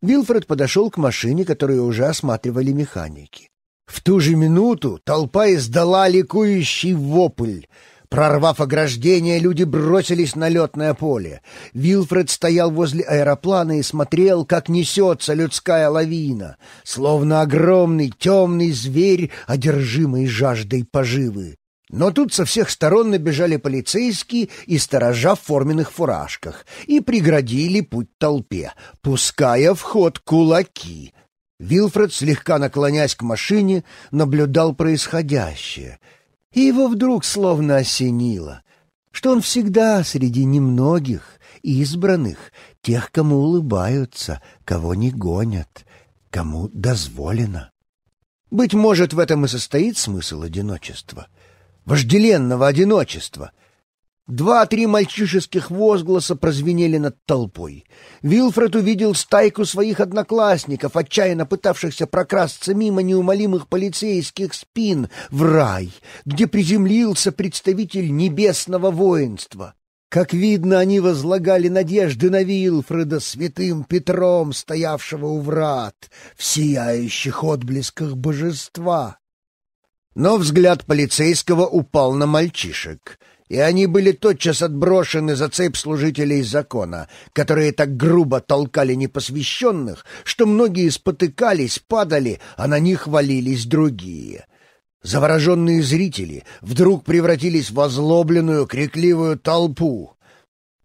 Вилфред подошел к машине, которую уже осматривали механики. В ту же минуту толпа издала ликующий вопль — Прорвав ограждение, люди бросились на летное поле. Вилфред стоял возле аэроплана и смотрел, как несется людская лавина, словно огромный темный зверь, одержимый жаждой поживы. Но тут со всех сторон набежали полицейские и сторожа в форменных фуражках и преградили путь толпе, пуская в ход кулаки. Вилфред, слегка наклонясь к машине, наблюдал происходящее — и его вдруг словно осенило, что он всегда среди немногих, избранных, тех, кому улыбаются, кого не гонят, кому дозволено. Быть может, в этом и состоит смысл одиночества, вожделенного одиночества, Два-три мальчишеских возгласа прозвенели над толпой. Вилфред увидел стайку своих одноклассников, отчаянно пытавшихся прокрасться мимо неумолимых полицейских спин в рай, где приземлился представитель небесного воинства. Как видно, они возлагали надежды на Вилфреда святым Петром, стоявшего у врат, в сияющих отблесках божества. Но взгляд полицейского упал на мальчишек — и они были тотчас отброшены за цепь служителей закона, которые так грубо толкали непосвященных, что многие спотыкались, падали, а на них валились другие. Завороженные зрители вдруг превратились в озлобленную, крикливую толпу.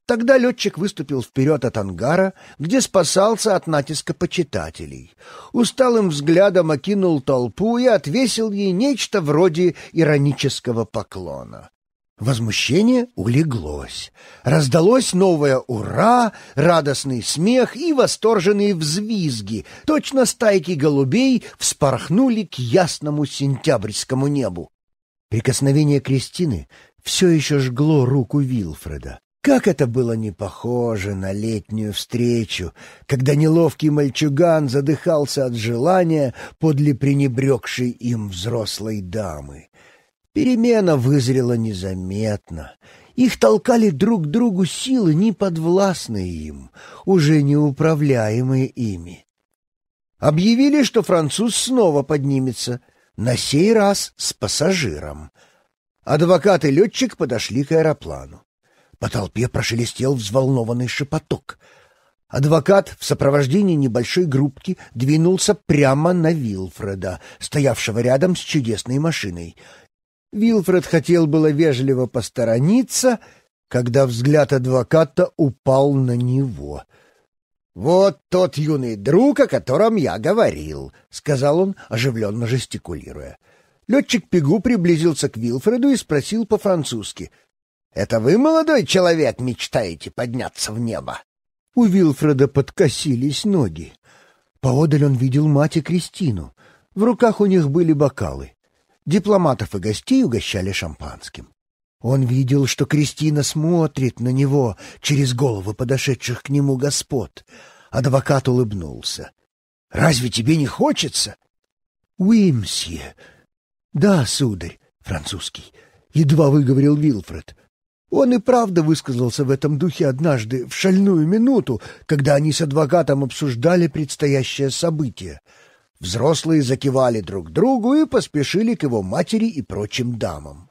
Тогда летчик выступил вперед от ангара, где спасался от натиска почитателей. Усталым взглядом окинул толпу и отвесил ей нечто вроде иронического поклона. Возмущение улеглось. Раздалось новое «Ура!», радостный смех и восторженные взвизги. Точно стайки голубей вспорхнули к ясному сентябрьскому небу. Прикосновение Кристины все еще жгло руку Вилфреда. Как это было не похоже на летнюю встречу, когда неловкий мальчуган задыхался от желания подле пренебрегшей им взрослой дамы. Перемена вызрела незаметно. Их толкали друг к другу силы, неподвластные им, уже неуправляемые ими. Объявили, что француз снова поднимется, на сей раз с пассажиром. Адвокат и летчик подошли к аэроплану. По толпе прошелестел взволнованный шепоток. Адвокат в сопровождении небольшой группки двинулся прямо на Вилфреда, стоявшего рядом с чудесной машиной — Вилфред хотел было вежливо посторониться, когда взгляд адвоката упал на него. «Вот тот юный друг, о котором я говорил», — сказал он, оживленно жестикулируя. Летчик Пигу приблизился к Вилфреду и спросил по-французски. «Это вы, молодой человек, мечтаете подняться в небо?» У Вилфреда подкосились ноги. Поодаль он видел мать и Кристину. В руках у них были бокалы. Дипломатов и гостей угощали шампанским. Он видел, что Кристина смотрит на него через головы подошедших к нему господ. Адвокат улыбнулся. «Разве тебе не хочется?» «Уимсье». «Да, сударь», — французский, — едва выговорил Вилфред. Он и правда высказался в этом духе однажды, в шальную минуту, когда они с адвокатом обсуждали предстоящее событие — Взрослые закивали друг другу и поспешили к его матери и прочим дамам.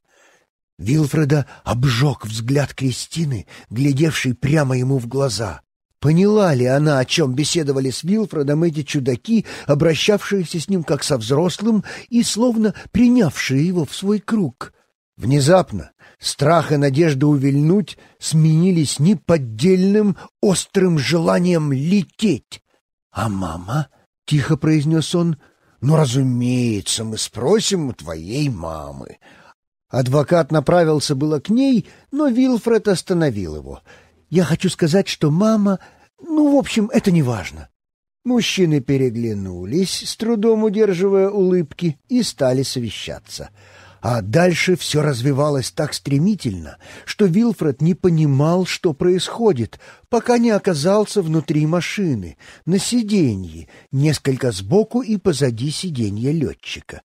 Вилфреда обжег взгляд Кристины, глядевшей прямо ему в глаза. Поняла ли она, о чем беседовали с Вилфредом эти чудаки, обращавшиеся с ним как со взрослым и словно принявшие его в свой круг? Внезапно страх и надежда увильнуть сменились неподдельным острым желанием лететь. А мама тихо произнес он. «Ну, разумеется, мы спросим у твоей мамы». Адвокат направился было к ней, но Вилфред остановил его. «Я хочу сказать, что мама... Ну, в общем, это не важно». Мужчины переглянулись, с трудом удерживая улыбки, и стали совещаться — а дальше все развивалось так стремительно, что Вилфред не понимал, что происходит, пока не оказался внутри машины, на сиденье, несколько сбоку и позади сиденья летчика.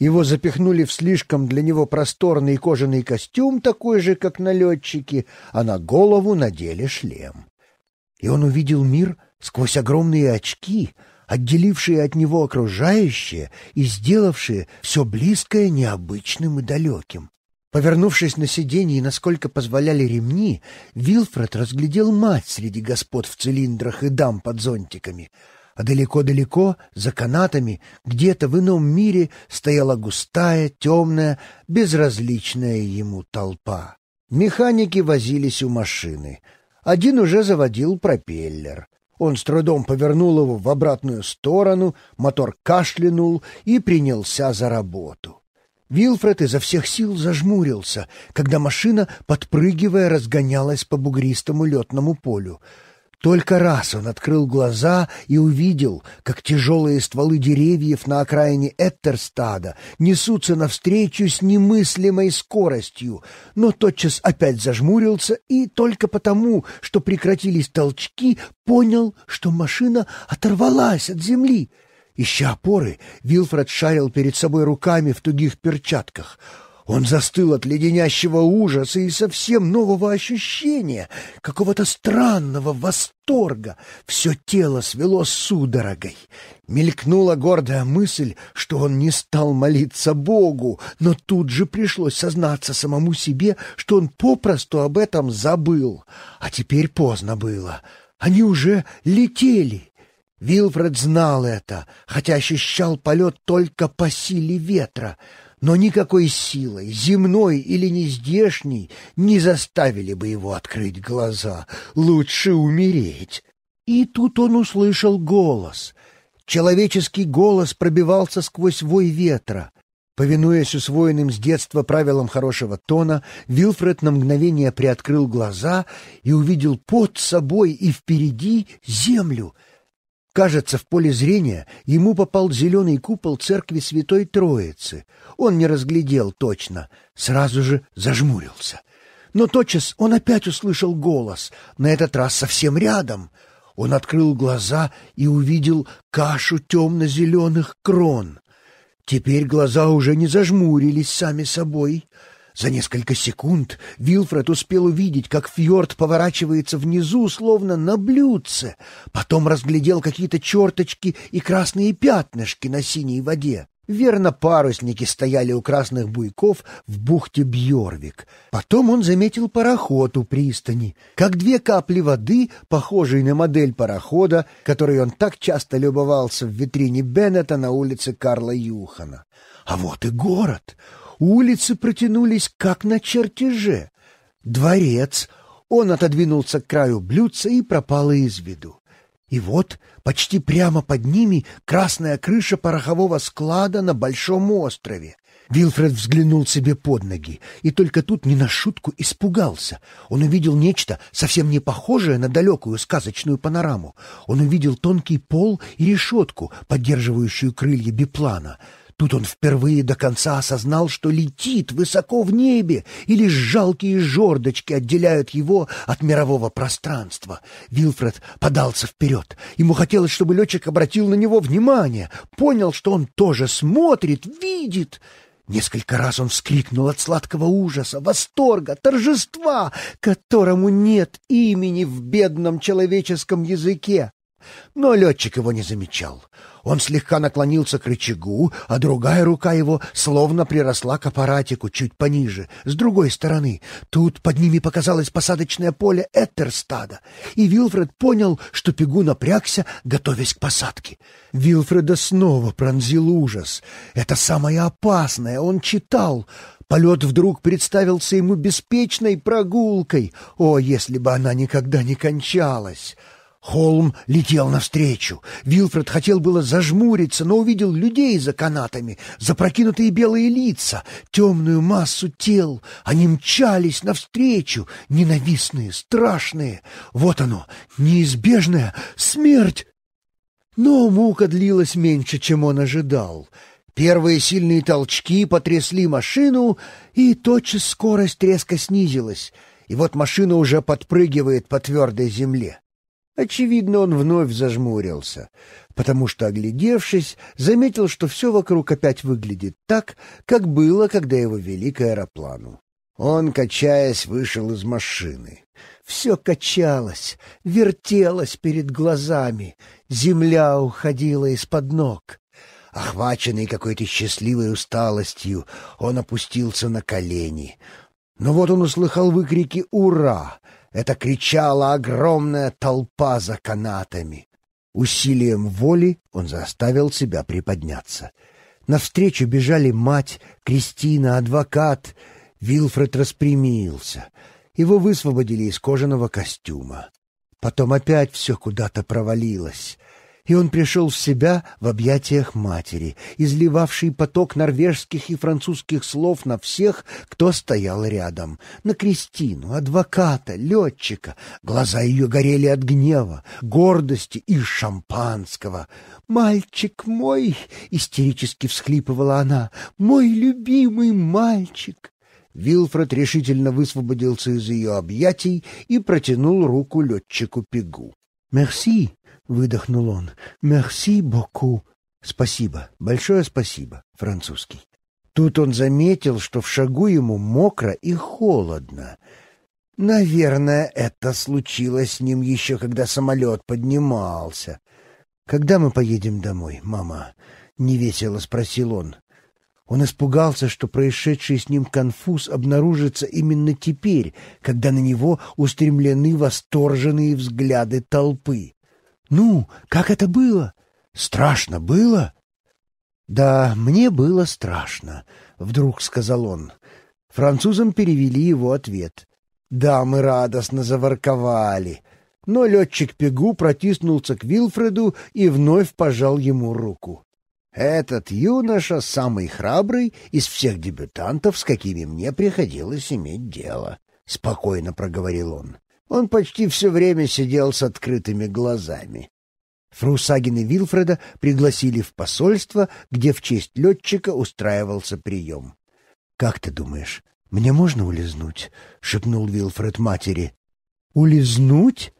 Его запихнули в слишком для него просторный кожаный костюм, такой же, как на летчике, а на голову надели шлем. И он увидел мир сквозь огромные очки — отделившие от него окружающее и сделавшие все близкое необычным и далеким. Повернувшись на сиденье, насколько позволяли ремни, Вилфред разглядел мать среди господ в цилиндрах и дам под зонтиками, а далеко-далеко, за канатами, где-то в ином мире стояла густая, темная, безразличная ему толпа. Механики возились у машины. Один уже заводил пропеллер. Он с трудом повернул его в обратную сторону, мотор кашлянул и принялся за работу. Вилфред изо всех сил зажмурился, когда машина, подпрыгивая, разгонялась по бугристому летному полю — только раз он открыл глаза и увидел, как тяжелые стволы деревьев на окраине Эттерстада несутся навстречу с немыслимой скоростью, но тотчас опять зажмурился и только потому, что прекратились толчки, понял, что машина оторвалась от земли. Ища опоры, Вилфред шарил перед собой руками в тугих перчатках — он застыл от леденящего ужаса и совсем нового ощущения, какого-то странного восторга. Все тело свело судорогой. Мелькнула гордая мысль, что он не стал молиться Богу, но тут же пришлось сознаться самому себе, что он попросту об этом забыл. А теперь поздно было. Они уже летели. Вилфред знал это, хотя ощущал полет только по силе ветра — но никакой силой, земной или нездешней, не заставили бы его открыть глаза. Лучше умереть. И тут он услышал голос. Человеческий голос пробивался сквозь вой ветра. Повинуясь усвоенным с детства правилам хорошего тона, Вилфред на мгновение приоткрыл глаза и увидел под собой и впереди землю — Кажется, в поле зрения ему попал зеленый купол церкви Святой Троицы. Он не разглядел точно, сразу же зажмурился. Но тотчас он опять услышал голос, на этот раз совсем рядом. Он открыл глаза и увидел кашу темно-зеленых крон. Теперь глаза уже не зажмурились сами собой — за несколько секунд Вилфред успел увидеть, как фьорд поворачивается внизу, словно на блюдце. Потом разглядел какие-то черточки и красные пятнышки на синей воде. Верно, парусники стояли у красных буйков в бухте Бьорвик. Потом он заметил пароход у пристани, как две капли воды, похожие на модель парохода, который он так часто любовался в витрине Беннета на улице Карла Юхана. А вот и город. Улицы протянулись, как на чертеже. Дворец. Он отодвинулся к краю блюдца и пропал из виду. И вот, почти прямо под ними, красная крыша порохового склада на Большом острове. Вилфред взглянул себе под ноги и только тут не на шутку испугался. Он увидел нечто, совсем не похожее на далекую сказочную панораму. Он увидел тонкий пол и решетку, поддерживающую крылья биплана — Тут он впервые до конца осознал, что летит высоко в небе, и лишь жалкие жердочки отделяют его от мирового пространства. Вилфред подался вперед. Ему хотелось, чтобы летчик обратил на него внимание, понял, что он тоже смотрит, видит. Несколько раз он вскрикнул от сладкого ужаса, восторга, торжества, которому нет имени в бедном человеческом языке. Но летчик его не замечал. Он слегка наклонился к рычагу, а другая рука его словно приросла к аппаратику чуть пониже, с другой стороны. Тут под ними показалось посадочное поле Эттерстада, и Вилфред понял, что пигу напрягся, готовясь к посадке. Вилфреда снова пронзил ужас. Это самое опасное, он читал. Полет вдруг представился ему беспечной прогулкой. О, если бы она никогда не кончалась! Холм летел навстречу. Вилфред хотел было зажмуриться, но увидел людей за канатами, запрокинутые белые лица, темную массу тел. Они мчались навстречу, ненавистные, страшные. Вот оно, неизбежная смерть! Но мука длилась меньше, чем он ожидал. Первые сильные толчки потрясли машину, и тотчас скорость резко снизилась, и вот машина уже подпрыгивает по твердой земле. Очевидно, он вновь зажмурился, потому что, оглядевшись, заметил, что все вокруг опять выглядит так, как было, когда его вели к аэроплану. Он, качаясь, вышел из машины. Все качалось, вертелось перед глазами, земля уходила из-под ног. Охваченный какой-то счастливой усталостью, он опустился на колени. Но вот он услыхал выкрики «Ура!» Это кричала огромная толпа за канатами. Усилием воли он заставил себя приподняться. Навстречу бежали мать, Кристина, адвокат. Вилфред распрямился. Его высвободили из кожаного костюма. Потом опять все куда-то провалилось и он пришел в себя в объятиях матери, изливавший поток норвежских и французских слов на всех, кто стоял рядом. На Кристину, адвоката, летчика. Глаза ее горели от гнева, гордости и шампанского. «Мальчик мой!» — истерически всхлипывала она. «Мой любимый мальчик!» Вилфред решительно высвободился из ее объятий и протянул руку летчику Пегу. «Мерси!» выдохнул он. «Мерси боку». «Спасибо, большое спасибо», — французский. Тут он заметил, что в шагу ему мокро и холодно. Наверное, это случилось с ним еще, когда самолет поднимался. «Когда мы поедем домой, мама?» — невесело спросил он. Он испугался, что происшедший с ним конфуз обнаружится именно теперь, когда на него устремлены восторженные взгляды толпы. «Ну, как это было? Страшно было?» «Да, мне было страшно», — вдруг сказал он. Французам перевели его ответ. «Да, мы радостно заворковали». Но летчик Пегу протиснулся к Вилфреду и вновь пожал ему руку. «Этот юноша самый храбрый из всех дебютантов, с какими мне приходилось иметь дело», — спокойно проговорил он. Он почти все время сидел с открытыми глазами. Фрусагин и Вилфреда пригласили в посольство, где в честь летчика устраивался прием. «Как ты думаешь, мне можно улизнуть?» — шепнул Вилфред матери. «Улизнуть?»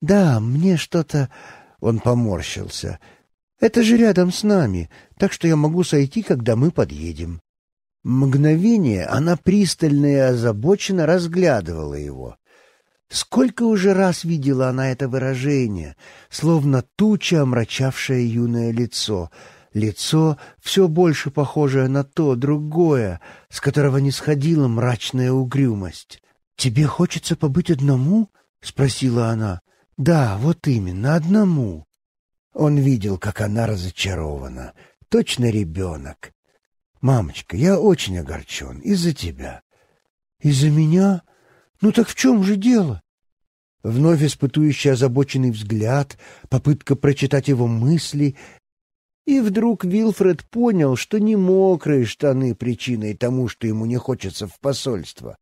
«Да, мне что-то...» — он поморщился. «Это же рядом с нами, так что я могу сойти, когда мы подъедем». Мгновение она пристально и озабоченно разглядывала его. Сколько уже раз видела она это выражение, словно туча, омрачавшая юное лицо. Лицо, все больше похожее на то, другое, с которого не сходила мрачная угрюмость. «Тебе хочется побыть одному?» — спросила она. «Да, вот именно, одному». Он видел, как она разочарована. Точно ребенок. «Мамочка, я очень огорчен из-за тебя». «Из-за меня?» Ну так в чем же дело? Вновь испытующий озабоченный взгляд, попытка прочитать его мысли. И вдруг Вилфред понял, что не мокрые штаны причиной тому, что ему не хочется в посольство.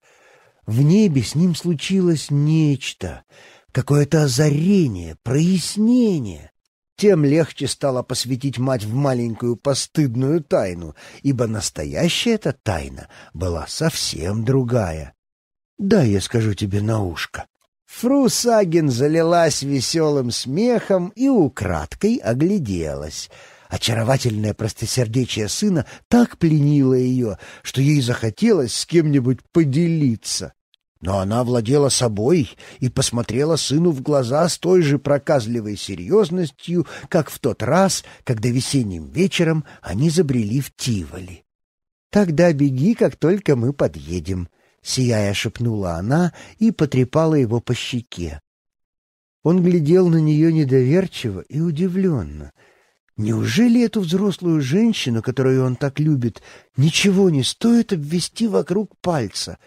В небе с ним случилось нечто, какое-то озарение, прояснение тем легче стало посвятить мать в маленькую постыдную тайну, ибо настоящая эта тайна была совсем другая. Дай я скажу тебе на ушко». Фру Сагин залилась веселым смехом и украдкой огляделась. Очаровательное простосердечие сына так пленило ее, что ей захотелось с кем-нибудь поделиться. Но она владела собой и посмотрела сыну в глаза с той же проказливой серьезностью, как в тот раз, когда весенним вечером они забрели в Тиволи. «Тогда беги, как только мы подъедем», Сияя шепнула она и потрепала его по щеке. Он глядел на нее недоверчиво и удивленно. Неужели эту взрослую женщину, которую он так любит, ничего не стоит обвести вокруг пальца?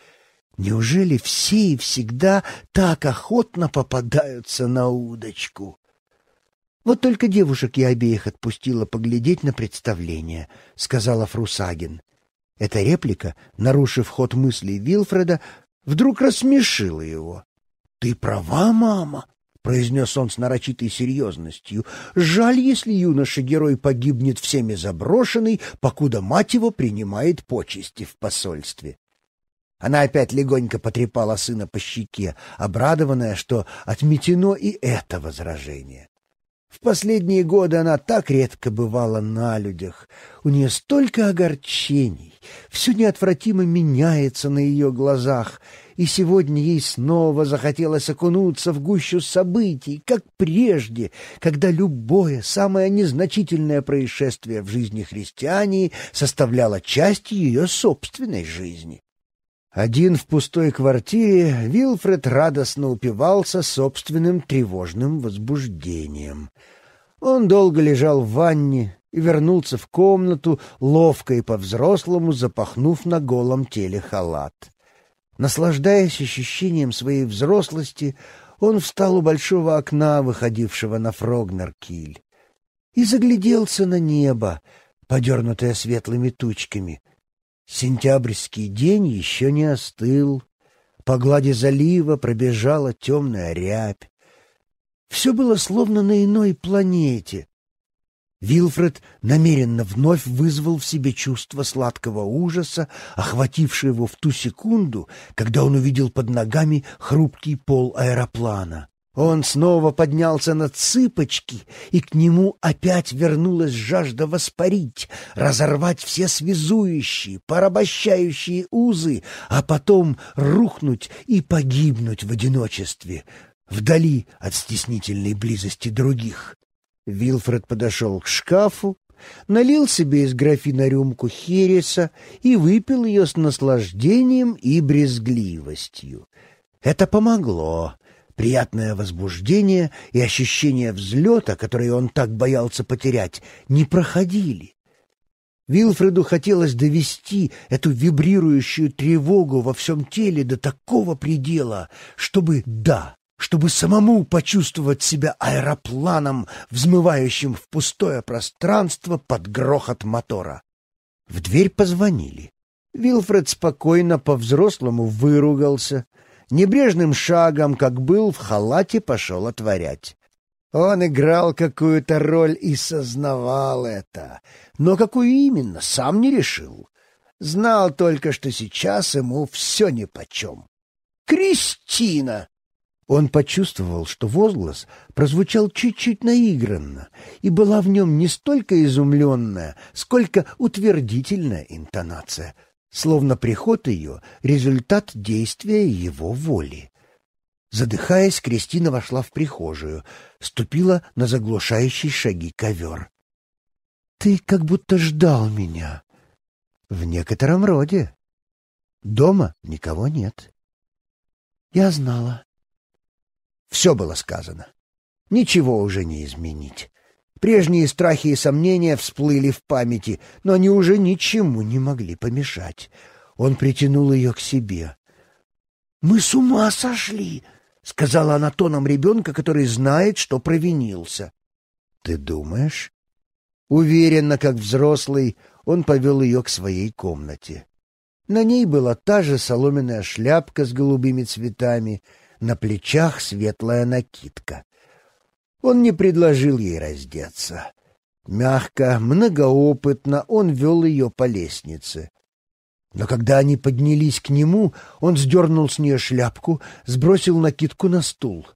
Неужели все и всегда так охотно попадаются на удочку? «Вот только девушек я обеих отпустила поглядеть на представление», — сказала Фрусагин. Эта реплика, нарушив ход мыслей Вилфреда, вдруг рассмешила его. «Ты права, мама!» — произнес он с нарочитой серьезностью. «Жаль, если юноша-герой погибнет всеми заброшенный, покуда мать его принимает почести в посольстве». Она опять легонько потрепала сына по щеке, обрадованная, что отметено и это возражение. В последние годы она так редко бывала на людях. У нее столько огорчений. Все неотвратимо меняется на ее глазах. И сегодня ей снова захотелось окунуться в гущу событий, как прежде, когда любое самое незначительное происшествие в жизни христиании составляло часть ее собственной жизни. Один в пустой квартире Вилфред радостно упивался собственным тревожным возбуждением. Он долго лежал в ванне и вернулся в комнату, ловко и по-взрослому запахнув на голом теле халат. Наслаждаясь ощущением своей взрослости, он встал у большого окна, выходившего на Фрогнер-Киль, и загляделся на небо, подернутое светлыми тучками, Сентябрьский день еще не остыл. По глади залива пробежала темная рябь. Все было словно на иной планете. Вилфред намеренно вновь вызвал в себе чувство сладкого ужаса, охватившее его в ту секунду, когда он увидел под ногами хрупкий пол аэроплана. Он снова поднялся на цыпочки, и к нему опять вернулась жажда воспарить, разорвать все связующие, порабощающие узы, а потом рухнуть и погибнуть в одиночестве, вдали от стеснительной близости других. Вилфред подошел к шкафу, налил себе из графина рюмку хереса и выпил ее с наслаждением и брезгливостью. Это помогло. Приятное возбуждение и ощущение взлета, которые он так боялся потерять, не проходили. Вилфреду хотелось довести эту вибрирующую тревогу во всем теле до такого предела, чтобы «да», чтобы самому почувствовать себя аэропланом, взмывающим в пустое пространство под грохот мотора. В дверь позвонили. Вилфред спокойно по-взрослому выругался, небрежным шагом, как был, в халате пошел отворять. Он играл какую-то роль и сознавал это, но какую именно, сам не решил. Знал только, что сейчас ему все нипочем. «Кристина!» Он почувствовал, что возглас прозвучал чуть-чуть наигранно, и была в нем не столько изумленная, сколько утвердительная интонация — словно приход ее — результат действия его воли. Задыхаясь, Кристина вошла в прихожую, ступила на заглушающий шаги ковер. «Ты как будто ждал меня». «В некотором роде. Дома никого нет». «Я знала». Все было сказано. Ничего уже не изменить. Прежние страхи и сомнения всплыли в памяти, но они уже ничему не могли помешать. Он притянул ее к себе. «Мы с ума сошли!» — сказала она тоном ребенка, который знает, что провинился. «Ты думаешь?» Уверенно, как взрослый, он повел ее к своей комнате. На ней была та же соломенная шляпка с голубыми цветами, на плечах светлая накидка. Он не предложил ей раздеться. Мягко, многоопытно он вел ее по лестнице. Но когда они поднялись к нему, он сдернул с нее шляпку, сбросил накидку на стул.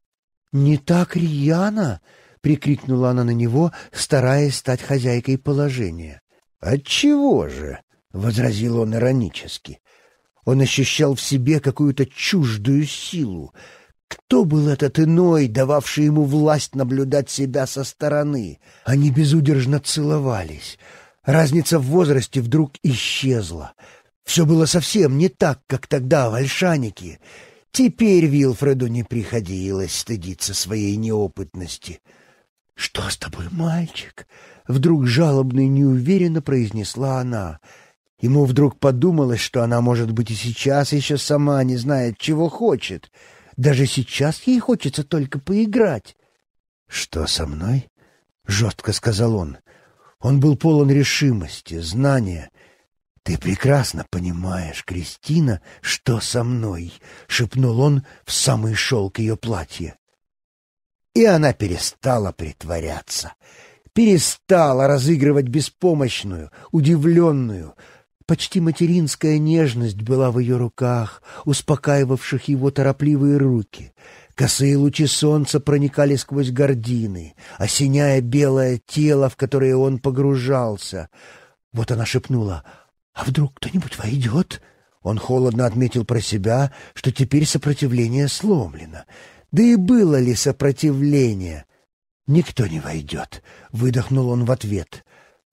«Не так рьяно!» — прикрикнула она на него, стараясь стать хозяйкой положения. «Отчего же?» — возразил он иронически. Он ощущал в себе какую-то чуждую силу, кто был этот иной, дававший ему власть наблюдать себя со стороны? Они безудержно целовались. Разница в возрасте вдруг исчезла. Все было совсем не так, как тогда в Альшанике. Теперь Вилфреду не приходилось стыдиться своей неопытности. «Что с тобой, мальчик?» — вдруг жалобно и неуверенно произнесла она. Ему вдруг подумалось, что она, может быть, и сейчас еще сама не знает, чего хочет — даже сейчас ей хочется только поиграть. — Что со мной? — жестко сказал он. Он был полон решимости, знания. — Ты прекрасно понимаешь, Кристина, что со мной, — шепнул он в самый шелк ее платья. И она перестала притворяться перестала разыгрывать беспомощную, удивленную, Почти материнская нежность была в ее руках, успокаивавших его торопливые руки. Косые лучи солнца проникали сквозь гордины, осеняя белое тело, в которое он погружался. Вот она шепнула «А вдруг кто-нибудь войдет?» Он холодно отметил про себя, что теперь сопротивление сломлено. Да и было ли сопротивление? «Никто не войдет», — выдохнул он в ответ.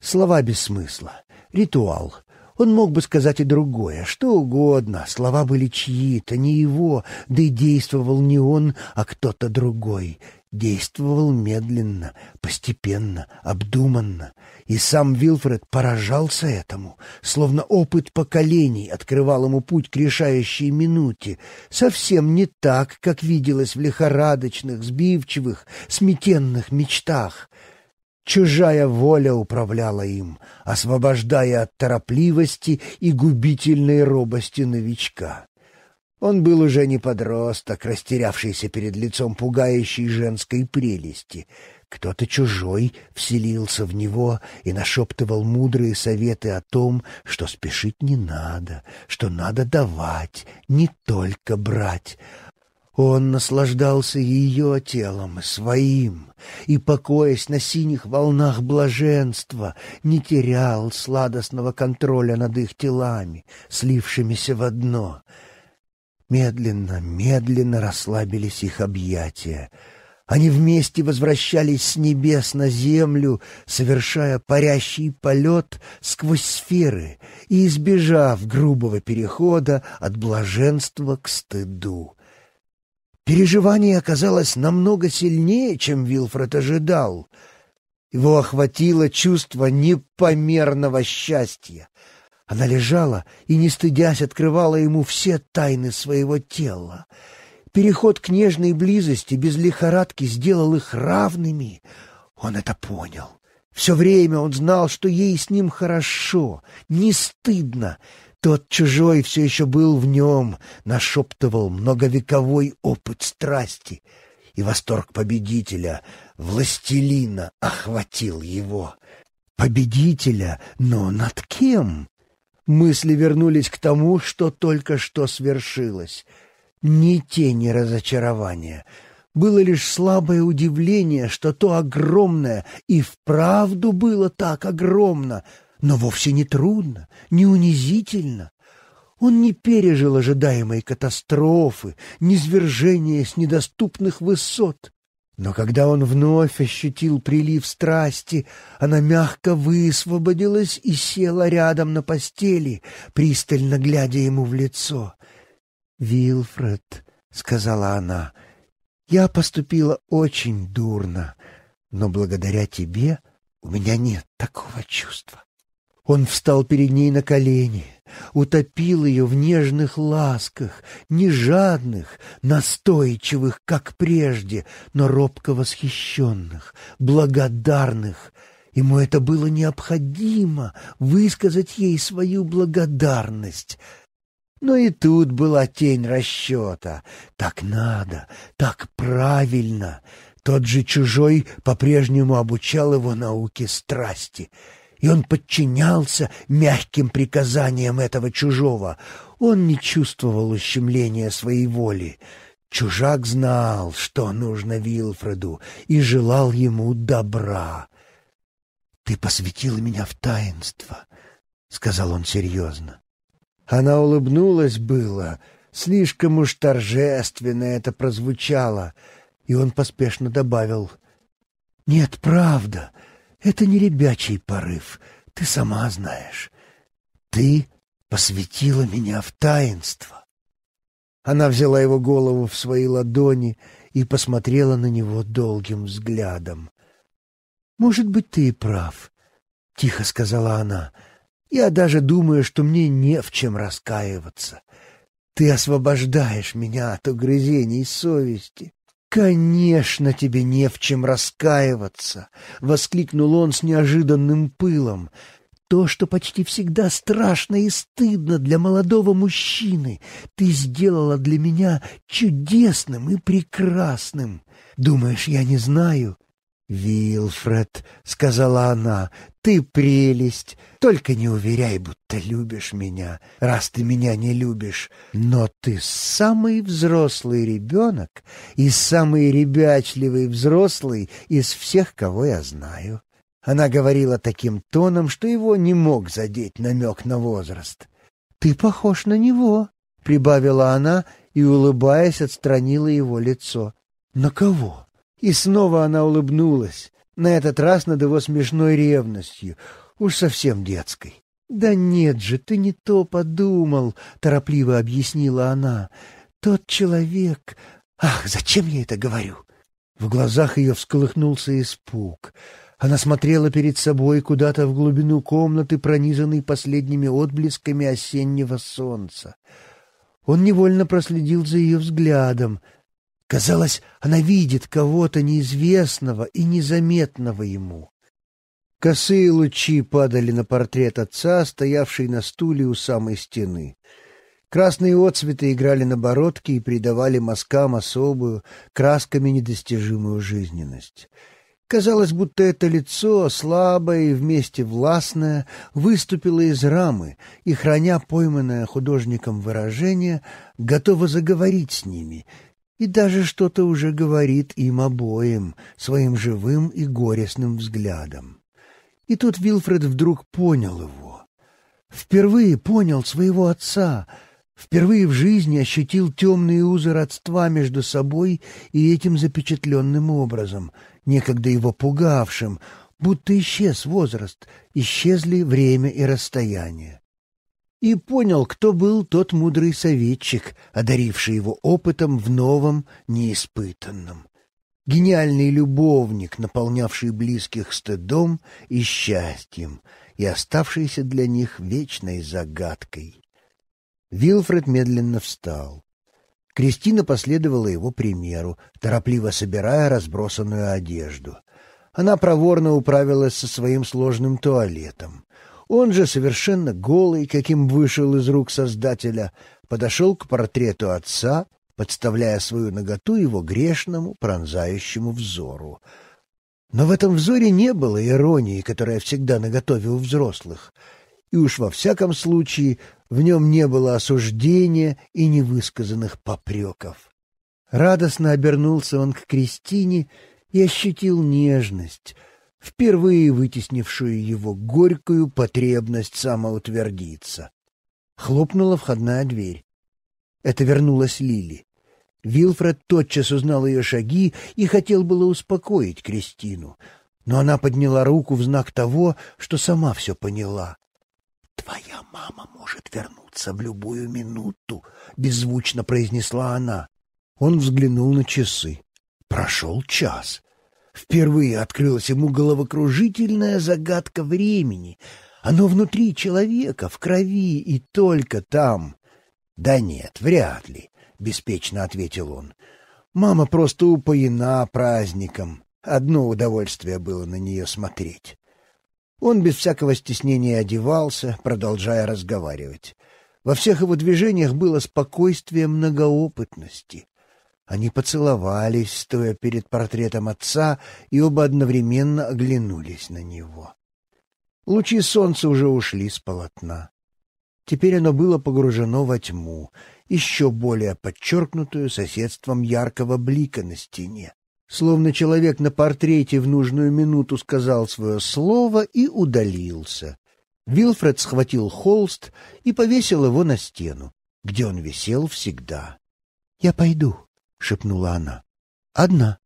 Слова без смысла. Ритуал. Он мог бы сказать и другое, что угодно. Слова были чьи-то, не его, да и действовал не он, а кто-то другой. Действовал медленно, постепенно, обдуманно. И сам Вилфред поражался этому, словно опыт поколений открывал ему путь к решающей минуте. Совсем не так, как виделось в лихорадочных, сбивчивых, сметенных мечтах — Чужая воля управляла им, освобождая от торопливости и губительной робости новичка. Он был уже не подросток, растерявшийся перед лицом пугающей женской прелести. Кто-то чужой вселился в него и нашептывал мудрые советы о том, что спешить не надо, что надо давать, не только брать — он наслаждался ее телом, своим, и, покоясь на синих волнах блаженства, не терял сладостного контроля над их телами, слившимися в одно. Медленно, медленно расслабились их объятия. Они вместе возвращались с небес на землю, совершая парящий полет сквозь сферы и избежав грубого перехода от блаженства к стыду. Переживание оказалось намного сильнее, чем Вилфред ожидал. Его охватило чувство непомерного счастья. Она лежала и, не стыдясь, открывала ему все тайны своего тела. Переход к нежной близости без лихорадки сделал их равными. Он это понял. Все время он знал, что ей с ним хорошо, не стыдно, тот чужой все еще был в нем, нашептывал многовековой опыт страсти, и восторг победителя, властелина, охватил его. Победителя, но над кем? Мысли вернулись к тому, что только что свершилось. Ни тени разочарования. Было лишь слабое удивление, что то огромное и вправду было так огромно — но вовсе не трудно, не унизительно. Он не пережил ожидаемой катастрофы, низвержения с недоступных высот. Но когда он вновь ощутил прилив страсти, она мягко высвободилась и села рядом на постели, пристально глядя ему в лицо. «Вилфред», — сказала она, — «я поступила очень дурно, но благодаря тебе у меня нет такого чувства. Он встал перед ней на колени, утопил ее в нежных ласках, не жадных, настойчивых, как прежде, но робко восхищенных, благодарных. Ему это было необходимо — высказать ей свою благодарность. Но и тут была тень расчета. Так надо, так правильно. Тот же чужой по-прежнему обучал его науке страсти — и он подчинялся мягким приказаниям этого чужого. Он не чувствовал ущемления своей воли. Чужак знал, что нужно Вилфреду, и желал ему добра. «Ты посвятил меня в таинство», — сказал он серьезно. Она улыбнулась было, слишком уж торжественно это прозвучало, и он поспешно добавил «Нет, правда». Это не ребячий порыв, ты сама знаешь. Ты посвятила меня в таинство. Она взяла его голову в свои ладони и посмотрела на него долгим взглядом. «Может быть, ты и прав», — тихо сказала она. «Я даже думаю, что мне не в чем раскаиваться. Ты освобождаешь меня от угрызений совести. «Конечно тебе не в чем раскаиваться!» — воскликнул он с неожиданным пылом. «То, что почти всегда страшно и стыдно для молодого мужчины, ты сделала для меня чудесным и прекрасным. Думаешь, я не знаю?» «Вилфред», — сказала она, — «ты прелесть. Только не уверяй, будто любишь меня, раз ты меня не любишь. Но ты самый взрослый ребенок и самый ребячливый взрослый из всех, кого я знаю». Она говорила таким тоном, что его не мог задеть намек на возраст. «Ты похож на него», — прибавила она и, улыбаясь, отстранила его лицо. «На кого?» И снова она улыбнулась, на этот раз над его смешной ревностью, уж совсем детской. «Да нет же, ты не то подумал», — торопливо объяснила она. «Тот человек... Ах, зачем я это говорю?» В глазах ее всколыхнулся испуг. Она смотрела перед собой куда-то в глубину комнаты, пронизанной последними отблесками осеннего солнца. Он невольно проследил за ее взглядом — Казалось, она видит кого-то неизвестного и незаметного ему. Косые лучи падали на портрет отца, стоявший на стуле у самой стены. Красные отцветы играли на бородке и придавали мазкам особую, красками недостижимую жизненность. Казалось, будто это лицо, слабое и вместе властное, выступило из рамы и, храня пойманное художником выражение, готово заговорить с ними — и даже что-то уже говорит им обоим, своим живым и горестным взглядом. И тут Вилфред вдруг понял его. Впервые понял своего отца, впервые в жизни ощутил темные узы родства между собой и этим запечатленным образом, некогда его пугавшим, будто исчез возраст, исчезли время и расстояние и понял, кто был тот мудрый советчик, одаривший его опытом в новом, неиспытанном. Гениальный любовник, наполнявший близких стыдом и счастьем, и оставшийся для них вечной загадкой. Вилфред медленно встал. Кристина последовала его примеру, торопливо собирая разбросанную одежду. Она проворно управилась со своим сложным туалетом. Он же совершенно голый, каким вышел из рук Создателя, подошел к портрету отца, подставляя свою наготу его грешному, пронзающему взору. Но в этом взоре не было иронии, которая всегда наготове у взрослых, и уж во всяком случае в нем не было осуждения и невысказанных попреков. Радостно обернулся он к Кристине и ощутил нежность — впервые вытеснившую его горькую потребность самоутвердиться. Хлопнула входная дверь. Это вернулась Лили. Вилфред тотчас узнал ее шаги и хотел было успокоить Кристину, но она подняла руку в знак того, что сама все поняла. «Твоя мама может вернуться в любую минуту», — беззвучно произнесла она. Он взглянул на часы. Прошел час. Впервые открылась ему головокружительная загадка времени. Оно внутри человека, в крови и только там. «Да нет, вряд ли», — беспечно ответил он. «Мама просто упоена праздником. Одно удовольствие было на нее смотреть». Он без всякого стеснения одевался, продолжая разговаривать. Во всех его движениях было спокойствие многоопытности. Они поцеловались, стоя перед портретом отца, и оба одновременно оглянулись на него. Лучи солнца уже ушли с полотна. Теперь оно было погружено во тьму, еще более подчеркнутую соседством яркого блика на стене. Словно человек на портрете в нужную минуту сказал свое слово и удалился. Вилфред схватил холст и повесил его на стену, где он висел всегда. «Я пойду», — шепнула она. «Одна.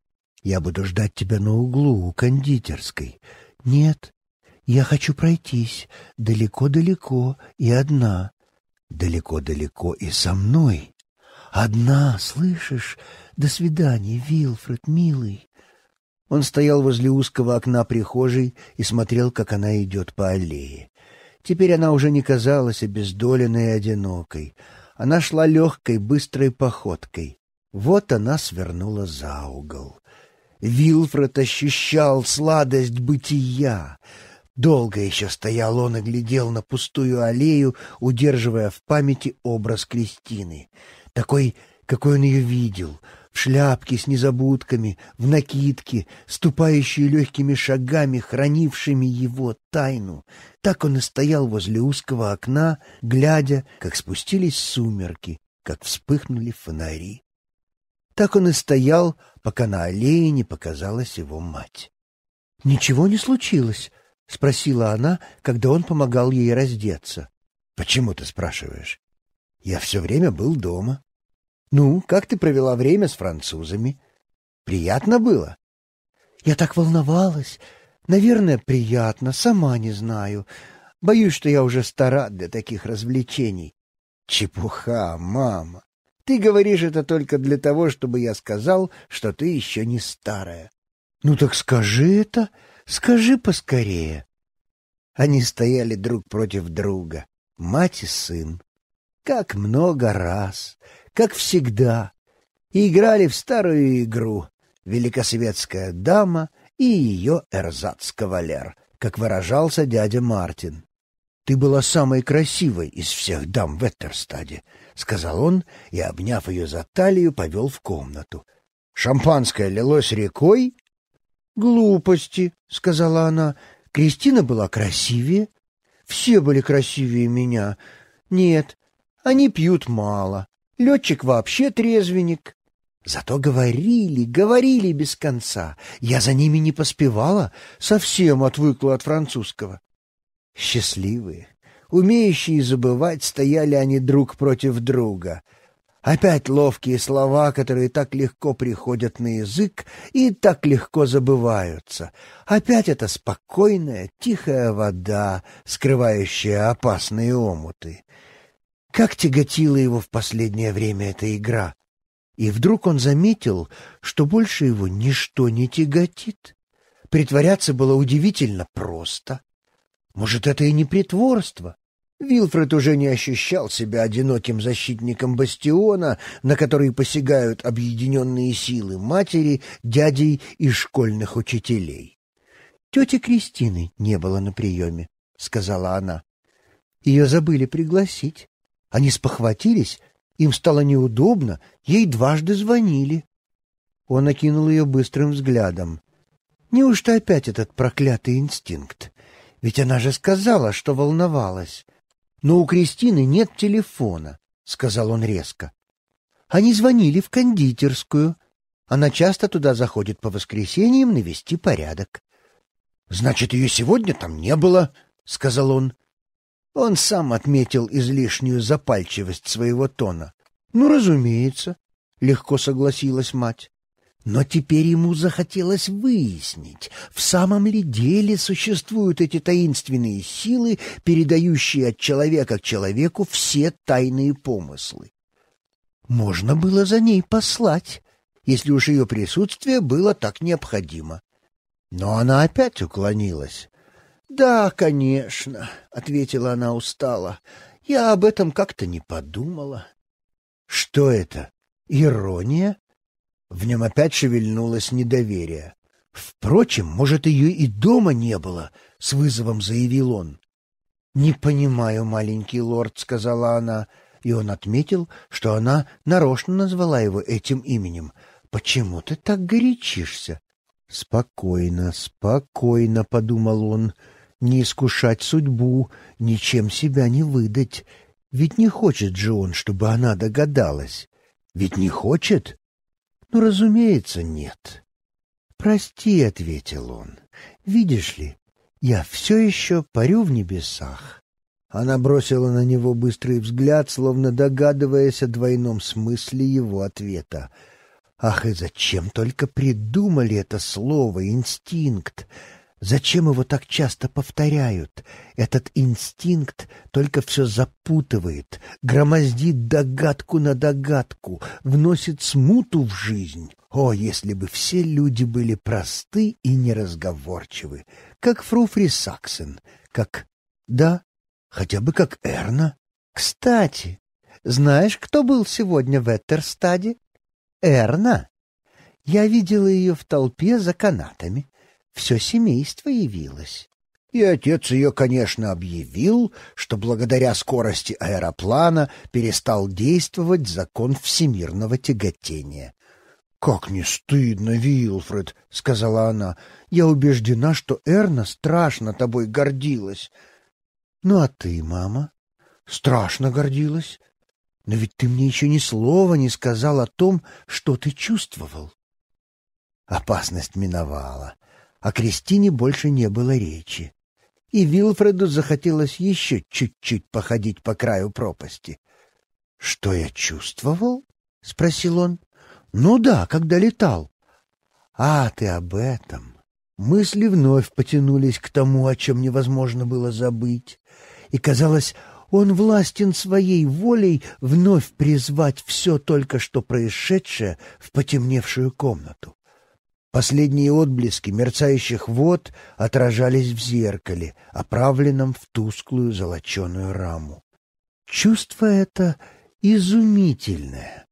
Я буду ждать тебя на углу у кондитерской. Нет, я хочу пройтись далеко-далеко и одна. Далеко-далеко и со мной. Одна, слышишь? До свидания, Вилфред, милый». Он стоял возле узкого окна прихожей и смотрел, как она идет по аллее. Теперь она уже не казалась обездоленной и одинокой. Она шла легкой, быстрой походкой. Вот она свернула за угол. Вилфред ощущал сладость бытия. Долго еще стоял он и глядел на пустую аллею, удерживая в памяти образ Кристины. Такой, какой он ее видел — в шляпке с незабудками, в накидке, ступающей легкими шагами, хранившими его тайну. Так он и стоял возле узкого окна, глядя, как спустились сумерки, как вспыхнули фонари. Так он и стоял, пока на аллее не показалась его мать. — Ничего не случилось? — спросила она, когда он помогал ей раздеться. — Почему ты спрашиваешь? Я все время был дома. — Ну, как ты провела время с французами? Приятно было? — Я так волновалась. Наверное, приятно, сама не знаю. Боюсь, что я уже стара для таких развлечений. — Чепуха, мама. Ты говоришь это только для того, чтобы я сказал, что ты еще не старая. Ну так скажи это, скажи поскорее. Они стояли друг против друга, мать и сын. Как много раз, как всегда. И играли в старую игру «Великосветская дама» и ее эрзац-кавалер, как выражался дядя Мартин. Ты была самой красивой из всех дам в Этерстаде, — сказал он и, обняв ее за талию, повел в комнату. Шампанское лилось рекой? — Глупости, — сказала она. Кристина была красивее. Все были красивее меня. Нет, они пьют мало. Летчик вообще трезвенник. Зато говорили, говорили без конца. Я за ними не поспевала, совсем отвыкла от французского. Счастливые, умеющие забывать, стояли они друг против друга. Опять ловкие слова, которые так легко приходят на язык и так легко забываются. Опять это спокойная, тихая вода, скрывающая опасные омуты. Как тяготила его в последнее время эта игра! И вдруг он заметил, что больше его ничто не тяготит. Притворяться было удивительно просто. Может, это и не притворство? Вилфред уже не ощущал себя одиноким защитником бастиона, на который посягают объединенные силы матери, дядей и школьных учителей. «Тети Кристины не было на приеме», — сказала она. «Ее забыли пригласить. Они спохватились, им стало неудобно, ей дважды звонили». Он окинул ее быстрым взглядом. «Неужто опять этот проклятый инстинкт? Ведь она же сказала, что волновалась» но у Кристины нет телефона», — сказал он резко. «Они звонили в кондитерскую. Она часто туда заходит по воскресеньям навести порядок». «Значит, ее сегодня там не было», — сказал он. Он сам отметил излишнюю запальчивость своего тона. «Ну, разумеется», — легко согласилась мать. Но теперь ему захотелось выяснить, в самом ли деле существуют эти таинственные силы, передающие от человека к человеку все тайные помыслы. Можно было за ней послать, если уж ее присутствие было так необходимо. Но она опять уклонилась. «Да, конечно», — ответила она устало, — «я об этом как-то не подумала». «Что это? Ирония?» В нем опять шевельнулось недоверие. «Впрочем, может, ее и дома не было», — с вызовом заявил он. «Не понимаю, маленький лорд», — сказала она, и он отметил, что она нарочно назвала его этим именем. «Почему ты так горячишься?» «Спокойно, спокойно», — подумал он, — «не искушать судьбу, ничем себя не выдать. Ведь не хочет же он, чтобы она догадалась. Ведь не хочет?» «Ну, разумеется, нет». «Прости», — ответил он. «Видишь ли, я все еще парю в небесах». Она бросила на него быстрый взгляд, словно догадываясь о двойном смысле его ответа. «Ах, и зачем только придумали это слово «инстинкт»?» Зачем его так часто повторяют? Этот инстинкт только все запутывает, громоздит догадку на догадку, вносит смуту в жизнь. О, если бы все люди были просты и неразговорчивы, как Фруфри Саксен, как... да, хотя бы как Эрна. Кстати, знаешь, кто был сегодня в Этерстаде? Эрна. Я видела ее в толпе за канатами все семейство явилось. И отец ее, конечно, объявил, что благодаря скорости аэроплана перестал действовать закон всемирного тяготения. «Как не стыдно, Вилфред!» — сказала она. «Я убеждена, что Эрна страшно тобой гордилась». «Ну а ты, мама?» «Страшно гордилась. Но ведь ты мне еще ни слова не сказал о том, что ты чувствовал». Опасность миновала. О Кристине больше не было речи. И Вилфреду захотелось еще чуть-чуть походить по краю пропасти. «Что я чувствовал?» — спросил он. «Ну да, когда летал». «А, ты об этом». Мысли вновь потянулись к тому, о чем невозможно было забыть. И казалось, он властен своей волей вновь призвать все только что происшедшее в потемневшую комнату. Последние отблески мерцающих вод отражались в зеркале, оправленном в тусклую золоченую раму. Чувство это изумительное.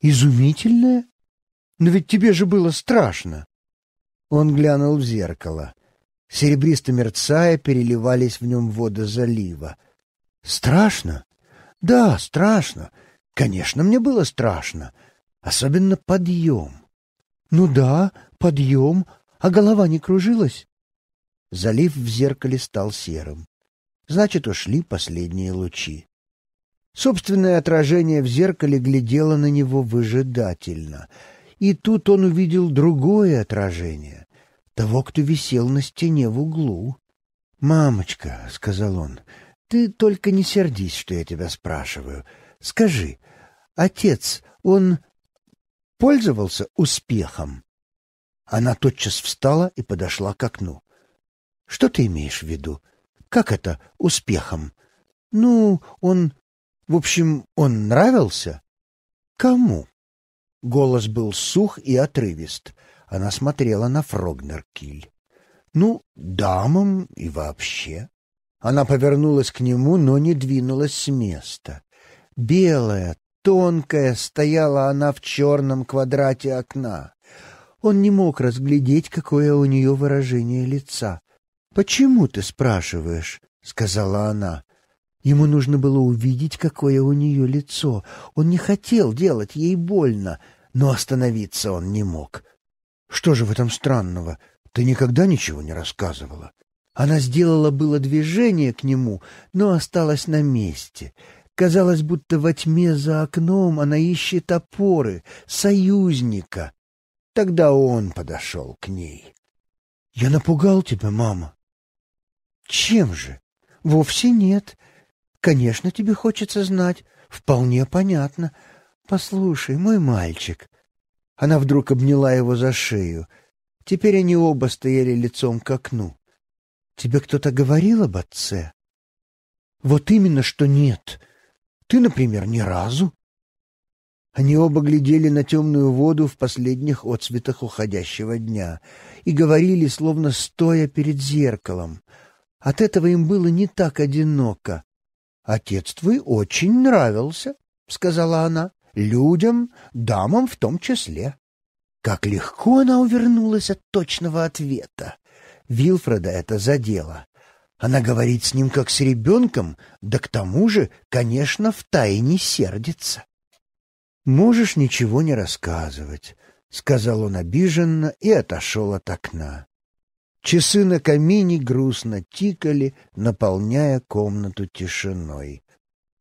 Изумительное? Но ведь тебе же было страшно. Он глянул в зеркало. Серебристо мерцая, переливались в нем воды залива. Страшно? Да, страшно. Конечно, мне было страшно. Особенно подъем. «Ну да, подъем. А голова не кружилась?» Залив в зеркале стал серым. Значит, ушли последние лучи. Собственное отражение в зеркале глядело на него выжидательно. И тут он увидел другое отражение. Того, кто висел на стене в углу. «Мамочка», — сказал он, — «ты только не сердись, что я тебя спрашиваю. Скажи, отец, он пользовался успехом. Она тотчас встала и подошла к окну. «Что ты имеешь в виду? Как это успехом? Ну, он... В общем, он нравился?» «Кому?» Голос был сух и отрывист. Она смотрела на Фрогнеркиль. «Ну, дамам и вообще». Она повернулась к нему, но не двинулась с места. Белая, Тонкая стояла она в черном квадрате окна. Он не мог разглядеть, какое у нее выражение лица. «Почему ты спрашиваешь?» — сказала она. Ему нужно было увидеть, какое у нее лицо. Он не хотел делать ей больно, но остановиться он не мог. «Что же в этом странного? Ты никогда ничего не рассказывала?» Она сделала было движение к нему, но осталась на месте — Казалось, будто во тьме за окном она ищет опоры, союзника. Тогда он подошел к ней. — Я напугал тебя, мама. — Чем же? — Вовсе нет. Конечно, тебе хочется знать. Вполне понятно. Послушай, мой мальчик. Она вдруг обняла его за шею. Теперь они оба стояли лицом к окну. Тебе кто-то говорил об отце? Вот именно, что нет. Ты, например, ни разу. Они оба глядели на темную воду в последних отцветах уходящего дня и говорили, словно стоя перед зеркалом. От этого им было не так одиноко. «Отец твой очень нравился», — сказала она, — «людям, дамам в том числе». Как легко она увернулась от точного ответа. Вилфреда это задело. Она говорит с ним как с ребенком, да к тому же, конечно, втайне сердится. «Можешь ничего не рассказывать», — сказал он обиженно и отошел от окна. Часы на камине грустно тикали, наполняя комнату тишиной.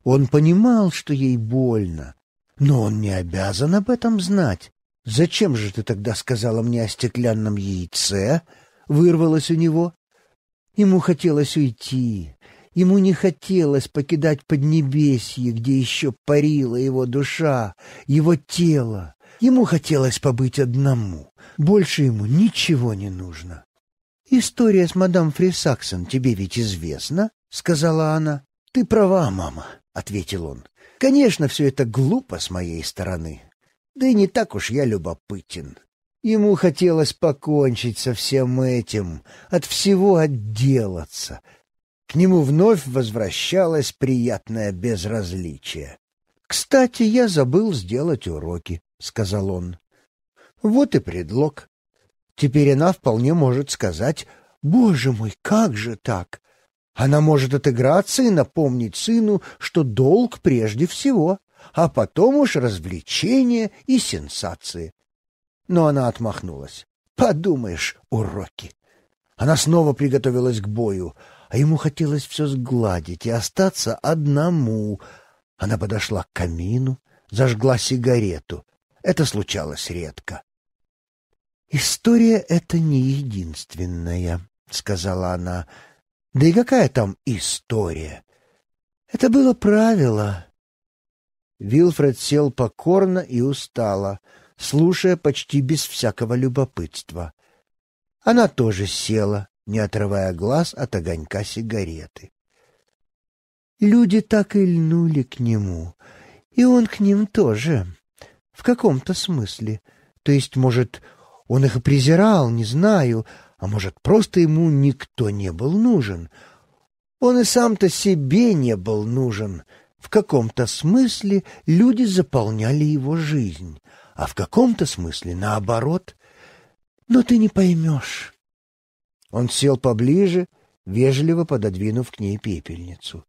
Он понимал, что ей больно, но он не обязан об этом знать. «Зачем же ты тогда сказала мне о стеклянном яйце?» — вырвалось у него. Ему хотелось уйти. Ему не хотелось покидать Поднебесье, где еще парила его душа, его тело. Ему хотелось побыть одному. Больше ему ничего не нужно. «История с мадам Фрисаксон тебе ведь известна?» — сказала она. «Ты права, мама», — ответил он. «Конечно, все это глупо с моей стороны. Да и не так уж я любопытен. Ему хотелось покончить со всем этим, от всего отделаться. К нему вновь возвращалось приятное безразличие. «Кстати, я забыл сделать уроки», — сказал он. «Вот и предлог. Теперь она вполне может сказать, «Боже мой, как же так?» Она может отыграться и напомнить сыну, что долг прежде всего, а потом уж развлечения и сенсации но она отмахнулась. «Подумаешь, уроки!» Она снова приготовилась к бою, а ему хотелось все сгладить и остаться одному. Она подошла к камину, зажгла сигарету. Это случалось редко. «История это не единственная», — сказала она. «Да и какая там история? Это было правило». Вилфред сел покорно и устало слушая почти без всякого любопытства. Она тоже села, не отрывая глаз от огонька сигареты. Люди так и льнули к нему, и он к ним тоже, в каком-то смысле. То есть, может, он их и презирал, не знаю, а может, просто ему никто не был нужен. Он и сам-то себе не был нужен. В каком-то смысле люди заполняли его жизнь а в каком-то смысле наоборот. Но ты не поймешь. Он сел поближе, вежливо пододвинув к ней пепельницу.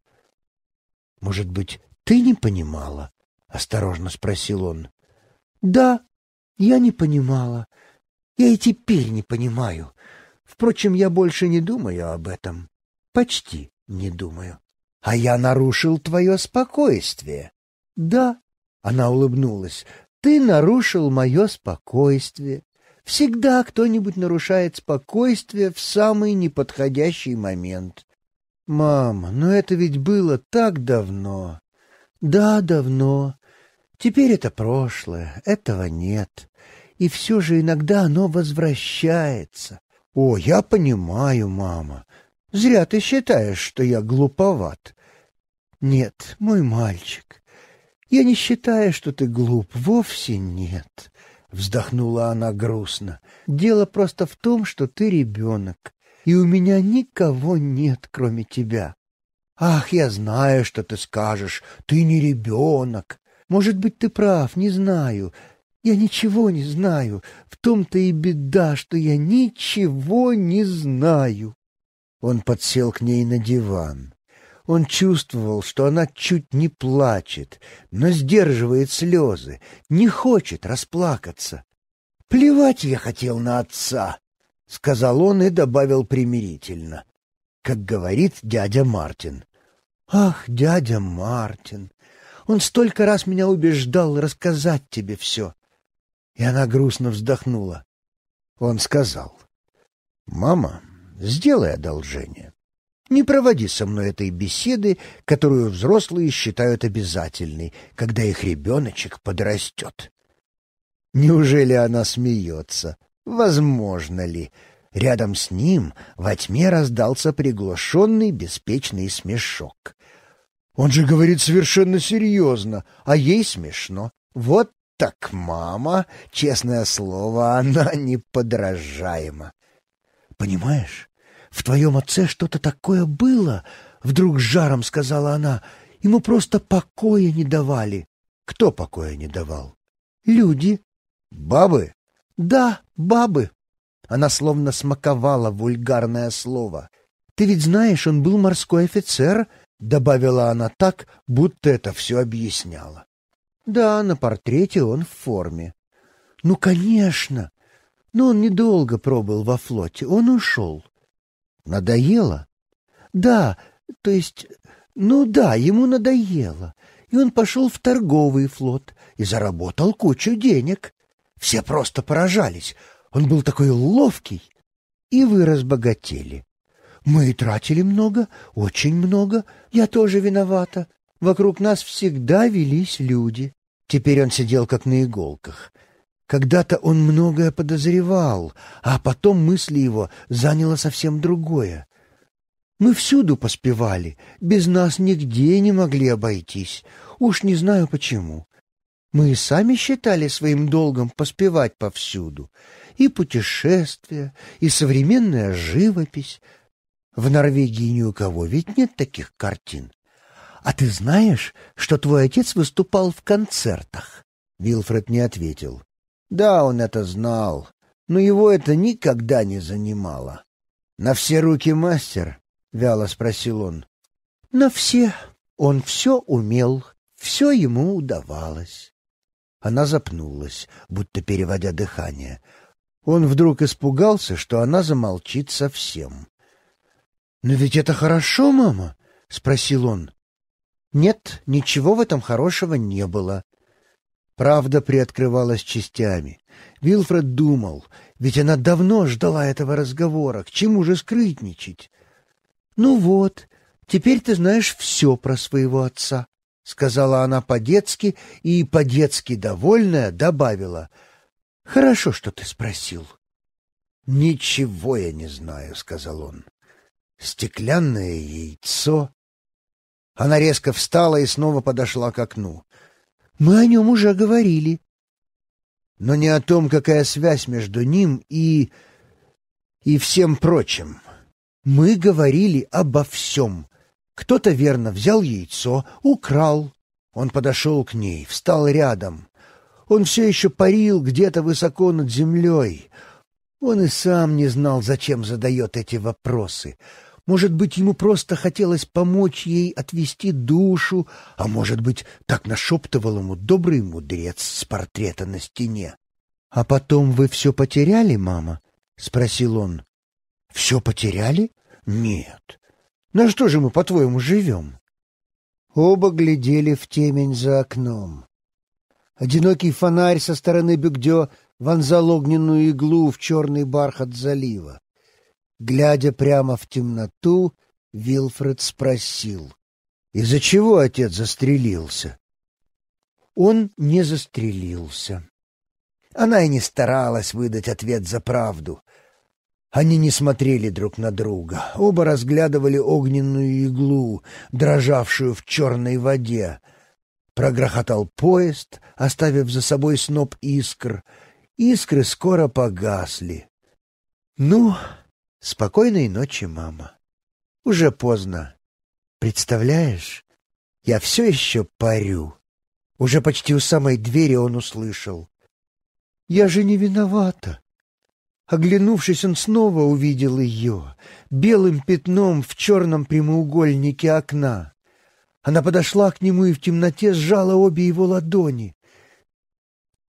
— Может быть, ты не понимала? — осторожно спросил он. — Да, я не понимала. Я и теперь не понимаю. Впрочем, я больше не думаю об этом. Почти не думаю. — А я нарушил твое спокойствие. — Да, — она улыбнулась, ты нарушил мое спокойствие. Всегда кто-нибудь нарушает спокойствие в самый неподходящий момент. Мама, Но это ведь было так давно. Да, давно. Теперь это прошлое, этого нет. И все же иногда оно возвращается. О, я понимаю, мама. Зря ты считаешь, что я глуповат. Нет, мой мальчик, я не считаю, что ты глуп, вовсе нет. Вздохнула она грустно. Дело просто в том, что ты ребенок, и у меня никого нет, кроме тебя. Ах, я знаю, что ты скажешь, ты не ребенок. Может быть, ты прав, не знаю. Я ничего не знаю. В том-то и беда, что я ничего не знаю. Он подсел к ней на диван. Он чувствовал, что она чуть не плачет, но сдерживает слезы, не хочет расплакаться. «Плевать я хотел на отца», — сказал он и добавил примирительно, как говорит дядя Мартин. «Ах, дядя Мартин, он столько раз меня убеждал рассказать тебе все». И она грустно вздохнула. Он сказал, «Мама, сделай одолжение. Не проводи со мной этой беседы, которую взрослые считают обязательной, когда их ребеночек подрастет. Неужели она смеется? Возможно ли? Рядом с ним во тьме раздался приглушенный беспечный смешок. Он же говорит совершенно серьезно, а ей смешно. Вот так мама, честное слово, она неподражаема. Понимаешь, в твоем отце что-то такое было, — вдруг с жаром сказала она. Ему просто покоя не давали. Кто покоя не давал? Люди. Бабы? Да, бабы. Она словно смаковала вульгарное слово. Ты ведь знаешь, он был морской офицер, — добавила она так, будто это все объясняла. Да, на портрете он в форме. Ну, конечно. Но он недолго пробыл во флоте, он ушел надоело?» «Да, то есть... Ну да, ему надоело. И он пошел в торговый флот и заработал кучу денег. Все просто поражались. Он был такой ловкий. И вы разбогатели. Мы и тратили много, очень много. Я тоже виновата. Вокруг нас всегда велись люди. Теперь он сидел как на иголках. Когда-то он многое подозревал, а потом мысли его заняло совсем другое. Мы всюду поспевали, без нас нигде не могли обойтись, уж не знаю почему. Мы и сами считали своим долгом поспевать повсюду. И путешествия, и современная живопись. В Норвегии ни у кого ведь нет таких картин. А ты знаешь, что твой отец выступал в концертах? Вилфред не ответил. Да, он это знал, но его это никогда не занимало. «На все руки мастер?» — вяло спросил он. «На все. Он все умел, все ему удавалось». Она запнулась, будто переводя дыхание. Он вдруг испугался, что она замолчит совсем. «Но ведь это хорошо, мама?» — спросил он. «Нет, ничего в этом хорошего не было. Правда приоткрывалась частями. Вилфред думал, ведь она давно ждала этого разговора, к чему же скрытничать? «Ну вот, теперь ты знаешь все про своего отца», — сказала она по-детски и, по-детски довольная, добавила. «Хорошо, что ты спросил». «Ничего я не знаю», — сказал он. «Стеклянное яйцо». Она резко встала и снова подошла к окну. Мы о нем уже говорили. Но не о том, какая связь между ним и... и всем прочим. Мы говорили обо всем. Кто-то верно взял яйцо, украл. Он подошел к ней, встал рядом. Он все еще парил где-то высоко над землей. Он и сам не знал, зачем задает эти вопросы — может быть, ему просто хотелось помочь ей отвести душу, а может быть, так нашептывал ему добрый мудрец с портрета на стене. — А потом вы все потеряли, мама? — спросил он. — Все потеряли? Нет. На что же мы, по-твоему, живем? Оба глядели в темень за окном. Одинокий фонарь со стороны Бюгдё вонзал огненную иглу в черный бархат залива. Глядя прямо в темноту, Вилфред спросил. «Из-за чего отец застрелился?» Он не застрелился. Она и не старалась выдать ответ за правду. Они не смотрели друг на друга. Оба разглядывали огненную иглу, дрожавшую в черной воде. Прогрохотал поезд, оставив за собой сноп искр. Искры скоро погасли. «Ну, Спокойной ночи, мама. Уже поздно. Представляешь, я все еще парю. Уже почти у самой двери он услышал. Я же не виновата. Оглянувшись, он снова увидел ее, белым пятном в черном прямоугольнике окна. Она подошла к нему и в темноте сжала обе его ладони.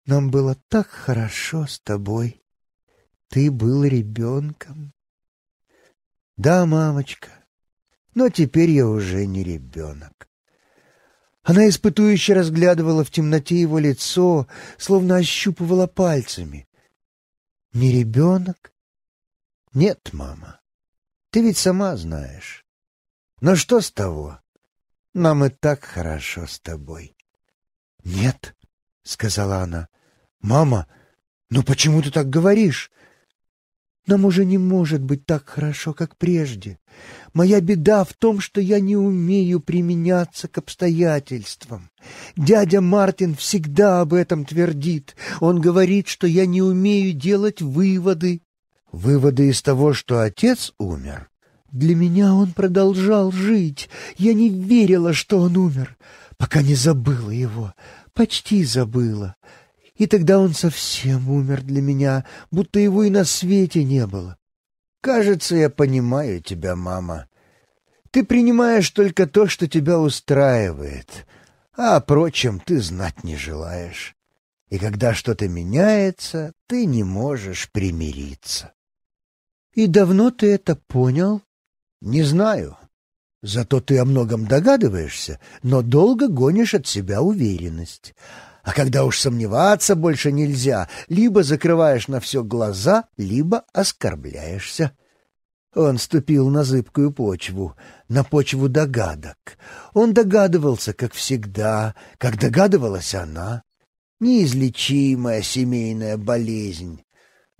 «Нам было так хорошо с тобой. Ты был ребенком. Да, мамочка, но теперь я уже не ребенок. Она испытующе разглядывала в темноте его лицо, словно ощупывала пальцами. Не ребенок? Нет, мама, ты ведь сама знаешь. Но что с того? Нам и так хорошо с тобой. Нет, — сказала она. Мама, ну почему ты так говоришь? Нам уже не может быть так хорошо, как прежде. Моя беда в том, что я не умею применяться к обстоятельствам. Дядя Мартин всегда об этом твердит. Он говорит, что я не умею делать выводы. Выводы из того, что отец умер? Для меня он продолжал жить. Я не верила, что он умер, пока не забыла его. Почти забыла и тогда он совсем умер для меня, будто его и на свете не было. Кажется, я понимаю тебя, мама. Ты принимаешь только то, что тебя устраивает, а о прочем ты знать не желаешь. И когда что-то меняется, ты не можешь примириться. И давно ты это понял? Не знаю. Зато ты о многом догадываешься, но долго гонишь от себя уверенность. А когда уж сомневаться больше нельзя, либо закрываешь на все глаза, либо оскорбляешься. Он ступил на зыбкую почву, на почву догадок. Он догадывался, как всегда, как догадывалась она. Неизлечимая семейная болезнь.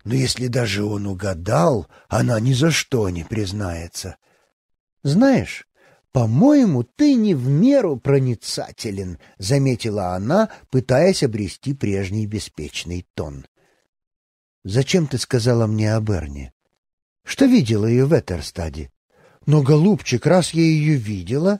Но если даже он угадал, она ни за что не признается. «Знаешь, «По-моему, ты не в меру проницателен», — заметила она, пытаясь обрести прежний беспечный тон. «Зачем ты сказала мне о Берне?» «Что видела ее в Этерстаде?» «Но, голубчик, раз я ее видела...»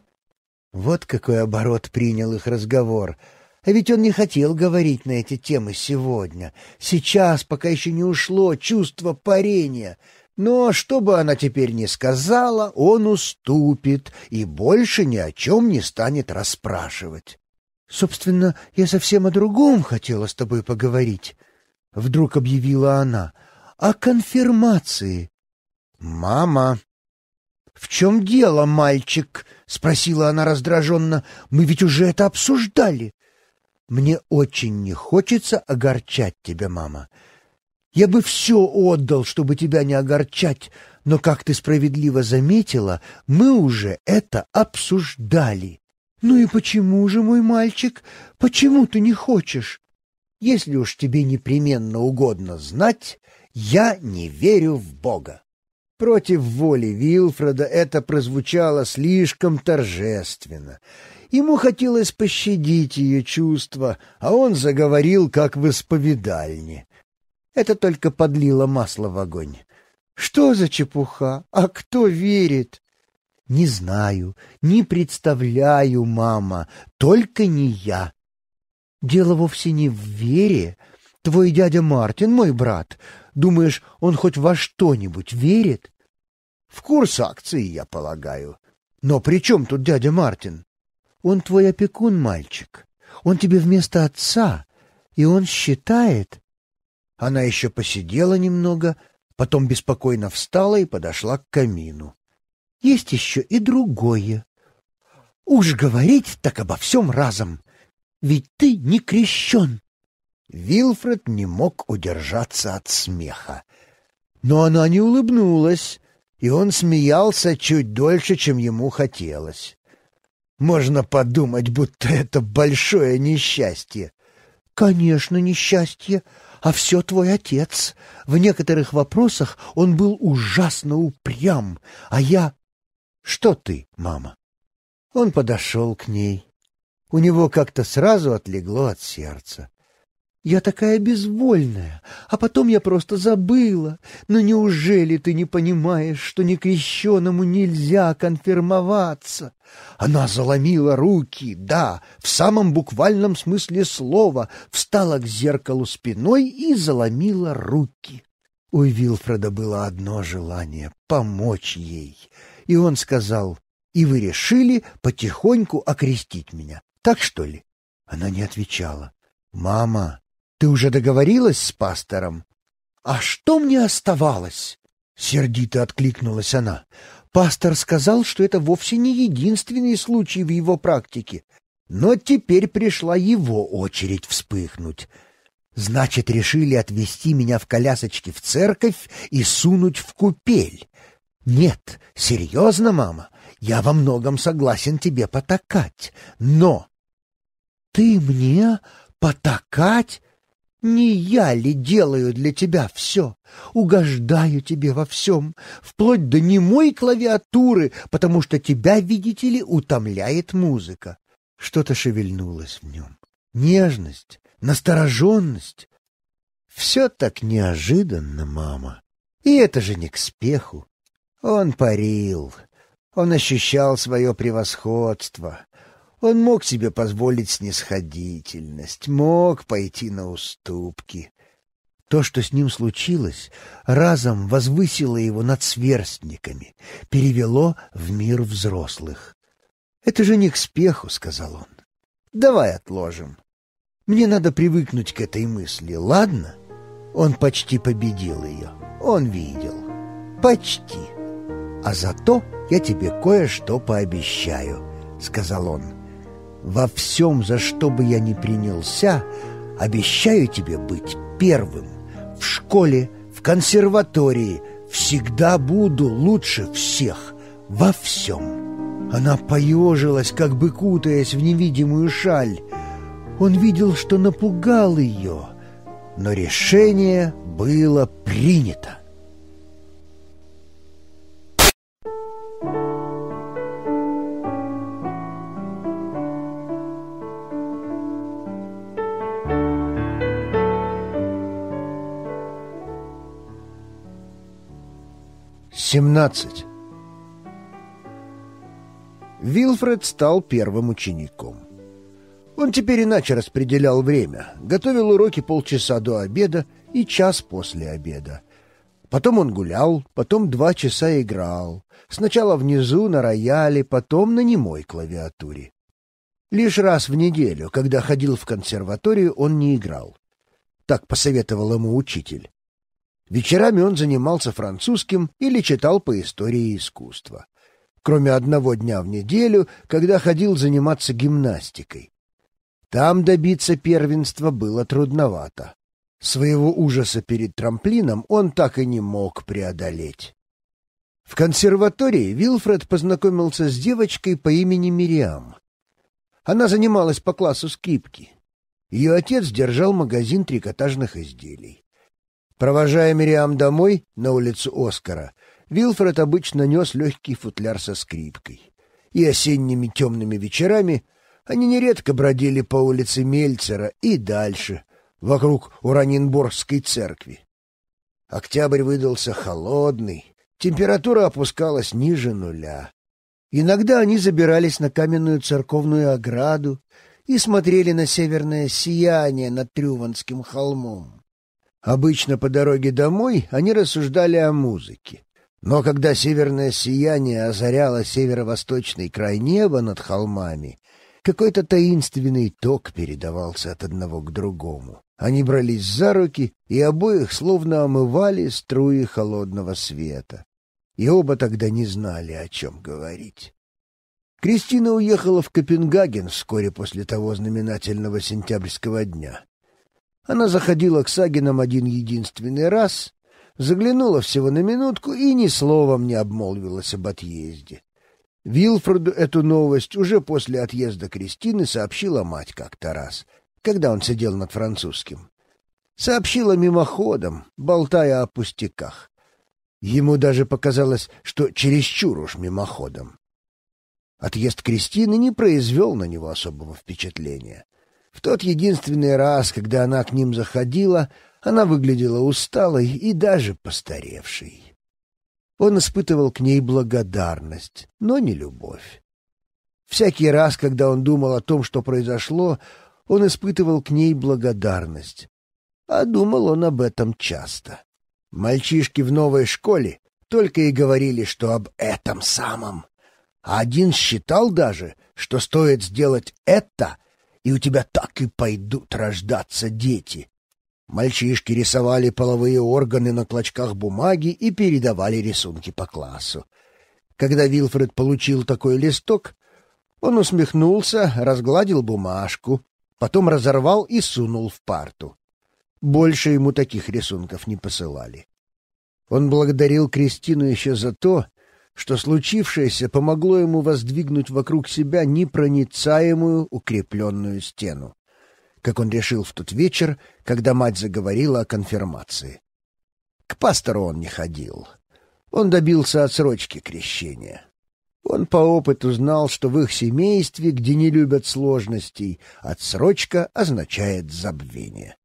Вот какой оборот принял их разговор. А ведь он не хотел говорить на эти темы сегодня. Сейчас, пока еще не ушло чувство парения — но что бы она теперь ни сказала, он уступит и больше ни о чем не станет расспрашивать. «Собственно, я совсем о другом хотела с тобой поговорить», — вдруг объявила она, — «о конфирмации». «Мама!» «В чем дело, мальчик?» — спросила она раздраженно. «Мы ведь уже это обсуждали». «Мне очень не хочется огорчать тебя, мама, я бы все отдал, чтобы тебя не огорчать, но, как ты справедливо заметила, мы уже это обсуждали. Ну и почему же, мой мальчик, почему ты не хочешь? Если уж тебе непременно угодно знать, я не верю в Бога. Против воли Вилфреда это прозвучало слишком торжественно. Ему хотелось пощадить ее чувства, а он заговорил, как в исповедальне. Это только подлило масло в огонь. Что за чепуха? А кто верит? Не знаю, не представляю, мама, только не я. Дело вовсе не в вере. Твой дядя Мартин, мой брат, думаешь, он хоть во что-нибудь верит? В курс акций, я полагаю. Но при чем тут дядя Мартин? Он твой опекун, мальчик. Он тебе вместо отца, и он считает, она еще посидела немного, потом беспокойно встала и подошла к камину. Есть еще и другое. Уж говорить так обо всем разом, ведь ты не крещен. Вилфред не мог удержаться от смеха. Но она не улыбнулась, и он смеялся чуть дольше, чем ему хотелось. Можно подумать, будто это большое несчастье. Конечно, несчастье а все твой отец. В некоторых вопросах он был ужасно упрям, а я... Что ты, мама? Он подошел к ней. У него как-то сразу отлегло от сердца. Я такая безвольная, а потом я просто забыла. Но неужели ты не понимаешь, что некрещенному нельзя конфирмоваться? Она заломила руки, да, в самом буквальном смысле слова, встала к зеркалу спиной и заломила руки. У Вилфреда было одно желание — помочь ей. И он сказал, «И вы решили потихоньку окрестить меня, так что ли?» Она не отвечала. «Мама, ты уже договорилась с пастором? А что мне оставалось? Сердито откликнулась она. Пастор сказал, что это вовсе не единственный случай в его практике. Но теперь пришла его очередь вспыхнуть. Значит, решили отвезти меня в колясочке в церковь и сунуть в купель. Нет, серьезно, мама, я во многом согласен тебе потакать, но... Ты мне потакать? Не я ли делаю для тебя все? Угождаю тебе во всем, вплоть до немой клавиатуры, потому что тебя, видите ли, утомляет музыка. Что-то шевельнулось в нем. Нежность, настороженность. Все так неожиданно, мама. И это же не к спеху. Он парил. Он ощущал свое превосходство. Он мог себе позволить снисходительность, мог пойти на уступки. То, что с ним случилось, разом возвысило его над сверстниками, перевело в мир взрослых. «Это же не к спеху», — сказал он. «Давай отложим. Мне надо привыкнуть к этой мысли, ладно?» Он почти победил ее. Он видел. «Почти. А зато я тебе кое-что пообещаю», — сказал он. Во всем, за что бы я ни принялся, обещаю тебе быть первым. В школе, в консерватории всегда буду лучше всех. Во всем. Она поежилась, как бы кутаясь в невидимую шаль. Он видел, что напугал ее, но решение было принято. 17. Вилфред стал первым учеником. Он теперь иначе распределял время, готовил уроки полчаса до обеда и час после обеда. Потом он гулял, потом два часа играл. Сначала внизу на рояле, потом на немой клавиатуре. Лишь раз в неделю, когда ходил в консерваторию, он не играл. Так посоветовал ему учитель. Вечерами он занимался французским или читал по истории искусства. Кроме одного дня в неделю, когда ходил заниматься гимнастикой. Там добиться первенства было трудновато. Своего ужаса перед трамплином он так и не мог преодолеть. В консерватории Вилфред познакомился с девочкой по имени Мириам. Она занималась по классу скрипки. Ее отец держал магазин трикотажных изделий. Провожая Мириам домой, на улицу Оскара, Вилфред обычно нес легкий футляр со скрипкой. И осенними темными вечерами они нередко бродили по улице Мельцера и дальше, вокруг Уранинборгской церкви. Октябрь выдался холодный, температура опускалась ниже нуля. Иногда они забирались на каменную церковную ограду и смотрели на северное сияние над Трюванским холмом. Обычно по дороге домой они рассуждали о музыке. Но когда северное сияние озаряло северо-восточный край неба над холмами, какой-то таинственный ток передавался от одного к другому. Они брались за руки, и обоих словно омывали струи холодного света. И оба тогда не знали, о чем говорить. Кристина уехала в Копенгаген вскоре после того знаменательного сентябрьского дня. Она заходила к Сагинам один-единственный раз, заглянула всего на минутку и ни словом не обмолвилась об отъезде. Вилфреду эту новость уже после отъезда Кристины сообщила мать как-то раз, когда он сидел над французским. Сообщила мимоходом, болтая о пустяках. Ему даже показалось, что чересчур уж мимоходом. Отъезд Кристины не произвел на него особого впечатления — в тот единственный раз, когда она к ним заходила, она выглядела усталой и даже постаревшей. Он испытывал к ней благодарность, но не любовь. Всякий раз, когда он думал о том, что произошло, он испытывал к ней благодарность. А думал он об этом часто. Мальчишки в новой школе только и говорили, что об этом самом. А один считал даже, что стоит сделать это — и у тебя так и пойдут рождаться дети. Мальчишки рисовали половые органы на клочках бумаги и передавали рисунки по классу. Когда Вильфред получил такой листок, он усмехнулся, разгладил бумажку, потом разорвал и сунул в парту. Больше ему таких рисунков не посылали. Он благодарил Кристину еще за то, что случившееся помогло ему воздвигнуть вокруг себя непроницаемую укрепленную стену, как он решил в тот вечер, когда мать заговорила о конфирмации. К пастору он не ходил. Он добился отсрочки крещения. Он по опыту знал, что в их семействе, где не любят сложностей, отсрочка означает забвение.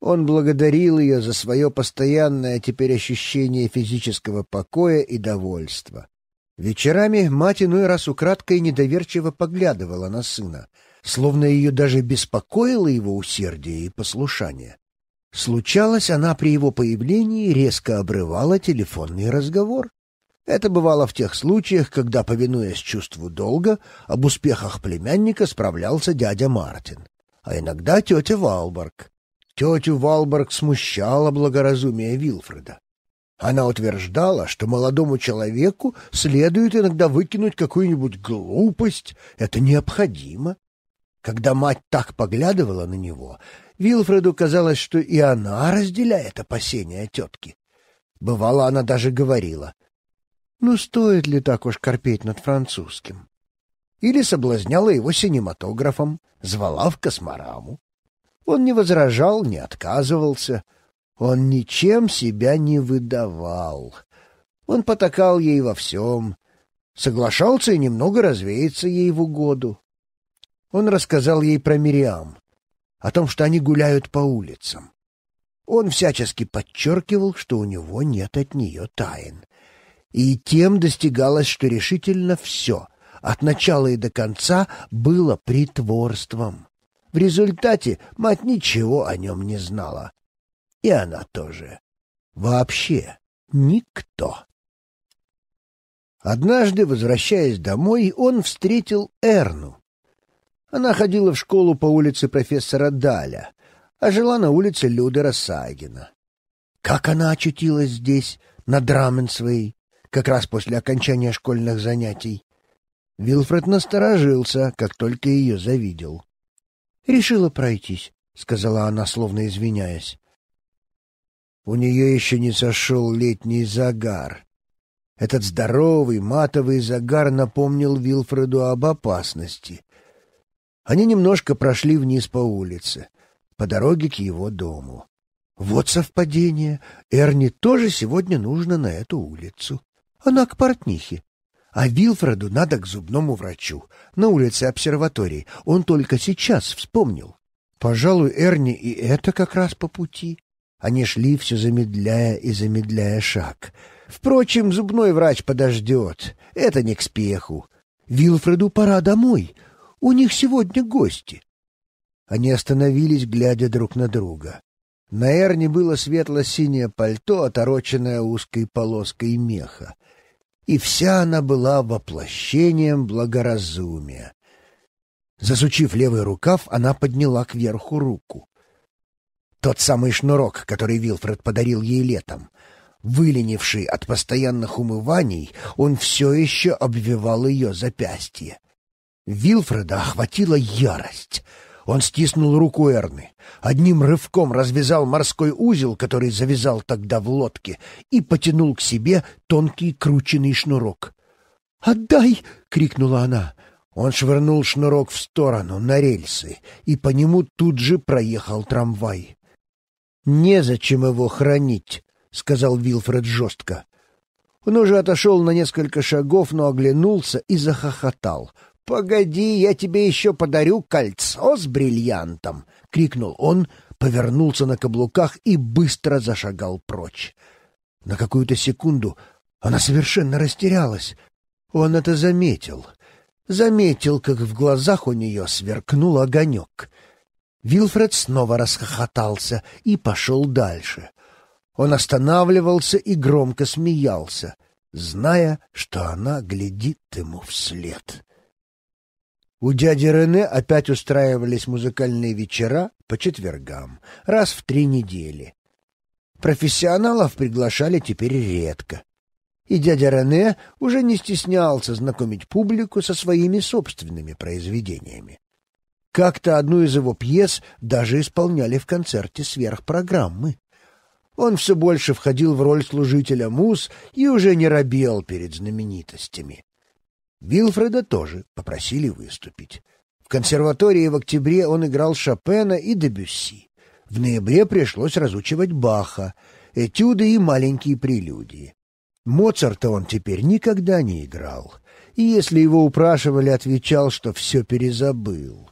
Он благодарил ее за свое постоянное теперь ощущение физического покоя и довольства. Вечерами мать иной раз украдкой недоверчиво поглядывала на сына, словно ее даже беспокоило его усердие и послушание. Случалось, она при его появлении резко обрывала телефонный разговор. Это бывало в тех случаях, когда, повинуясь чувству долга, об успехах племянника справлялся дядя Мартин, а иногда тетя Валберг. Тетю Валберг смущало благоразумие Вилфреда. Она утверждала, что молодому человеку следует иногда выкинуть какую-нибудь глупость, это необходимо. Когда мать так поглядывала на него, Вилфреду казалось, что и она разделяет опасения тетки. Бывало, она даже говорила, «Ну, стоит ли так уж корпеть над французским?» Или соблазняла его синематографом, звала в космораму. Он не возражал, не отказывался — он ничем себя не выдавал. Он потакал ей во всем, соглашался и немного развеяться ей в угоду. Он рассказал ей про Мириам, о том, что они гуляют по улицам. Он всячески подчеркивал, что у него нет от нее тайн. И тем достигалось, что решительно все, от начала и до конца, было притворством. В результате мать ничего о нем не знала, и она тоже. Вообще никто. Однажды, возвращаясь домой, он встретил Эрну. Она ходила в школу по улице профессора Даля, а жила на улице Людера Сагина. Как она очутилась здесь, на Драменсвей, как раз после окончания школьных занятий? Вилфред насторожился, как только ее завидел. «Решила пройтись», — сказала она, словно извиняясь. У нее еще не сошел летний загар. Этот здоровый матовый загар напомнил Вилфреду об опасности. Они немножко прошли вниз по улице, по дороге к его дому. Вот совпадение. Эрни тоже сегодня нужно на эту улицу. Она к портнихе. А Вилфреду надо к зубному врачу. На улице обсерватории. Он только сейчас вспомнил. Пожалуй, Эрни и это как раз по пути. Они шли, все замедляя и замедляя шаг. Впрочем, зубной врач подождет. Это не к спеху. Вилфреду пора домой. У них сегодня гости. Они остановились, глядя друг на друга. На Эрне было светло-синее пальто, отороченное узкой полоской меха. И вся она была воплощением благоразумия. Засучив левый рукав, она подняла кверху руку. Тот самый шнурок, который Вилфред подарил ей летом. Выленивший от постоянных умываний, он все еще обвивал ее запястье. Вилфреда охватила ярость. Он стиснул руку Эрны, одним рывком развязал морской узел, который завязал тогда в лодке, и потянул к себе тонкий крученный шнурок. «Отдай!» — крикнула она. Он швырнул шнурок в сторону, на рельсы, и по нему тут же проехал трамвай. «Незачем его хранить», — сказал Вилфред жестко. Он уже отошел на несколько шагов, но оглянулся и захохотал. «Погоди, я тебе еще подарю кольцо с бриллиантом!» — крикнул он, повернулся на каблуках и быстро зашагал прочь. На какую-то секунду она совершенно растерялась. Он это заметил. Заметил, как в глазах у нее сверкнул огонек — Вилфред снова расхохотался и пошел дальше. Он останавливался и громко смеялся, зная, что она глядит ему вслед. У дяди Рене опять устраивались музыкальные вечера по четвергам, раз в три недели. Профессионалов приглашали теперь редко. И дядя Рене уже не стеснялся знакомить публику со своими собственными произведениями. Как-то одну из его пьес даже исполняли в концерте сверхпрограммы. Он все больше входил в роль служителя мус и уже не робел перед знаменитостями. Вилфреда тоже попросили выступить. В консерватории в октябре он играл Шопена и Дебюсси. В ноябре пришлось разучивать Баха, этюды и маленькие прелюдии. Моцарта он теперь никогда не играл, и если его упрашивали, отвечал, что все перезабыл.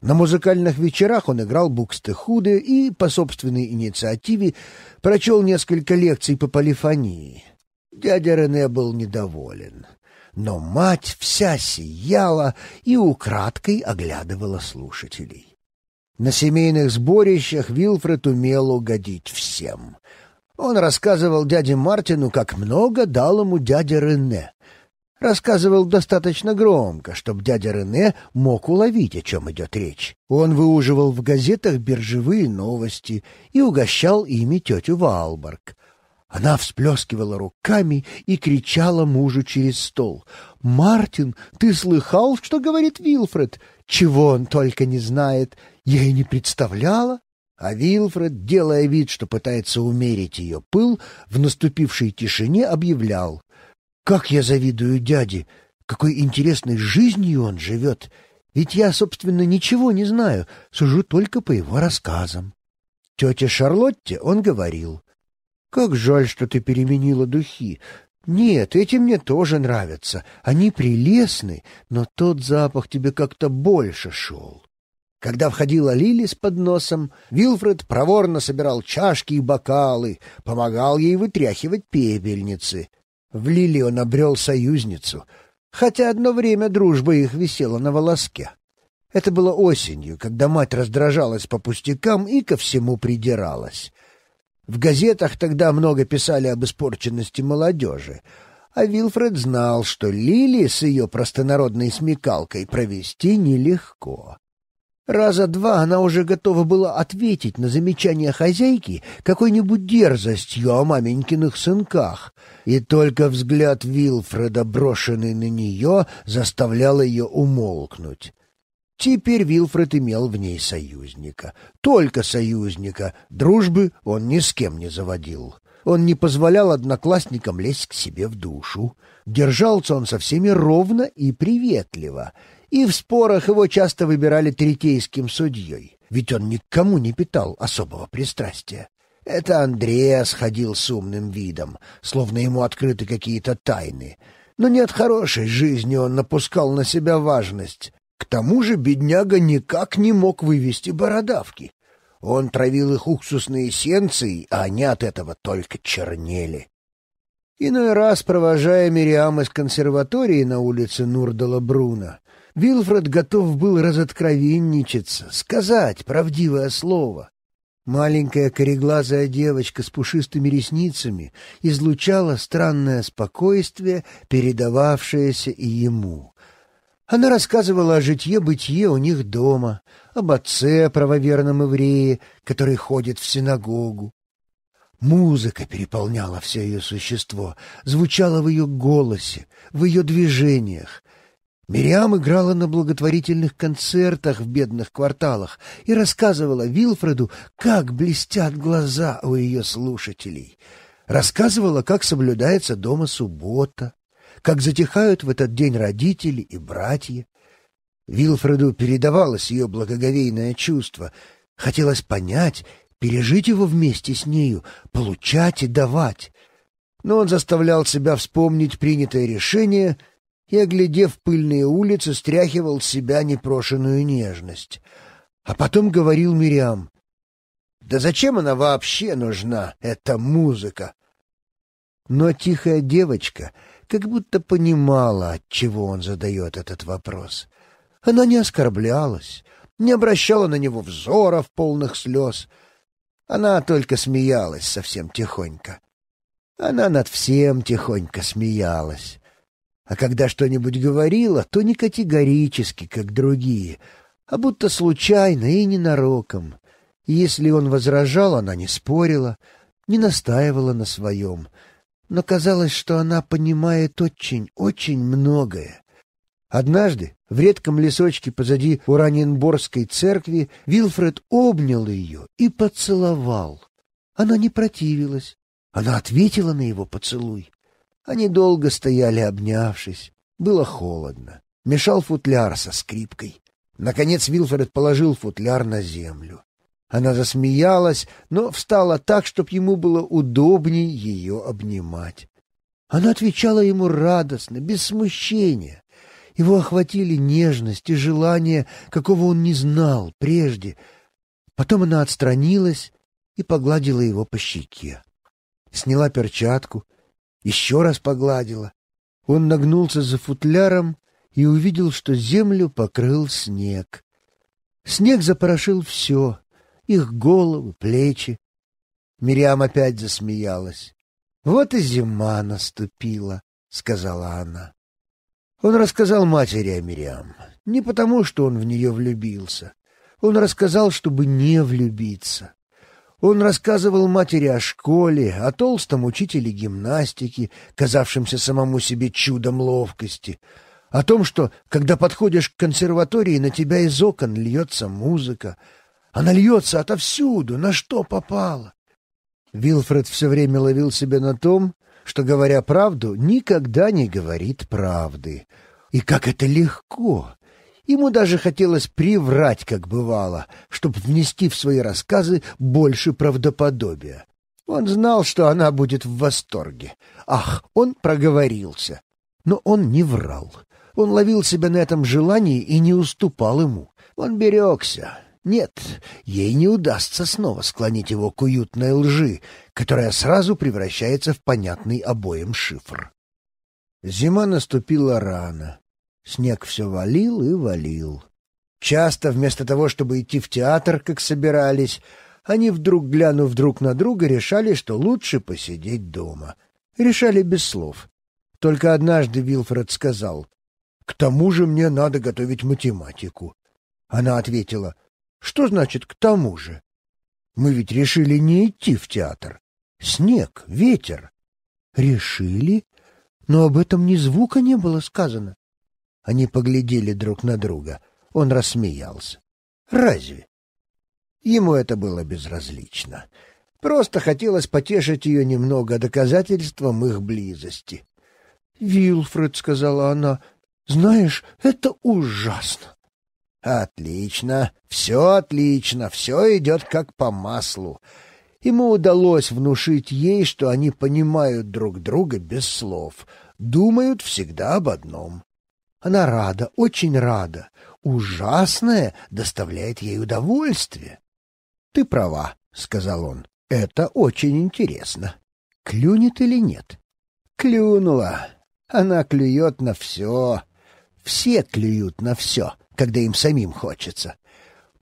На музыкальных вечерах он играл букстехуды и, по собственной инициативе, прочел несколько лекций по полифонии. Дядя Рене был недоволен. Но мать вся сияла и украдкой оглядывала слушателей. На семейных сборищах Вилфред умел угодить всем. Он рассказывал дяде Мартину, как много дал ему дядя Рене. Рассказывал достаточно громко, чтобы дядя Рене мог уловить, о чем идет речь. Он выуживал в газетах биржевые новости и угощал ими тетю Валборг. Она всплескивала руками и кричала мужу через стол. «Мартин, ты слыхал, что говорит Вилфред? Чего он только не знает! Я и не представляла!» А Вилфред, делая вид, что пытается умерить ее пыл, в наступившей тишине объявлял. Как я завидую дяде! Какой интересной жизнью он живет! Ведь я, собственно, ничего не знаю, сужу только по его рассказам. Тете Шарлотте он говорил. «Как жаль, что ты переменила духи. Нет, эти мне тоже нравятся. Они прелестны, но тот запах тебе как-то больше шел». Когда входила Лили с подносом, Вилфред проворно собирал чашки и бокалы, помогал ей вытряхивать пепельницы — в Лили он обрел союзницу, хотя одно время дружба их висела на волоске. Это было осенью, когда мать раздражалась по пустякам и ко всему придиралась. В газетах тогда много писали об испорченности молодежи, а Вилфред знал, что Лили с ее простонародной смекалкой провести нелегко. Раза два она уже готова была ответить на замечание хозяйки какой-нибудь дерзостью о маменькиных сынках, и только взгляд Вилфреда, брошенный на нее, заставлял ее умолкнуть. Теперь Вилфред имел в ней союзника. Только союзника. Дружбы он ни с кем не заводил. Он не позволял одноклассникам лезть к себе в душу. Держался он со всеми ровно и приветливо — и в спорах его часто выбирали третейским судьей, ведь он никому не питал особого пристрастия. Это Андреас ходил с умным видом, словно ему открыты какие-то тайны. Но не от хорошей жизни он напускал на себя важность. К тому же бедняга никак не мог вывести бородавки. Он травил их уксусной эссенцией, а они от этого только чернели. Иной раз, провожая Мириам из консерватории на улице Нурдала Бруна, Вилфред готов был разоткровенничаться, сказать правдивое слово. Маленькая кореглазая девочка с пушистыми ресницами излучала странное спокойствие, передававшееся и ему. Она рассказывала о житье-бытие у них дома, об отце правоверном еврее, который ходит в синагогу. Музыка переполняла все ее существо, звучала в ее голосе, в ее движениях. Мириам играла на благотворительных концертах в бедных кварталах и рассказывала Вилфреду, как блестят глаза у ее слушателей. Рассказывала, как соблюдается дома суббота, как затихают в этот день родители и братья. Вилфреду передавалось ее благоговейное чувство. Хотелось понять, пережить его вместе с нею, получать и давать. Но он заставлял себя вспомнить принятое решение — и, оглядев пыльные улицы, стряхивал с себя непрошенную нежность. А потом говорил Мириам, «Да зачем она вообще нужна, эта музыка?» Но тихая девочка как будто понимала, от чего он задает этот вопрос. Она не оскорблялась, не обращала на него взоров полных слез. Она только смеялась совсем тихонько. Она над всем тихонько смеялась. А когда что-нибудь говорила, то не категорически, как другие, а будто случайно и ненароком. И если он возражал, она не спорила, не настаивала на своем. Но казалось, что она понимает очень-очень многое. Однажды, в редком лесочке позади Ураненборской церкви, Вилфред обнял ее и поцеловал. Она не противилась. Она ответила на его поцелуй. Они долго стояли, обнявшись. Было холодно. Мешал футляр со скрипкой. Наконец Вилфред положил футляр на землю. Она засмеялась, но встала так, чтобы ему было удобней ее обнимать. Она отвечала ему радостно, без смущения. Его охватили нежность и желание, какого он не знал прежде. Потом она отстранилась и погладила его по щеке. Сняла перчатку, еще раз погладила. Он нагнулся за футляром и увидел, что землю покрыл снег. Снег запорошил все — их головы, плечи. Мириам опять засмеялась. «Вот и зима наступила», — сказала она. Он рассказал матери о Мириам. Не потому, что он в нее влюбился. Он рассказал, чтобы не влюбиться. Он рассказывал матери о школе, о толстом учителе гимнастики, казавшемся самому себе чудом ловкости, о том, что, когда подходишь к консерватории, на тебя из окон льется музыка. Она льется отовсюду, на что попало. Вилфред все время ловил себя на том, что, говоря правду, никогда не говорит правды. И как это легко! Ему даже хотелось приврать, как бывало, чтобы внести в свои рассказы больше правдоподобия. Он знал, что она будет в восторге. Ах, он проговорился. Но он не врал. Он ловил себя на этом желании и не уступал ему. Он берегся. Нет, ей не удастся снова склонить его к уютной лжи, которая сразу превращается в понятный обоим шифр. Зима наступила рано. Снег все валил и валил. Часто, вместо того, чтобы идти в театр, как собирались, они, вдруг глянув друг на друга, решали, что лучше посидеть дома. Решали без слов. Только однажды Вилфред сказал, «К тому же мне надо готовить математику». Она ответила, «Что значит «к тому же»? Мы ведь решили не идти в театр. Снег, ветер». «Решили? Но об этом ни звука не было сказано». Они поглядели друг на друга. Он рассмеялся. «Разве?» Ему это было безразлично. Просто хотелось потешить ее немного доказательством их близости. «Вилфред», — сказала она, — «знаешь, это ужасно». «Отлично, все отлично, все идет как по маслу». Ему удалось внушить ей, что они понимают друг друга без слов, думают всегда об одном. Она рада, очень рада. Ужасное доставляет ей удовольствие. — Ты права, — сказал он. — Это очень интересно. Клюнет или нет? — Клюнула. Она клюет на все. Все клюют на все, когда им самим хочется.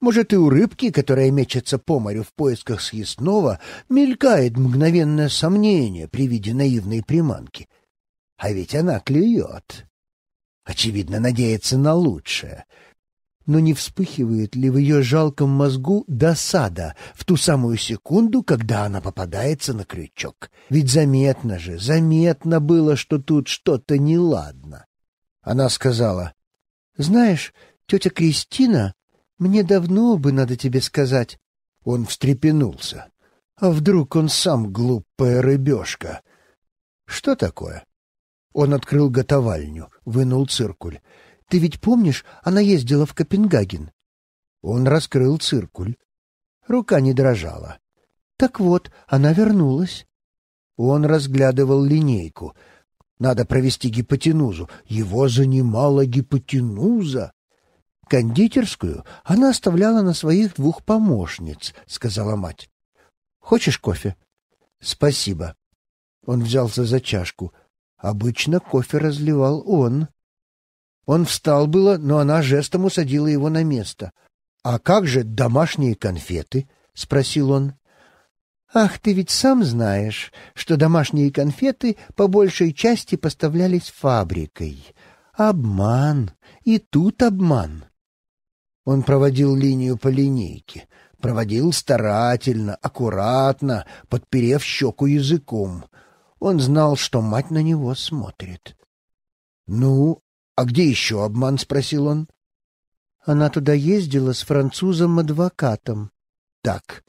Может, и у рыбки, которая мечется по морю в поисках съестного, мелькает мгновенное сомнение при виде наивной приманки. А ведь она клюет очевидно, надеется на лучшее. Но не вспыхивает ли в ее жалком мозгу досада в ту самую секунду, когда она попадается на крючок? Ведь заметно же, заметно было, что тут что-то неладно. Она сказала, «Знаешь, тетя Кристина, мне давно бы надо тебе сказать». Он встрепенулся. «А вдруг он сам глупая рыбешка?» «Что такое?» Он открыл готовальню, вынул циркуль. «Ты ведь помнишь, она ездила в Копенгаген?» Он раскрыл циркуль. Рука не дрожала. «Так вот, она вернулась». Он разглядывал линейку. «Надо провести гипотенузу. Его занимала гипотенуза». «Кондитерскую она оставляла на своих двух помощниц», — сказала мать. «Хочешь кофе?» «Спасибо». Он взялся за чашку — Обычно кофе разливал он. Он встал было, но она жестом усадила его на место. «А как же домашние конфеты?» — спросил он. «Ах, ты ведь сам знаешь, что домашние конфеты по большей части поставлялись фабрикой. Обман. И тут обман». Он проводил линию по линейке. Проводил старательно, аккуратно, подперев щеку языком — он знал, что мать на него смотрит. «Ну, а где еще обман?» — спросил он. Она туда ездила с французом-адвокатом. Так,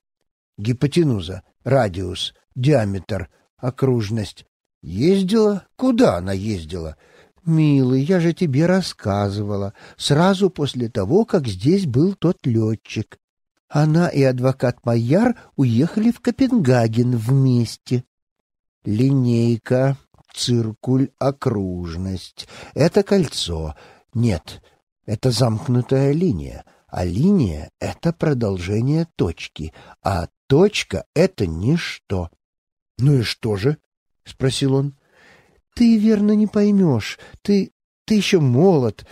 гипотенуза, радиус, диаметр, окружность. Ездила? Куда она ездила? «Милый, я же тебе рассказывала, сразу после того, как здесь был тот летчик. Она и адвокат Майяр уехали в Копенгаген вместе линейка, циркуль, окружность. Это кольцо. Нет, это замкнутая линия. А линия — это продолжение точки, а точка — это ничто. — Ну и что же? — спросил он. — Ты верно не поймешь. Ты... ты еще молод.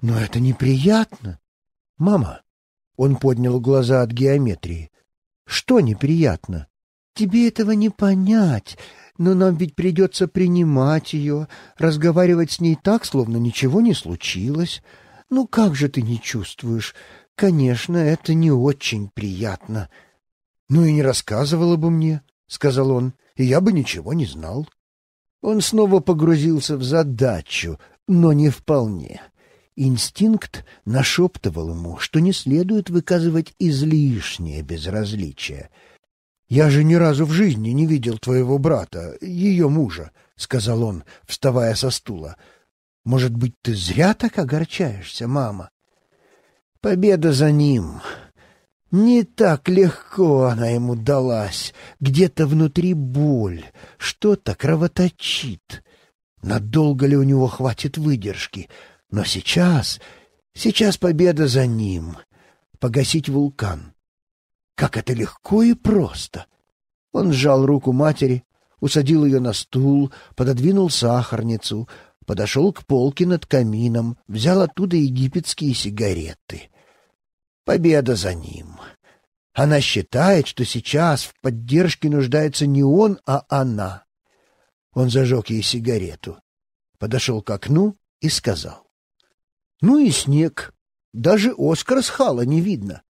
Но это неприятно. — Мама, — он поднял глаза от геометрии, — что неприятно? Тебе этого не понять, но нам ведь придется принимать ее, разговаривать с ней так, словно ничего не случилось. Ну как же ты не чувствуешь? Конечно, это не очень приятно. Ну и не рассказывала бы мне, сказал он, и я бы ничего не знал. Он снова погрузился в задачу, но не вполне. Инстинкт нашептывал ему, что не следует выказывать излишнее безразличие — «Я же ни разу в жизни не видел твоего брата, ее мужа», — сказал он, вставая со стула. «Может быть, ты зря так огорчаешься, мама?» «Победа за ним. Не так легко она ему далась. Где-то внутри боль, что-то кровоточит. Надолго ли у него хватит выдержки? Но сейчас, сейчас победа за ним. Погасить вулкан, как это легко и просто! Он сжал руку матери, усадил ее на стул, пододвинул сахарницу, подошел к полке над камином, взял оттуда египетские сигареты. Победа за ним. Она считает, что сейчас в поддержке нуждается не он, а она. Он зажег ей сигарету, подошел к окну и сказал. Ну и снег. Даже Оскар с хала не видно.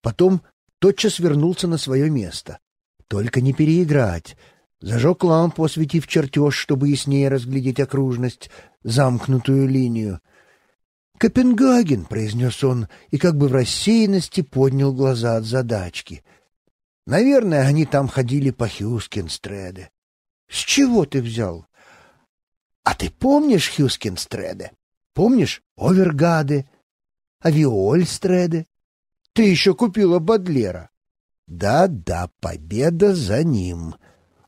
Потом тотчас вернулся на свое место. Только не переиграть. Зажег лампу, осветив чертеж, чтобы яснее разглядеть окружность, замкнутую линию. «Копенгаген», — произнес он, и как бы в рассеянности поднял глаза от задачки. «Наверное, они там ходили по Хьюскинстреде». «С чего ты взял?» «А ты помнишь Хьюскинстреде? Помнишь Овергады? Авиольстреде?» Ты еще купила Бадлера». «Да-да, победа за ним».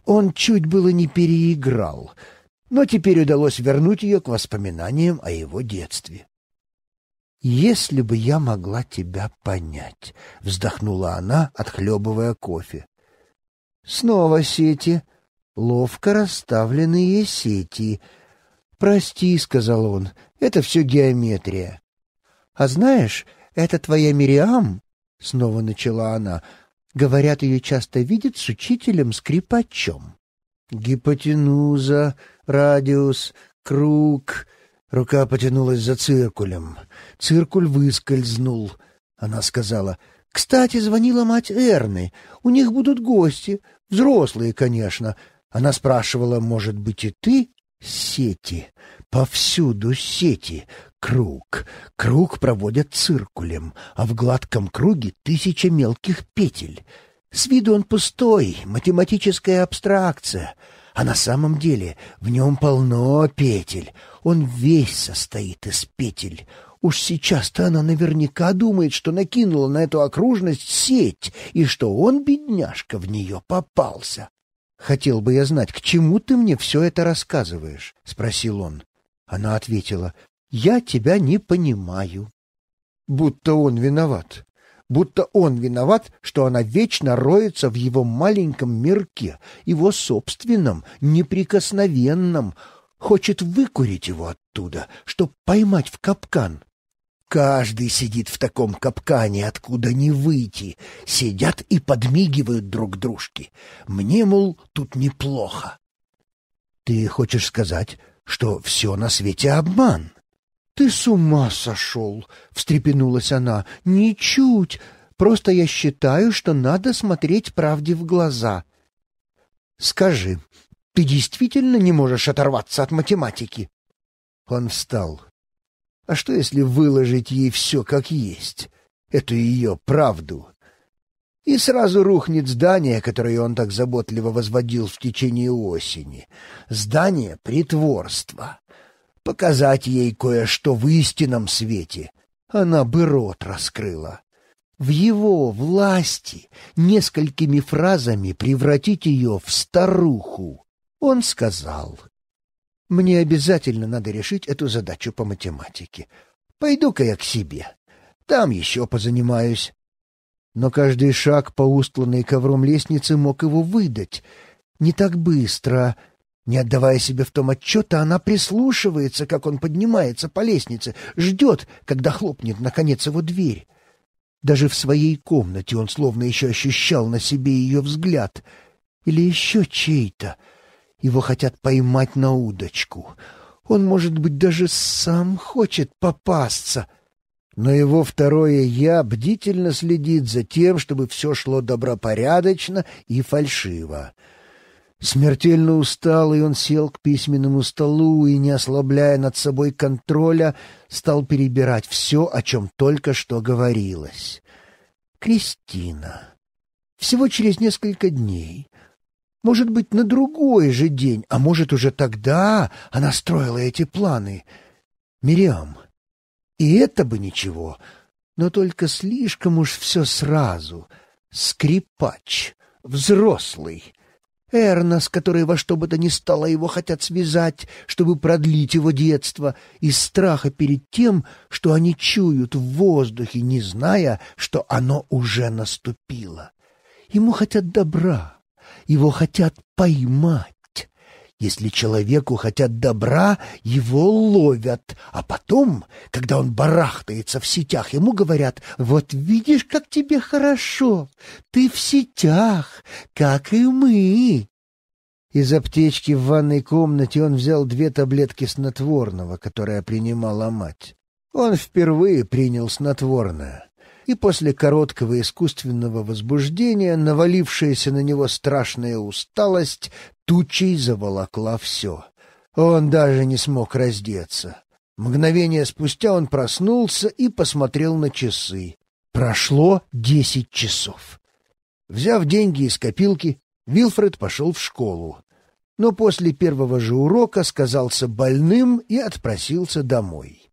Он чуть было не переиграл, но теперь удалось вернуть ее к воспоминаниям о его детстве. «Если бы я могла тебя понять», — вздохнула она, отхлебывая кофе. «Снова сети. Ловко расставленные сети. Прости», — сказал он, — «это все геометрия. А знаешь, «Это твоя Мириам?» — снова начала она. «Говорят, ее часто видят с учителем-скрипачом». «Гипотенуза, радиус, круг...» Рука потянулась за циркулем. Циркуль выскользнул. Она сказала, «Кстати, звонила мать Эрны. У них будут гости. Взрослые, конечно. Она спрашивала, может быть, и ты?» Сети. Повсюду сети. Круг. Круг проводят циркулем, а в гладком круге тысяча мелких петель. С виду он пустой, математическая абстракция. А на самом деле в нем полно петель. Он весь состоит из петель. Уж сейчас-то она наверняка думает, что накинула на эту окружность сеть, и что он, бедняжка, в нее попался. «Хотел бы я знать, к чему ты мне все это рассказываешь?» — спросил он. Она ответила, я тебя не понимаю. Будто он виноват. Будто он виноват, что она вечно роется в его маленьком мирке, его собственном, неприкосновенном. Хочет выкурить его оттуда, чтоб поймать в капкан. Каждый сидит в таком капкане, откуда не выйти. Сидят и подмигивают друг дружке. Мне, мол, тут неплохо. Ты хочешь сказать, что все на свете обман? «Ты с ума сошел!» — встрепенулась она. «Ничуть! Просто я считаю, что надо смотреть правде в глаза». «Скажи, ты действительно не можешь оторваться от математики?» Он встал. «А что, если выложить ей все как есть, эту ее правду?» И сразу рухнет здание, которое он так заботливо возводил в течение осени. Здание притворства показать ей кое-что в истинном свете, она бы рот раскрыла. В его власти несколькими фразами превратить ее в старуху, он сказал. «Мне обязательно надо решить эту задачу по математике. Пойду-ка я к себе, там еще позанимаюсь». Но каждый шаг по устланной ковром лестнице мог его выдать. Не так быстро, не отдавая себе в том отчета, она прислушивается, как он поднимается по лестнице, ждет, когда хлопнет, наконец, его дверь. Даже в своей комнате он словно еще ощущал на себе ее взгляд. Или еще чей-то. Его хотят поймать на удочку. Он, может быть, даже сам хочет попасться. Но его второе «я» бдительно следит за тем, чтобы все шло добропорядочно и фальшиво. Смертельно усталый, он сел к письменному столу и, не ослабляя над собой контроля, стал перебирать все, о чем только что говорилось. Кристина. Всего через несколько дней. Может быть, на другой же день, а может, уже тогда она строила эти планы. Мириам. И это бы ничего, но только слишком уж все сразу. Скрипач. Взрослый Эрна, с которой во что бы то ни стало его хотят связать, чтобы продлить его детство, из страха перед тем, что они чуют в воздухе, не зная, что оно уже наступило. Ему хотят добра, его хотят поймать. Если человеку хотят добра, его ловят, а потом, когда он барахтается в сетях, ему говорят, «Вот видишь, как тебе хорошо, ты в сетях, как и мы». Из аптечки в ванной комнате он взял две таблетки снотворного, которое принимала мать. Он впервые принял снотворное, и после короткого искусственного возбуждения навалившаяся на него страшная усталость Тучей заволокла все. Он даже не смог раздеться. Мгновение спустя он проснулся и посмотрел на часы. Прошло десять часов. Взяв деньги из копилки, Вилфред пошел в школу. Но после первого же урока сказался больным и отпросился домой.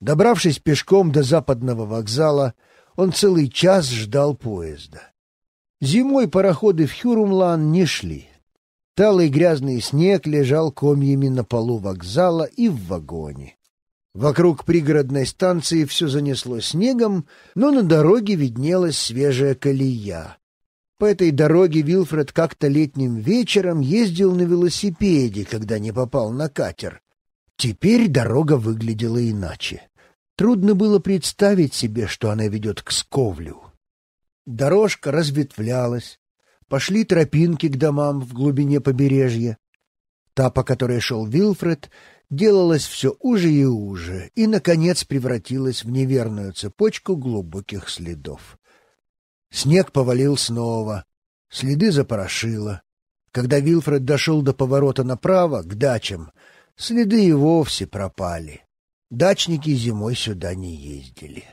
Добравшись пешком до западного вокзала, он целый час ждал поезда. Зимой пароходы в Хюрумлан не шли. Талый грязный снег лежал комьями на полу вокзала и в вагоне. Вокруг пригородной станции все занесло снегом, но на дороге виднелась свежая колея. По этой дороге Вилфред как-то летним вечером ездил на велосипеде, когда не попал на катер. Теперь дорога выглядела иначе. Трудно было представить себе, что она ведет к Сковлю. Дорожка разветвлялась, пошли тропинки к домам в глубине побережья. Та, по которой шел Вилфред, делалась все уже и уже и, наконец, превратилась в неверную цепочку глубоких следов. Снег повалил снова, следы запорошило. Когда Вилфред дошел до поворота направо, к дачам, следы и вовсе пропали. Дачники зимой сюда не ездили.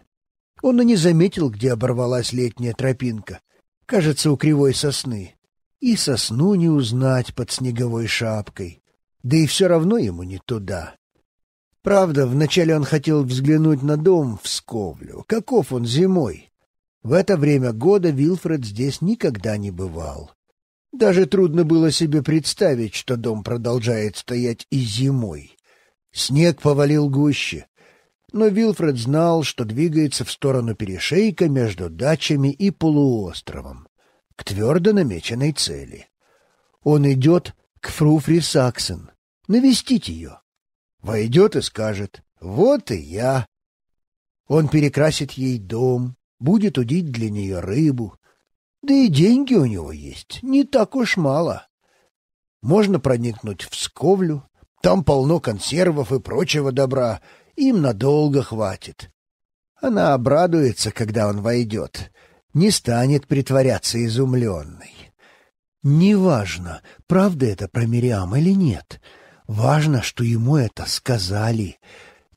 Он и не заметил, где оборвалась летняя тропинка кажется, у кривой сосны. И сосну не узнать под снеговой шапкой. Да и все равно ему не туда. Правда, вначале он хотел взглянуть на дом в Сковлю. Каков он зимой? В это время года Вилфред здесь никогда не бывал. Даже трудно было себе представить, что дом продолжает стоять и зимой. Снег повалил гуще но Вилфред знал, что двигается в сторону перешейка между дачами и полуостровом, к твердо намеченной цели. Он идет к Фруфри Саксон, навестить ее. Войдет и скажет «Вот и я». Он перекрасит ей дом, будет удить для нее рыбу. Да и деньги у него есть, не так уж мало. Можно проникнуть в Сковлю, там полно консервов и прочего добра, им надолго хватит. Она обрадуется, когда он войдет, не станет притворяться изумленной. Неважно, правда это про Мириам или нет. Важно, что ему это сказали.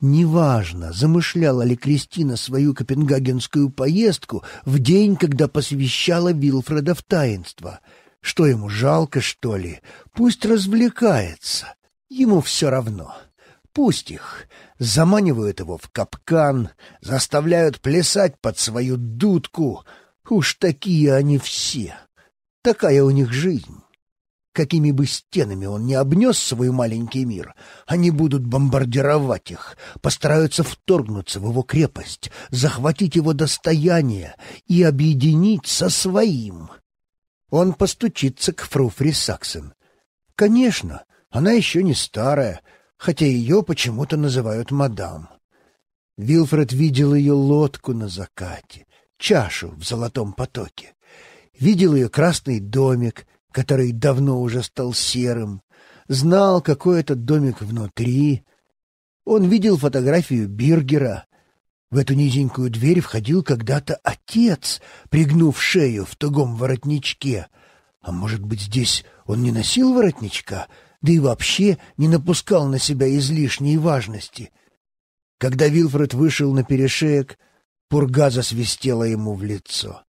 Неважно, замышляла ли Кристина свою копенгагенскую поездку в день, когда посвящала Вилфреда в таинство. Что ему жалко, что ли? Пусть развлекается. Ему все равно. Пусть их. Заманивают его в капкан, заставляют плясать под свою дудку. Уж такие они все. Такая у них жизнь. Какими бы стенами он ни обнес свой маленький мир, они будут бомбардировать их, постараются вторгнуться в его крепость, захватить его достояние и объединить со своим. Он постучится к Фруфри Саксен. Конечно, она еще не старая, хотя ее почему-то называют мадам. Вилфред видел ее лодку на закате, чашу в золотом потоке. Видел ее красный домик, который давно уже стал серым. Знал, какой этот домик внутри. Он видел фотографию Биргера. В эту низенькую дверь входил когда-то отец, пригнув шею в тугом воротничке. А может быть, здесь он не носил воротничка — да и вообще не напускал на себя излишней важности. Когда Вильфред вышел на перешеек, пурга засвистела ему в лицо.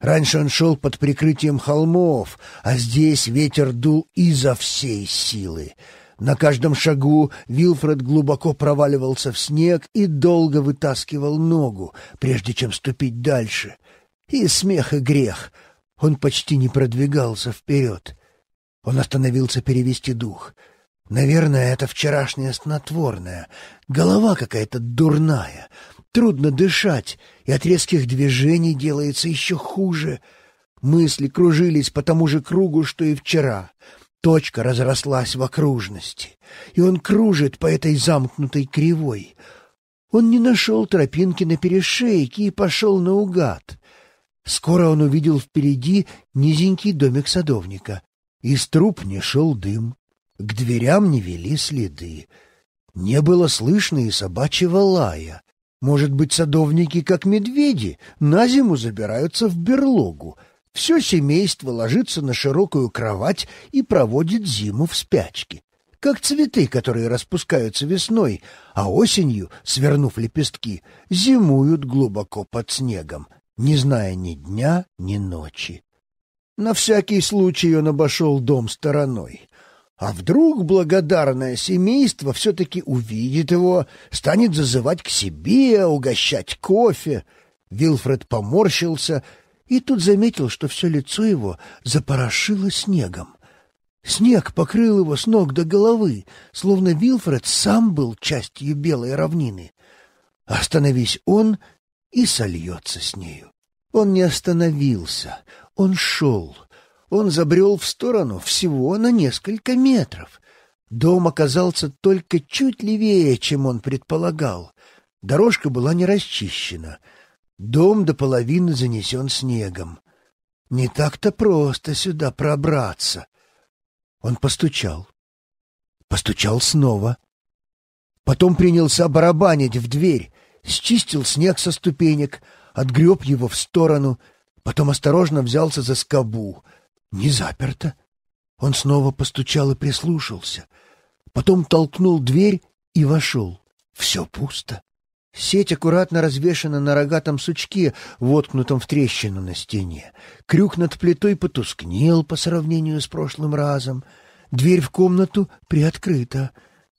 Раньше он шел под прикрытием холмов, а здесь ветер дул изо всей силы. На каждом шагу Вильфред глубоко проваливался в снег и долго вытаскивал ногу, прежде чем ступить дальше. И смех и грех. Он почти не продвигался вперед. Он остановился перевести дух. «Наверное, это вчерашнее снотворное. Голова какая-то дурная. Трудно дышать, и от резких движений делается еще хуже. Мысли кружились по тому же кругу, что и вчера. Точка разрослась в окружности, и он кружит по этой замкнутой кривой. Он не нашел тропинки на перешейке и пошел наугад». Скоро он увидел впереди низенький домик садовника. Из труб не шел дым, к дверям не вели следы. Не было слышно и собачьего лая. Может быть, садовники, как медведи, на зиму забираются в берлогу. Все семейство ложится на широкую кровать и проводит зиму в спячке. Как цветы, которые распускаются весной, а осенью, свернув лепестки, зимуют глубоко под снегом, не зная ни дня, ни ночи. На всякий случай он обошел дом стороной. А вдруг благодарное семейство все-таки увидит его, станет зазывать к себе, угощать кофе. Вилфред поморщился и тут заметил, что все лицо его запорошило снегом. Снег покрыл его с ног до головы, словно Вилфред сам был частью белой равнины. Остановись он, и сольется с нею. Он не остановился, он шел. Он забрел в сторону всего на несколько метров. Дом оказался только чуть левее, чем он предполагал. Дорожка была не расчищена. Дом до половины занесен снегом. Не так-то просто сюда пробраться. Он постучал. Постучал снова. Потом принялся барабанить в дверь, счистил снег со ступенек, отгреб его в сторону — Потом осторожно взялся за скобу. Не заперто. Он снова постучал и прислушался. Потом толкнул дверь и вошел. Все пусто. Сеть аккуратно развешена на рогатом сучке, воткнутом в трещину на стене. Крюк над плитой потускнел по сравнению с прошлым разом. Дверь в комнату приоткрыта.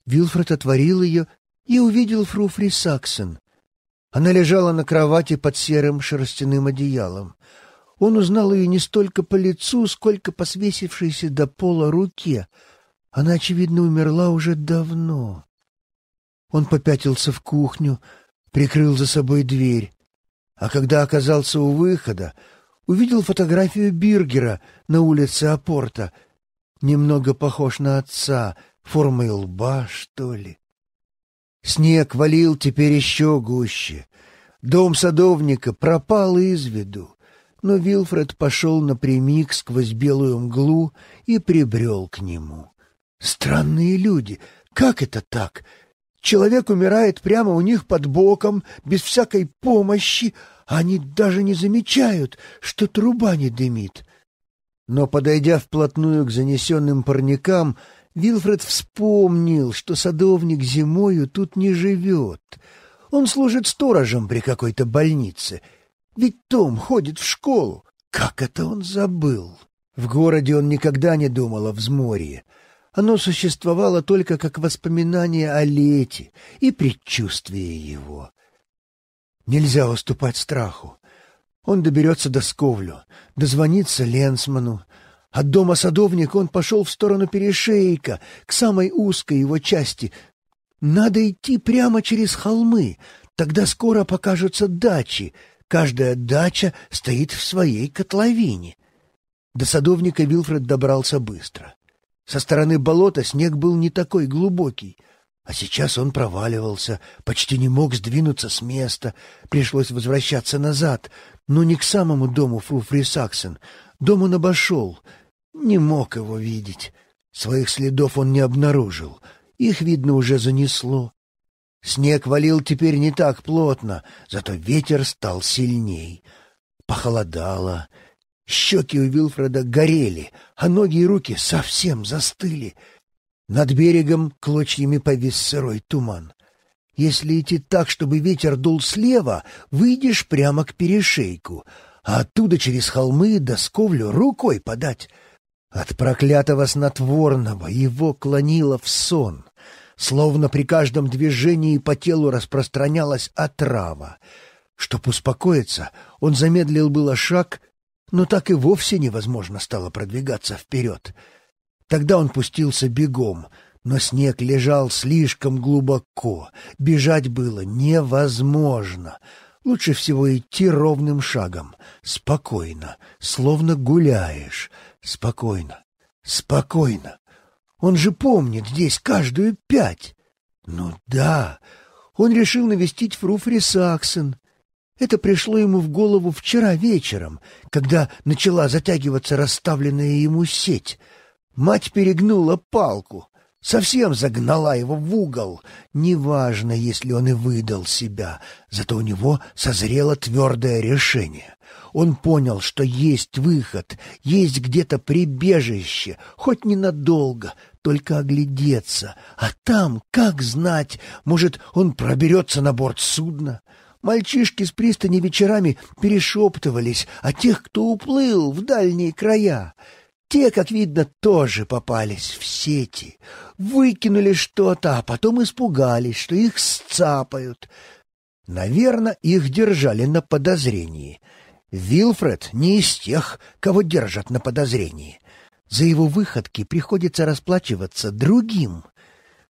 Вилфред отворил ее и увидел Фруфри Саксон. Она лежала на кровати под серым шерстяным одеялом. Он узнал ее не столько по лицу, сколько по свесившейся до пола руке. Она, очевидно, умерла уже давно. Он попятился в кухню, прикрыл за собой дверь. А когда оказался у выхода, увидел фотографию Биргера на улице Апорта. Немного похож на отца, формой лба, что ли. Снег валил теперь еще гуще. Дом садовника пропал из виду, но Вилфред пошел напрямик сквозь белую мглу и прибрел к нему. «Странные люди! Как это так? Человек умирает прямо у них под боком, без всякой помощи, а они даже не замечают, что труба не дымит». Но, подойдя вплотную к занесенным парникам, Вилфред вспомнил, что садовник зимою тут не живет. Он служит сторожем при какой-то больнице. Ведь Том ходит в школу. Как это он забыл? В городе он никогда не думал о взморье. Оно существовало только как воспоминание о лете и предчувствие его. Нельзя уступать страху. Он доберется до Сковлю, дозвонится Ленсману, от дома садовник он пошел в сторону перешейка, к самой узкой его части. Надо идти прямо через холмы, тогда скоро покажутся дачи. Каждая дача стоит в своей котловине. До садовника Вилфред добрался быстро. Со стороны болота снег был не такой глубокий, а сейчас он проваливался, почти не мог сдвинуться с места, пришлось возвращаться назад, но не к самому дому Фруфри Саксен. Дом он обошел — не мог его видеть. Своих следов он не обнаружил. Их, видно, уже занесло. Снег валил теперь не так плотно, зато ветер стал сильней. Похолодало. Щеки у Вилфреда горели, а ноги и руки совсем застыли. Над берегом клочьями повис сырой туман. Если идти так, чтобы ветер дул слева, выйдешь прямо к перешейку, а оттуда через холмы до сковлю рукой подать — от проклятого снотворного его клонило в сон. Словно при каждом движении по телу распространялась отрава. Чтоб успокоиться, он замедлил было шаг, но так и вовсе невозможно стало продвигаться вперед. Тогда он пустился бегом, но снег лежал слишком глубоко, бежать было невозможно. Лучше всего идти ровным шагом, спокойно, словно гуляешь, Спокойно, спокойно. Он же помнит здесь каждую пять. Ну да, он решил навестить Фруфри Саксон. Это пришло ему в голову вчера вечером, когда начала затягиваться расставленная ему сеть. Мать перегнула палку, совсем загнала его в угол. Неважно, если он и выдал себя, зато у него созрело твердое решение — он понял, что есть выход, есть где-то прибежище, хоть ненадолго, только оглядеться. А там, как знать, может, он проберется на борт судна? Мальчишки с пристани вечерами перешептывались о тех, кто уплыл в дальние края. Те, как видно, тоже попались в сети. Выкинули что-то, а потом испугались, что их сцапают. Наверное, их держали на подозрении — Вилфред не из тех, кого держат на подозрении. За его выходки приходится расплачиваться другим.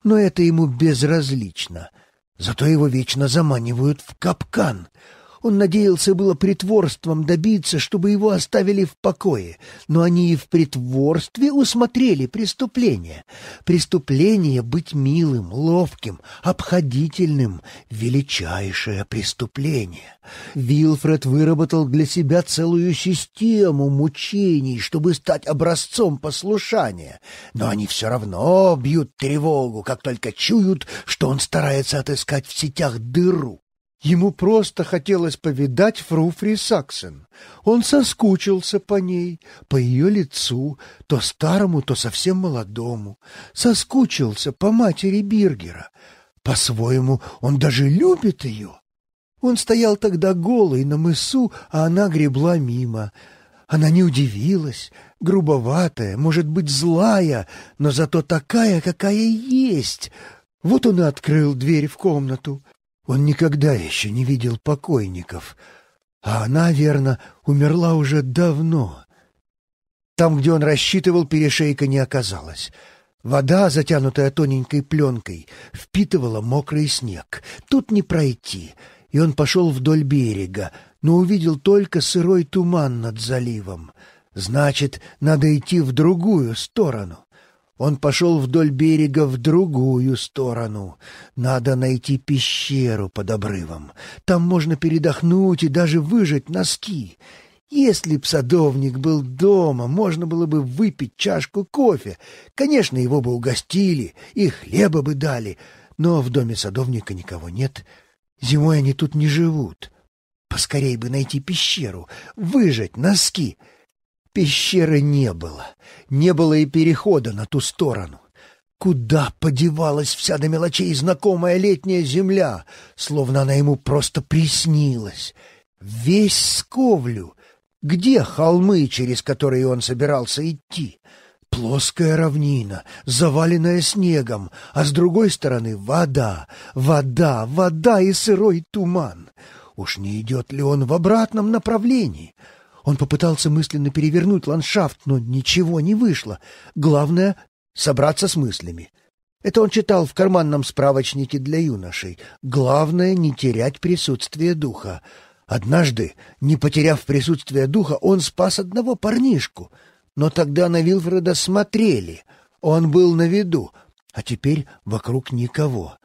Но это ему безразлично. Зато его вечно заманивают в капкан — он надеялся было притворством добиться, чтобы его оставили в покое, но они и в притворстве усмотрели преступление. Преступление быть милым, ловким, обходительным — величайшее преступление. Вилфред выработал для себя целую систему мучений, чтобы стать образцом послушания, но они все равно бьют тревогу, как только чуют, что он старается отыскать в сетях дыру. Ему просто хотелось повидать Фруфри Саксен. Он соскучился по ней, по ее лицу, то старому, то совсем молодому. Соскучился по матери Биргера. По-своему, он даже любит ее. Он стоял тогда голый на мысу, а она гребла мимо. Она не удивилась, грубоватая, может быть, злая, но зато такая, какая есть. Вот он и открыл дверь в комнату. Он никогда еще не видел покойников, а она, верно, умерла уже давно. Там, где он рассчитывал, перешейка не оказалась. Вода, затянутая тоненькой пленкой, впитывала мокрый снег. Тут не пройти, и он пошел вдоль берега, но увидел только сырой туман над заливом. Значит, надо идти в другую сторону. Он пошел вдоль берега в другую сторону. Надо найти пещеру под обрывом. Там можно передохнуть и даже выжать носки. Если б садовник был дома, можно было бы выпить чашку кофе. Конечно, его бы угостили и хлеба бы дали. Но в доме садовника никого нет. Зимой они тут не живут. Поскорей бы найти пещеру, выжать носки — Пещеры не было. Не было и перехода на ту сторону. Куда подевалась вся до мелочей знакомая летняя земля, словно она ему просто приснилась? Весь сковлю. Где холмы, через которые он собирался идти? Плоская равнина, заваленная снегом, а с другой стороны вода, вода, вода и сырой туман. Уж не идет ли он в обратном направлении? — он попытался мысленно перевернуть ландшафт, но ничего не вышло. Главное — собраться с мыслями. Это он читал в карманном справочнике для юношей. Главное — не терять присутствие духа. Однажды, не потеряв присутствие духа, он спас одного парнишку. Но тогда на Вилфреда смотрели. Он был на виду, а теперь вокруг никого.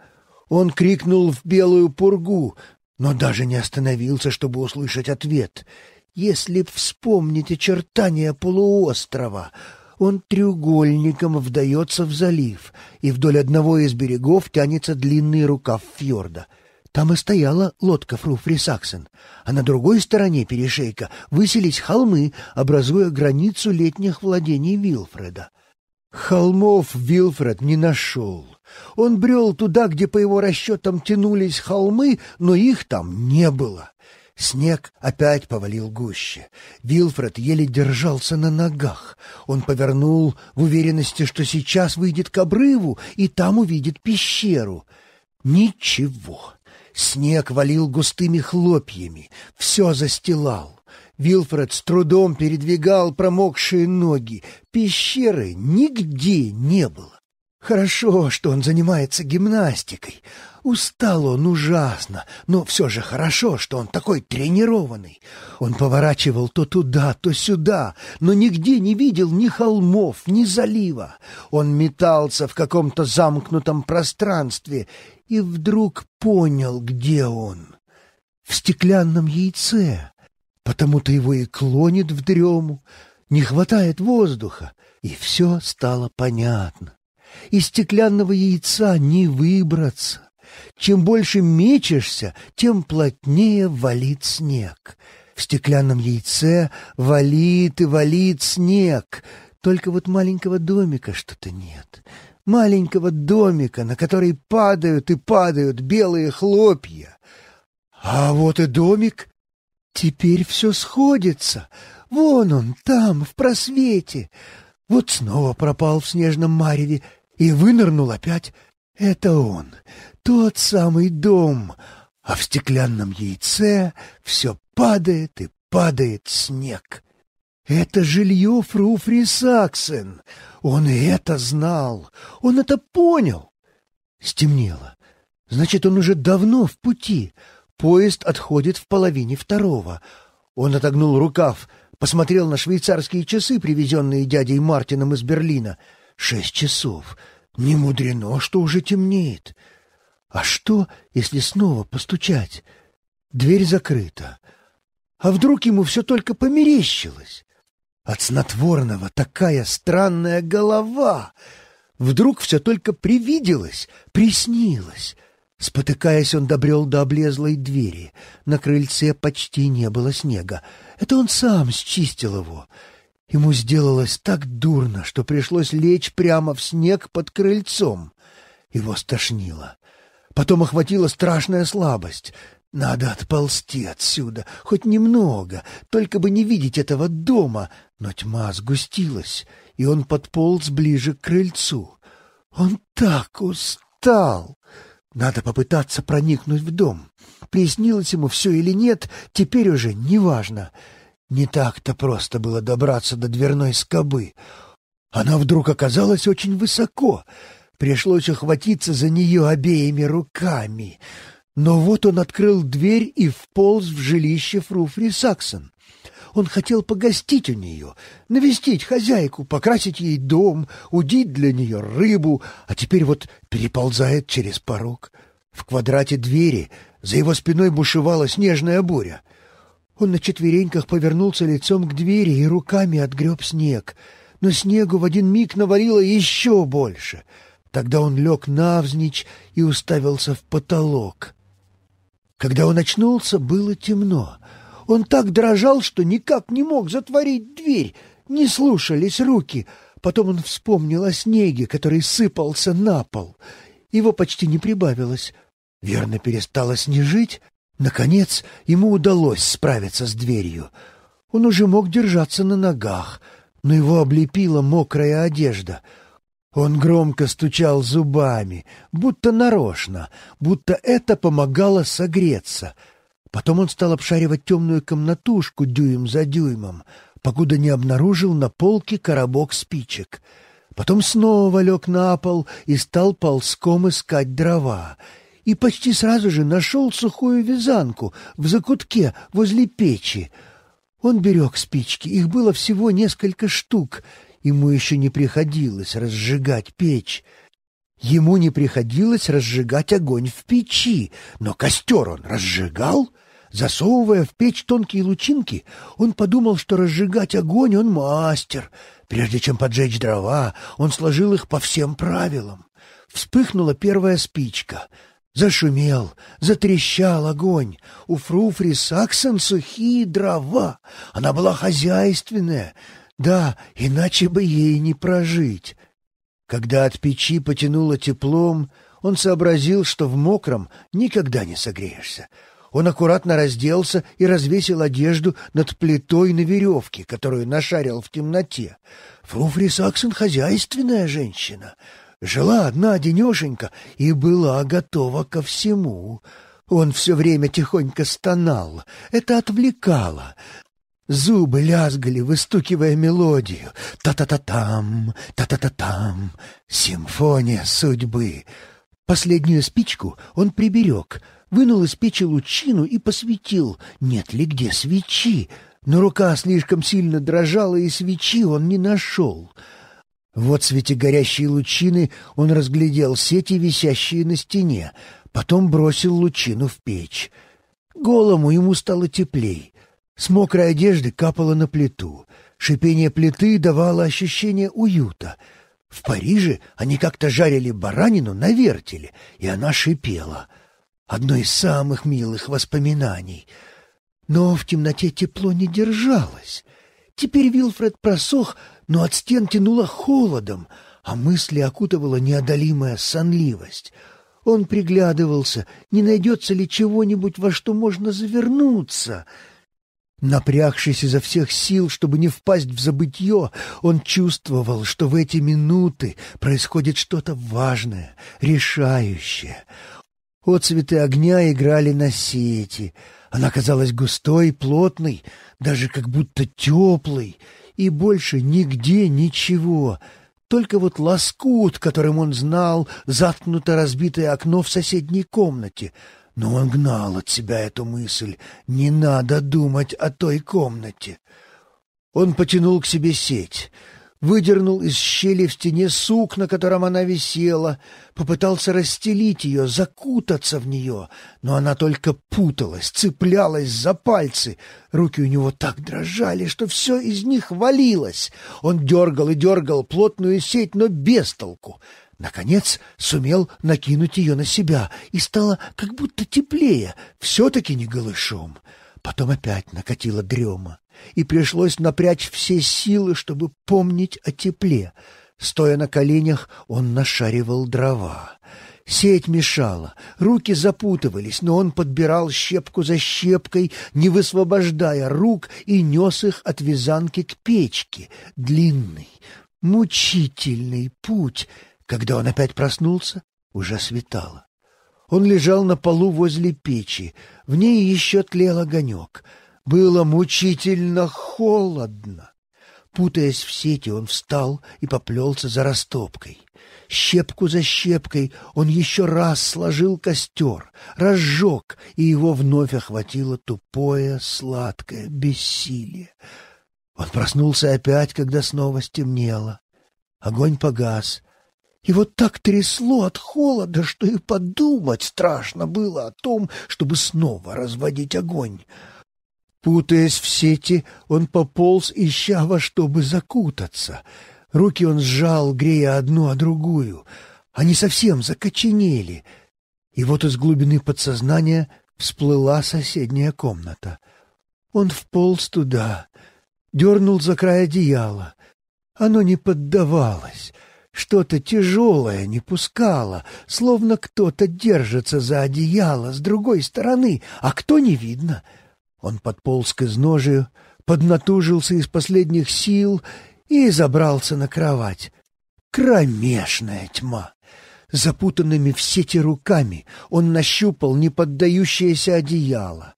Он крикнул в белую пургу, но даже не остановился, чтобы услышать ответ — если б вспомнить очертания полуострова, он треугольником вдается в залив, и вдоль одного из берегов тянется длинный рукав фьорда. Там и стояла лодка Фруфри Саксон, а на другой стороне перешейка высились холмы, образуя границу летних владений Вилфреда. Холмов Вилфред не нашел. Он брел туда, где, по его расчетам, тянулись холмы, но их там не было. Снег опять повалил гуще. Вилфред еле держался на ногах. Он повернул в уверенности, что сейчас выйдет к обрыву и там увидит пещеру. Ничего. Снег валил густыми хлопьями, все застилал. Вилфред с трудом передвигал промокшие ноги. Пещеры нигде не было. Хорошо, что он занимается гимнастикой. Устал он ужасно, но все же хорошо, что он такой тренированный. Он поворачивал то туда, то сюда, но нигде не видел ни холмов, ни залива. Он метался в каком-то замкнутом пространстве и вдруг понял, где он. В стеклянном яйце, потому-то его и клонит в дрему, не хватает воздуха, и все стало понятно. Из стеклянного яйца не выбраться. Чем больше мечешься, тем плотнее валит снег. В стеклянном яйце валит и валит снег. Только вот маленького домика что-то нет. Маленького домика, на который падают и падают белые хлопья. А вот и домик. Теперь все сходится. Вон он, там, в просвете. Вот снова пропал в снежном мареве и вынырнул опять. Это он тот самый дом, а в стеклянном яйце все падает и падает снег. Это жилье Фруфри Саксен. Он и это знал. Он это понял. Стемнело. Значит, он уже давно в пути. Поезд отходит в половине второго. Он отогнул рукав, посмотрел на швейцарские часы, привезенные дядей Мартином из Берлина. Шесть часов. Не мудрено, что уже темнеет. А что, если снова постучать? Дверь закрыта. А вдруг ему все только померещилось? От снотворного такая странная голова. Вдруг все только привиделось, приснилось. Спотыкаясь, он добрел до облезлой двери. На крыльце почти не было снега. Это он сам счистил его. Ему сделалось так дурно, что пришлось лечь прямо в снег под крыльцом. Его стошнило. Потом охватила страшная слабость. Надо отползти отсюда, хоть немного, только бы не видеть этого дома. Но тьма сгустилась, и он подполз ближе к крыльцу. Он так устал! Надо попытаться проникнуть в дом. Приснилось ему все или нет, теперь уже неважно. Не так-то просто было добраться до дверной скобы. Она вдруг оказалась очень высоко — Пришлось ухватиться за нее обеими руками. Но вот он открыл дверь и вполз в жилище Фруфри Саксон. Он хотел погостить у нее, навестить хозяйку, покрасить ей дом, удить для нее рыбу, а теперь вот переползает через порог. В квадрате двери за его спиной бушевала снежная буря. Он на четвереньках повернулся лицом к двери и руками отгреб снег, но снегу в один миг навалило еще больше — Тогда он лег навзничь и уставился в потолок. Когда он очнулся, было темно. Он так дрожал, что никак не мог затворить дверь. Не слушались руки. Потом он вспомнил о снеге, который сыпался на пол. Его почти не прибавилось. Верно, перестало снежить. Наконец, ему удалось справиться с дверью. Он уже мог держаться на ногах, но его облепила мокрая одежда — он громко стучал зубами, будто нарочно, будто это помогало согреться. Потом он стал обшаривать темную комнатушку дюйм за дюймом, покуда не обнаружил на полке коробок спичек. Потом снова лег на пол и стал ползком искать дрова. И почти сразу же нашел сухую вязанку в закутке возле печи. Он берег спички, их было всего несколько штук — Ему еще не приходилось разжигать печь. Ему не приходилось разжигать огонь в печи, но костер он разжигал. Засовывая в печь тонкие лучинки, он подумал, что разжигать огонь он мастер. Прежде чем поджечь дрова, он сложил их по всем правилам. Вспыхнула первая спичка. Зашумел, затрещал огонь. У Фруфри Саксон сухие дрова. Она была хозяйственная, да, иначе бы ей не прожить. Когда от печи потянуло теплом, он сообразил, что в мокром никогда не согреешься. Он аккуратно разделся и развесил одежду над плитой на веревке, которую нашарил в темноте. Фруфри Саксон — хозяйственная женщина. Жила одна денешенька и была готова ко всему. Он все время тихонько стонал. Это отвлекало. Зубы лязгали, выстукивая мелодию. Та-та-та-там, та-та-та-там. Симфония судьбы. Последнюю спичку он приберег, вынул из печи лучину и посветил, нет ли где свечи. Но рука слишком сильно дрожала, и свечи он не нашел. Вот в свете горящей лучины он разглядел сети, висящие на стене. Потом бросил лучину в печь. Голому ему стало теплей. С мокрой одежды капало на плиту. Шипение плиты давало ощущение уюта. В Париже они как-то жарили баранину на вертеле, и она шипела. Одно из самых милых воспоминаний. Но в темноте тепло не держалось. Теперь Вилфред просох, но от стен тянуло холодом, а мысли окутывала неодолимая сонливость — он приглядывался, не найдется ли чего-нибудь, во что можно завернуться. Напрягшись изо всех сил, чтобы не впасть в забытье, он чувствовал, что в эти минуты происходит что-то важное, решающее. Оцветы огня играли на сети. Она казалась густой, плотной, даже как будто теплой, и больше нигде ничего. Только вот лоскут, которым он знал, заткнуто разбитое окно в соседней комнате — но он гнал от себя эту мысль. Не надо думать о той комнате. Он потянул к себе сеть, выдернул из щели в стене сук, на котором она висела, попытался расстелить ее, закутаться в нее, но она только путалась, цеплялась за пальцы. Руки у него так дрожали, что все из них валилось. Он дергал и дергал плотную сеть, но без толку. Наконец сумел накинуть ее на себя, и стало как будто теплее, все-таки не голышом. Потом опять накатила дрема, и пришлось напрячь все силы, чтобы помнить о тепле. Стоя на коленях, он нашаривал дрова. Сеть мешала, руки запутывались, но он подбирал щепку за щепкой, не высвобождая рук, и нес их от вязанки к печке, длинный, мучительный путь — когда он опять проснулся, уже светало. Он лежал на полу возле печи, в ней еще тлел огонек. Было мучительно холодно. Путаясь в сети, он встал и поплелся за растопкой. Щепку за щепкой он еще раз сложил костер, разжег, и его вновь охватило тупое, сладкое бессилие. Он проснулся опять, когда снова стемнело. Огонь погас, его так трясло от холода, что и подумать страшно было о том, чтобы снова разводить огонь. Путаясь в сети, он пополз, ища во что бы закутаться. Руки он сжал, грея одну о другую. Они совсем закоченели. И вот из глубины подсознания всплыла соседняя комната. Он вполз туда, дернул за край одеяла. Оно не поддавалось — что-то тяжелое не пускало, словно кто-то держится за одеяло с другой стороны, а кто не видно. Он подполз к изножию, поднатужился из последних сил и забрался на кровать. Кромешная тьма! Запутанными в сети руками он нащупал неподдающееся одеяло.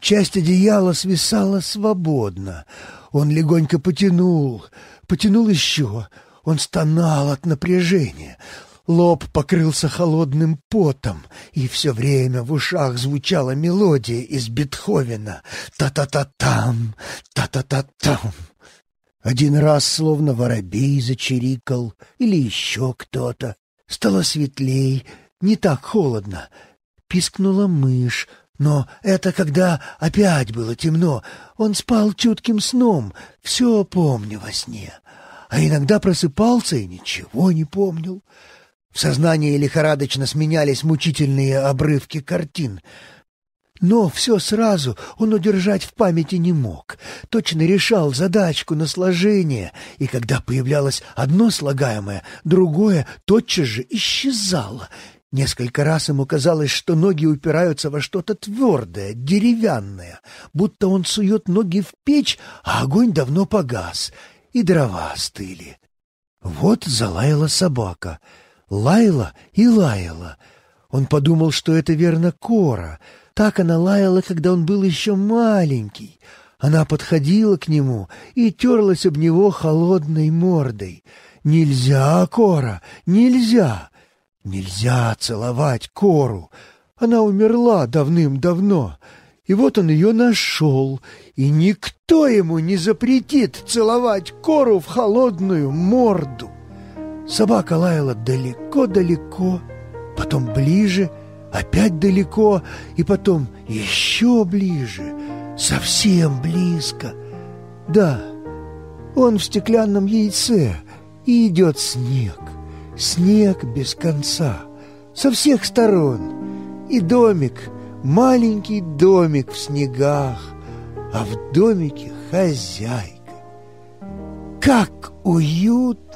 Часть одеяла свисала свободно. Он легонько потянул, потянул еще — он стонал от напряжения. Лоб покрылся холодным потом, и все время в ушах звучала мелодия из Бетховена «Та-та-та-там! Та-та-та-там!» Один раз словно воробей зачирикал, или еще кто-то. Стало светлей, не так холодно. Пискнула мышь, но это когда опять было темно. Он спал чутким сном, все помню во сне а иногда просыпался и ничего не помнил. В сознании лихорадочно сменялись мучительные обрывки картин. Но все сразу он удержать в памяти не мог. Точно решал задачку на сложение, и когда появлялось одно слагаемое, другое тотчас же исчезало — Несколько раз ему казалось, что ноги упираются во что-то твердое, деревянное, будто он сует ноги в печь, а огонь давно погас, и дрова остыли. Вот залаяла собака. Лаяла и лаяла. Он подумал, что это верно Кора. Так она лаяла, когда он был еще маленький. Она подходила к нему и терлась об него холодной мордой. «Нельзя, Кора, нельзя! Нельзя целовать Кору! Она умерла давным-давно!» И вот он ее нашел, и никто ему не запретит целовать кору в холодную морду. Собака лаяла далеко-далеко, потом ближе, опять далеко, и потом еще ближе, совсем близко. Да, он в стеклянном яйце, и идет снег, снег без конца, со всех сторон, и домик — маленький домик в снегах, а в домике хозяйка. Как уютно!